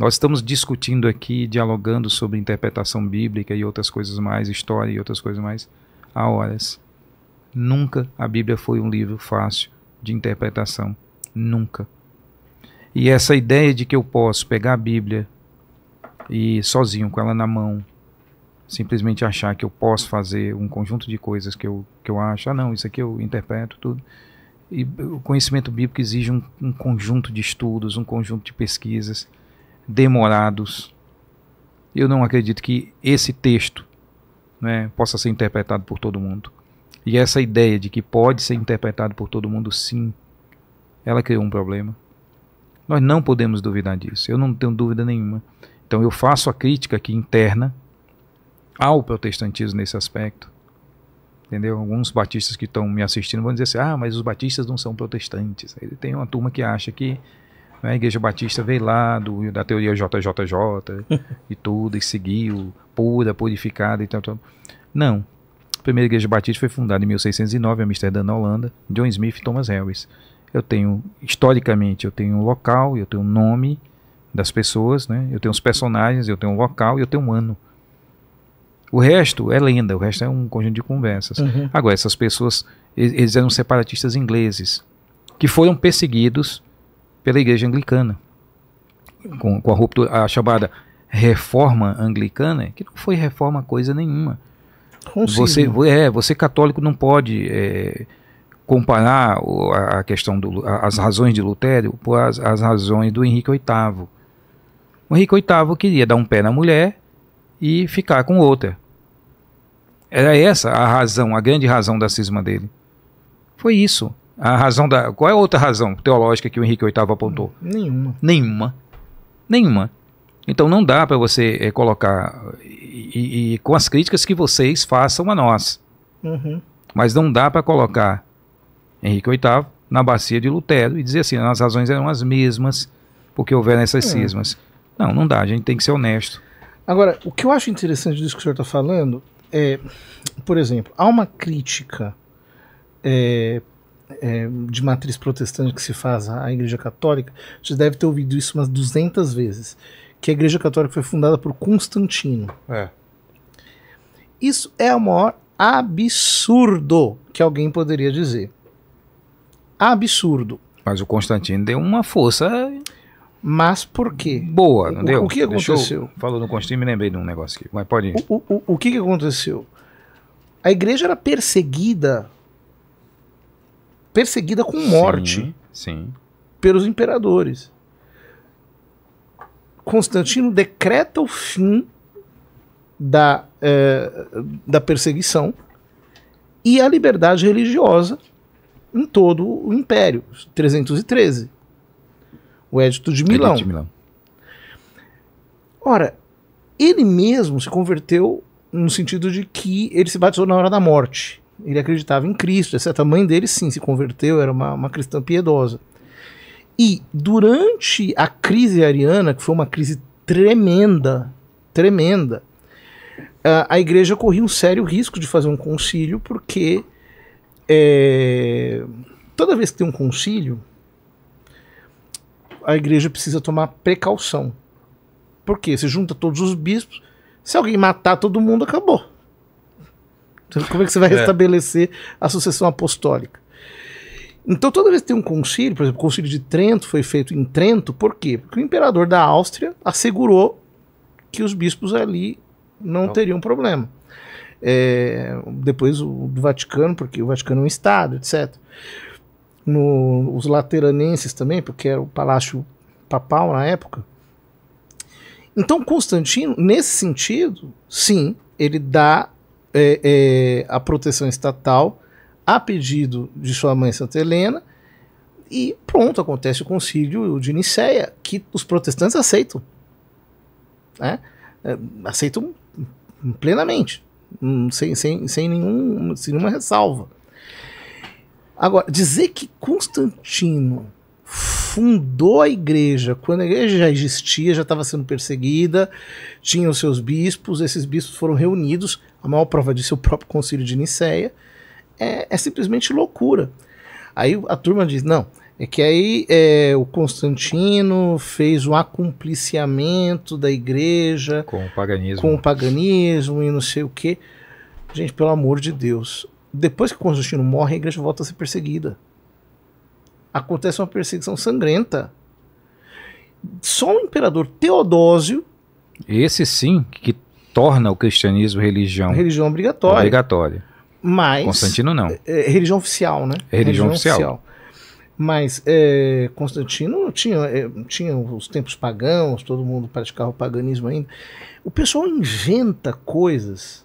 Nós estamos discutindo aqui, dialogando sobre interpretação bíblica e outras coisas mais, história e outras coisas mais, há horas. Nunca a Bíblia foi um livro fácil de interpretação. Nunca. E essa ideia de que eu posso pegar a Bíblia e sozinho com ela na mão, simplesmente achar que eu posso fazer um conjunto de coisas que eu, que eu acho, ah não, isso aqui eu interpreto tudo. E o conhecimento bíblico exige um, um conjunto de estudos, um conjunto de pesquisas demorados. Eu não acredito que esse texto né, possa ser interpretado por todo mundo. E essa ideia de que pode ser interpretado por todo mundo, sim, ela criou um problema. Nós não podemos duvidar disso, eu não tenho dúvida nenhuma. Então eu faço a crítica aqui interna ao protestantismo nesse aspecto. Entendeu? Alguns batistas que estão me assistindo vão dizer assim: ah, mas os batistas não são protestantes. Aí tem uma turma que acha que né? A Igreja Batista veio lá do, da teoria JJJ e tudo, e seguiu, pura, purificada e tal, tal. Não. A primeira Igreja Batista foi fundada em 1609 em Amsterdã, na Holanda, John Smith e Thomas Harris. Eu tenho, historicamente, eu tenho um local, eu tenho um nome das pessoas, né? eu tenho os personagens, eu tenho um local e eu tenho um ano. O resto é lenda, o resto é um conjunto de conversas. Uhum. Agora, essas pessoas, eles eram separatistas ingleses, que foram perseguidos pela Igreja Anglicana, com, com a, ruptura, a chamada reforma anglicana, que não foi reforma coisa nenhuma. Assim, você, é, você católico não pode é, comparar a questão do, as razões de Lutério com as, as razões do Henrique VIII. O Henrique VIII queria dar um pé na mulher e ficar com outra. Era essa a razão, a grande razão da cisma dele. Foi isso. A razão da. Qual é a outra razão teológica que o Henrique VIII apontou? Nenhuma. Nenhuma. Nenhuma. Então não dá para você é, colocar. E, e, com as críticas que vocês façam a nós. Uhum. Mas não dá para colocar Henrique VIII na bacia de Lutero e dizer assim: as razões eram as mesmas porque houveram essas é. cismas. Não, não dá. A gente tem que ser honesto. Agora, o que eu acho interessante disso que o senhor está falando é, por exemplo, há uma crítica é, é, de matriz protestante que se faz a Igreja Católica, você deve ter ouvido isso umas 200 vezes, que a Igreja Católica foi fundada por Constantino. É. Isso é o maior absurdo que alguém poderia dizer. Absurdo. Mas o Constantino deu uma força. Mas por quê? Boa, não o, deu? O que aconteceu? falou no Constantino, me lembrei de um negócio aqui. Mas pode ir. O, o, o, o que, que aconteceu? A igreja era perseguida perseguida com morte sim, sim. pelos imperadores. Constantino decreta o fim da, é, da perseguição e a liberdade religiosa em todo o império. 313. O Edito de Milão. Edito de Milão. Ora, ele mesmo se converteu no sentido de que ele se batizou na hora da morte. Ele acreditava em Cristo, a mãe dele, sim, se converteu, era uma, uma cristã piedosa. E durante a crise ariana, que foi uma crise tremenda, tremenda, a igreja corria um sério risco de fazer um concílio, porque é, toda vez que tem um concílio, a igreja precisa tomar precaução. Porque se junta todos os bispos, se alguém matar todo mundo, acabou. Como é que você vai é. a sucessão apostólica? Então, toda vez que tem um concílio, por exemplo, o concílio de Trento foi feito em Trento, por quê? Porque o imperador da Áustria assegurou que os bispos ali não, não. teriam problema. É, depois o do Vaticano, porque o Vaticano é um Estado, etc. No, os lateranenses também, porque era o palácio papal na época. Então, Constantino, nesse sentido, sim, ele dá é, é, a proteção estatal a pedido de sua mãe Santa Helena e pronto, acontece o concílio de Nicéia, que os protestantes aceitam. Né? É, aceitam plenamente, hum, sem, sem, sem, nenhum, sem nenhuma ressalva. Agora, dizer que Constantino fundou a igreja, quando a igreja já existia, já estava sendo perseguida, tinha os seus bispos, esses bispos foram reunidos, a maior prova disso é o próprio concílio de Nicéia, é, é simplesmente loucura. Aí a turma diz, não, é que aí é, o Constantino fez um acumpliciamento da igreja com o paganismo, com o paganismo e não sei o que. Gente, pelo amor de Deus, depois que Constantino morre, a igreja volta a ser perseguida acontece uma perseguição sangrenta. Só o imperador Teodósio. Esse sim, que torna o cristianismo religião. Religião obrigatória. Obrigatória. Mas. Constantino não. É, é religião oficial, né? É religião, oficial. oficial. Mas é, Constantino tinha, é, tinha os tempos pagãos, todo mundo praticava o paganismo ainda. O pessoal inventa coisas.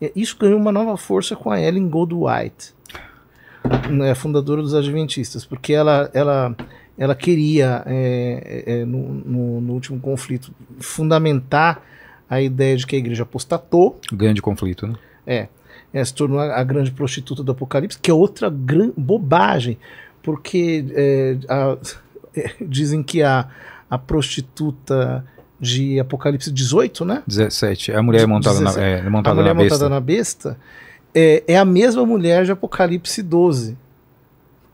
É, isso ganhou uma nova força com a Ellen Goldwhite né, fundadora dos Adventistas, porque ela, ela, ela queria, é, é, no, no, no, último conflito, fundamentar a ideia de que a igreja apostatou. Grande conflito, né? É. Ela é, se tornou a, grande prostituta do Apocalipse, que é outra bobagem, porque é, a, é, dizem que a, a prostituta de Apocalipse 18, né? 17. A mulher montada, 17. na, é, montada, a mulher na, montada besta. na besta é, é a mesma mulher de Apocalipse 12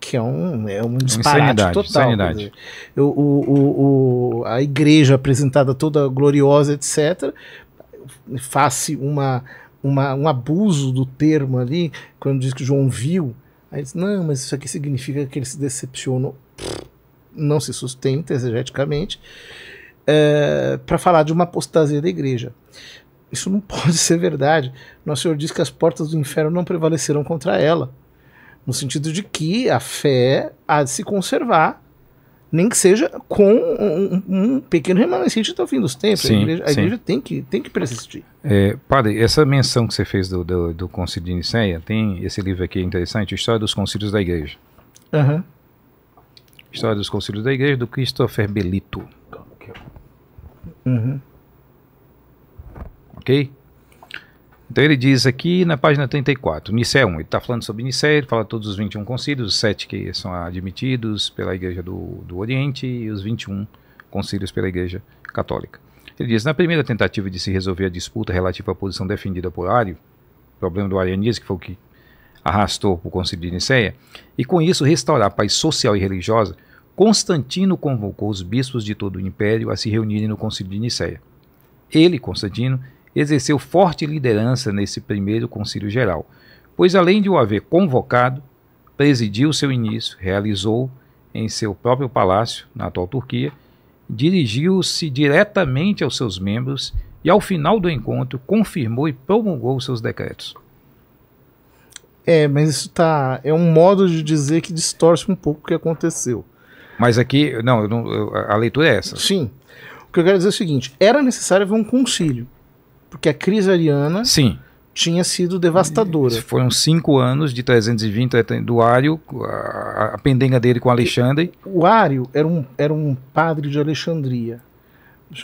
que é um, é um disparate insanidade, total. Insanidade. Dizer, o, o, o, a igreja apresentada toda gloriosa, etc., face uma, uma, um abuso do termo ali, quando diz que João viu, aí diz, não, mas isso aqui significa que ele se decepcionou. Não se sustenta exegeticamente, é, eh, para falar de uma apostasia da igreja. Isso não pode ser verdade. Nosso Senhor diz que as portas do inferno não prevalecerão contra ela. No sentido de que a fé há de se conservar, nem que seja com um, um pequeno remanescente até o fim dos tempos. Sim, a igreja, a igreja tem, que, tem que persistir. É, padre, essa menção que você fez do, do, do Concílio de Nicéia, tem esse livro aqui interessante, História dos Concílios da Igreja. Uhum. História dos Concílios da Igreja, do Christopher Belito. Uhum ok? Então ele diz aqui na página 34, Nicé 1, ele está falando sobre Nicé, ele fala todos os 21 concílios, os 7 que são admitidos pela Igreja do, do Oriente e os 21 concílios pela Igreja Católica. Ele diz, na primeira tentativa de se resolver a disputa relativa à posição defendida por Ario, problema do arianismo, que foi o que arrastou o concílio de Nicéia, e com isso restaurar a paz social e religiosa, Constantino convocou os bispos de todo o império a se reunirem no concílio de Nicéia. Ele, Constantino, exerceu forte liderança nesse primeiro Concílio Geral, pois além de o haver convocado, presidiu seu início, realizou em seu próprio palácio, na atual Turquia, dirigiu-se diretamente aos seus membros e, ao final do encontro, confirmou e promulgou seus decretos. É, mas isso tá, é um modo de dizer que distorce um pouco o que aconteceu. Mas aqui, não, eu eu, a leitura é essa. Sim. O que eu quero dizer é o seguinte: era necessário haver um concílio. Porque a crise ariana Sim. tinha sido devastadora. E foram cinco anos de 320 é, do Ário, a, a pendenga dele com Alexandre. E, o Ário era um, era um padre de Alexandria.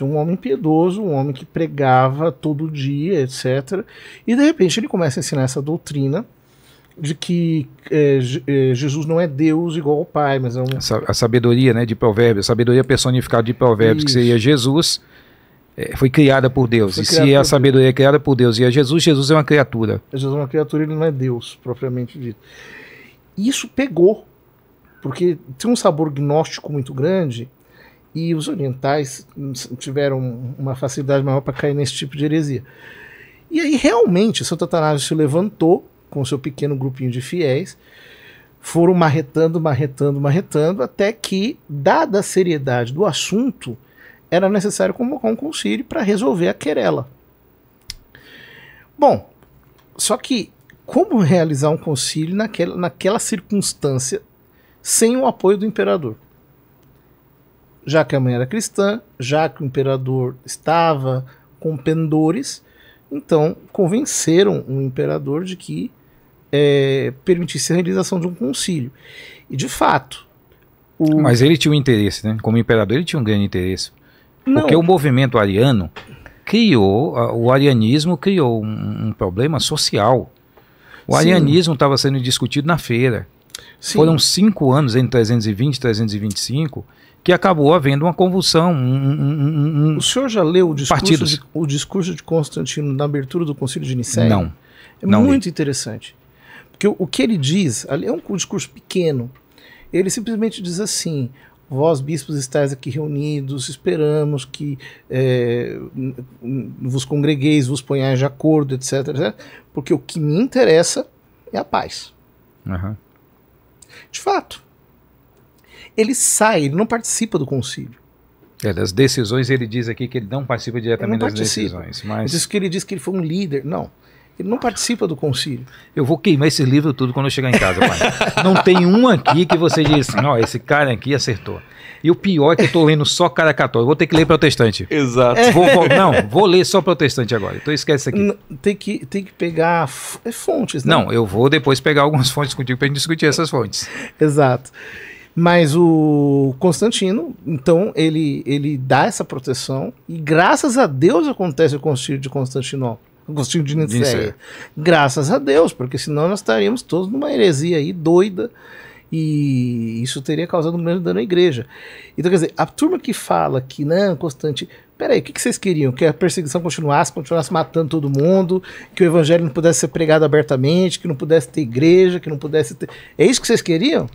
Um homem piedoso, um homem que pregava todo dia, etc. E de repente ele começa a ensinar essa doutrina de que é, é Jesus não é Deus igual ao Pai, mas é um... A sabedoria né, de provérbios, a sabedoria personificada de provérbios, Isso. que seria Jesus é, foi criada por Deus. Foi e se a sabedoria Deus. é criada por Deus e é Jesus, Jesus é uma criatura. Jesus é uma criatura, ele não é Deus, propriamente dito. E isso pegou, porque tem um sabor gnóstico muito grande e os orientais tiveram uma facilidade maior para cair nesse tipo de heresia. E aí, realmente, Santo Atanásio se levantou com seu pequeno grupinho de fiéis, foram marretando, marretando, marretando, até que, dada a seriedade do assunto, era necessário convocar um concílio para resolver a querela. Bom, só que como realizar um concílio naquela, naquela circunstância sem o apoio do imperador? Já que a mãe era cristã, já que o imperador estava com pendores, então convenceram o imperador de que é, permitisse a realização de um concílio. E de fato. O... Mas ele tinha um interesse, né? Como imperador, ele tinha um grande interesse. Não. Porque o movimento ariano criou, o arianismo criou um, um problema social. O Sim. arianismo estava sendo discutido na feira. Sim. Foram cinco anos, entre 320 e 325, que acabou havendo uma convulsão. Um, um, um, o senhor já leu o discurso, de, o discurso de Constantino na abertura do Concílio de Nicéia? Não. É não muito li. interessante. Porque o, o, que ele diz, ali é um discurso pequeno, ele simplesmente diz assim: Vós, bispos, estáis aqui reunidos, esperamos que é, vos congregueis, vos ponhais de acordo, etc, etc, Porque o que me interessa é a paz. Uhum. De fato, ele sai, ele não participa do concílio. É, das decisões ele diz aqui que ele não participa diretamente não participa. das decisões. Mas... Diz que ele diz que ele foi um líder. Não. Ele não participa do concílio. Eu vou queimar esse livro tudo quando eu chegar em casa, pai. não tem um aqui que você diz assim, ó, esse cara aqui acertou. E o pior é que eu tô lendo só cara católico. Vou ter que ler protestante. Exato. Vou, vou, não, vou ler só protestante agora. Então esquece isso aqui. N tem, que, tem que pegar é fontes, né? Não, eu vou depois pegar algumas fontes contigo pra gente discutir essas fontes. Exato. Mas o Constantino, então, ele, ele dá essa proteção e graças a Deus acontece o concílio de Constantinopla Agostinho de Nicéia. É. Graças a Deus, porque senão nós estaríamos todos numa heresia aí doida e isso teria causado um grande dano à igreja. Então, quer dizer, a turma que fala que, não, né, Constante, peraí, o que, que vocês queriam? Que a perseguição continuasse, continuasse matando todo mundo, que o evangelho não pudesse ser pregado abertamente, que não pudesse ter igreja, que não pudesse ter. É isso que vocês queriam?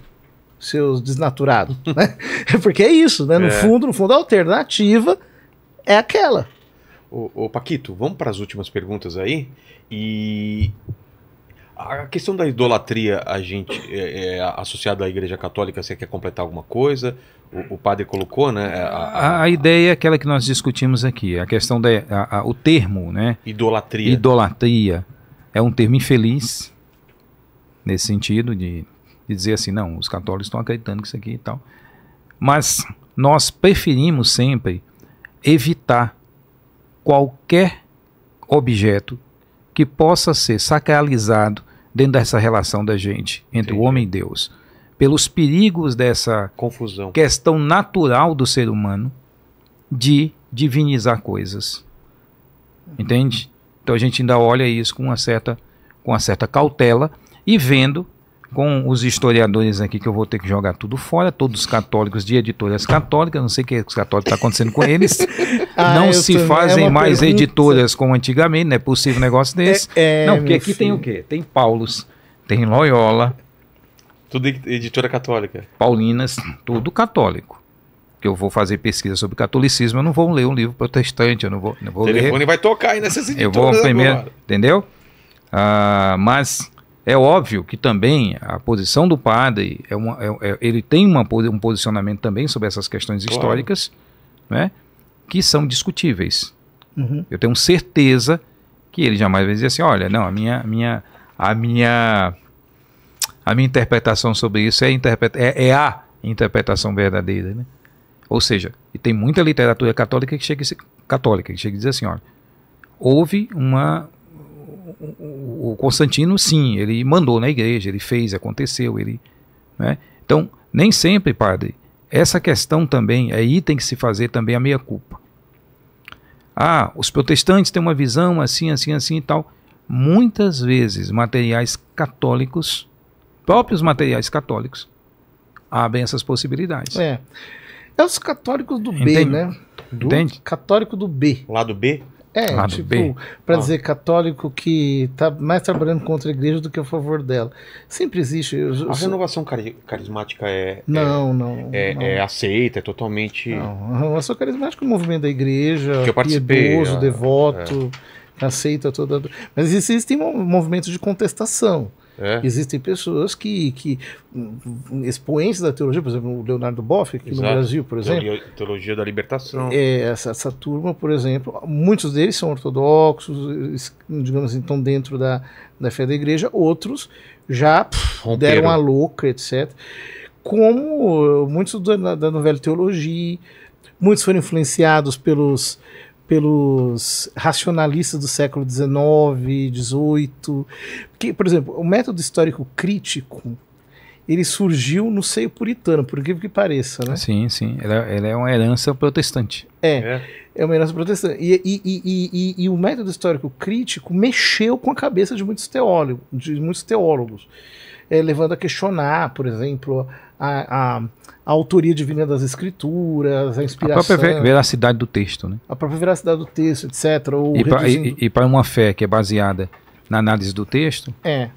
Seus desnaturados, né? Porque é isso, né? No é. fundo, no fundo, a alternativa é aquela. Ô, ô Paquito, vamos para as últimas perguntas aí. E a questão da idolatria, a gente é, é associada à Igreja Católica, você quer completar alguma coisa? O, o padre colocou, né? A, a, a, ideia é aquela que nós discutimos aqui, a questão da a, o termo, né? Idolatria. Idolatria é um termo infeliz nesse sentido de, de dizer assim, não, os católicos estão acreditando que isso aqui e tal. Mas nós preferimos sempre evitar qualquer objeto que possa ser sacralizado dentro dessa relação da gente entre Entendi. o homem e Deus, pelos perigos dessa confusão, questão natural do ser humano de divinizar coisas. Entende? Então a gente ainda olha isso com uma certa com uma certa cautela e vendo com os historiadores aqui que eu vou ter que jogar tudo fora, todos os católicos de editoras católicas, não sei o que os católicos está acontecendo com eles. Ah, não se tô... É fazem é mais pergunta. editoras como antigamente, não é possível um negócio é, desse. É, é, não, porque aqui filho. tem o quê? Tem Paulos, tem Loyola. Tudo editora católica. Paulinas, tudo católico. Que eu vou fazer pesquisa sobre catolicismo, eu não vou ler um livro protestante, eu não vou, não vou o ler. O telefone vai tocar aí nessas editoras. Eu vou primeiro, agora. entendeu? Ah, mas é óbvio que também a posição do padre, é uma, é, é, ele tem uma, um posicionamento também sobre essas questões claro. históricas, né? que são discutíveis. Uhum. Eu tenho certeza que ele jamais vai dizer assim, olha, não, a minha, minha, a minha, a minha interpretação sobre isso é, interpreta é, é a interpretação verdadeira, né? Ou seja, e tem muita literatura católica que chega católica que chega a dizer assim, olha, houve uma o Constantino sim, ele mandou na igreja, ele fez, aconteceu, ele, né? Então, nem sempre, padre, essa questão também, aí tem que se fazer também a meia culpa. Ah, os protestantes têm uma visão assim, assim, assim e tal. Muitas vezes, materiais católicos, próprios materiais católicos, abrem essas possibilidades. É. É os católicos do B, né? Do Entende? Católico do B. Lado B? É, lado tipo, para ah. dizer católico que tá mais trabalhando contra a igreja do que a favor dela. Sempre existe. Eu, a renovação cari carismática é. é não, é, não, é, não. É aceita, é totalmente. Não, a renovação carismática é o movimento da igreja, que eu piedoso, a... É, devoto, é. aceita toda. Mas existem movimentos de contestação. É. Existem pessoas que, que expoentes da teologia, por exemplo, o Leonardo Boff, aqui Exato. no Brasil, por exemplo. Teologia, teologia da libertação. É, essa, essa turma, por exemplo, muitos deles são ortodoxos, digamos então dentro da, da fé da igreja, outros já pff, deram a louca, etc. Como eh, muitos da, da novela teologia, muitos foram influenciados pelos pelos racionalistas do século XIX, XVIII. Porque, por exemplo, o método histórico crítico ele surgiu no seio puritano, por incrível que pareça, né? Sim, sim. Ela, ela é uma herança protestante. É, é, é uma herança protestante. E, e, e, e, o método histórico crítico mexeu com a cabeça de muitos teólogos, de muitos teólogos é, levando a questionar, por exemplo, a, a, a autoria divina das escrituras, a inspiração. A própria veracidade do texto, né? A própria veracidade do texto, etc. Ou e para uma fé que é baseada na análise do texto. É.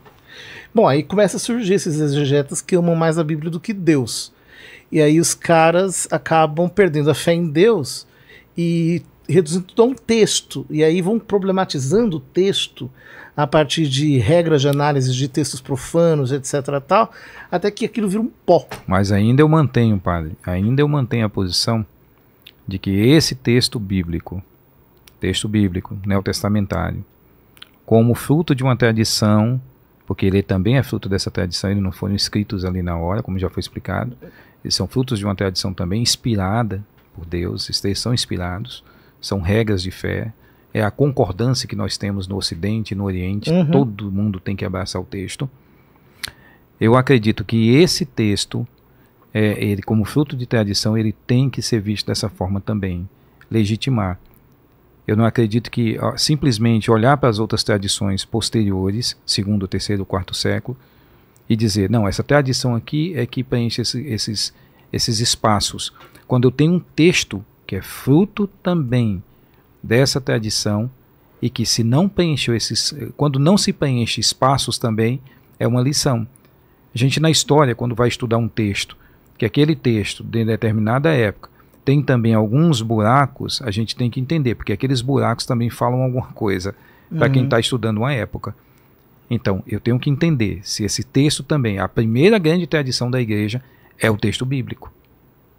Bom, aí começa a surgir esses exegetas que amam mais a Bíblia do que Deus. E aí os caras acabam perdendo a fé em Deus e reduzindo tudo a um texto. E aí vão problematizando o texto a partir de regras de análise de textos profanos, etc. tal, até que aquilo vira um pó. Mas ainda eu mantenho, padre, ainda eu mantenho a posição de que esse texto bíblico, texto bíblico, neotestamentário, como fruto de uma tradição, porque ele também é fruto dessa tradição, eles não foram escritos ali na hora, como já foi explicado, eles são frutos de uma tradição também inspirada por Deus, estes são inspirados, são regras de fé, é a concordância que nós temos no Ocidente e no Oriente. Uhum. Todo mundo tem que abraçar o texto. Eu acredito que esse texto, é, ele como fruto de tradição, ele tem que ser visto dessa forma também, legitimar. Eu não acredito que ó, simplesmente olhar para as outras tradições posteriores, segundo, terceiro, quarto século, e dizer, não, essa tradição aqui é que preenche esse, esses, esses espaços. Quando eu tenho um texto que é fruto também dessa tradição e que se não preencheu esses, quando não se preenche espaços também é uma lição. A gente na história quando vai estudar um texto, que aquele texto de determinada época tem também alguns buracos, a gente tem que entender porque aqueles buracos também falam alguma coisa para quem está uhum. estudando uma época. Então eu tenho que entender se esse texto também a primeira grande tradição da igreja é o texto bíblico.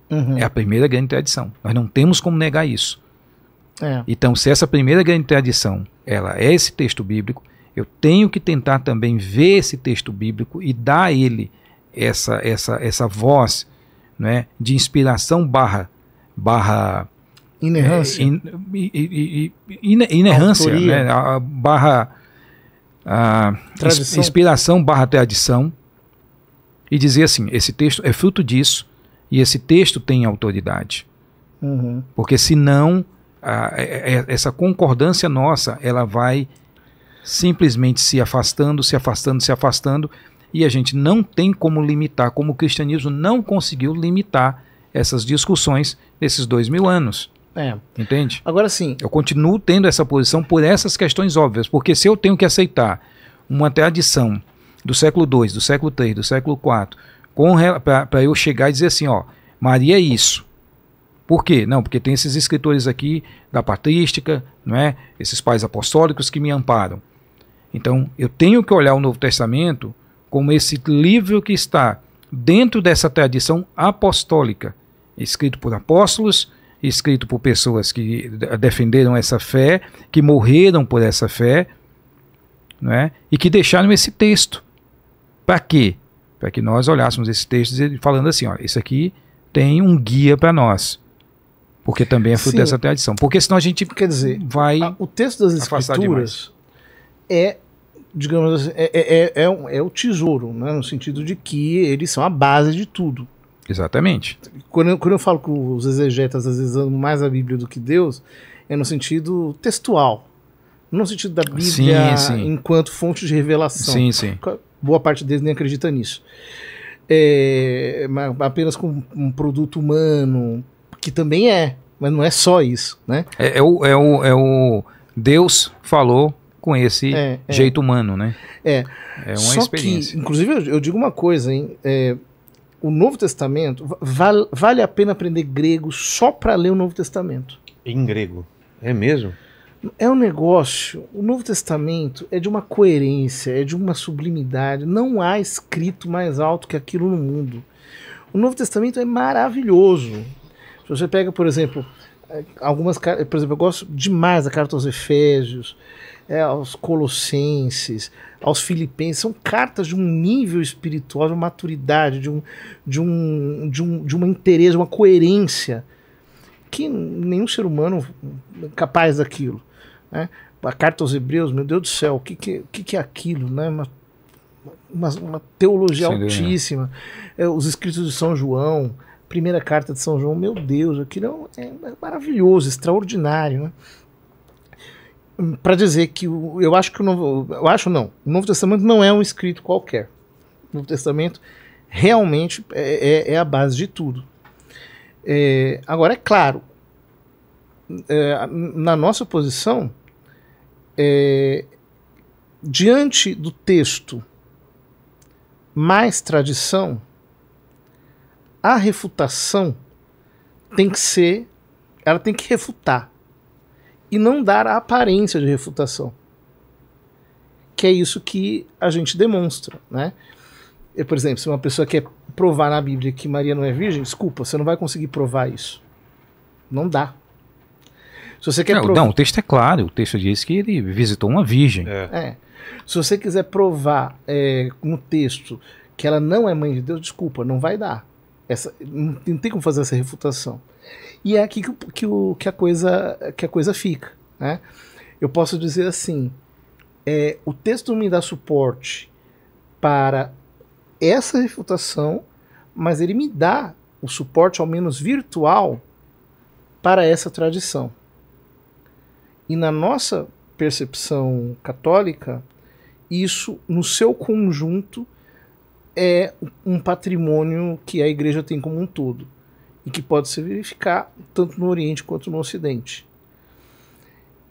Uhum. É a primeira grande tradição. Nós não temos como negar isso. É. Então, se essa primeira grande tradição ela é esse texto bíblico, eu tenho que tentar também ver esse texto bíblico e dar a ele essa essa essa voz, né, de inspiração barra barra inerrância, é, in, in, in, inerrância, né, a, barra a, tradição. inspiração barra tradição e dizer assim, esse texto é fruto disso e esse texto tem autoridade, uhum. porque senão a, a, essa concordância nossa, ela vai simplesmente se afastando, se afastando, se afastando, e a gente não tem como limitar, como o cristianismo não conseguiu limitar essas discussões nesses dois mil anos. É. Entende? Agora sim. Eu continuo tendo essa posição por essas questões óbvias, porque se eu tenho que aceitar uma tradição do século II, do século III, do século IV, para eu chegar e dizer assim, ó, Maria é isso, por quê? Não, porque tem esses escritores aqui da patrística, não é? esses pais apostólicos que me amparam. Então, eu tenho que olhar o Novo Testamento como esse livro que está dentro dessa tradição apostólica, escrito por apóstolos, escrito por pessoas que defenderam essa fé, que morreram por essa fé, não é? e que deixaram esse texto. Para quê? Para que nós olhássemos esse texto falando assim: olha, isso aqui tem um guia para nós. Porque também é fruto Sim. dessa tradição. Porque senão a gente quer dizer vai a, o texto das escrituras é digamos assim, é, é, é, é, um, é, o tesouro, né? no sentido de que eles são a base de tudo. Exatamente. Quando eu, quando eu falo que os exegetas às vezes amam mais a Bíblia do que Deus, é no sentido textual, no sentido da Bíblia sim, sim. enquanto fonte de revelação. Sim, sim. Boa parte deles nem acredita nisso. É, apenas como um produto humano, que também é, mas não é só isso, né? É, é o, é, o, é o Deus falou com esse é, é. jeito humano, né? É. É uma só experiência. Que, inclusive, eu, eu, digo uma coisa, hein? É, o Novo Testamento, val, vale a pena aprender grego só para ler o Novo Testamento. Em grego? É mesmo? É um negócio. O Novo Testamento é de uma coerência, é de uma sublimidade. Não há escrito mais alto que aquilo no mundo. O Novo Testamento é maravilhoso. Se você pega, por exemplo, é, algumas por exemplo eu gosto demais da carta aos Efésios é, aos Colossenses aos Filipenses são cartas de um nível espiritual de uma maturidade de um de um de um de uma interesse uma coerência que nenhum ser humano é capaz daquilo né? a carta aos Hebreus meu Deus do céu o que que, que, que é aquilo né uma, uma, uma teologia Sim, altíssima é, os escritos de São João primeira carta de São João, meu Deus, aquilo é, um, é, é maravilhoso, extraordinário, né? Hum, Para dizer que o, eu acho que o Novo, eu acho não, o Novo Testamento não é um escrito qualquer. O Novo Testamento realmente é, é, é a base de tudo. É, agora é claro, é, na nossa posição, diante do texto mais tradição a refutação tem que ser, ela tem que refutar e não dar a aparência de refutação. Que é isso que a gente demonstra, né? Eu, por exemplo, se uma pessoa quer provar na Bíblia que Maria não é virgem, desculpa, você não vai conseguir provar isso. Não dá. Se você quer não, provar... não, o texto é claro, o texto diz que ele visitou uma virgem. É. é. Se você quiser provar é, no texto que ela não é mãe de Deus, desculpa, não vai dar. Essa, não, tem como fazer essa refutação. E é aqui que, que, o, que, a, coisa, que a coisa fica. Né? Eu posso dizer assim: é, o texto me dá suporte para essa refutação, mas ele me dá o suporte, ao menos virtual, para essa tradição. E na nossa percepção católica, isso, no seu conjunto, é um patrimônio que a igreja tem como um todo e que pode se verificar tanto no Oriente quanto no Ocidente.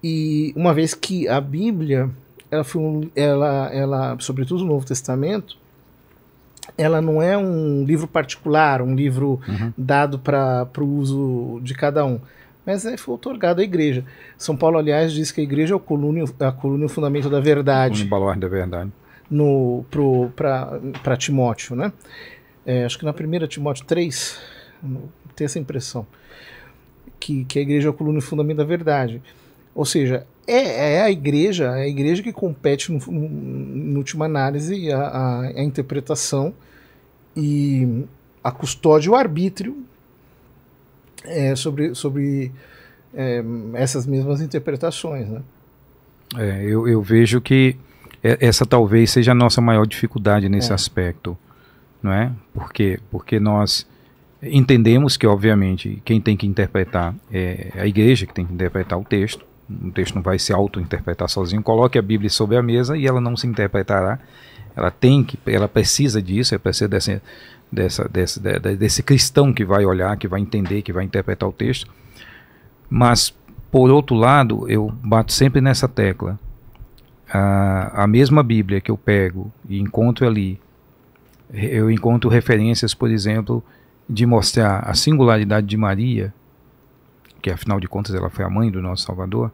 E uma vez que a Bíblia, ela foi um, ela, ela, sobretudo o Novo Testamento, ela não é um livro particular, um livro uhum. dado para o uso de cada um, mas é, foi otorgado à igreja. São Paulo, aliás, diz que a igreja é o colúnio, é a coluna, o fundamento da verdade. O baluarte da verdade no para Timóteo, né? É, acho que na primeira Timóteo 3, tem essa impressão, que, que a igreja é o coluna e fundamento da verdade. Ou seja, é, é, a igreja, é a igreja que compete, no, no, em última análise, a, a, a, interpretação e a custódia e o arbítrio é, sobre, sobre é, essas mesmas interpretações. Né? É, eu, eu vejo que é, essa talvez seja a nossa maior dificuldade nesse é. aspecto, não é? Porque porque nós entendemos que obviamente quem tem que interpretar é a igreja que tem que interpretar o texto. O texto não vai se auto-interpretar sozinho. Coloque a Bíblia sobre a mesa e ela não se interpretará. Ela tem que, ela precisa disso, ela precisa dessa, dessa, desse, desse cristão que vai olhar, que vai entender, que vai interpretar o texto. Mas, por outro lado, eu bato sempre nessa tecla a, a mesma Bíblia que eu pego e encontro ali, eu encontro referências, por exemplo, de mostrar a singularidade de Maria, que afinal de contas ela foi a mãe do nosso Salvador,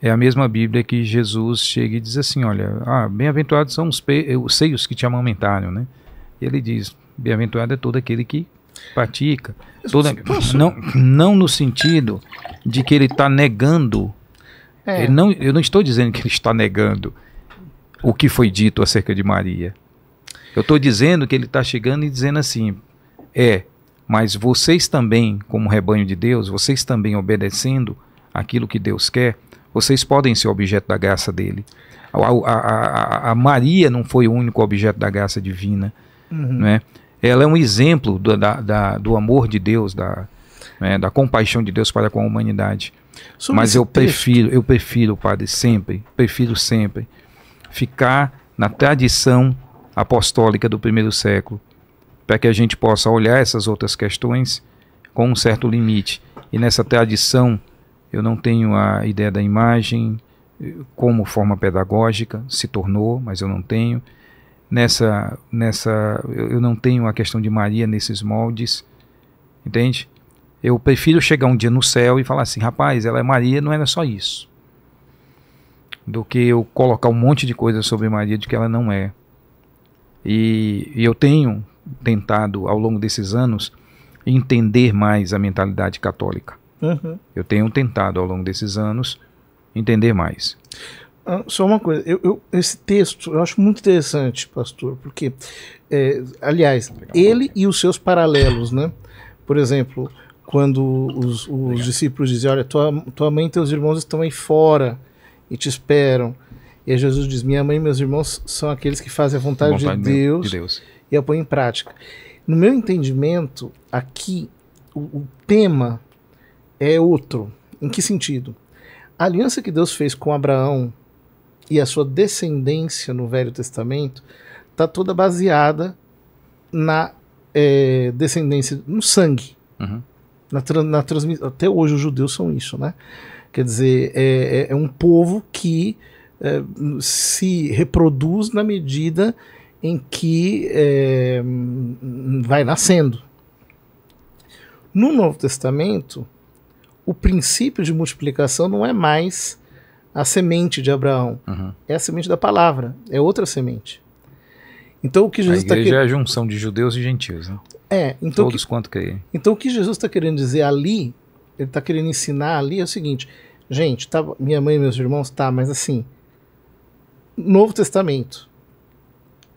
é a mesma Bíblia que Jesus chega e diz assim: Olha, ah, bem-aventurados são os, os seios que te amamentaram. Né? E ele diz: Bem-aventurado é todo aquele que pratica. Toda, não, não no sentido de que ele está negando é. Ele não, eu não estou dizendo que ele está negando o que foi dito acerca de Maria. Eu estou dizendo que ele está chegando e dizendo assim: é, mas vocês também, como rebanho de Deus, vocês também obedecendo aquilo que Deus quer, vocês podem ser objeto da graça dele. A, a, a, a Maria não foi o único objeto da graça divina. Uhum. Né? Ela é um exemplo do, da, da, do amor de Deus, da, né, da compaixão de Deus para com a humanidade. Sobre Mas eu texto. prefiro, eu prefiro, padre, sempre, prefiro sempre ficar na tradição apostólica do primeiro século, para que a gente possa olhar essas outras questões com um certo limite. E nessa tradição, eu não tenho a ideia da imagem como forma pedagógica, se tornou, mas eu não tenho. Nessa, nessa, eu não tenho a questão de Maria nesses moldes, entende? Eu prefiro chegar um dia no céu e falar assim, rapaz, ela é Maria, não era só isso. Do que eu colocar um monte de coisa sobre Maria de que ela não é. E, e eu tenho tentado, ao longo desses anos, entender mais a mentalidade católica. Uhum. Eu tenho tentado, ao longo desses anos, entender mais. Ah, só uma coisa, eu, eu, esse texto eu acho muito interessante, pastor, porque, é, aliás, ele e os seus paralelos, né? Por exemplo, quando os, os discípulos dizem: Olha, tua, tua mãe e teus irmãos estão aí fora e te esperam. E Jesus diz: Minha mãe e meus irmãos são aqueles que fazem a vontade, a vontade de, Deus de, Deus e a põem em prática. No meu entendimento, aqui o, o tema é outro. Em que sentido? A aliança que Deus fez com Abraão e a sua descendência no Velho Testamento está toda baseada na é, descendência, no sangue. Uhum. Na, na transmissão. Até hoje os judeus são isso, né? Quer dizer, é, é, é um povo que é, se reproduz na medida em que é, vai nascendo. No Novo Testamento, o princípio de multiplicação não é mais a semente de Abraão, uhum. é a semente da palavra, é outra semente. Então o que Jesus está querendo. é a junção de judeus e gentios. Né? É, então todos que, quanto creem. Então o que Jesus está querendo dizer ali, ele está querendo ensinar ali é o seguinte, gente, tá, minha mãe e meus irmãos, tá, mas assim, Novo Testamento,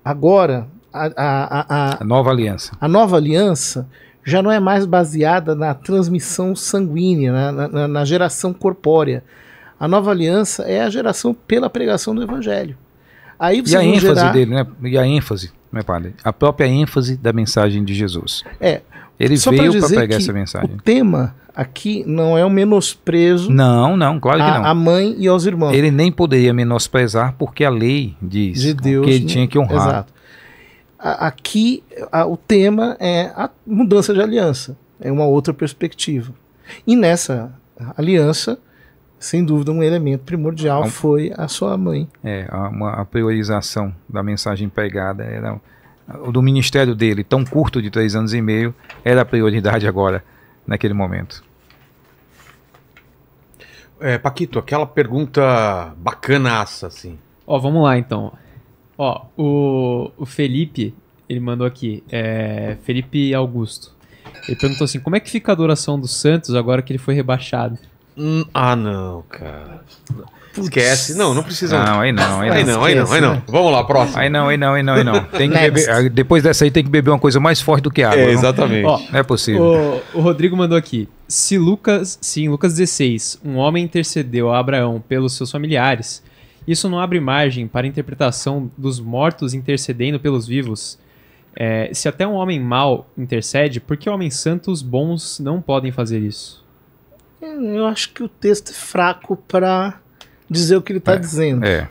agora a, a, a, a nova aliança, a nova aliança já não é mais baseada na transmissão sanguínea, na, na, na geração corpórea. A nova aliança é a geração pela pregação do evangelho. Aí você e a ênfase gerar... dele, né? E a ênfase. Meu padre, a própria ênfase da mensagem de Jesus. É. Ele Só veio para pegar essa mensagem. O tema aqui não é o menosprezo. Não, não, claro a, que não. A mãe e aos irmãos. Ele nem poderia menosprezar porque a lei diz de Deus, que ele tinha né? que honrar. Exato. A, aqui a, o tema é a mudança de aliança. É uma outra perspectiva. E nessa aliança, sem dúvida, um elemento primordial é foi a sua mãe. É, a, uma, a priorização da mensagem pregada era do ministério dele, tão curto de três anos e meio, era a prioridade agora, naquele momento. É, Paquito, aquela pergunta bacanaça, assim. Ó, vamos lá então. Ó, o, o Felipe, ele mandou aqui, é, Felipe Augusto. Ele perguntou assim: como é que fica a adoração dos Santos agora que ele foi rebaixado? Hum, ah, não, cara. Putz. Esquece. Não, não precisa. Não, aí não, aí não. Aí não, aí não, aí não. Né? Vamos lá, próximo. Aí não, aí não, aí não, aí não. Tem que beber, ah, depois dessa aí tem que beber uma coisa mais forte do que água. É, exatamente. Não, não é possível. O, o, Rodrigo mandou aqui. Se Lucas, sim, em Lucas 16, um homem intercedeu a Abraão pelos seus familiares, isso não abre margem para a interpretação dos mortos intercedendo pelos vivos. É, se até um homem mau intercede, por que homens santos bons não podem fazer isso? É, eu acho que o texto é fraco para dizer o que ele está é, dizendo. É.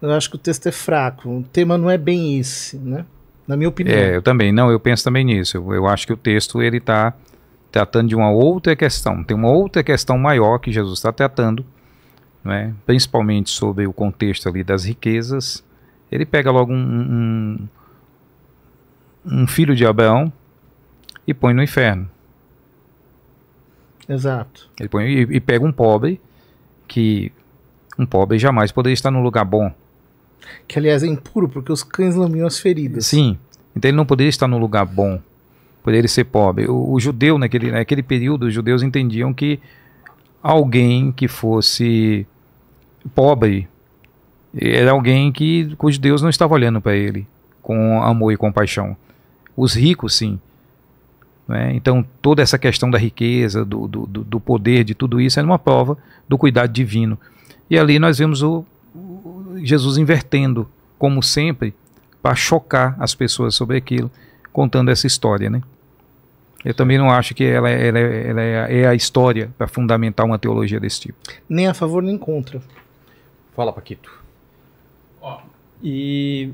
Eu acho que o texto é fraco. O tema não é bem esse, né? Na minha opinião. É, eu também. Não, eu penso também nisso. Eu, eu acho que o texto ele está tratando de uma outra questão. Tem uma outra questão maior que Jesus está tratando, né? principalmente sobre o contexto ali das riquezas. Ele pega logo um, um, um filho de Abraão e põe no inferno. Exato. Ele põe, e, e pega um pobre que um pobre jamais poderia estar num lugar bom. Que aliás é impuro porque os cães lamiam as feridas. Sim. Então ele não poderia estar num lugar bom por ele ser pobre. O, o judeu naquele naquele período os judeus entendiam que alguém que fosse pobre era alguém que os Deus não estava olhando para ele com amor e compaixão. Os ricos sim. Né? Então, toda essa questão da riqueza, do, do, do poder, de tudo isso, é uma prova do cuidado divino. E ali nós vemos o, o Jesus invertendo, como sempre, para chocar as pessoas sobre aquilo, contando essa história. Né? Eu também não acho que ela, ela, ela é a história para fundamentar uma teologia desse tipo. Nem a favor nem contra. Fala, Paquito. e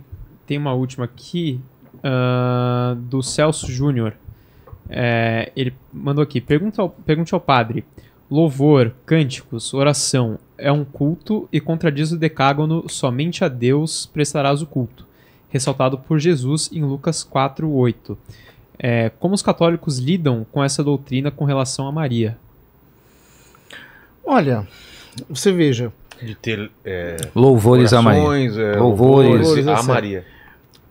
tem uma última aqui uh, do Celso Júnior. É, ele mandou aqui: pergunte ao, pergunte ao padre. Louvor, cânticos, oração é um culto e contradiz o decágono somente a Deus prestarás o culto, ressaltado por Jesus em Lucas 4:8. É, como os católicos lidam com essa doutrina com relação a Maria? Olha, você veja, de ter é, louvores orações, a Maria. É, louvores, louvores, a Maria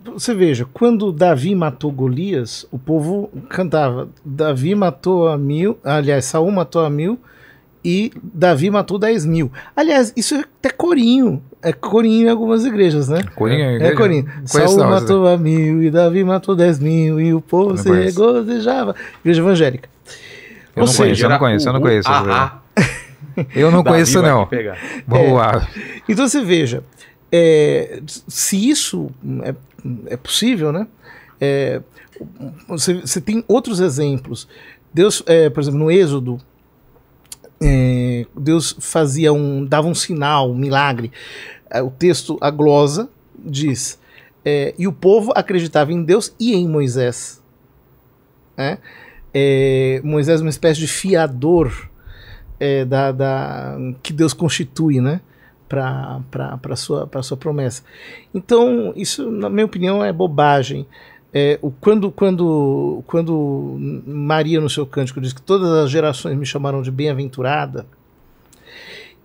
você veja, quando Davi matou Golias, o povo cantava: Davi matou a mil, aliás, Saul matou a mil e Davi matou 10 mil. Aliás, isso é até corinho. É corinho em algumas igrejas, né? Corinho é, é corinho. Saul não, matou a mil e Davi matou 10 mil e o povo se regozijava. Igreja evangélica. Eu Ou não, seja, conheço, eu não conheço, eu não conheço. Ah, ah. Eu não conheço, não. Boa. É, então você veja, é, se isso é é possível, né? É, você, você, tem outros exemplos. Deus, é, por exemplo, no Êxodo, é, Deus fazia um, dava um sinal, um milagre. É, o texto, a glosa, diz: é, e o povo acreditava em Deus e em Moisés. É, Moisés é uma espécie de fiador da, da, que Deus constitui, né? para a sua, sua promessa. Então, isso, na minha opinião, é bobagem. É, o, quando, quando, quando Maria, no seu cântico, diz que todas as gerações me chamaram de bem-aventurada,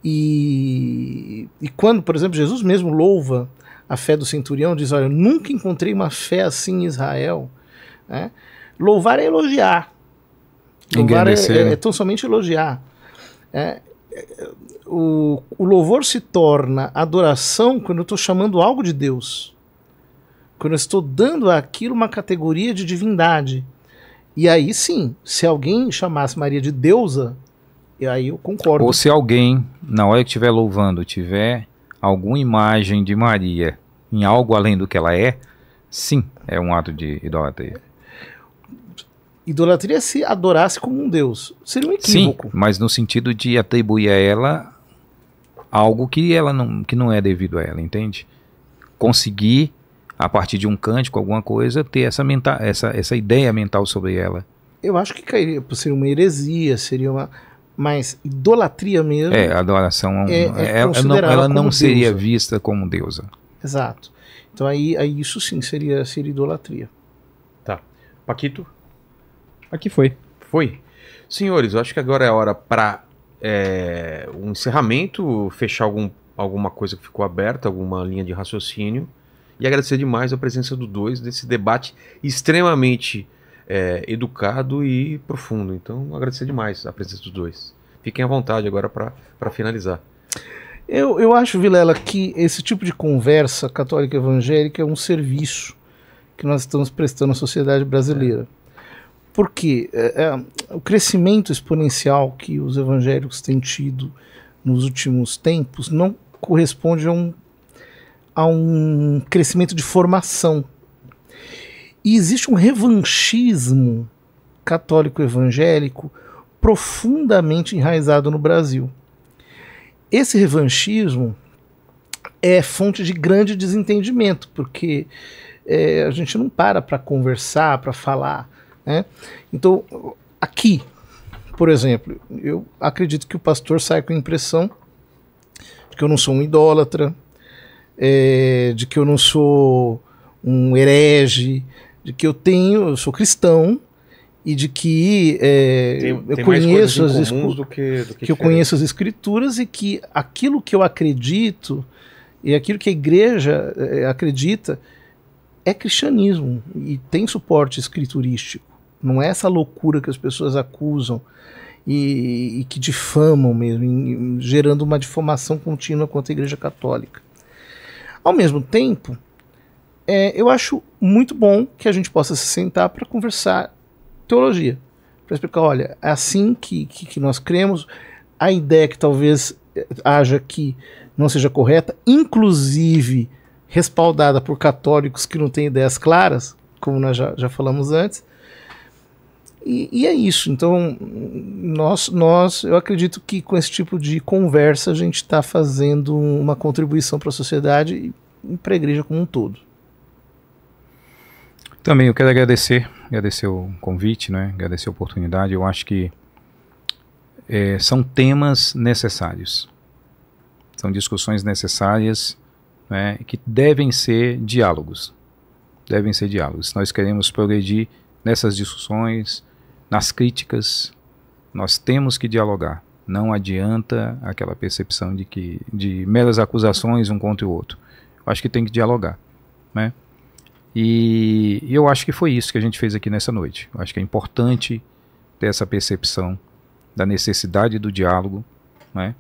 e, e quando, por exemplo, Jesus mesmo louva a fé do centurião, diz: Olha, nunca encontrei uma fé assim em Israel. Né? Louvar é elogiar. Louvar é, né? é, é tão somente elogiar. É, o, o louvor se torna adoração quando eu estou chamando algo de Deus. Quando eu estou dando àquilo uma categoria de divindade. E aí sim, se alguém chamasse Maria de deusa, e aí eu concordo. Ou se alguém, na hora que estiver louvando, tiver alguma imagem de Maria em algo além do que ela é, sim, é um ato de idolatria. Idolatria se adorasse como um deus. Seria um equívoco. Sim, mas no sentido de atribuir a ela algo que ela não, que não é devido a ela, entende? Conseguir, a partir de um cântico, alguma coisa, ter essa, menta essa, essa ideia mental sobre ela. Eu acho que cairia, seria uma heresia, seria uma. Mas idolatria mesmo. É, adoração. É é, é, é ela, não, ela não seria vista como deusa. Exato. Então aí, aí isso sim seria, seria idolatria. Tá. Paquito? Aqui foi. Foi. Senhores, eu acho que agora é hora para é, um encerramento, fechar algum, alguma coisa que ficou aberta, alguma linha de raciocínio. E agradecer demais a presença do dois desse debate extremamente é, educado e profundo. Então, agradecer demais a presença dos dois. Fiquem à vontade agora para finalizar. Eu, eu acho, Vilela, que esse tipo de conversa católica evangélica é um serviço que nós estamos prestando à sociedade brasileira. É. Porque é, é, o crescimento exponencial que os evangélicos têm tido nos últimos tempos não corresponde a um, a um crescimento de formação. E existe um revanchismo católico evangélico profundamente enraizado no Brasil. Esse revanchismo é fonte de grande desentendimento, porque é, a gente não para para conversar, para falar né? Então, aqui, por exemplo, eu acredito que o pastor sai com a impressão de que eu não sou um idólatra, é, de que eu não sou um herege, de que eu tenho, eu sou cristão e de que é, tem, eu tem conheço as escrituras, do que, do que, que eu conheço as escrituras e que aquilo que eu acredito e aquilo que a igreja é, acredita é cristianismo e tem suporte escriturístico. Não é essa loucura que as pessoas acusam e, e que difamam mesmo, em, gerando uma difamação contínua contra a Igreja Católica. Ao mesmo tempo, é, eu acho muito bom que a gente possa se sentar para conversar teologia, para explicar, olha, é assim que, que, que nós cremos, a ideia é que talvez eh, haja que não seja correta, inclusive respaldada por católicos que não têm ideias claras, como nós já, já falamos antes, e, e, é isso. Então, nós, nós, eu acredito que com esse tipo de conversa a gente está fazendo uma contribuição para a sociedade e para a igreja como um todo. Também eu quero agradecer, agradecer o convite, né? agradecer a oportunidade. Eu acho que é, são temas necessários, são discussões necessárias né? que devem ser diálogos. Devem ser diálogos. Nós queremos progredir nessas discussões, nas críticas, nós temos que dialogar. Não adianta aquela percepção de que de meras acusações um contra o outro. Eu acho que tem que dialogar, né? E eu acho que foi isso que a gente fez aqui nessa noite. Eu acho que é importante ter essa percepção da necessidade do diálogo, né?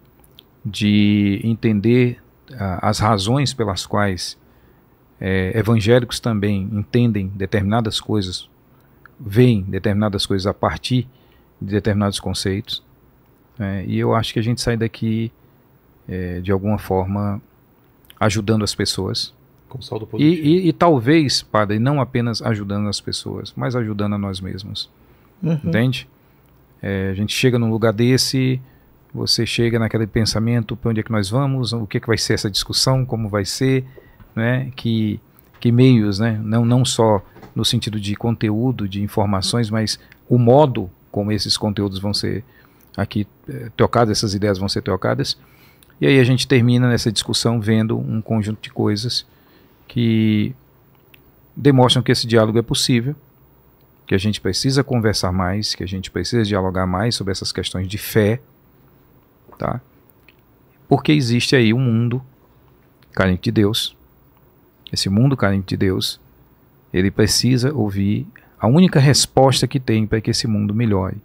de entender ah, as razões pelas quais eh, evangélicos também entendem determinadas coisas veem determinadas coisas a partir de determinados conceitos. Né? E eu acho que a gente sai daqui, é, de alguma forma, ajudando as pessoas. Com saldo positivo. E, e, e, talvez, padre, não apenas ajudando as pessoas, mas ajudando a nós mesmos. Uhum. Entende? É, a gente chega num lugar desse, você chega naquele pensamento: para onde é que nós vamos? O que, é que vai ser essa discussão? Como vai ser? Né? Que, que meios, né? não, não só no sentido de conteúdo, de informações, mas o modo como esses conteúdos vão ser aqui eh, trocados, tocados, essas ideias vão ser tocadas. E aí a gente termina nessa discussão vendo um conjunto de coisas que demonstram que esse diálogo é possível, que a gente precisa conversar mais, que a gente precisa dialogar mais sobre essas questões de fé, tá? Porque existe aí um mundo carente de Deus, esse mundo carente de Deus, ele precisa ouvir a única resposta que tem para que esse mundo melhore,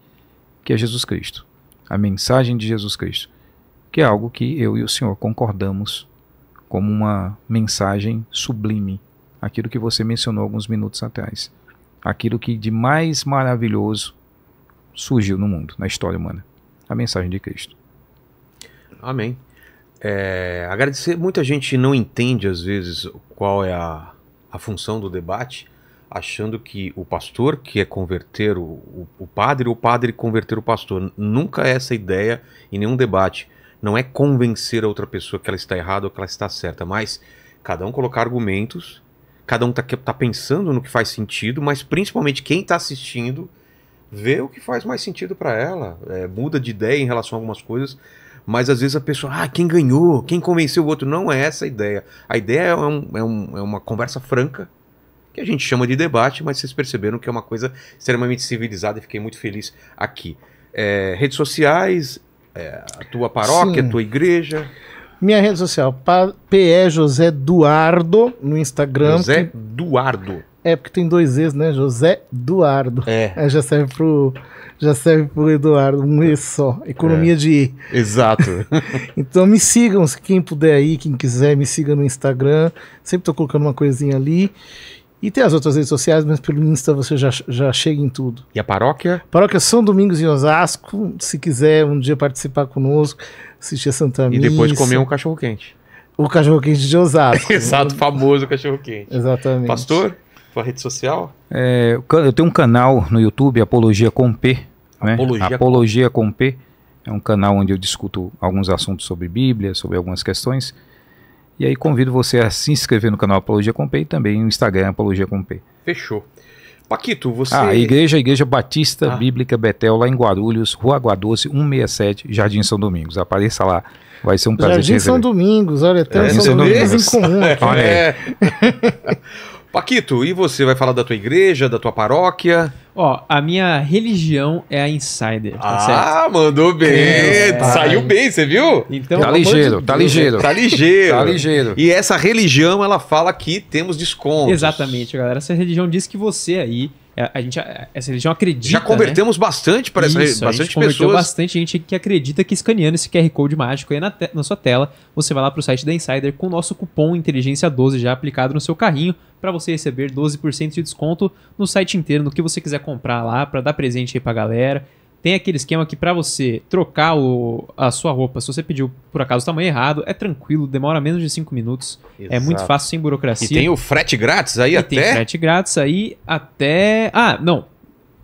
que é Jesus Cristo, a mensagem de Jesus Cristo, que é algo que eu e o Senhor concordamos como uma mensagem sublime, aquilo que você mencionou alguns minutos atrás, aquilo que de mais maravilhoso surgiu no mundo, na história humana, a mensagem de Cristo. Amém. É, agradecer, muita gente não entende às vezes qual é a a função do debate, achando que o pastor que é converter o, o, o padre, o padre converter o pastor. Nunca é essa ideia em nenhum debate. Não é convencer a outra pessoa que ela está errada ou que ela está certa, mas cada um colocar argumentos, cada um está tá pensando no que faz sentido, mas principalmente quem está assistindo vê o que faz mais sentido para ela, é, muda de ideia em relação a algumas coisas, mas às vezes a pessoa, ah, quem ganhou? Quem convenceu o outro? Não é essa a ideia. A ideia é, um, é, um, é uma conversa franca, que a gente chama de debate, mas vocês perceberam que é uma coisa extremamente civilizada e fiquei muito feliz aqui. É, redes sociais, é, a tua paróquia, Sim. a tua igreja. Minha rede social, PE José Eduardo no Instagram. José que... Eduardo. É porque tem dois ex, né? José Eduardo. É. é. já serve pro já serve pro Eduardo, um E só. Economia é. de E. Exato. então me sigam, quem puder aí, quem quiser, me siga no Instagram. Sempre tô colocando uma coisinha ali. E tem as outras redes sociais, mas pelo Insta você já, já chega em tudo. E a paróquia? Paróquia São Domingos em Osasco. Se quiser um dia participar conosco, assistir a Santa Missa. E depois comer um cachorro quente. O cachorro quente de Osasco. Exato, famoso cachorro quente. Exatamente. Pastor? Sua tipo, rede social? É, eu tenho um canal no YouTube, Apologia com P. Né? Apologia, Apologia com... com P. É um canal onde eu discuto alguns assuntos sobre Bíblia, sobre algumas questões. E aí convido você a se inscrever no canal Apologia com P e também no Instagram Apologia com P. Fechou. Paquito, você. Ah, a igreja, a Igreja Batista ah. Bíblica Betel, lá em Guarulhos, Rua Doce, 167, Jardim São Domingos. Apareça lá. Vai ser um prazer. Jardim São Domingos, olha, tem é, São, São Domingos em comum. Aqui. Olha É. Paquito, e você vai falar da tua igreja, da tua paróquia? Ó, a minha religião é a Insider, tá ah, certo? Ah, mandou bem! É, Saiu bem, você viu? Então, tá ligeiro, de tá ligeiro. Tá ligeiro. tá ligeiro. E essa religião, ela fala que temos descontos. Exatamente, galera. Essa religião diz que você aí é, a gente, é, essa religião acredita. Já né? convertemos né? bastante para essa bastante a gente converteu pessoas. bastante gente que acredita que escaneando esse QR Code mágico aí na, te, na sua tela, você vai lá para o site da Insider com o nosso cupom Inteligência 12 já aplicado no seu carrinho para você receber 12% de desconto no site inteiro, no que você quiser comprar lá, para dar presente aí para galera. Tem aquele esquema que para você trocar o, a sua roupa, se você pediu por acaso o tamanho errado, é tranquilo, demora menos de 5 minutos. Exato. É muito fácil, sem burocracia. E tem o frete grátis aí e até? Tem frete grátis aí até. Ah, não.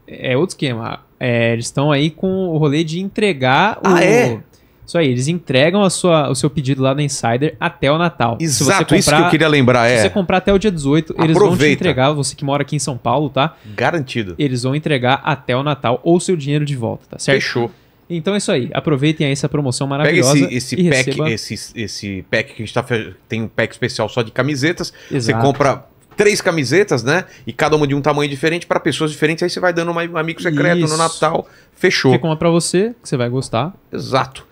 É outro esquema. É, eles estão aí com o rolê de entregar ah, o. É? Isso aí, eles entregam a sua, o seu pedido lá da Insider até o Natal. Exato, comprar, isso que eu queria lembrar. É... Se você comprar até o dia 18, Aproveita. eles vão te entregar, você que mora aqui em São Paulo, tá? Garantido. Eles vão entregar até o Natal ou seu dinheiro de volta, tá certo? Fechou. Então é isso aí. Aproveitem aí essa promoção maravilhosa. Pega esse, esse pack, receba... esse, esse pack que a gente tá, tem um pack especial só de camisetas. Exato. Você compra três camisetas, né? E cada uma de um tamanho diferente para pessoas diferentes. Aí você vai dando um amigo secreto isso. no Natal. Fechou. Fica uma para você, que você vai gostar. Exato.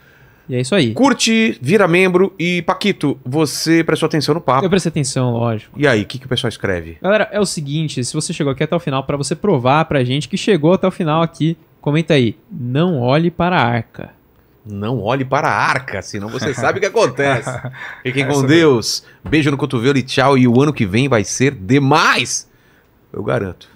E é isso aí. Curte, vira membro e, Paquito, você prestou atenção no papo. Eu prestei atenção, lógico. E aí, o que, que o pessoal escreve? Galera, é o seguinte, se você chegou aqui até o final, para você provar pra gente que chegou até o final aqui, comenta aí, não olhe para a arca. Não olhe para a arca, senão você sabe o que acontece. Fiquem é com Deus. Beijo no cotovelo e tchau. E o ano que vem vai ser demais. Eu garanto.